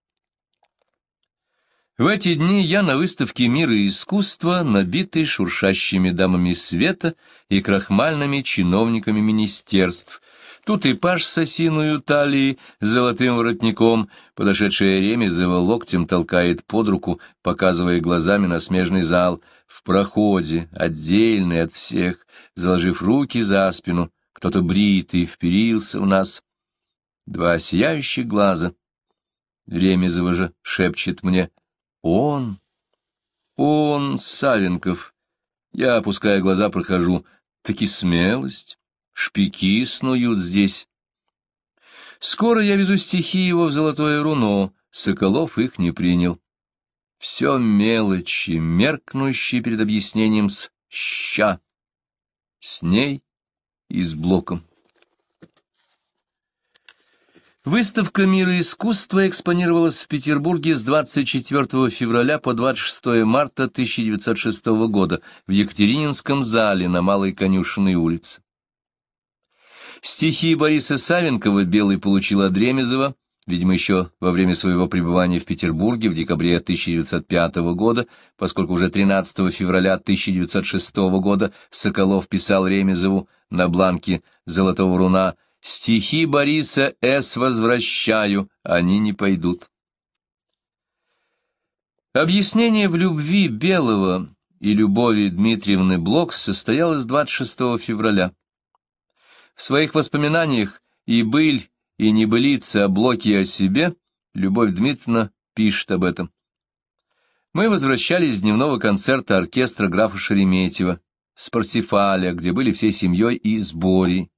В эти дни я на выставке мира и искусства, набитой шуршащими дамами света и крахмальными чиновниками министерств. Тут и паж с осиную талии, с золотым воротником, подошедшая Ремезова локтем толкает под руку, показывая глазами на смежный зал, в проходе, отдельный от всех, заложив руки за спину, кто-то бритый вперился в нас. Два сияющих глаза. Ремезова же шепчет мне — он, он, Савенков. Я, опуская глаза, прохожу. Таки смелость. Шпики снуют здесь. Скоро я везу стихи его в золотое руно. Соколов их не принял. Все мелочи, меркнущие перед объяснением с «ща», с ней и с блоком. Выставка мира искусства экспонировалась в Петербурге с 24 февраля по 26 марта 1906 года в Екатерининском зале на Малой Конюшенной улице. Стихи Бориса Савенкова Белый получил от Ремезова, видимо, еще во время своего пребывания в Петербурге в декабре 1905 года, поскольку уже 13 февраля 1906 года Соколов писал Ремезову на бланке «Золотого руна» Стихи Бориса С. возвращаю, они не пойдут. Объяснение в любви Белого и любови Дмитриевны Блок состоялось 26 февраля. В своих воспоминаниях «И быль, и небылица о Блоке и о себе» Любовь Дмитриевна пишет об этом. Мы возвращались с дневного концерта оркестра графа Шереметьева с Парсифаля, где были всей семьей и с Борей.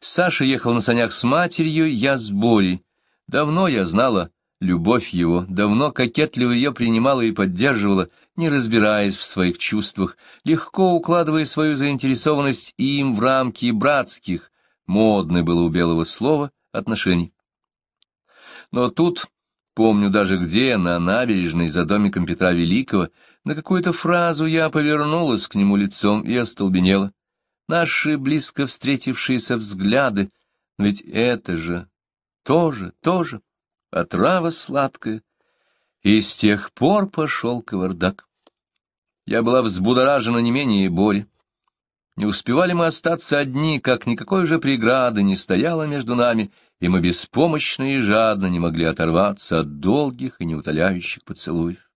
Саша ехал на санях с матерью, я с Борей. Давно я знала любовь его, давно кокетливо ее принимала и поддерживала, не разбираясь в своих чувствах, легко укладывая свою заинтересованность им в рамки братских, модно было у белого слова, отношений. Но тут, помню даже где, на набережной за домиком Петра Великого, на какую-то фразу я повернулась к нему лицом и остолбенела наши близко встретившиеся взгляды, ведь это же тоже, тоже отрава сладкая. И с тех пор пошел кавардак. Я была взбудоражена не менее Бори. Не успевали мы остаться одни, как никакой уже преграды не стояло между нами, и мы беспомощно и жадно не могли оторваться от долгих и неутоляющих поцелуев.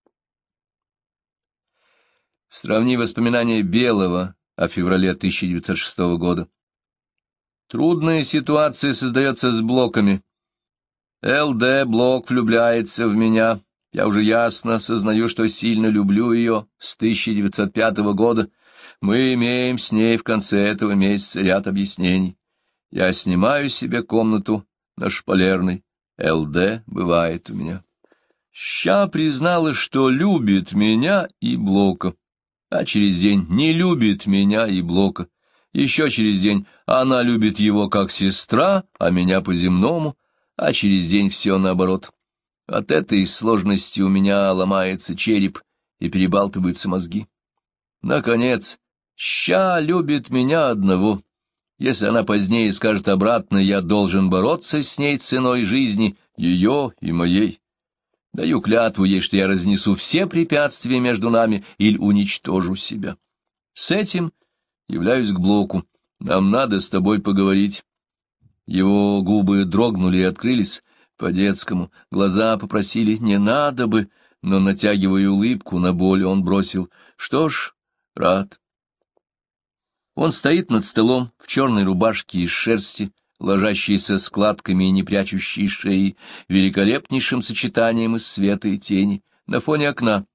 Сравни воспоминания Белого о а феврале 1906 года. Трудная ситуация создается с блоками. ЛД Блок влюбляется в меня. Я уже ясно сознаю, что сильно люблю ее с 1905 года. Мы имеем с ней в конце этого месяца ряд объяснений. Я снимаю себе комнату на шпалерной. ЛД бывает у меня. Ща признала, что любит меня и Блока а через день не любит меня и Блока. Еще через день она любит его как сестра, а меня по-земному, а через день все наоборот. От этой сложности у меня ломается череп и перебалтываются мозги. Наконец, ща любит меня одного. Если она позднее скажет обратно, я должен бороться с ней ценой жизни, ее и моей. Даю клятву ей, что я разнесу все препятствия между нами или уничтожу себя. С этим являюсь к Блоку. Нам надо с тобой поговорить. Его губы дрогнули и открылись по-детскому. Глаза попросили «не надо бы», но, натягивая улыбку на боль, он бросил «что ж, рад». Он стоит над столом в черной рубашке из шерсти, ложащийся складками и не прячущий шеи, великолепнейшим сочетанием из света и тени, на фоне окна,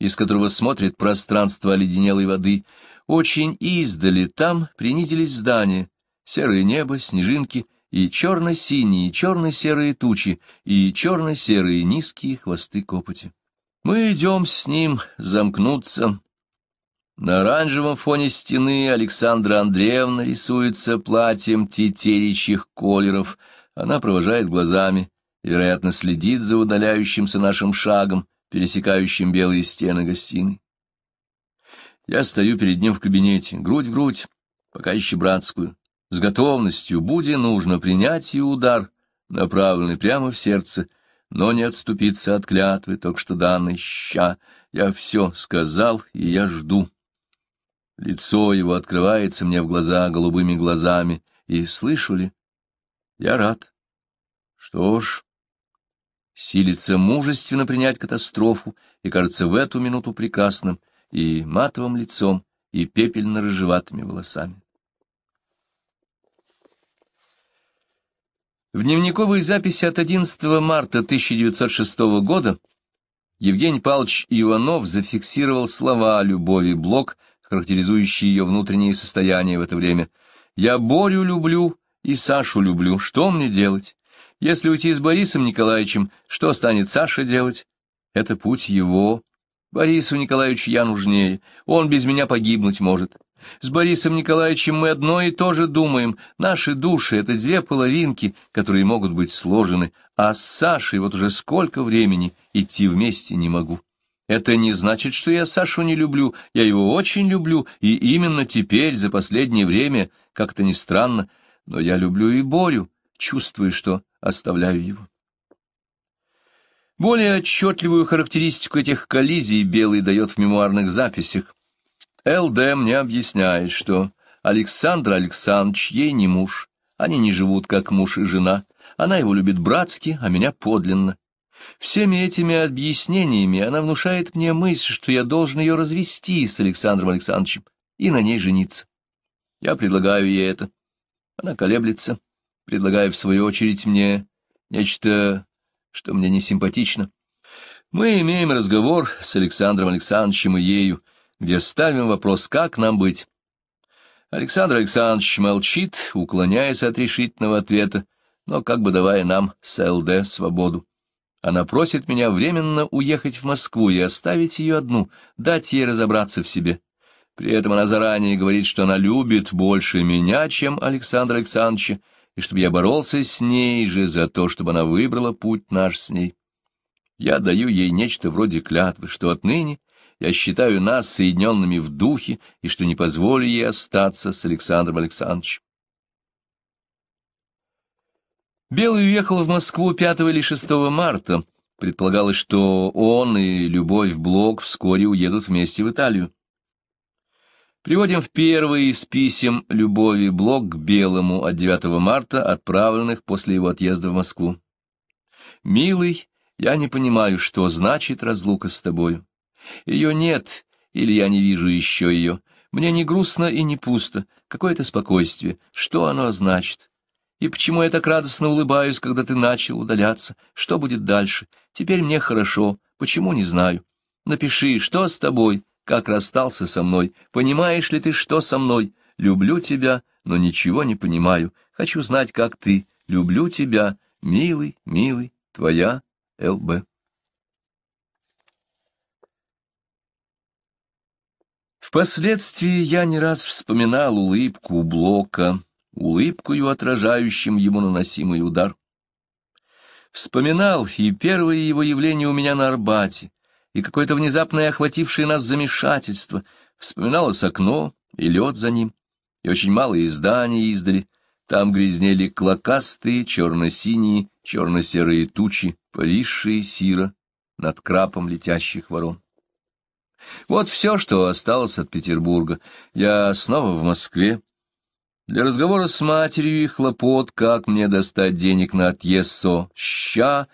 из которого смотрит пространство оледенелой воды. Очень издали там принизились здания, серое небо, снежинки и черно-синие, черно-серые тучи и черно-серые низкие хвосты копоти. Мы идем с ним замкнуться, на оранжевом фоне стены Александра Андреевна рисуется платьем тетеричьих колеров. Она провожает глазами вероятно, следит за удаляющимся нашим шагом, пересекающим белые стены гостиной. Я стою перед ним в кабинете, грудь в грудь, пока еще братскую, с готовностью, буде нужно, принять и удар, направленный прямо в сердце, но не отступиться от клятвы, только что данной ща. Я все сказал, и я жду. Лицо его открывается мне в глаза голубыми глазами. И слышу ли? Я рад. Что ж, силится мужественно принять катастрофу, и кажется в эту минуту прекрасным, и матовым лицом, и пепельно-рыжеватыми волосами. В дневниковой записи от 11 марта 1906 года Евгений Павлович Иванов зафиксировал слова Любови Блок характеризующие ее внутреннее состояние в это время. «Я Борю люблю и Сашу люблю. Что мне делать? Если уйти с Борисом Николаевичем, что станет Саша делать? Это путь его. Борису Николаевичу я нужнее. Он без меня погибнуть может. С Борисом Николаевичем мы одно и то же думаем. Наши души — это две половинки, которые могут быть сложены. А с Сашей вот уже сколько времени идти вместе не могу». Это не значит, что я Сашу не люблю, я его очень люблю, и именно теперь, за последнее время, как-то не странно, но я люблю и Борю, чувствуя, что оставляю его. Более отчетливую характеристику этих коллизий Белый дает в мемуарных записях. ЛД мне объясняет, что Александр Александрович ей не муж, они не живут как муж и жена, она его любит братски, а меня подлинно. Всеми этими объяснениями она внушает мне мысль, что я должен ее развести с Александром Александровичем и на ней жениться. Я предлагаю ей это. Она колеблется, предлагая, в свою очередь, мне нечто, что мне не симпатично. Мы имеем разговор с Александром Александровичем и ею, где ставим вопрос, как нам быть. Александр Александрович молчит, уклоняясь от решительного ответа, но как бы давая нам с ЛД свободу. Она просит меня временно уехать в Москву и оставить ее одну, дать ей разобраться в себе. При этом она заранее говорит, что она любит больше меня, чем Александра Александровича, и чтобы я боролся с ней же за то, чтобы она выбрала путь наш с ней. Я даю ей нечто вроде клятвы, что отныне я считаю нас соединенными в духе и что не позволю ей остаться с Александром Александровичем. Белый уехал в Москву 5 или 6 марта. Предполагалось, что он и Любовь Блок вскоре уедут вместе в Италию. Приводим в первый из писем Любови Блок к Белому от 9 марта, отправленных после его отъезда в Москву. «Милый, я не понимаю, что значит разлука с тобою. Ее нет, или я не вижу еще ее. Мне не грустно и не пусто. Какое-то спокойствие. Что оно значит? И почему я так радостно улыбаюсь, когда ты начал удаляться? Что будет дальше? Теперь мне хорошо. Почему, не знаю. Напиши, что с тобой, как расстался со мной. Понимаешь ли ты, что со мной? Люблю тебя, но ничего не понимаю. Хочу знать, как ты. Люблю тебя, милый, милый, твоя ЛБ. Впоследствии я не раз вспоминал улыбку Блока, улыбкою отражающим ему наносимый удар. Вспоминал и первое его явление у меня на Арбате, и какое-то внезапное охватившее нас замешательство. Вспоминалось окно и лед за ним, и очень малые здания издали. Там грязнели клокастые, черно-синие, черно-серые тучи, повисшие сиро над крапом летящих ворон. Вот все, что осталось от Петербурга. Я снова в Москве, для разговора с матерью и хлопот, как мне достать денег на отъезд, со «ща»,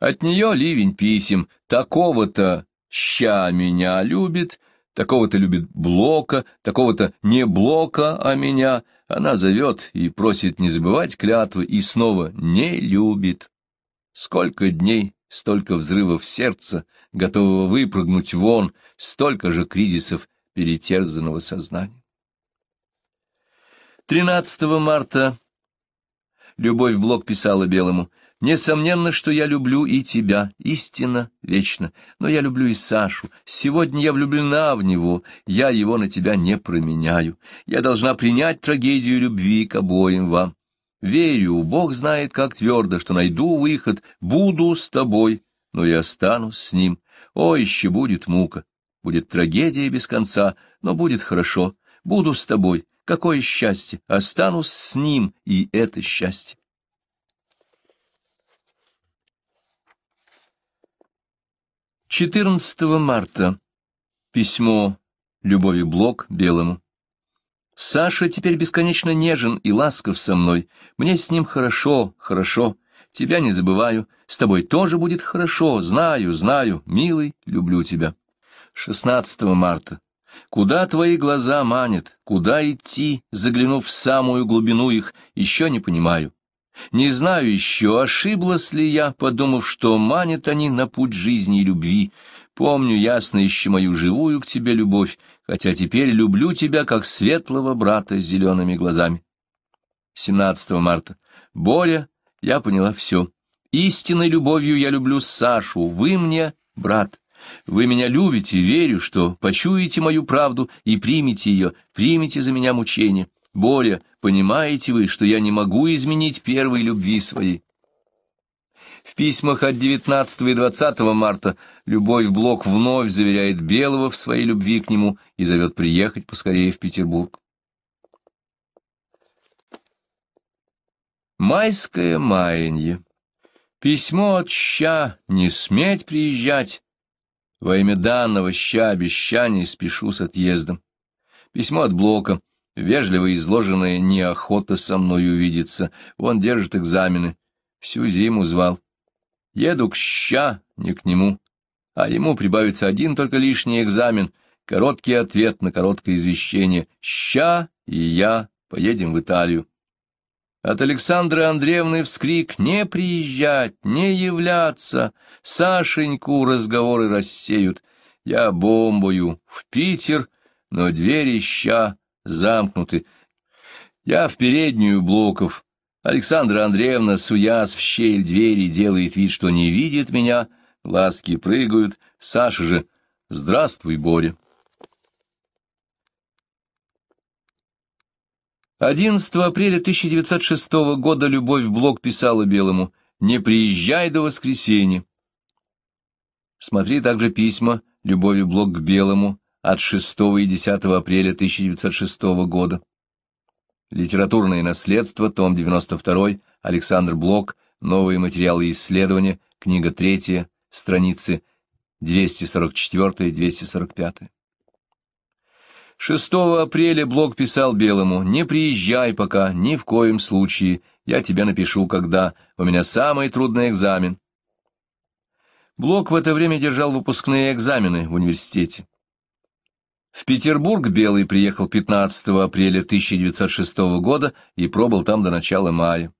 от нее ливень писем «такого-то ща меня любит», такого-то любит Блока, такого-то не Блока, а меня, она зовет и просит не забывать клятвы и снова не любит. Сколько дней, столько взрывов сердца, готового выпрыгнуть вон, столько же кризисов перетерзанного сознания. 13 марта Любовь Блок писала Белому. «Несомненно, что я люблю и тебя, истинно, вечно, но я люблю и Сашу. Сегодня я влюблена в него, я его на тебя не променяю. Я должна принять трагедию любви к обоим вам. Верю, Бог знает, как твердо, что найду выход, буду с тобой, но я останусь с ним. О, еще будет мука, будет трагедия без конца, но будет хорошо, буду с тобой». Какое счастье! Останусь с ним, и это счастье. Четырнадцатого марта. Письмо Любови Блок Белому. Саша теперь бесконечно нежен и ласков со мной. Мне с ним хорошо, хорошо. Тебя не забываю. С тобой тоже будет хорошо. Знаю, знаю. Милый, люблю тебя. 16 марта. Куда твои глаза манят, куда идти, заглянув в самую глубину их, еще не понимаю. Не знаю еще, ошиблась ли я, подумав, что манят они на путь жизни и любви. Помню ясно еще мою живую к тебе любовь, хотя теперь люблю тебя, как светлого брата с зелеными глазами. 17 марта. Боря, я поняла все. Истинной любовью я люблю Сашу, вы мне брат. Вы меня любите, верю, что почуете мою правду и примете ее, примете за меня мучение. Боря, понимаете вы, что я не могу изменить первой любви своей? В письмах от 19 и 20 марта Любовь Блок вновь заверяет Белого в своей любви к нему и зовет приехать поскорее в Петербург. Майское маянье. Письмо от ща «Не сметь приезжать», во имя данного ща обещаний спешу с отъездом. Письмо от Блока, вежливо изложенное неохота со мной увидеться. Он держит экзамены. Всю зиму звал. Еду к ща, не к нему. А ему прибавится один только лишний экзамен. Короткий ответ на короткое извещение. Ща и я поедем в Италию. От Александры Андреевны вскрик «Не приезжать! Не являться! Сашеньку разговоры рассеют! Я бомбою! В Питер! Но двери ща замкнуты! Я в переднюю Блоков! Александра Андреевна, суясь в щель двери, делает вид, что не видит меня, глазки прыгают, Саша же «Здравствуй, Боря!» 11 апреля 1906 года Любовь Блок писала Белому «Не приезжай до воскресенья». Смотри также письма Любови Блок к Белому от 6 и 10 апреля 1906 года. Литературное наследство, том 92, Александр Блок, новые материалы и исследования, книга 3, страницы 244-245. 6 апреля Блок писал Белому, «Не приезжай пока, ни в коем случае, я тебе напишу, когда, у меня самый трудный экзамен». Блок в это время держал выпускные экзамены в университете. В Петербург Белый приехал 15 апреля 1906 года и пробыл там до начала мая.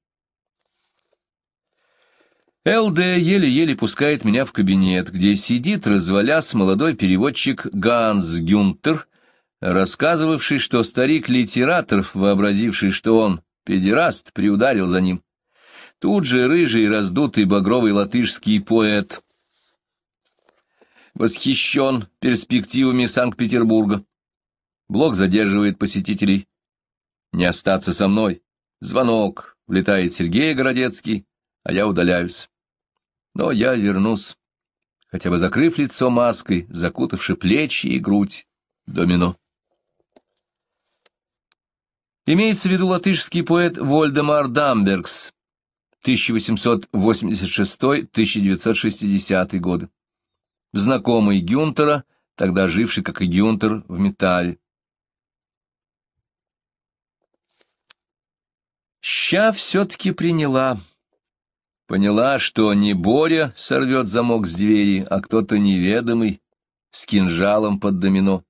ЛД еле-еле пускает меня в кабинет, где сидит, развалясь, молодой переводчик Ганс Гюнтер, рассказывавший, что старик-литератор, вообразивший, что он педераст, приударил за ним. Тут же рыжий раздутый багровый латышский поэт восхищен перспективами Санкт-Петербурга. Блок задерживает посетителей. «Не остаться со мной». Звонок. Влетает Сергей Городецкий, а я удаляюсь. Но я вернусь, хотя бы закрыв лицо маской, закутавши плечи и грудь. Домино. Имеется в виду латышский поэт Вольдемар Дамбергс, 1886-1960 годы, знакомый Гюнтера, тогда живший, как и Гюнтер, в металле. Ща все-таки приняла. Поняла, что не Боря сорвет замок с двери, а кто-то неведомый, с кинжалом под домино.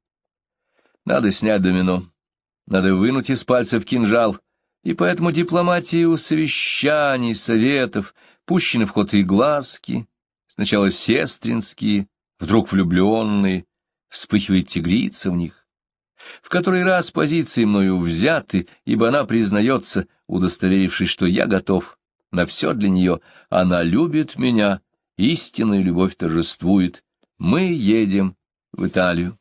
Надо снять домино. Надо вынуть из пальцев кинжал, и поэтому дипломатию совещаний, советов, пущены в ход и глазки, сначала сестринские, вдруг влюбленные, вспыхивает тигрица в них. В который раз позиции мною взяты, ибо она признается, удостоверившись, что я готов на все для нее, она любит меня, истинная любовь торжествует, мы едем в Италию.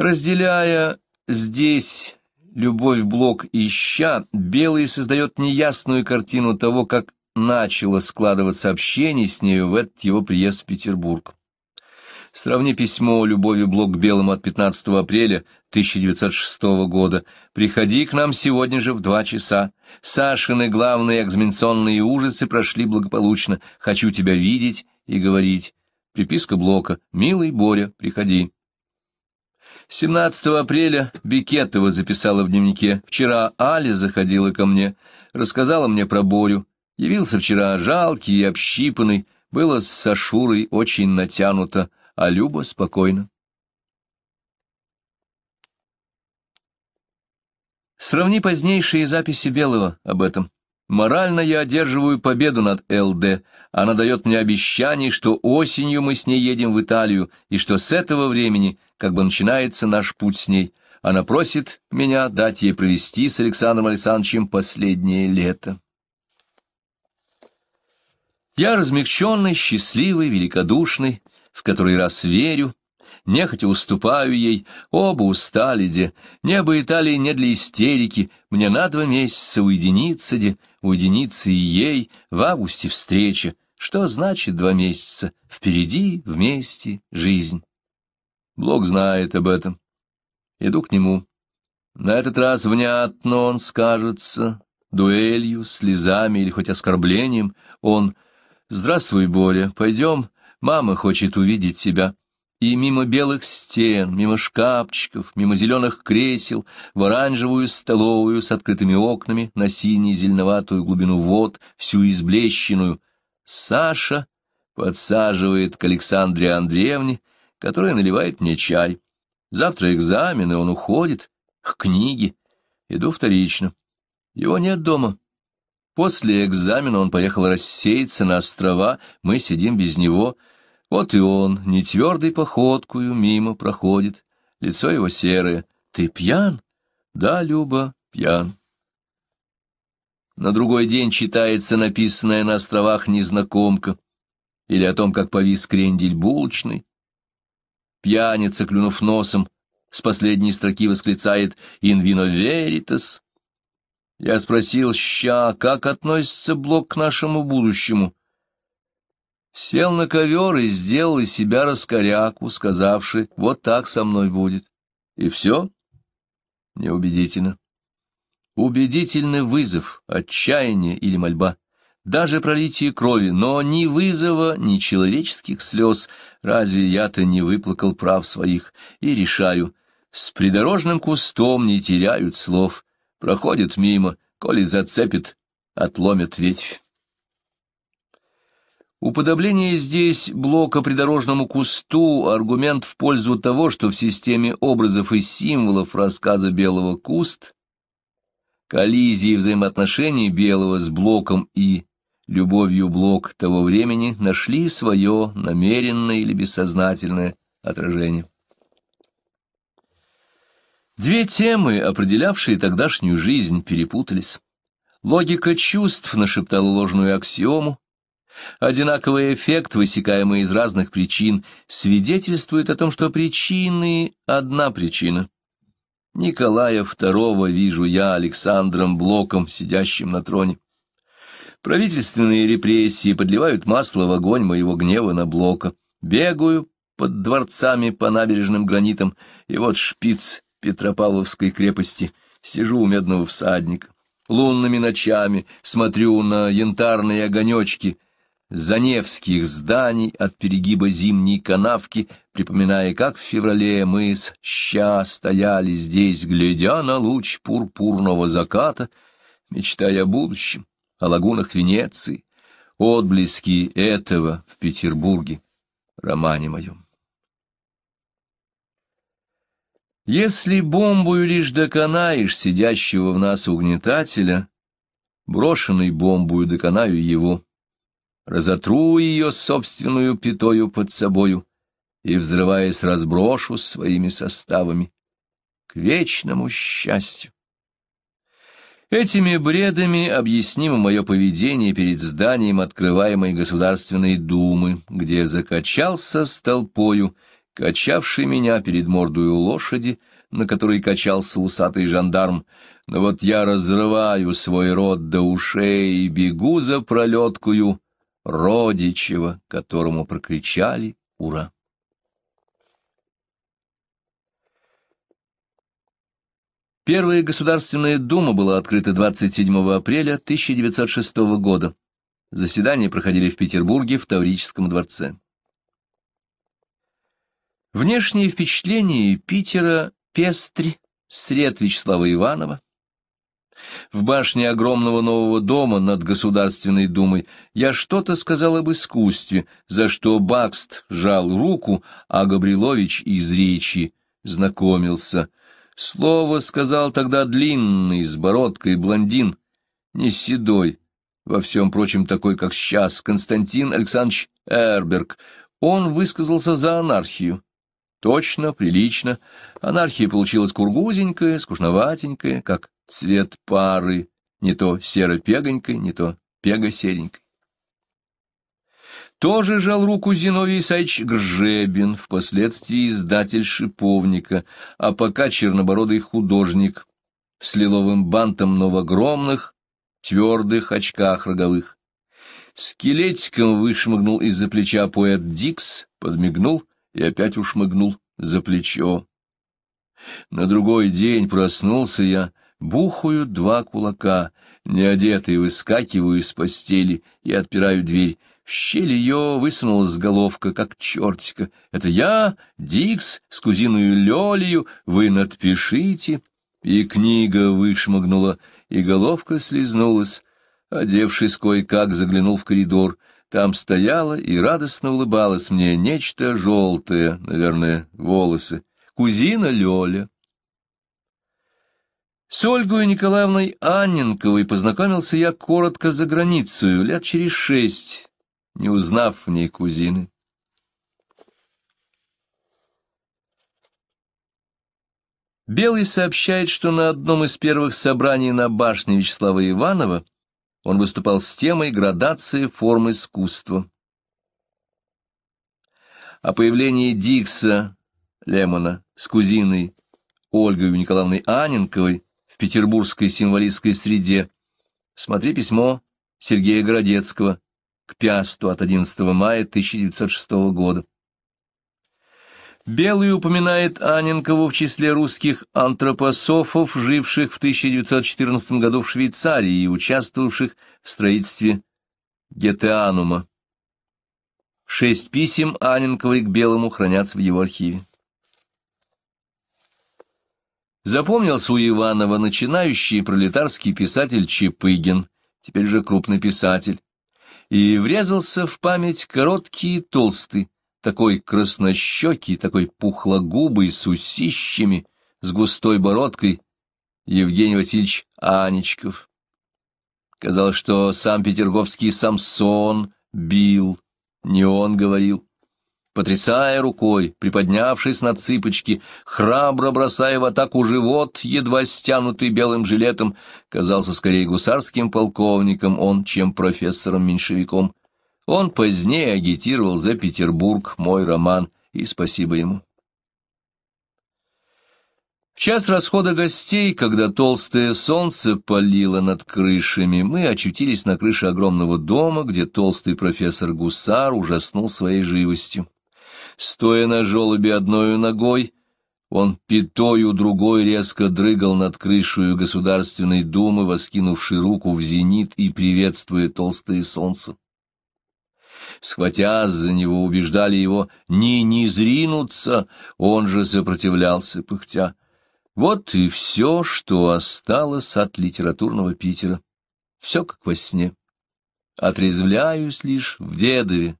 Разделяя здесь любовь Блок ища, Белый создает неясную картину того, как начало складываться общение с нею в этот его приезд в Петербург. Сравни письмо Любови Блок Белому от 15 апреля 1906 года. «Приходи к нам сегодня же в два часа. Сашины главные экзаменационные ужасы прошли благополучно. Хочу тебя видеть и говорить». Приписка Блока «Милый Боря, приходи». 17 апреля Бекетова записала в дневнике. «Вчера Аля заходила ко мне, рассказала мне про Борю. Явился вчера жалкий и общипанный, было с Сашурой очень натянуто, а Люба спокойно». Сравни позднейшие записи Белого об этом. Морально я одерживаю победу над ЛД. Она дает мне обещание, что осенью мы с ней едем в Италию, и что с этого времени как бы начинается наш путь с ней. Она просит меня дать ей провести с Александром Александровичем последнее лето. Я размягченный, счастливый, великодушный, в который раз верю, нехотя уступаю ей, оба устали, де, небо Италии не для истерики, мне на два месяца уединиться, де, у единицы и ей в августе встреча, что значит два месяца, впереди, вместе, жизнь. Блок знает об этом. Иду к нему. На этот раз внятно он скажется, дуэлью, слезами или хоть оскорблением. Он «Здравствуй, Боря, пойдем, мама хочет увидеть тебя» и мимо белых стен, мимо шкафчиков, мимо зеленых кресел, в оранжевую столовую с открытыми окнами, на синий зеленоватую глубину вод, всю изблещенную, Саша подсаживает к Александре Андреевне, которая наливает мне чай. Завтра экзамены, он уходит, к книге. Иду вторично. Его нет дома. После экзамена он поехал рассеяться на острова, мы сидим без него — вот и он, не твердой походкою, мимо проходит. Лицо его серое. Ты пьян? Да, Люба, пьян. На другой день читается написанная на островах незнакомка или о том, как повис крендель булочный. Пьяница, клюнув носом, с последней строки восклицает «Инвино веритас». Я спросил, ща, как относится Блок к нашему будущему, Сел на ковер и сделал из себя раскоряку, сказавши «вот так со мной будет». И все? Неубедительно. Убедительный вызов, отчаяние или мольба, даже пролитие крови, но ни вызова, ни человеческих слез, разве я-то не выплакал прав своих, и решаю, с придорожным кустом не теряют слов, проходят мимо, коли зацепит, отломят ветвь. Уподобление здесь блока придорожному кусту – аргумент в пользу того, что в системе образов и символов рассказа белого куст коллизии взаимоотношений белого с блоком и любовью блок того времени нашли свое намеренное или бессознательное отражение. Две темы, определявшие тогдашнюю жизнь, перепутались. Логика чувств нашептала ложную аксиому, Одинаковый эффект, высекаемый из разных причин, свидетельствует о том, что причины — одна причина. Николая II вижу я Александром Блоком, сидящим на троне. Правительственные репрессии подливают масло в огонь моего гнева на Блока. Бегаю под дворцами по набережным гранитам, и вот шпиц Петропавловской крепости, сижу у медного всадника. Лунными ночами смотрю на янтарные огонечки — заневских зданий от перегиба зимней канавки, припоминая, как в феврале мы с ща стояли здесь, глядя на луч пурпурного заката, мечтая о будущем, о лагунах Венеции, отблески этого в Петербурге, романе моем. Если бомбою лишь доконаешь сидящего в нас угнетателя, брошенной бомбою доконаю его — разотру ее собственную пятою под собою и, взрываясь, разброшу своими составами к вечному счастью. Этими бредами объяснимо мое поведение перед зданием открываемой Государственной Думы, где закачался с толпою, качавший меня перед мордою лошади, на которой качался усатый жандарм. Но «Ну вот я разрываю свой рот до ушей и бегу за пролеткую, Родичева, которому прокричали «Ура!». Первая Государственная дума была открыта 27 апреля 1906 года. Заседания проходили в Петербурге в Таврическом дворце. Внешние впечатления Питера пестри сред Вячеслава Иванова, в башне огромного нового дома над Государственной думой я что-то сказал об искусстве, за что Бакст жал руку, а Габрилович из речи знакомился. Слово сказал тогда длинный, с бородкой блондин, не седой, во всем прочем такой, как сейчас, Константин Александрович Эрберг. Он высказался за анархию. Точно, прилично. Анархия получилась кургузенькая, скучноватенькая, как цвет пары, не то серо-пегонькой, не то пего Тоже жал руку Зиновий Исаевич Гржебин, впоследствии издатель «Шиповника», а пока чернобородый художник с лиловым бантом, но в огромных, твердых очках роговых. Скелетиком вышмыгнул из-за плеча поэт Дикс, подмигнул и опять ушмыгнул за плечо. На другой день проснулся я Бухаю два кулака, не одетый, выскакиваю из постели и отпираю дверь. В щель ее высунулась головка, как чертика. «Это я, Дикс, с кузиной Лёлею, вы надпишите!» И книга вышмыгнула, и головка слезнулась. Одевшись кое-как, заглянул в коридор. Там стояла и радостно улыбалась мне нечто желтое, наверное, волосы. «Кузина Лёля!» С Ольгой Николаевной Анненковой познакомился я коротко за границей, лет через шесть, не узнав в ней кузины. Белый сообщает, что на одном из первых собраний на башне Вячеслава Иванова он выступал с темой градации форм искусства. О появлении Дикса Лемона с кузиной Ольгой Николаевной Аненковой петербургской символистской среде. Смотри письмо Сергея Городецкого к Пясту от 11 мая 1906 года. Белый упоминает Аненкову в числе русских антропософов, живших в 1914 году в Швейцарии и участвовавших в строительстве Гетеанума. Шесть писем Аненковой к Белому хранятся в его архиве запомнился у Иванова начинающий пролетарский писатель Чепыгин, теперь же крупный писатель, и врезался в память короткий и толстый, такой краснощекий, такой пухлогубый, с усищами, с густой бородкой, Евгений Васильевич Анечков. Казалось, что сам петерговский Самсон бил, не он говорил потрясая рукой, приподнявшись на цыпочки, храбро бросая в атаку живот, едва стянутый белым жилетом, казался скорее гусарским полковником он, чем профессором-меньшевиком. Он позднее агитировал за Петербург мой роман, и спасибо ему. В час расхода гостей, когда толстое солнце палило над крышами, мы очутились на крыше огромного дома, где толстый профессор Гусар ужаснул своей живостью. Стоя на желобе одной ногой, он пятою другой резко дрыгал над крышей Государственной Думы, воскинувши руку в зенит и приветствуя толстое солнце. Схватясь за него, убеждали его не низринуться, он же сопротивлялся, пыхтя. Вот и все, что осталось от литературного Питера. Все как во сне. Отрезвляюсь лишь в дедове,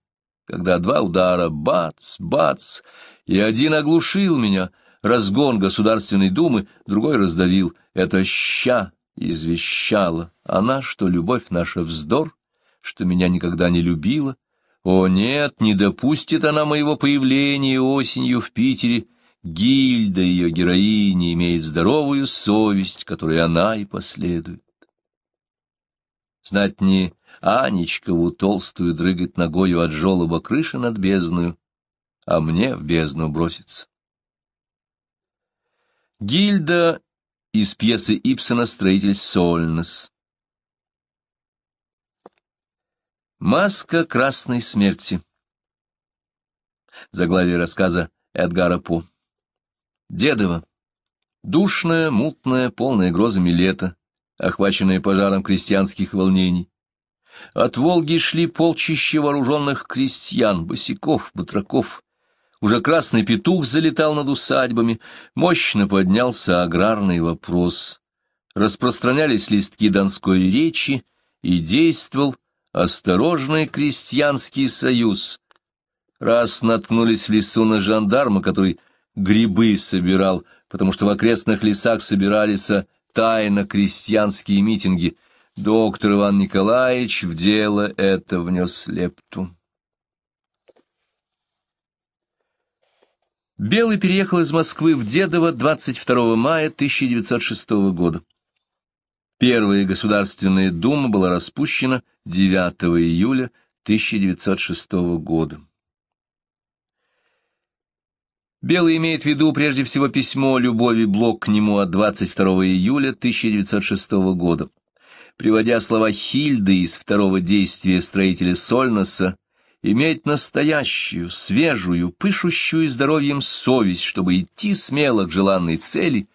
когда два удара — бац, бац, и один оглушил меня, разгон Государственной Думы, другой раздавил. Это ща извещала она, что любовь наша вздор, что меня никогда не любила. О нет, не допустит она моего появления осенью в Питере. Гильда, ее героини имеет здоровую совесть, которой она и последует. Знать не Анечкову толстую дрыгать ногою от жёлоба крыши над бездную, а мне в бездну броситься. Гильда из пьесы Ипсона «Строитель Сольнес». Маска красной смерти. Заглавие рассказа Эдгара По. Дедово. Душное, мутное, полное грозами лето, охваченное пожаром крестьянских волнений. От Волги шли полчища вооруженных крестьян, босиков, батраков. Уже красный петух залетал над усадьбами, мощно поднялся аграрный вопрос. Распространялись листки донской речи, и действовал осторожный крестьянский союз. Раз наткнулись в лесу на жандарма, который грибы собирал, потому что в окрестных лесах собирались тайно крестьянские митинги — Доктор Иван Николаевич в дело это внес лепту. Белый переехал из Москвы в Дедово 22 мая 1906 года. Первая Государственная Дума была распущена 9 июля 1906 года. Белый имеет в виду прежде всего письмо Любови Блок к нему от 22 июля 1906 года приводя слова Хильды из второго действия строителя Сольноса, иметь настоящую, свежую, пышущую здоровьем совесть, чтобы идти смело к желанной цели,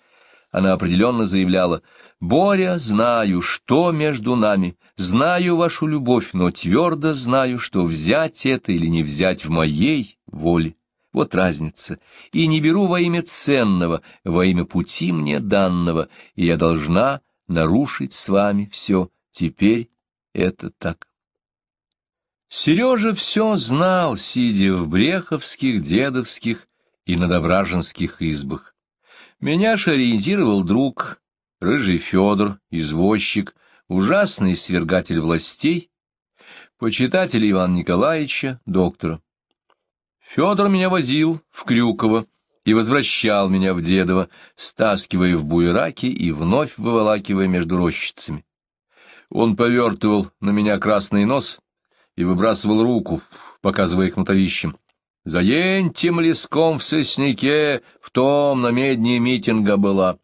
она определенно заявляла, «Боря, знаю, что между нами, знаю вашу любовь, но твердо знаю, что взять это или не взять в моей воле. Вот разница. И не беру во имя ценного, во имя пути мне данного, и я должна нарушить с вами все. Теперь это так. Сережа все знал, сидя в бреховских, дедовских и надовраженских избах. Меня шориентировал друг, рыжий Федор, извозчик, ужасный свергатель властей, почитатель Ивана Николаевича, доктора. Федор меня возил в Крюково, и возвращал меня в Дедово, стаскивая в буераки и вновь выволакивая между рощицами. Он повертывал на меня красный нос и выбрасывал руку, показывая кнутовищем. За ентим леском в сосняке в том на медне митинга была.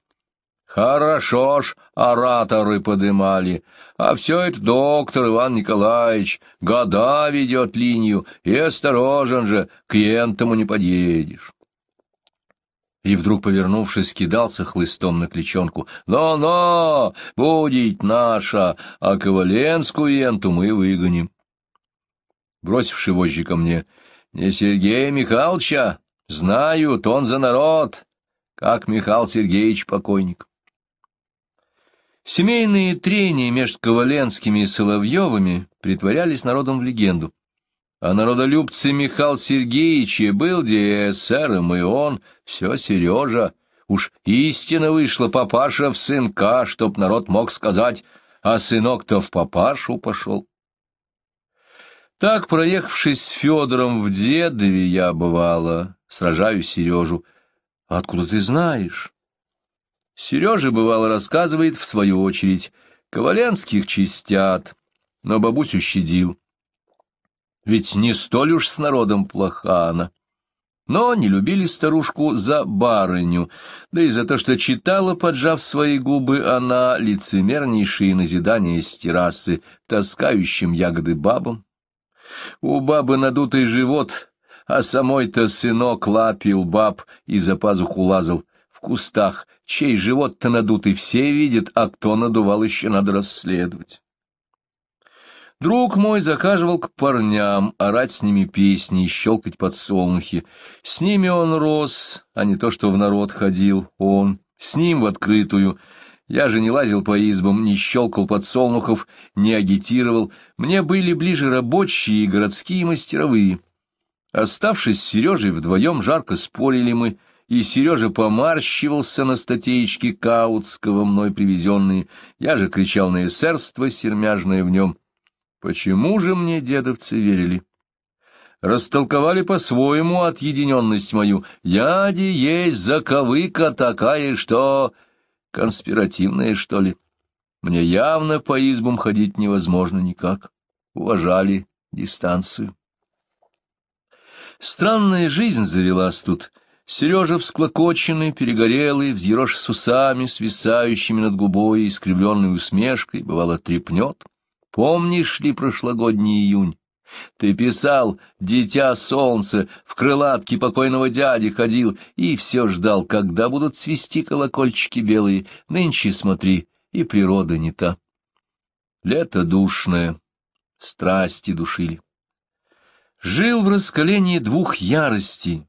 Хорошо ж ораторы подымали, а все это доктор Иван Николаевич года ведет линию, и осторожен же, к ентому не подъедешь и вдруг, повернувшись, кидался хлыстом на клечонку. «Но-но! Будет наша! А Коваленскую енту мы выгоним!» Бросивший вожжи ко мне, «Не Сергея Михайловича! Знают, он за народ! Как Михаил Сергеевич покойник!» Семейные трения между Коваленскими и Соловьевыми притворялись народом в легенду. А народолюбцы Михаил Сергеевич и был ДСРом, и он, все Сережа. Уж истина вышла папаша в сынка, чтоб народ мог сказать, а сынок-то в папашу пошел. Так, проехавшись с Федором в Дедове, я бывала, сражаюсь Сережу. А откуда ты знаешь? Сережа, бывало, рассказывает, в свою очередь, Коваленских чистят, но бабусю щадил ведь не столь уж с народом плоха она. Но не любили старушку за барыню, да и за то, что читала, поджав свои губы, она лицемернейшие назидания с террасы, таскающим ягоды бабам. У бабы надутый живот, а самой-то сынок лапил баб и за пазуху лазал в кустах, чей живот-то надутый все видят, а кто надувал еще надо расследовать. Друг мой захаживал к парням, орать с ними песни и щелкать подсолнухи. С ними он рос, а не то, что в народ ходил он. С ним в открытую. Я же не лазил по избам, не щелкал подсолнухов, не агитировал. Мне были ближе рабочие и городские мастеровые. Оставшись с Сережей вдвоем, жарко спорили мы, и Сережа помарщивался на статейке Каутского, мной привезенные. Я же кричал на эсерство сермяжное в нем Почему же мне дедовцы верили? Растолковали по-своему отъединенность мою. Яди есть заковыка такая, что... Конспиративная, что ли? Мне явно по избам ходить невозможно никак. Уважали дистанцию. Странная жизнь завелась тут. Сережа всклокоченный, перегорелый, взъерошь с усами, свисающими над губой и искривленной усмешкой, бывало, трепнет — Помнишь ли прошлогодний июнь? Ты писал «Дитя солнца», в крылатке покойного дяди ходил и все ждал, когда будут свисти колокольчики белые. Нынче смотри, и природа не та. Лето душное, страсти душили. Жил в раскалении двух ярости,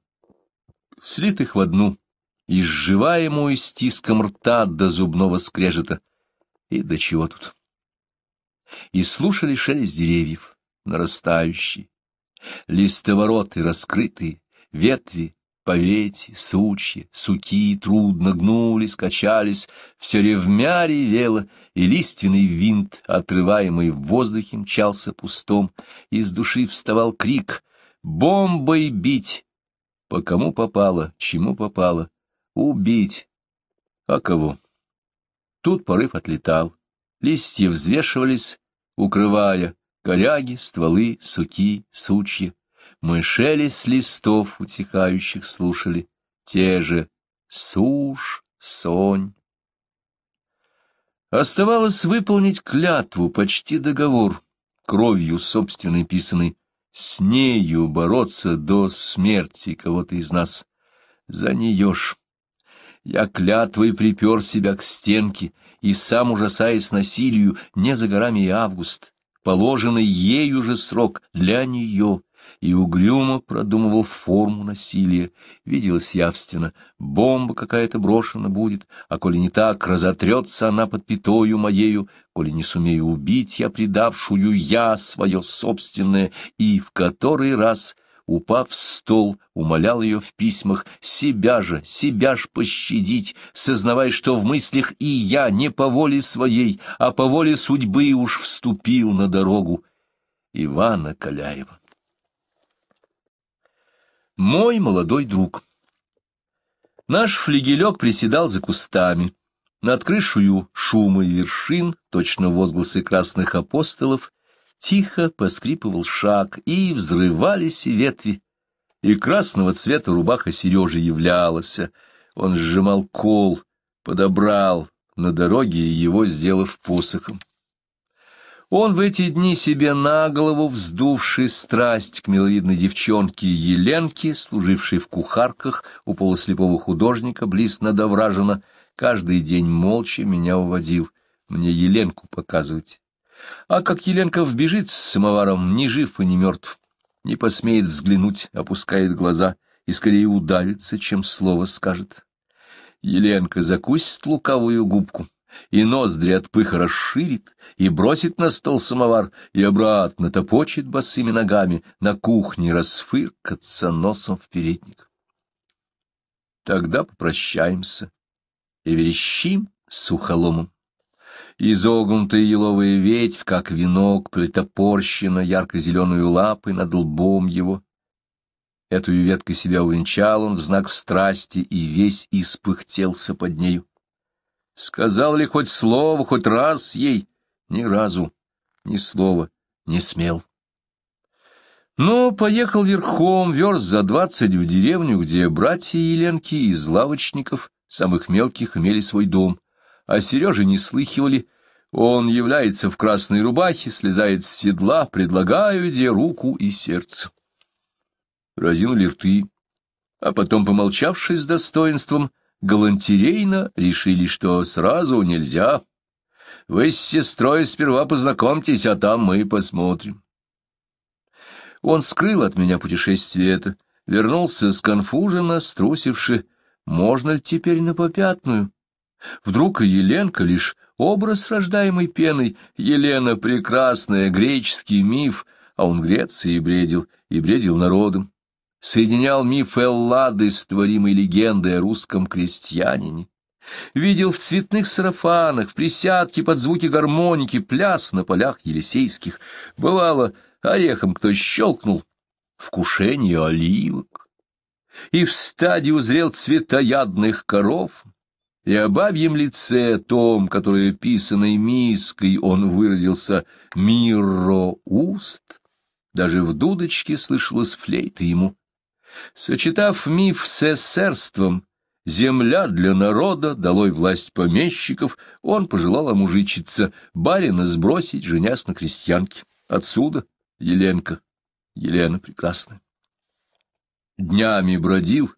слитых в одну, изживаемую стиском рта до зубного скрежета. И до чего тут? и слушали шелест деревьев, нарастающий. Листовороты раскрытые, ветви, повети, сучья, суки трудно гнулись, качались, все ревмя ревело, и лиственный винт, отрываемый в воздухе, мчался пустом, из души вставал крик «Бомбой бить!» По кому попало, чему попало, убить, а кого? Тут порыв отлетал, листья взвешивались, укрывая коряги, стволы, суки, сучья. Мы шелест листов утихающих слушали, те же суш, сонь. Оставалось выполнить клятву, почти договор, кровью собственной писаной, с нею бороться до смерти кого-то из нас. За нее ж. Я клятвой припер себя к стенке, и сам, ужасаясь насилию, не за горами и август, положенный ей уже срок для нее, и угрюмо продумывал форму насилия. Виделось явственно, бомба какая-то брошена будет, а коли не так, разотрется она под пятою моею, коли не сумею убить я предавшую я свое собственное, и в который раз упав в стол, умолял ее в письмах себя же, себя ж пощадить, сознавая, что в мыслях и я не по воле своей, а по воле судьбы уж вступил на дорогу Ивана Каляева. Мой молодой друг. Наш флигелек приседал за кустами. Над крышую шумы вершин, точно возгласы красных апостолов, Тихо поскрипывал шаг, и взрывались ветви. И красного цвета рубаха Сережи являлась. Он сжимал кол, подобрал на дороге его, сделав посохом. Он в эти дни себе на голову вздувший страсть к миловидной девчонке Еленке, служившей в кухарках у полуслепого художника близ надовражина, каждый день молча меня уводил. Мне Еленку показывать. А как Еленков бежит с самоваром, ни жив и ни мертв, не посмеет взглянуть, опускает глаза и скорее удавится, чем слово скажет. Еленка закусит лукавую губку, и ноздри от пыха расширит, и бросит на стол самовар, и обратно топочет босыми ногами на кухне расфыркаться носом в передник. Тогда попрощаемся и верещим с сухоломом. Изогнутая еловая ветвь, как венок, притопорщена ярко-зеленую лапы над лбом его. Эту веткой себя увенчал он в знак страсти и весь испыхтелся под нею. Сказал ли хоть слово, хоть раз ей? Ни разу, ни слова, не смел. Но поехал верхом, верст за двадцать в деревню, где братья Еленки из лавочников, самых мелких, имели свой дом, а Сережи не слыхивали, он является в красной рубахе, слезает с седла, предлагаю ей руку и сердце. Разинули рты, а потом, помолчавшись с достоинством, галантерейно решили, что сразу нельзя. Вы с сестрой сперва познакомьтесь, а там мы посмотрим. Он скрыл от меня путешествие это, вернулся сконфуженно, струсивши, можно ли теперь на попятную? Вдруг и Еленка лишь Образ, рождаемый пеной, Елена прекрасная, греческий миф, а он Греции бредил, и бредил народом. Соединял миф Эллады с творимой легендой о русском крестьянине. Видел в цветных сарафанах, в присядке под звуки гармоники, пляс на полях елисейских. Бывало, орехом кто щелкнул, вкушение оливок. И в стадию зрел цветоядных коров — и о бабьем лице том, которое писаной миской он выразился «миро уст», даже в дудочке слышалось флейта ему. Сочетав миф с эсерством, земля для народа, долой власть помещиков, он пожелал омужичиться, барина сбросить, женясь на крестьянке. Отсюда Еленка, Елена прекрасная. Днями бродил,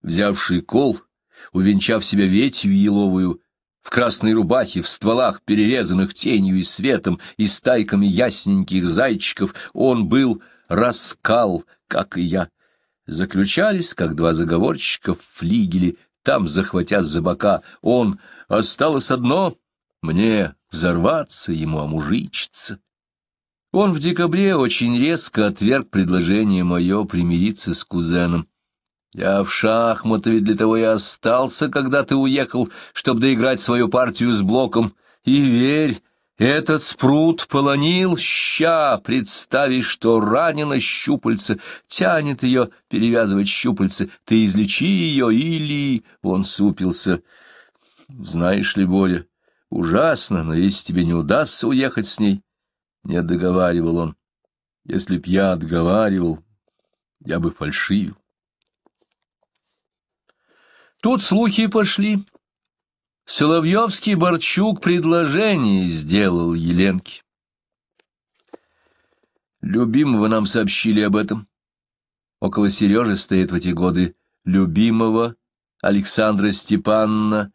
взявший кол — увенчав себя ветью еловую, в красной рубахе, в стволах, перерезанных тенью и светом, и стайками ясненьких зайчиков, он был раскал, как и я. Заключались, как два заговорщика, в флигеле, там, захватя за бока, он «осталось одно, мне взорваться, ему омужичиться». Он в декабре очень резко отверг предложение мое примириться с кузеном. Я в шахматы ведь для того и остался, когда ты уехал, чтобы доиграть свою партию с блоком. И верь, этот спрут полонил, ща, представи, что ранено щупальце, тянет ее перевязывать щупальце, ты излечи ее или... Он супился. Знаешь ли, Боря, ужасно, но если тебе не удастся уехать с ней... Не договаривал он. Если б я отговаривал, я бы фальшивил. Тут слухи пошли. Соловьевский Борчук предложение сделал Еленке. Любимого нам сообщили об этом. Около Сережи стоит в эти годы любимого Александра Степановна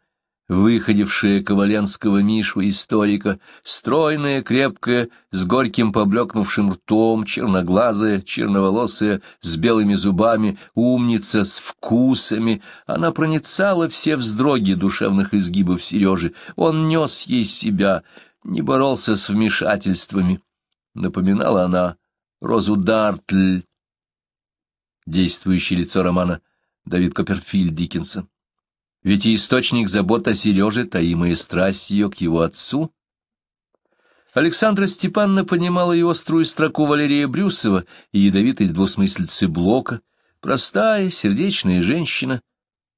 выходившая Коваленского Мишу историка, стройная, крепкая, с горьким поблекнувшим ртом, черноглазая, черноволосая, с белыми зубами, умница, с вкусами. Она проницала все вздроги душевных изгибов Сережи. Он нес ей себя, не боролся с вмешательствами. Напоминала она Розу Дартль, действующее лицо романа Давид Копперфильд Диккенсон ведь и источник забот о Сереже — таимая страсть ее к его отцу. Александра Степановна понимала и острую строку Валерия Брюсова, и ядовитость двусмыслицы Блока. Простая, сердечная женщина.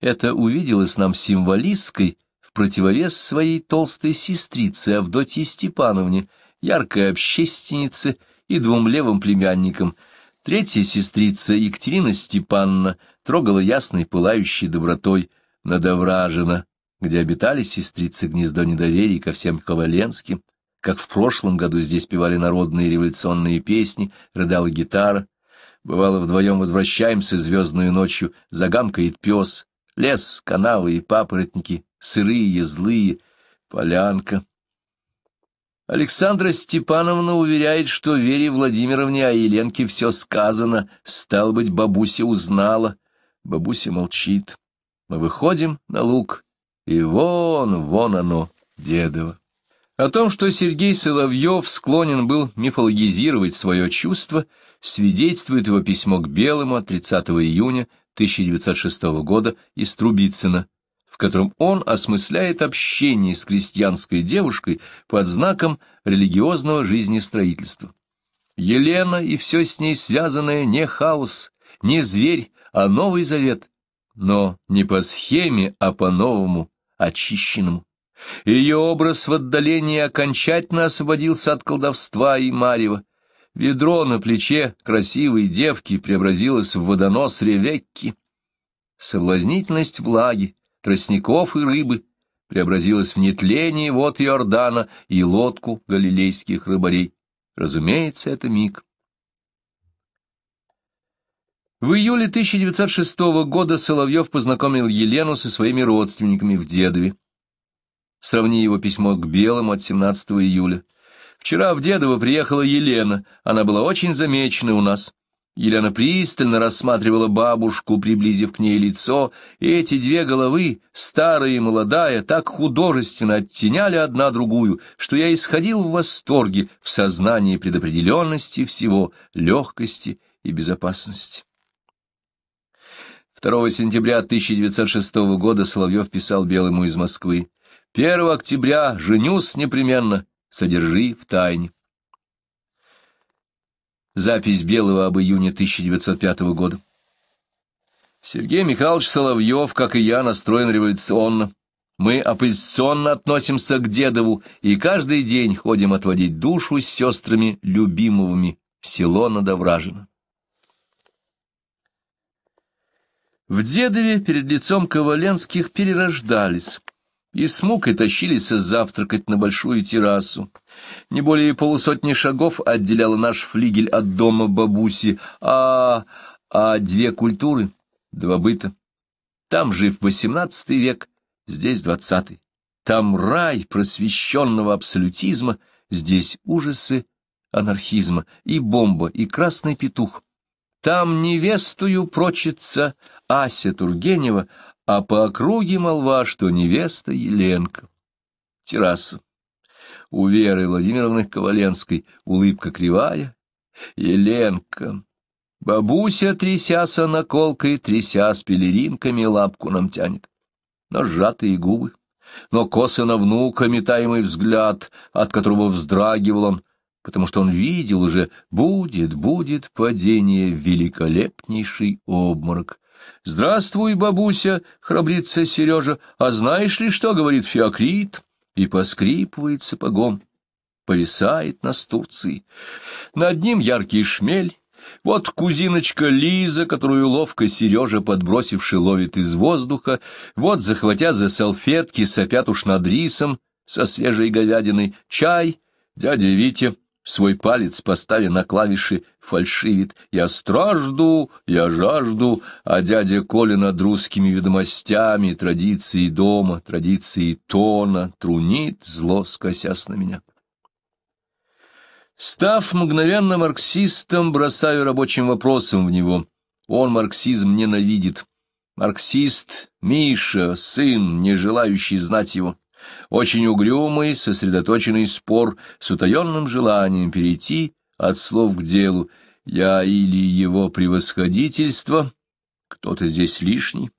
Это увиделась нам символисткой в противовес своей толстой сестрице Авдотье Степановне, яркой общественнице и двум левым племянникам — Третья сестрица Екатерина Степановна трогала ясной пылающей добротой — Надовражина, где обитали сестрицы гнездо недоверия ко всем Коваленским, как в прошлом году здесь певали народные революционные песни, рыдала гитара. Бывало, вдвоем возвращаемся звездную ночью, загамкает пес, лес, канавы и папоротники, сырые, злые, полянка. Александра Степановна уверяет, что Вере Владимировне о Еленке все сказано, стал быть, бабуся узнала. Бабуся молчит. Мы выходим на луг, и вон, вон оно, дедово. О том, что Сергей Соловьев склонен был мифологизировать свое чувство, свидетельствует его письмо к Белому от 30 июня 1906 года из Трубицына, в котором он осмысляет общение с крестьянской девушкой под знаком религиозного жизнестроительства. Елена и все с ней связанное не хаос, не зверь, а Новый Завет, но не по схеме, а по-новому, очищенному. Ее образ в отдалении окончательно освободился от колдовства и марева. Ведро на плече красивой девки преобразилось в водонос Ревекки. Соблазнительность влаги, тростников и рыбы преобразилась в нетление вод Иордана и лодку галилейских рыбарей. Разумеется, это миг. В июле 1906 года Соловьев познакомил Елену со своими родственниками в Дедове. Сравни его письмо к Белым от 17 июля. «Вчера в Дедово приехала Елена. Она была очень замечена у нас. Елена пристально рассматривала бабушку, приблизив к ней лицо, и эти две головы, старая и молодая, так художественно оттеняли одна другую, что я исходил в восторге в сознании предопределенности всего, легкости и безопасности. 2 сентября 1906 года Соловьев писал Белому из Москвы. 1 октября женюсь непременно, содержи в тайне. Запись Белого об июне 1905 года. Сергей Михайлович Соловьев, как и я, настроен революционно. Мы оппозиционно относимся к Дедову и каждый день ходим отводить душу с сестрами любимовыми в село Надовражино. В Дедове перед лицом Коваленских перерождались и с мукой тащились завтракать на большую террасу. Не более полусотни шагов отделяла наш флигель от дома бабуси, а... а две культуры, два быта. Там жив восемнадцатый век, здесь двадцатый. Там рай просвещенного абсолютизма, здесь ужасы анархизма, и бомба, и красный петух. Там невестую прочится Ася Тургенева, а по округе молва, что невеста Еленка. Терраса. У Веры Владимировны Коваленской улыбка кривая. Еленка. Бабуся, трясяся наколкой, тряся с пелеринками, лапку нам тянет. Но сжатые губы, но косы на внука метаемый взгляд, от которого вздрагивал он, потому что он видел уже «будет, будет падение, великолепнейший обморок». «Здравствуй, бабуся!» — храбрится Сережа. «А знаешь ли что?» — говорит Феокрит. И поскрипывает сапогом. Повисает на Турции. Над ним яркий шмель. Вот кузиночка Лиза, которую ловко Сережа, подбросивши, ловит из воздуха. Вот, захватя за салфетки, сопят уж над рисом со свежей говядиной. Чай, дядя Витя свой палец поставя на клавиши, фальшивит «Я стражду, я жажду», а дядя Коля над русскими ведомостями, традиции дома, традиции тона, трунит зло, скосясь на меня. Став мгновенно марксистом, бросаю рабочим вопросом в него. Он марксизм ненавидит. Марксист — Миша, сын, не желающий знать его. Очень угрюмый, сосредоточенный спор с утаенным желанием перейти от слов к делу. Я или его превосходительство, кто-то здесь лишний.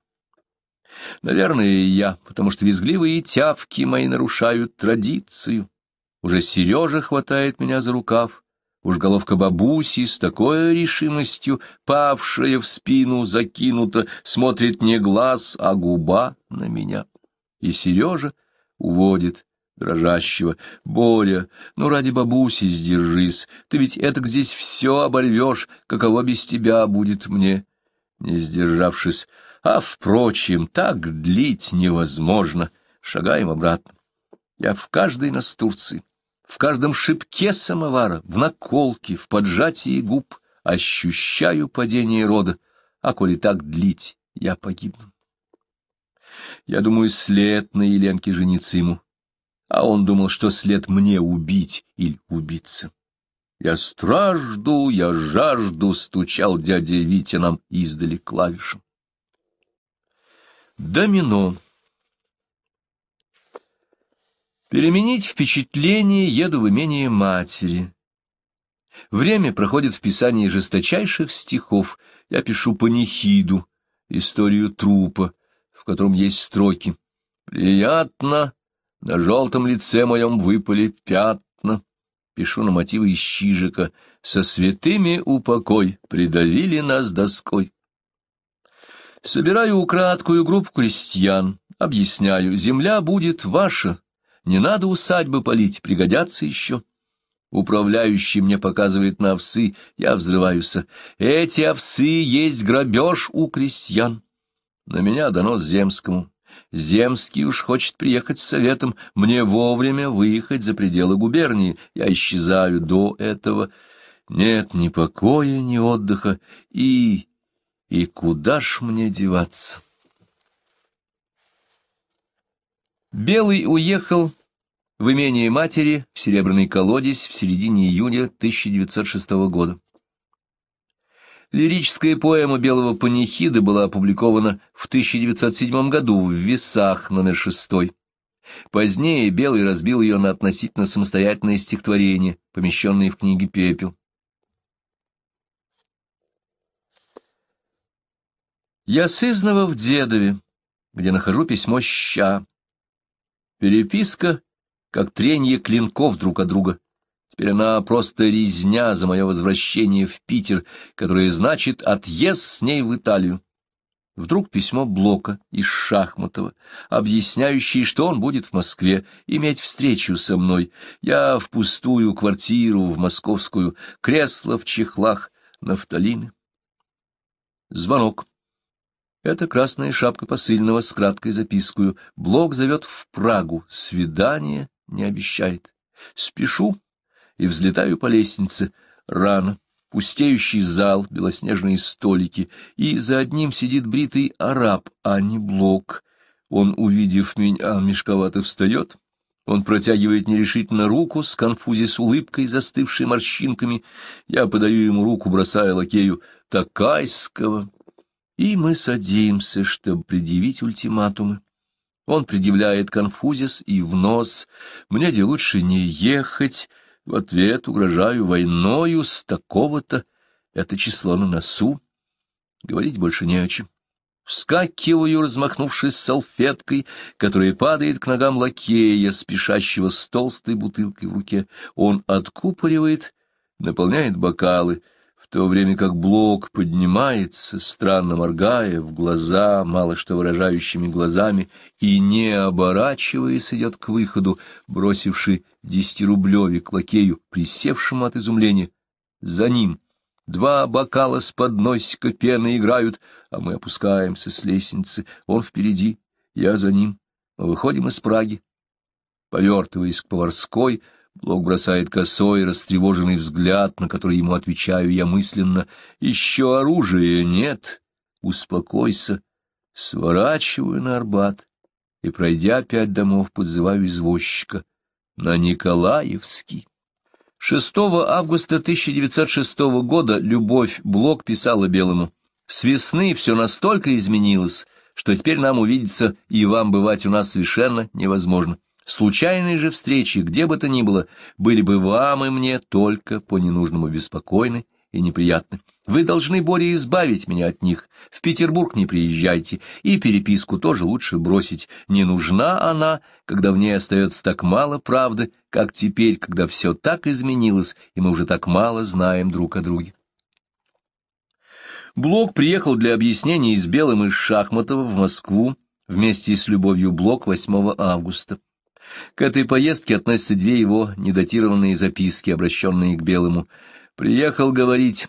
Наверное, я, потому что визгливые тявки мои нарушают традицию. Уже Сережа хватает меня за рукав. Уж головка бабуси с такой решимостью, павшая в спину, закинута, смотрит не глаз, а губа на меня. И Сережа уводит дрожащего. «Боря, ну ради бабуси сдержись, ты ведь этак здесь все оборвешь, каково без тебя будет мне?» Не сдержавшись, а, впрочем, так длить невозможно. Шагаем обратно. Я в каждой настурции, в каждом шипке самовара, в наколке, в поджатии губ ощущаю падение рода, а коли так длить, я погибну. Я думаю, след на Еленке жениться ему. А он думал, что след мне убить или убиться. «Я стражду, я жажду», — стучал дядя Витя нам издали клавишем. Домино. Переменить впечатление еду в имение матери. Время проходит в писании жесточайших стихов. Я пишу панихиду, историю трупа, в котором есть строки. «Приятно, на желтом лице моем выпали пятна». Пишу на мотивы из Чижика. «Со святыми упокой придавили нас доской». Собираю украдкую группу крестьян, объясняю, земля будет ваша, не надо усадьбы полить, пригодятся еще. Управляющий мне показывает на овсы, я взрываюсь. Эти овсы есть грабеж у крестьян. На меня донос Земскому. Земский уж хочет приехать с советом. Мне вовремя выехать за пределы губернии. Я исчезаю до этого. Нет ни покоя, ни отдыха. И... и куда ж мне деваться? Белый уехал в имение матери в Серебряный колодец в середине июня 1906 года. Лирическая поэма «Белого панихида» была опубликована в 1907 году в «Весах» номер 6. Позднее Белый разбил ее на относительно самостоятельное стихотворение, помещенное в книге «Пепел». Я сызнова в Дедове, где нахожу письмо «Ща». Переписка, как тренье клинков друг от друга, Теперь она просто резня за мое возвращение в Питер, которое значит отъезд с ней в Италию. Вдруг письмо Блока из Шахматова, объясняющее, что он будет в Москве, иметь встречу со мной. Я в пустую квартиру, в московскую, кресло в чехлах, нафталины. Звонок. Это красная шапка посыльного с краткой запиской. Блок зовет в Прагу, свидание не обещает. Спешу, и взлетаю по лестнице. Рано. Пустеющий зал, белоснежные столики, и за одним сидит бритый араб, а не блок. Он, увидев меня, мешковато встает. Он протягивает нерешительно руку, с конфузи с улыбкой, застывшей морщинками. Я подаю ему руку, бросая лакею «Такайского». И мы садимся, чтобы предъявить ультиматумы. Он предъявляет конфузис и в нос. «Мне где лучше не ехать», в ответ угрожаю войною с такого-то, это число на носу. Говорить больше не о чем. Вскакиваю, размахнувшись салфеткой, которая падает к ногам лакея, спешащего с толстой бутылкой в руке. Он откупоривает, наполняет бокалы, в то время как блок поднимается, странно моргая в глаза, мало что выражающими глазами, и, не оборачиваясь, идет к выходу, бросивший десятирублеве к лакею, присевшему от изумления. За ним два бокала с подносика пены играют, а мы опускаемся с лестницы. Он впереди, я за ним. Мы выходим из Праги. Повертываясь к поварской, Блок бросает косой, растревоженный взгляд, на который ему отвечаю я мысленно. «Еще оружия нет. Успокойся». Сворачиваю на Арбат и, пройдя пять домов, подзываю извозчика на Николаевский. 6 августа 1906 года Любовь Блок писала Белому. «С весны все настолько изменилось, что теперь нам увидеться и вам бывать у нас совершенно невозможно. Случайные же встречи, где бы то ни было, были бы вам и мне только по ненужному беспокойны и неприятны. Вы должны, Боря, избавить меня от них. В Петербург не приезжайте, и переписку тоже лучше бросить. Не нужна она, когда в ней остается так мало правды, как теперь, когда все так изменилось, и мы уже так мало знаем друг о друге. Блок приехал для объяснений с Белым из Шахматова в Москву вместе с Любовью Блок 8 августа. К этой поездке относятся две его недатированные записки, обращенные к Белому. «Приехал говорить».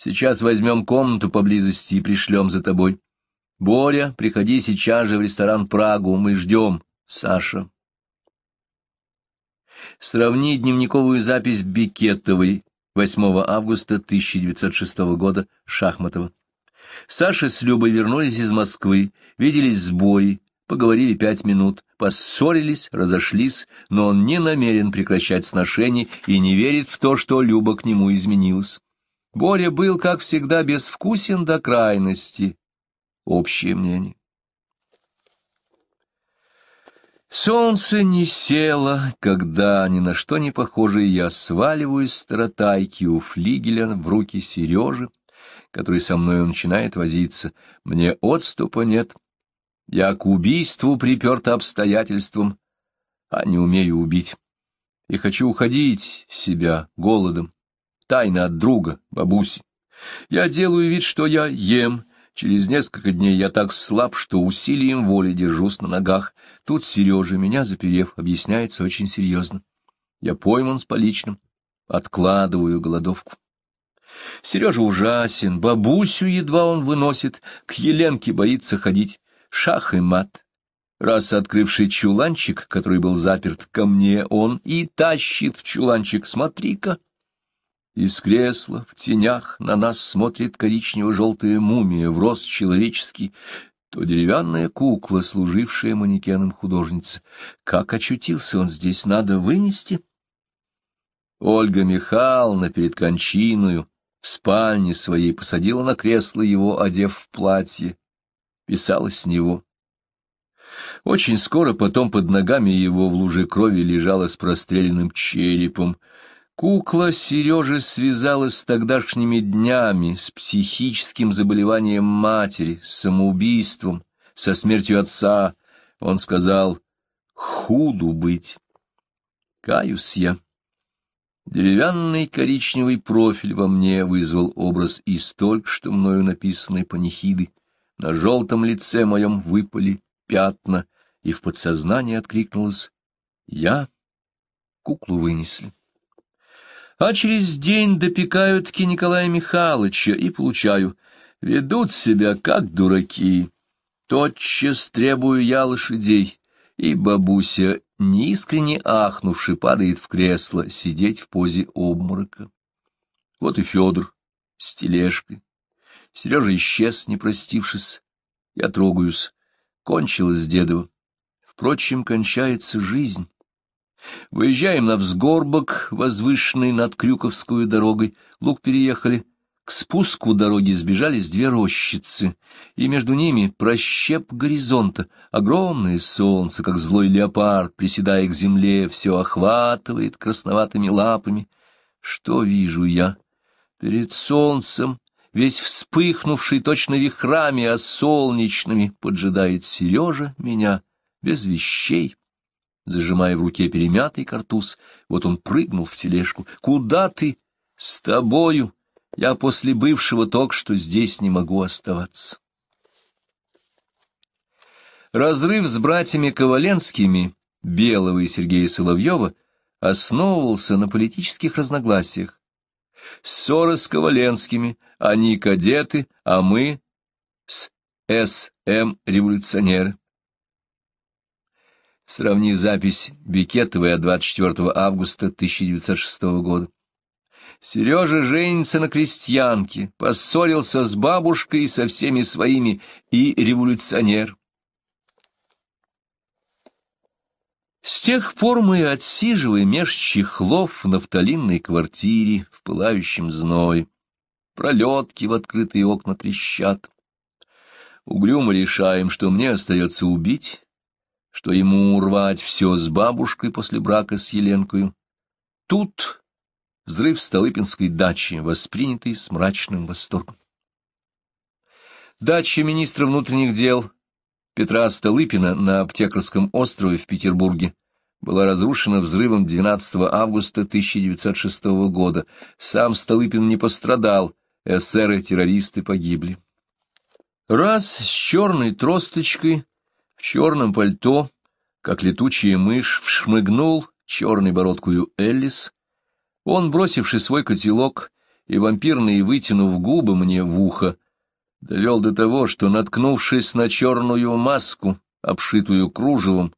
Сейчас возьмем комнату поблизости и пришлем за тобой. Боря, приходи сейчас же в ресторан «Прагу», мы ждем, Саша. Сравни дневниковую запись Бикетовой 8 августа 1906 года Шахматова. Саша с Любой вернулись из Москвы, виделись с Боей, поговорили пять минут, поссорились, разошлись, но он не намерен прекращать сношения и не верит в то, что Люба к нему изменилась. Боря был, как всегда, безвкусен до крайности. Общее мнение. Солнце не село, когда ни на что не похоже я сваливаюсь с таратайки у флигеля в руки Сережи, который со мною начинает возиться. Мне отступа нет. Я к убийству приперта обстоятельством, а не умею убить. И хочу уходить себя голодом тайна от друга, бабуси. Я делаю вид, что я ем. Через несколько дней я так слаб, что усилием воли держусь на ногах. Тут Сережа, меня заперев, объясняется очень серьезно. Я пойман с поличным. Откладываю голодовку. Сережа ужасен, бабусю едва он выносит, к Еленке боится ходить. Шах и мат. Раз открывший чуланчик, который был заперт ко мне, он и тащит в чуланчик. Смотри-ка, из кресла в тенях на нас смотрит коричнево-желтая мумия в рост человеческий, то деревянная кукла, служившая манекеном художницы. Как очутился он здесь, надо вынести? Ольга Михайловна перед кончиною в спальне своей посадила на кресло его, одев в платье, писала с него. Очень скоро потом под ногами его в луже крови лежала с простреленным черепом — Кукла Сережи связалась с тогдашними днями, с психическим заболеванием матери, с самоубийством, со смертью отца. Он сказал «Худу быть». Каюсь я. Деревянный коричневый профиль во мне вызвал образ из только что мною написанной панихиды. На желтом лице моем выпали пятна, и в подсознание откликнулось «Я». Куклу вынесли. А через день допекают ки Николая Михайловича и получаю. Ведут себя как дураки. Тотчас требую я лошадей, и бабуся, неискренне ахнувши, падает в кресло, сидеть в позе обморока. Вот и Федор с тележкой. Сережа исчез, не простившись. Я трогаюсь. Кончилось дедово. Впрочем, кончается жизнь. Выезжаем на взгорбок, возвышенный над Крюковскую дорогой. Лук переехали. К спуску дороги сбежались две рощицы, и между ними прощеп горизонта. Огромное солнце, как злой леопард, приседая к земле, все охватывает красноватыми лапами. Что вижу я? Перед солнцем, весь вспыхнувший точно вихрами, а солнечными, поджидает Сережа меня без вещей, зажимая в руке перемятый картуз. Вот он прыгнул в тележку. «Куда ты? С тобою! Я после бывшего только что здесь не могу оставаться». Разрыв с братьями Коваленскими, Белого и Сергея Соловьева, основывался на политических разногласиях. Ссоры с Коваленскими, они кадеты, а мы с СМ революционеры. Сравни запись Бекетовой от 24 августа 1906 года. Сережа женится на крестьянке, поссорился с бабушкой и со всеми своими, и революционер. С тех пор мы отсиживаем меж чехлов в нафталинной квартире в пылающем зное. Пролетки в открытые окна трещат. Угрюмо решаем, что мне остается убить что ему урвать все с бабушкой после брака с Еленкою. Тут взрыв Столыпинской дачи, воспринятый с мрачным восторгом. Дача министра внутренних дел Петра Столыпина на Аптекарском острове в Петербурге была разрушена взрывом 12 августа 1906 года. Сам Столыпин не пострадал, эсеры-террористы погибли. Раз с черной тросточкой в черном пальто, как летучая мышь, вшмыгнул черной бородкую Эллис. Он, бросивший свой котелок и вампирный вытянув губы мне в ухо, довел до того, что, наткнувшись на черную маску, обшитую кружевом,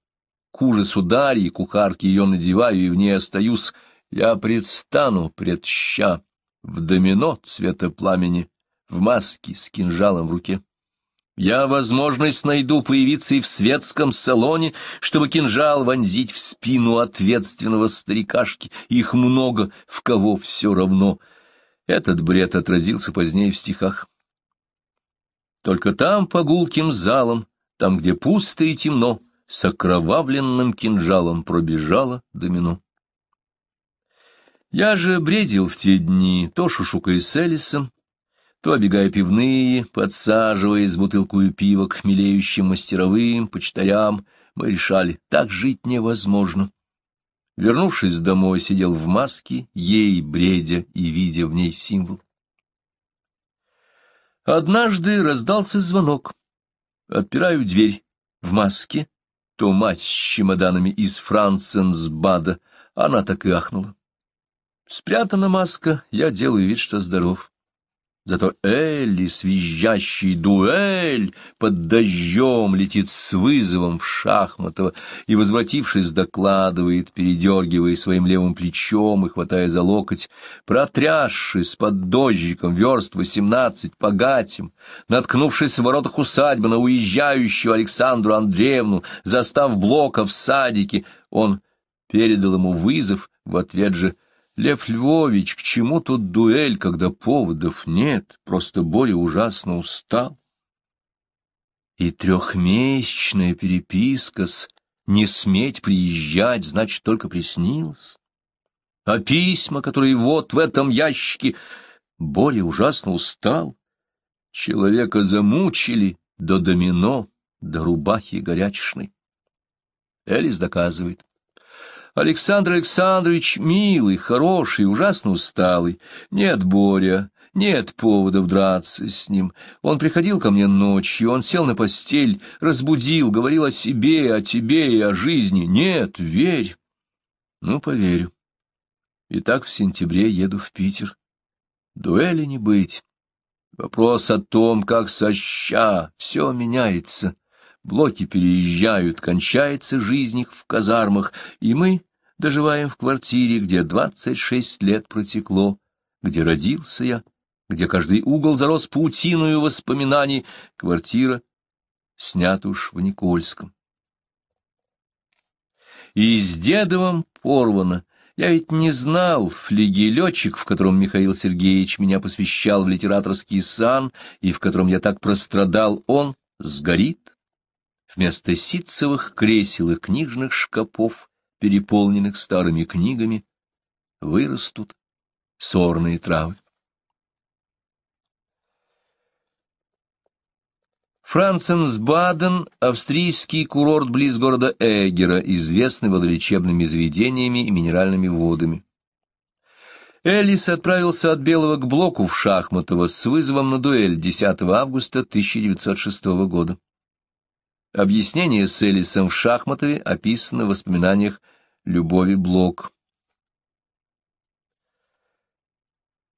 к ужасу Дарьи, кухарки ее надеваю и в ней остаюсь, я предстану пред ща в домино цвета пламени, в маске с кинжалом в руке. Я возможность найду появиться и в светском салоне, чтобы кинжал вонзить в спину ответственного старикашки. Их много, в кого все равно. Этот бред отразился позднее в стихах. Только там, по гулким залам, там, где пусто и темно, с окровавленным кинжалом пробежала домино. Я же бредил в те дни, то шушукаясь с Элисом, то обегая пивные, подсаживая подсаживаясь бутылкую пива к милеющим мастеровым, почтарям, мы решали, так жить невозможно. Вернувшись домой, сидел в маске, ей бредя и видя в ней символ. Однажды раздался звонок. Отпираю дверь в маске, то мать с чемоданами из Франценсбада, она так и ахнула. Спрятана маска, я делаю вид, что здоров. Зато Элли, свизжащий дуэль, под дождем летит с вызовом в шахматово и, возвратившись, докладывает, передергивая своим левым плечом и хватая за локоть, протрясшись под дождиком верст восемнадцать по гатям, наткнувшись в воротах усадьбы на уезжающую Александру Андреевну, застав блока в садике, он передал ему вызов, в ответ же — Лев Львович, к чему тут дуэль, когда поводов нет, просто Боря ужасно устал. И трехмесячная переписка с «не сметь приезжать» значит только приснилась. А письма, которые вот в этом ящике, Боря ужасно устал. Человека замучили до домино, до рубахи горячечной. Элис доказывает. Александр Александрович милый, хороший, ужасно усталый. Нет, Боря, нет поводов драться с ним. Он приходил ко мне ночью, он сел на постель, разбудил, говорил о себе, о тебе и о жизни. Нет, верь. Ну, поверю. И так в сентябре еду в Питер. Дуэли не быть. Вопрос о том, как соща, все меняется блоки переезжают, кончается жизнь их в казармах, и мы доживаем в квартире, где двадцать шесть лет протекло, где родился я, где каждый угол зарос паутиною воспоминаний, квартира снята уж в Никольском. И с дедовым порвано. Я ведь не знал, флегелечек, в котором Михаил Сергеевич меня посвящал в литераторский сан, и в котором я так прострадал, он сгорит вместо ситцевых кресел и книжных шкапов, переполненных старыми книгами, вырастут сорные травы. Франценсбаден — австрийский курорт близ города Эгера, известный водолечебными заведениями и минеральными водами. Элис отправился от Белого к Блоку в Шахматово с вызовом на дуэль 10 августа 1906 года. Объяснение с Элисом в Шахматове описано в воспоминаниях Любови Блок.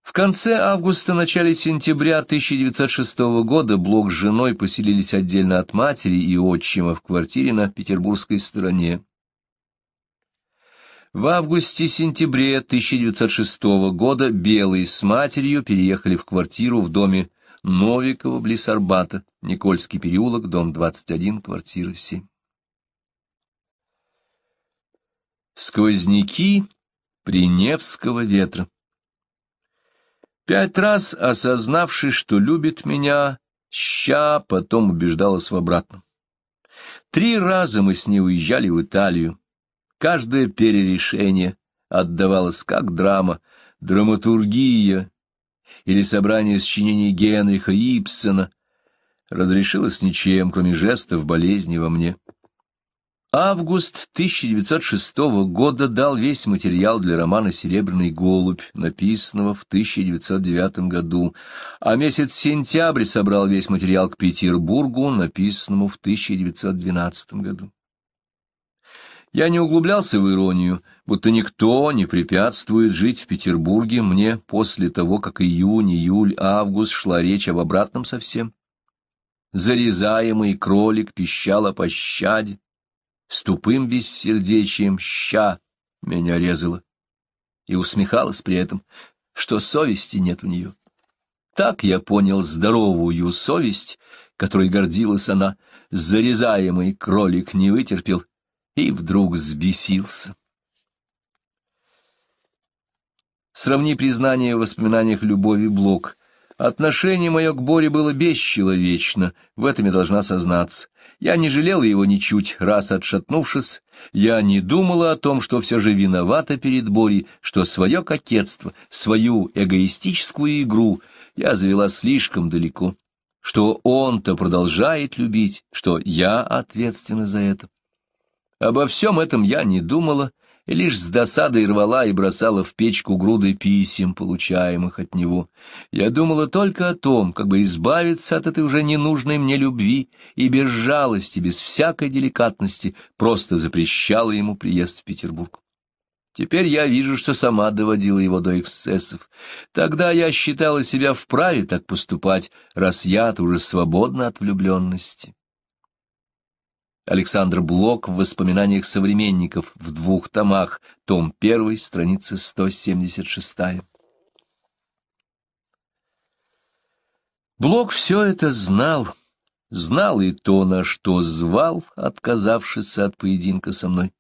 В конце августа-начале сентября 1906 года Блок с женой поселились отдельно от матери и отчима в квартире на петербургской стороне. В августе-сентябре 1906 года Белый с матерью переехали в квартиру в доме Новикова, близ Арбата, Никольский переулок, дом 21, квартира 7. Сквозняки при невского ветра Пять раз осознавшись, что любит меня, ща потом убеждалась в обратном. Три раза мы с ней уезжали в Италию. Каждое перерешение отдавалось как драма, драматургия, или собрание сочинений Генриха Ипсона разрешилось ничем, кроме жестов болезни во мне. Август 1906 года дал весь материал для романа «Серебряный голубь», написанного в 1909 году, а месяц сентябрь собрал весь материал к Петербургу, написанному в 1912 году. Я не углублялся в иронию, будто никто не препятствует жить в Петербурге мне после того, как июнь, июль, август шла речь об обратном совсем. Зарезаемый кролик пищал о пощаде, с тупым бессердечием ща меня резала и усмехалась при этом, что совести нет у нее. Так я понял здоровую совесть, которой гордилась она. Зарезаемый кролик не вытерпел и вдруг сбесился. Сравни признание в воспоминаниях Любови Блок. Отношение мое к Боре было бесчеловечно, в этом я должна сознаться. Я не жалела его ничуть, раз отшатнувшись. Я не думала о том, что все же виновата перед Борей, что свое кокетство, свою эгоистическую игру я завела слишком далеко, что он-то продолжает любить, что я ответственна за это. Обо всем этом я не думала, и лишь с досадой рвала и бросала в печку груды писем, получаемых от него. Я думала только о том, как бы избавиться от этой уже ненужной мне любви, и без жалости, без всякой деликатности просто запрещала ему приезд в Петербург. Теперь я вижу, что сама доводила его до эксцессов. Тогда я считала себя вправе так поступать, раз я-то уже свободна от влюбленности. Александр Блок в воспоминаниях современников в двух томах, том 1, страница 176. Блок все это знал, знал и то, на что звал, отказавшись от поединка со мной.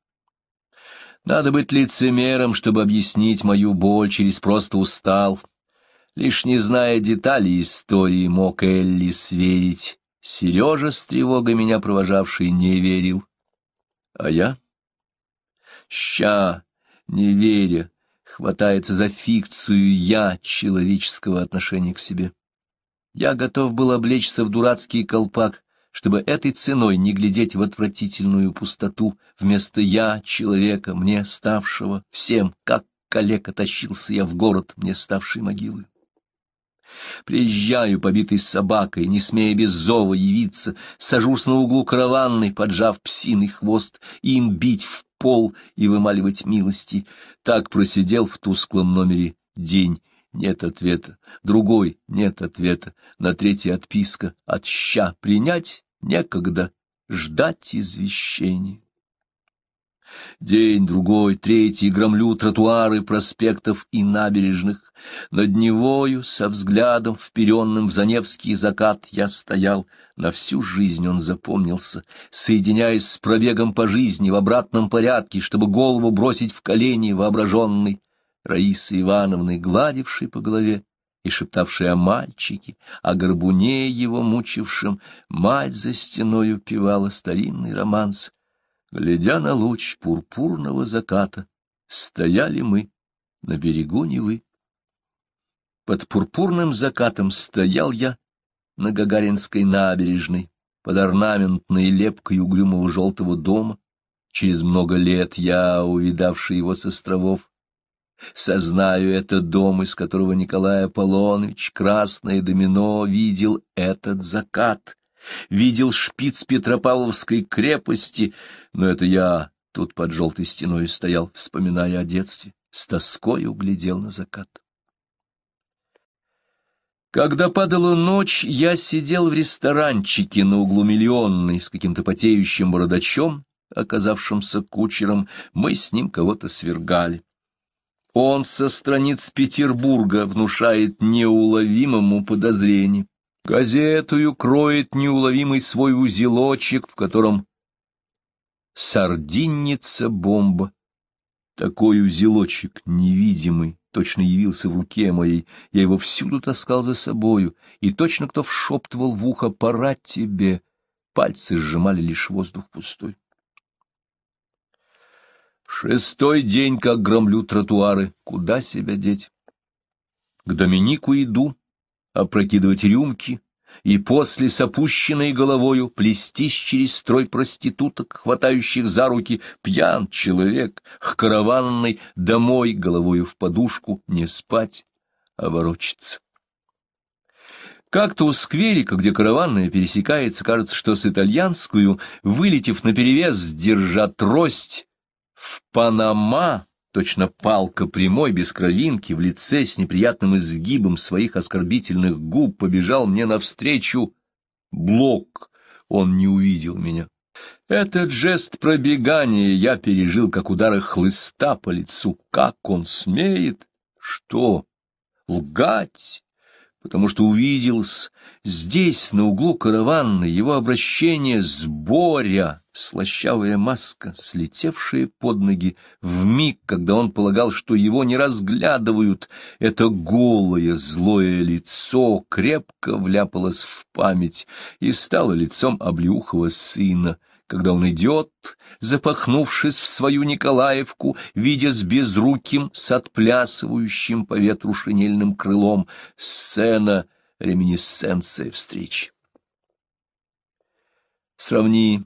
Надо быть лицемером, чтобы объяснить мою боль через просто устал. Лишь не зная деталей истории, мог Элли сверить Сережа с тревогой меня провожавший не верил. А я? Ща, не веря, хватается за фикцию «я» человеческого отношения к себе. Я готов был облечься в дурацкий колпак, чтобы этой ценой не глядеть в отвратительную пустоту вместо «я» человека, мне ставшего всем, как калека тащился я в город, мне ставший могилой. Приезжаю, побитый собакой, не смея без зова явиться, сажусь на углу караванной, поджав псиный хвост, им бить в пол и вымаливать милости. Так просидел в тусклом номере день. Нет ответа. Другой — нет ответа. На третий отписка. От ща принять некогда. Ждать извещения. День, другой, третий громлю тротуары проспектов и набережных. Над Невою, со взглядом вперенным в Заневский закат, я стоял. На всю жизнь он запомнился, соединяясь с пробегом по жизни в обратном порядке, чтобы голову бросить в колени воображенной Раисы Ивановны, гладившей по голове и шептавшей о мальчике, о горбуне его мучившем, мать за стеною певала старинный романс — Глядя на луч пурпурного заката, стояли мы на берегу Невы. Под пурпурным закатом стоял я на Гагаринской набережной, под орнаментной лепкой угрюмого желтого дома. Через много лет я, увидавший его с островов, сознаю это дом, из которого Николай Аполлоныч, красное домино, видел этот закат — видел шпиц Петропавловской крепости, но это я тут под желтой стеной стоял, вспоминая о детстве, с тоской углядел на закат. Когда падала ночь, я сидел в ресторанчике на углу Миллионной с каким-то потеющим бородачом, оказавшимся кучером, мы с ним кого-то свергали. Он со страниц Петербурга внушает неуловимому подозрению. Газетую кроет неуловимый свой узелочек, в котором сардинница бомба. Такой узелочек невидимый точно явился в руке моей, я его всюду таскал за собою, и точно кто вшептывал в ухо «пора тебе», пальцы сжимали лишь воздух пустой. Шестой день, как громлю тротуары, куда себя деть? К Доминику иду, опрокидывать рюмки и после с опущенной головою плестись через строй проституток, хватающих за руки пьян человек, к караванной домой головою в подушку, не спать, а ворочаться. Как-то у скверика, где караванная пересекается, кажется, что с итальянскую, вылетев наперевес, держа трость, в Панама точно палка прямой, без кровинки, в лице с неприятным изгибом своих оскорбительных губ побежал мне навстречу. Блок! Он не увидел меня. Этот жест пробегания я пережил, как удары хлыста по лицу. Как он смеет? Что? Лгать? потому что увидел здесь, на углу караванной, его обращение с Боря, слащавая маска, слетевшая под ноги, в миг, когда он полагал, что его не разглядывают, это голое злое лицо крепко вляпалось в память и стало лицом облеухого сына — когда он идет, запахнувшись в свою Николаевку, видя с безруким, с отплясывающим по ветру шинельным крылом, сцена реминесценция встреч. Сравни.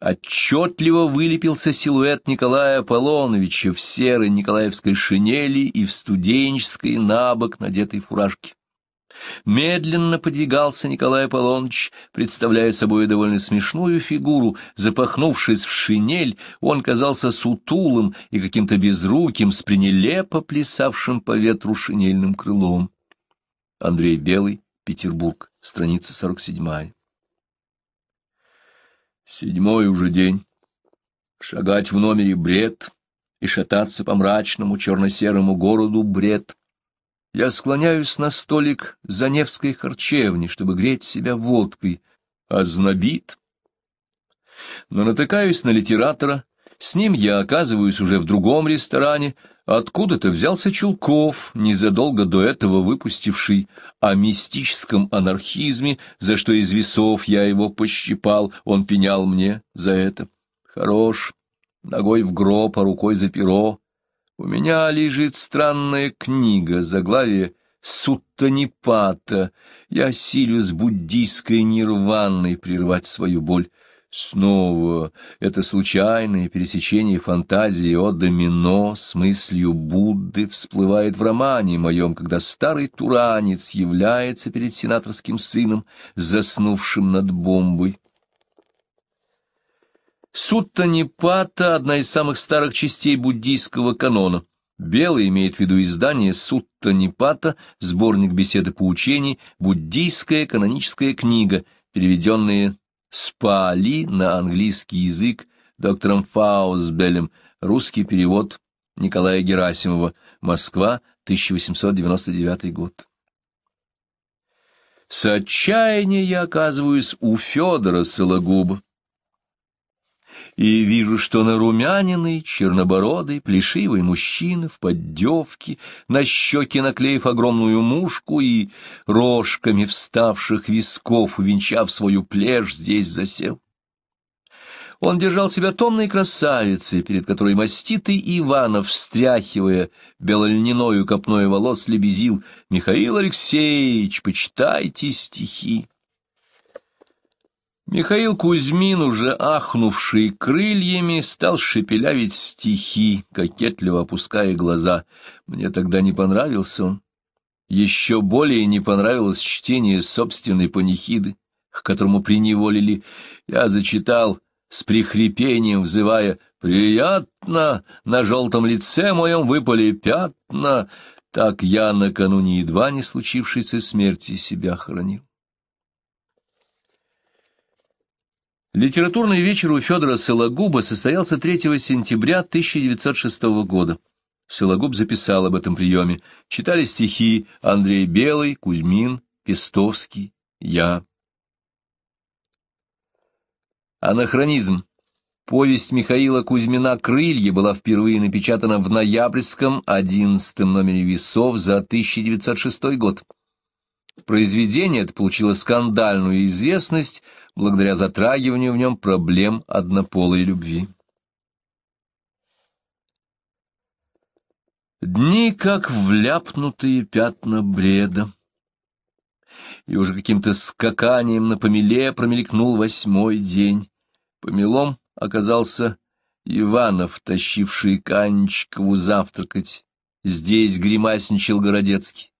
Отчетливо вылепился силуэт Николая Аполлоновича в серой николаевской шинели и в студенческой набок надетой фуражке. Медленно подвигался Николай Аполлоныч, представляя собой довольно смешную фигуру. Запахнувшись в шинель, он казался сутулым и каким-то безруким, с пренелепо плясавшим по ветру шинельным крылом. Андрей Белый, Петербург, страница 47. Седьмой уже день. Шагать в номере бред и шататься по мрачному черно-серому городу бред. Я склоняюсь на столик за Невской харчевни, чтобы греть себя водкой, а знобит. Но натыкаюсь на литератора, с ним я оказываюсь уже в другом ресторане, откуда-то взялся Чулков, незадолго до этого выпустивший о мистическом анархизме, за что из весов я его пощипал, он пенял мне за это. Хорош, ногой в гроб, а рукой за перо, у меня лежит странная книга, заглавие «Суттанипата». Я силю с буддийской нирванной прервать свою боль. Снова это случайное пересечение фантазии о домино с мыслью Будды всплывает в романе моем, когда старый туранец является перед сенаторским сыном, заснувшим над бомбой. Сутта Непата — одна из самых старых частей буддийского канона. Белый имеет в виду издание Сутта Непата, сборник беседы по учений, буддийская каноническая книга, переведенная с пали на английский язык доктором Фаусбелем, русский перевод Николая Герасимова, Москва, 1899 год. С отчаяния я оказываюсь у Федора Сологуба и вижу, что нарумяненный, чернобородый, плешивый мужчина в поддевке, на щеки наклеив огромную мушку и рожками вставших висков, увенчав свою плешь, здесь засел. Он держал себя томной красавицей, перед которой маститый Иванов, встряхивая белольняною копной волос, лебезил «Михаил Алексеевич, почитайте стихи». Михаил Кузьмин, уже ахнувший крыльями, стал шепелявить стихи, кокетливо опуская глаза. Мне тогда не понравился он. Еще более не понравилось чтение собственной панихиды, к которому приневолили. Я зачитал с прихрипением, взывая «Приятно! На желтом лице моем выпали пятна!» Так я накануне едва не случившейся смерти себя хранил." Литературный вечер у Федора Сологуба состоялся 3 сентября 1906 года. Сологуб записал об этом приеме. Читали стихи Андрей Белый, Кузьмин, Пестовский, я. Анахронизм. Повесть Михаила Кузьмина «Крылья» была впервые напечатана в ноябрьском 11 номере весов за 1906 год. Произведение это получило скандальную известность благодаря затрагиванию в нем проблем однополой любви. Дни, как вляпнутые пятна бреда. И уже каким-то скаканием на помеле промелькнул восьмой день. Помелом оказался Иванов, тащивший Канечкову завтракать. Здесь гримасничал Городецкий.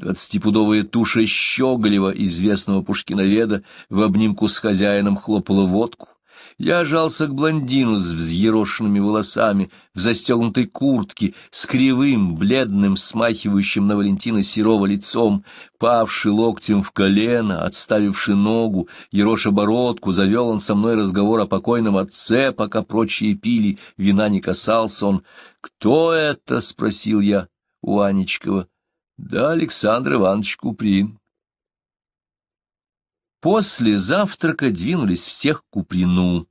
Двадцатипудовая туша Щеголева, известного пушкиноведа, в обнимку с хозяином хлопала водку. Я жался к блондину с взъерошенными волосами, в застегнутой куртке, с кривым, бледным, смахивающим на Валентина Серова лицом, павший локтем в колено, отставивший ногу, ероша бородку, завел он со мной разговор о покойном отце, пока прочие пили, вина не касался он. «Кто это?» — спросил я у Анечкова. Да, Александр Иванович Куприн. После завтрака двинулись всех к Куприну,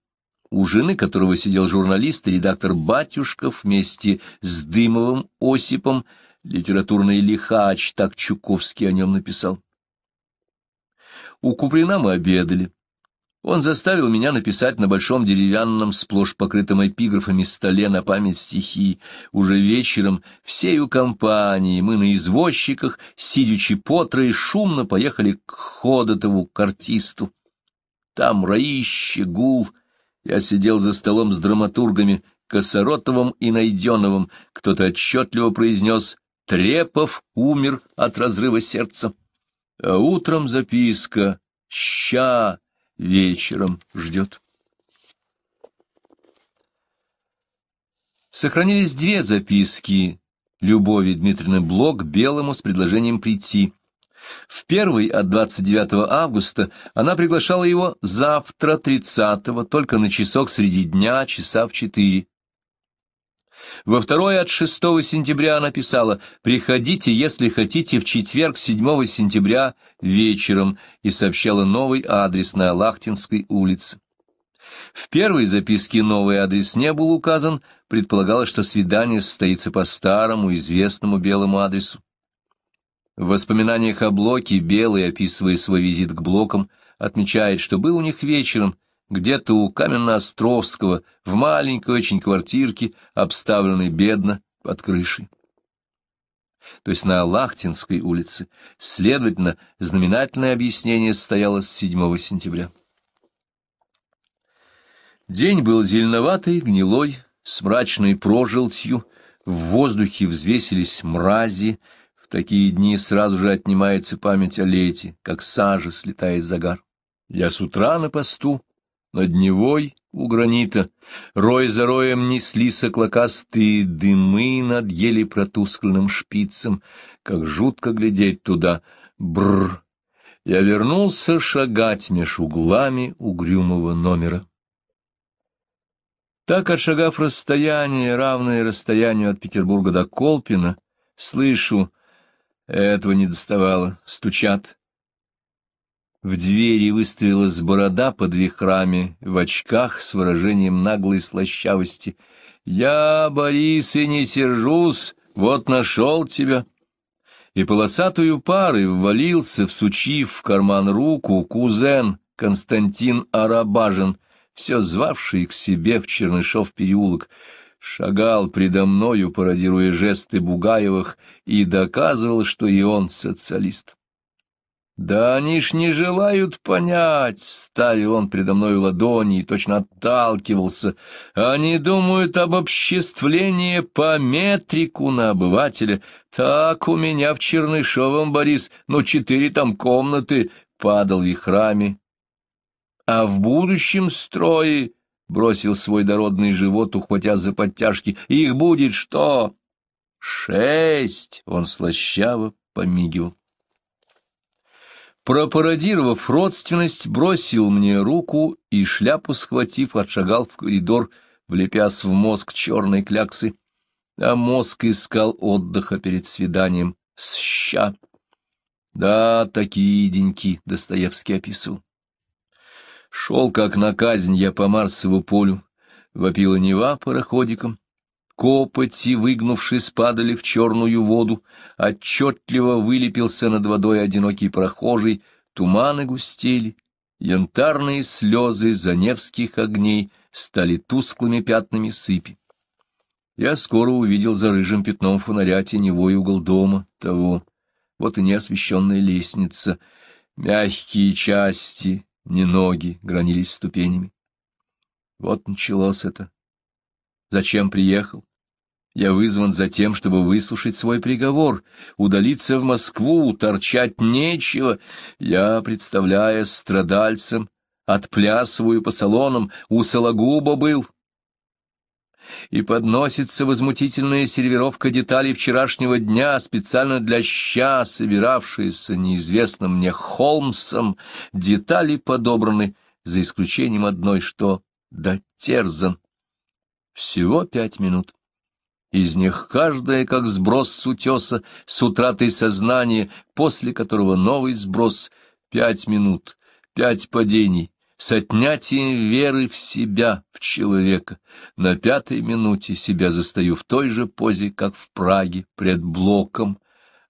у жены которого сидел журналист и редактор Батюшков вместе с Дымовым Осипом, литературный лихач, так Чуковский о нем написал. У Куприна мы обедали. Он заставил меня написать на большом деревянном, сплошь покрытом эпиграфами столе на память стихи. Уже вечером всею компанией мы на извозчиках, сидячи потрой, шумно поехали к Ходотову, к артисту. Там раище, гул. Я сидел за столом с драматургами Косоротовым и Найденовым. Кто-то отчетливо произнес «Трепов умер от разрыва сердца». А утром записка «Ща» вечером ждет. Сохранились две записки Любови Дмитриевны Блок Белому с предложением прийти. В первой от 29 августа она приглашала его завтра 30 только на часок среди дня, часа в четыре. Во второй от 6 сентября она писала «Приходите, если хотите, в четверг 7 сентября вечером» и сообщала новый адрес на Лахтинской улице. В первой записке новый адрес не был указан, предполагалось, что свидание состоится по старому, известному белому адресу. В воспоминаниях о Блоке Белый, описывая свой визит к Блокам, отмечает, что был у них вечером – где-то у Каменно-Островского, в маленькой очень квартирке, обставленной бедно под крышей. То есть на Лахтинской улице. Следовательно, знаменательное объяснение состоялось 7 сентября. День был зеленоватый, гнилой, с мрачной прожилтью, в воздухе взвесились мрази, в такие дни сразу же отнимается память о лете, как сажа слетает загар. Я с утра на посту, над Невой у гранита рой за роем несли соклокастые дымы над еле протускленным шпицем. Как жутко глядеть туда! Бррр! Я вернулся шагать меж углами угрюмого номера. Так, отшагав расстояние, равное расстоянию от Петербурга до Колпина, слышу, этого не доставало, стучат. В двери выставилась борода под вихрами, в очках с выражением наглой слащавости. «Я, Борис, и не сержусь, вот нашел тебя!» И полосатую парой ввалился, всучив в карман руку, кузен Константин Арабажин, все звавший к себе в Чернышов переулок, шагал предо мною, пародируя жесты Бугаевых, и доказывал, что и он социалист. «Да они ж не желают понять!» — ставил он предо мной ладони и точно отталкивался. «Они думают об обществлении по метрику на обывателя. Так у меня в Чернышовом, Борис, но ну, четыре там комнаты!» — падал вихрами. «А в будущем строе...» — бросил свой дородный живот, ухватя за подтяжки. «Их будет что?» «Шесть!» — он слащаво помигивал. Пропародировав родственность, бросил мне руку и, шляпу схватив, отшагал в коридор, влепясь в мозг черной кляксы, а мозг искал отдыха перед свиданием с ща. Да, такие деньки Достоевский описывал. Шел, как на казнь, я по Марсову полю, вопила Нева пароходиком, Копоти, выгнувшись, падали в черную воду, отчетливо вылепился над водой одинокий прохожий, туманы густели, янтарные слезы за невских огней стали тусклыми пятнами сыпи. Я скоро увидел за рыжим пятном фонаря теневой угол дома того. Вот и неосвещенная лестница. Мягкие части, не ноги, гранились ступенями. Вот началось это. Зачем приехал? Я вызван за тем, чтобы выслушать свой приговор, удалиться в Москву, торчать нечего. Я, представляя страдальцем, отплясываю по салонам, у Сологуба был. И подносится возмутительная сервировка деталей вчерашнего дня, специально для ща, собиравшиеся неизвестным мне Холмсом. Детали подобраны, за исключением одной, что дотерзан. Всего пять минут. Из них каждая как сброс с утеса, с утратой сознания, после которого новый сброс — пять минут, пять падений, с отнятием веры в себя, в человека. На пятой минуте себя застаю в той же позе, как в Праге, пред блоком.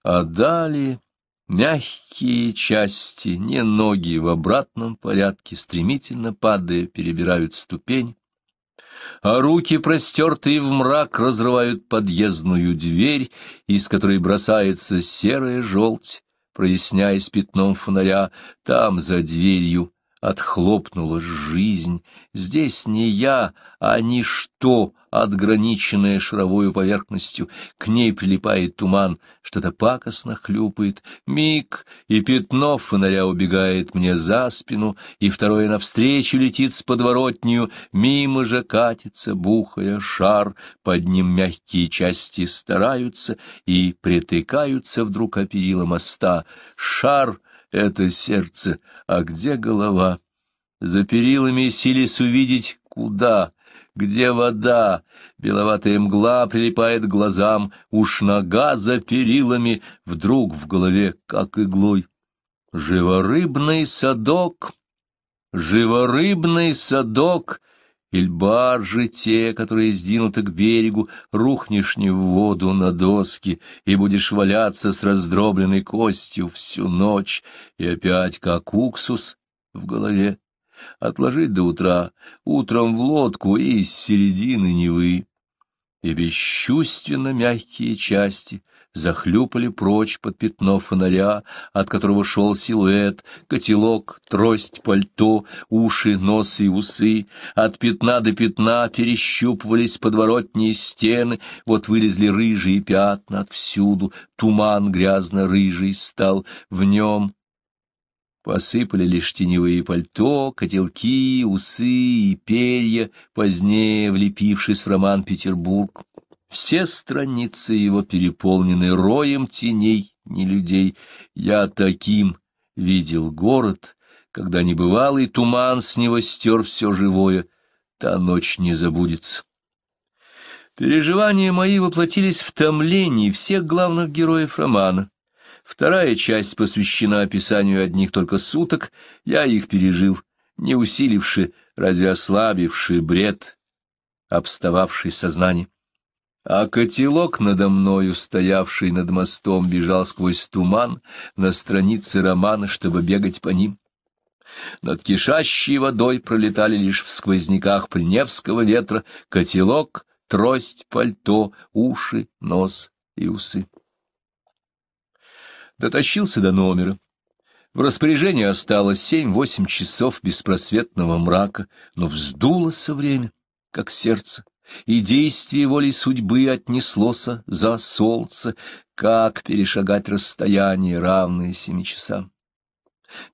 А далее мягкие части, не ноги, в обратном порядке, стремительно падая, перебирают ступень а руки, простертые в мрак, разрывают подъездную дверь, из которой бросается серая желть, проясняясь пятном фонаря, там, за дверью, Отхлопнула жизнь. Здесь не я, а ничто, отграниченное шаровую поверхностью. К ней прилипает туман, что-то пакостно хлюпает. Миг, и пятно фонаря убегает мне за спину, и второе навстречу летит с подворотнею, мимо же катится, бухая шар, под ним мягкие части стараются и притыкаются вдруг о моста. Шар — это сердце, а где голова? За перилами сились увидеть, куда, где вода, беловатая мгла прилипает к глазам, уж нога за перилами, вдруг в голове, как иглой. Живорыбный садок, живорыбный садок, Иль баржи те, которые сдвинуты к берегу, рухнешь не в воду на доски и будешь валяться с раздробленной костью всю ночь, и опять как уксус в голове. Отложить до утра, утром в лодку и из середины Невы. И бесчувственно мягкие части захлюпали прочь под пятно фонаря, от которого шел силуэт, котелок, трость, пальто, уши, нос и усы. От пятна до пятна перещупывались подворотние стены, вот вылезли рыжие пятна отвсюду, туман грязно-рыжий стал, в нем Посыпали лишь теневые пальто, котелки, усы и перья, позднее влепившись в роман «Петербург». Все страницы его переполнены роем теней, не людей. Я таким видел город, когда небывалый туман с него стер все живое. Та ночь не забудется. Переживания мои воплотились в томлении всех главных героев романа. Вторая часть посвящена описанию одних только суток. Я их пережил, не усиливши, разве ослабивши бред, обстававший сознание. А котелок надо мною, стоявший над мостом, бежал сквозь туман на странице романа, чтобы бегать по ним. Над кишащей водой пролетали лишь в сквозняках приневского ветра котелок, трость, пальто, уши, нос и усы. Дотащился до номера. В распоряжении осталось семь-восемь часов беспросветного мрака, но вздулось со время, как сердце и действие воли судьбы отнеслося за солнце, как перешагать расстояние, равное семи часам.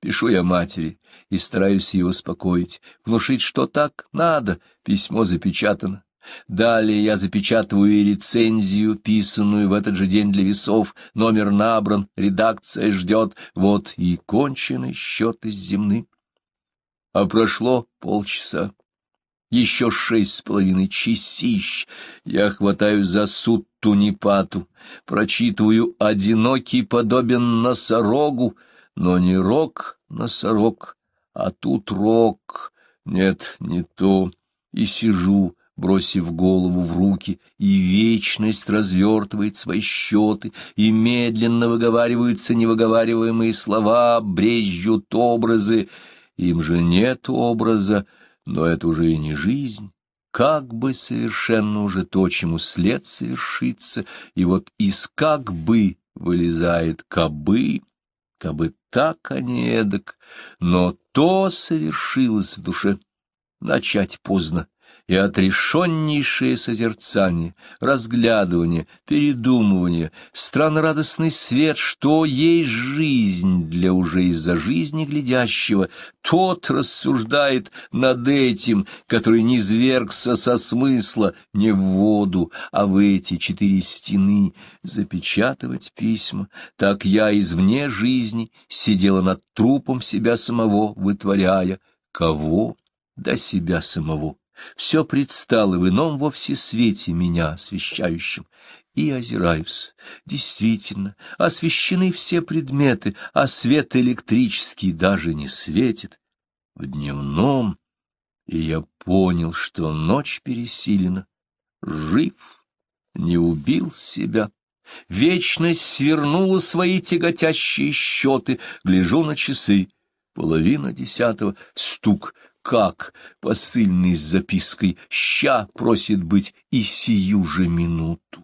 Пишу я матери и стараюсь ее успокоить, внушить, что так надо, письмо запечатано. Далее я запечатываю и рецензию, писанную в этот же день для весов, номер набран, редакция ждет, вот и кончены счеты с земным. А прошло полчаса еще шесть с половиной часищ. Я хватаю за суд тунипату, прочитываю «Одинокий подобен носорогу», но не рог носорог, а тут рог. Нет, не то. И сижу, бросив голову в руки, и вечность развертывает свои счеты, и медленно выговариваются невыговариваемые слова, брезжут образы. Им же нет образа, — но это уже и не жизнь. Как бы совершенно уже то, чему след совершится, и вот из как бы вылезает кобы, кобы так, а не эдак, но то совершилось в душе. Начать поздно, и отрешеннейшее созерцание, разглядывание, передумывание, странно-радостный свет, что есть жизнь для уже из-за жизни глядящего, тот рассуждает над этим, который не звергся со смысла не в воду, а в эти четыре стены, запечатывать письма. Так я извне жизни сидела над трупом себя самого, вытворяя кого до себя самого все предстало в ином во вовсе свете меня освещающим, и озираюсь. Действительно, освещены все предметы, а свет электрический даже не светит. В дневном, и я понял, что ночь пересилена. Жив, не убил себя. Вечность свернула свои тяготящие счеты. Гляжу на часы. Половина десятого. Стук как посыльный с запиской «Ща просит быть и сию же минуту».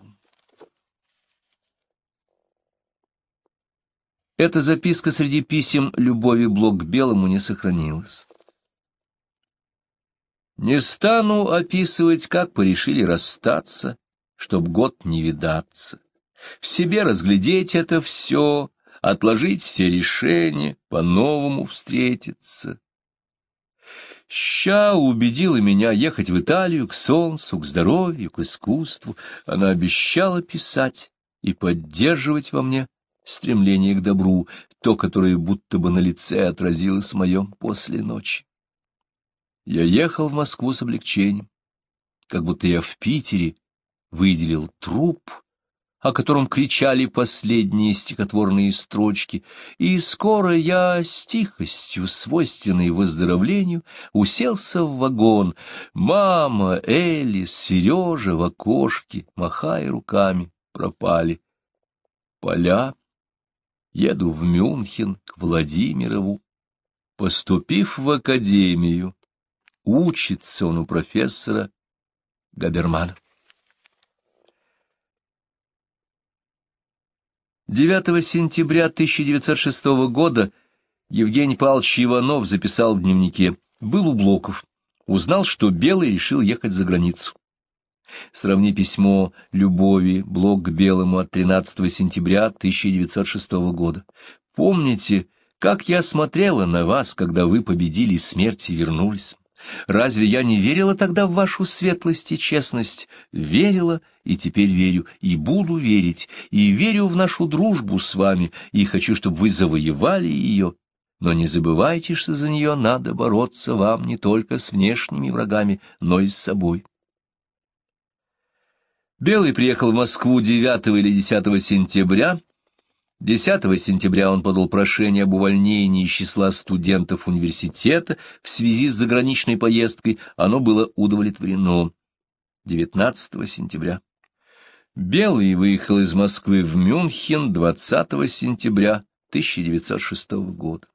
Эта записка среди писем Любови Блок к Белому не сохранилась. Не стану описывать, как порешили расстаться, чтоб год не видаться. В себе разглядеть это все, отложить все решения, по-новому встретиться. Ща убедила меня ехать в Италию к солнцу, к здоровью, к искусству. Она обещала писать и поддерживать во мне стремление к добру, то, которое будто бы на лице отразилось в моем после ночи. Я ехал в Москву с облегчением, как будто я в Питере выделил труп о котором кричали последние стихотворные строчки, и скоро я с тихостью, свойственной выздоровлению, уселся в вагон. Мама, Элли, Сережа в окошке, махая руками, пропали. Поля. Еду в Мюнхен к Владимирову. Поступив в академию, учится он у профессора Габермана. 9 сентября 1906 года Евгений Павлович Иванов записал в дневнике «Был у Блоков, узнал, что Белый решил ехать за границу». Сравни письмо Любови, Блок к Белому от 13 сентября 1906 года. «Помните, как я смотрела на вас, когда вы победили смерть и вернулись?» Разве я не верила тогда в вашу светлость и честность? Верила и теперь верю, и буду верить, и верю в нашу дружбу с вами, и хочу, чтобы вы завоевали ее. Но не забывайте, что за нее надо бороться вам не только с внешними врагами, но и с собой. Белый приехал в Москву 9 или 10 сентября 10 сентября он подал прошение об увольнении числа студентов университета в связи с заграничной поездкой, оно было удовлетворено. 19 сентября. Белый выехал из Москвы в Мюнхен 20 сентября 1906 года.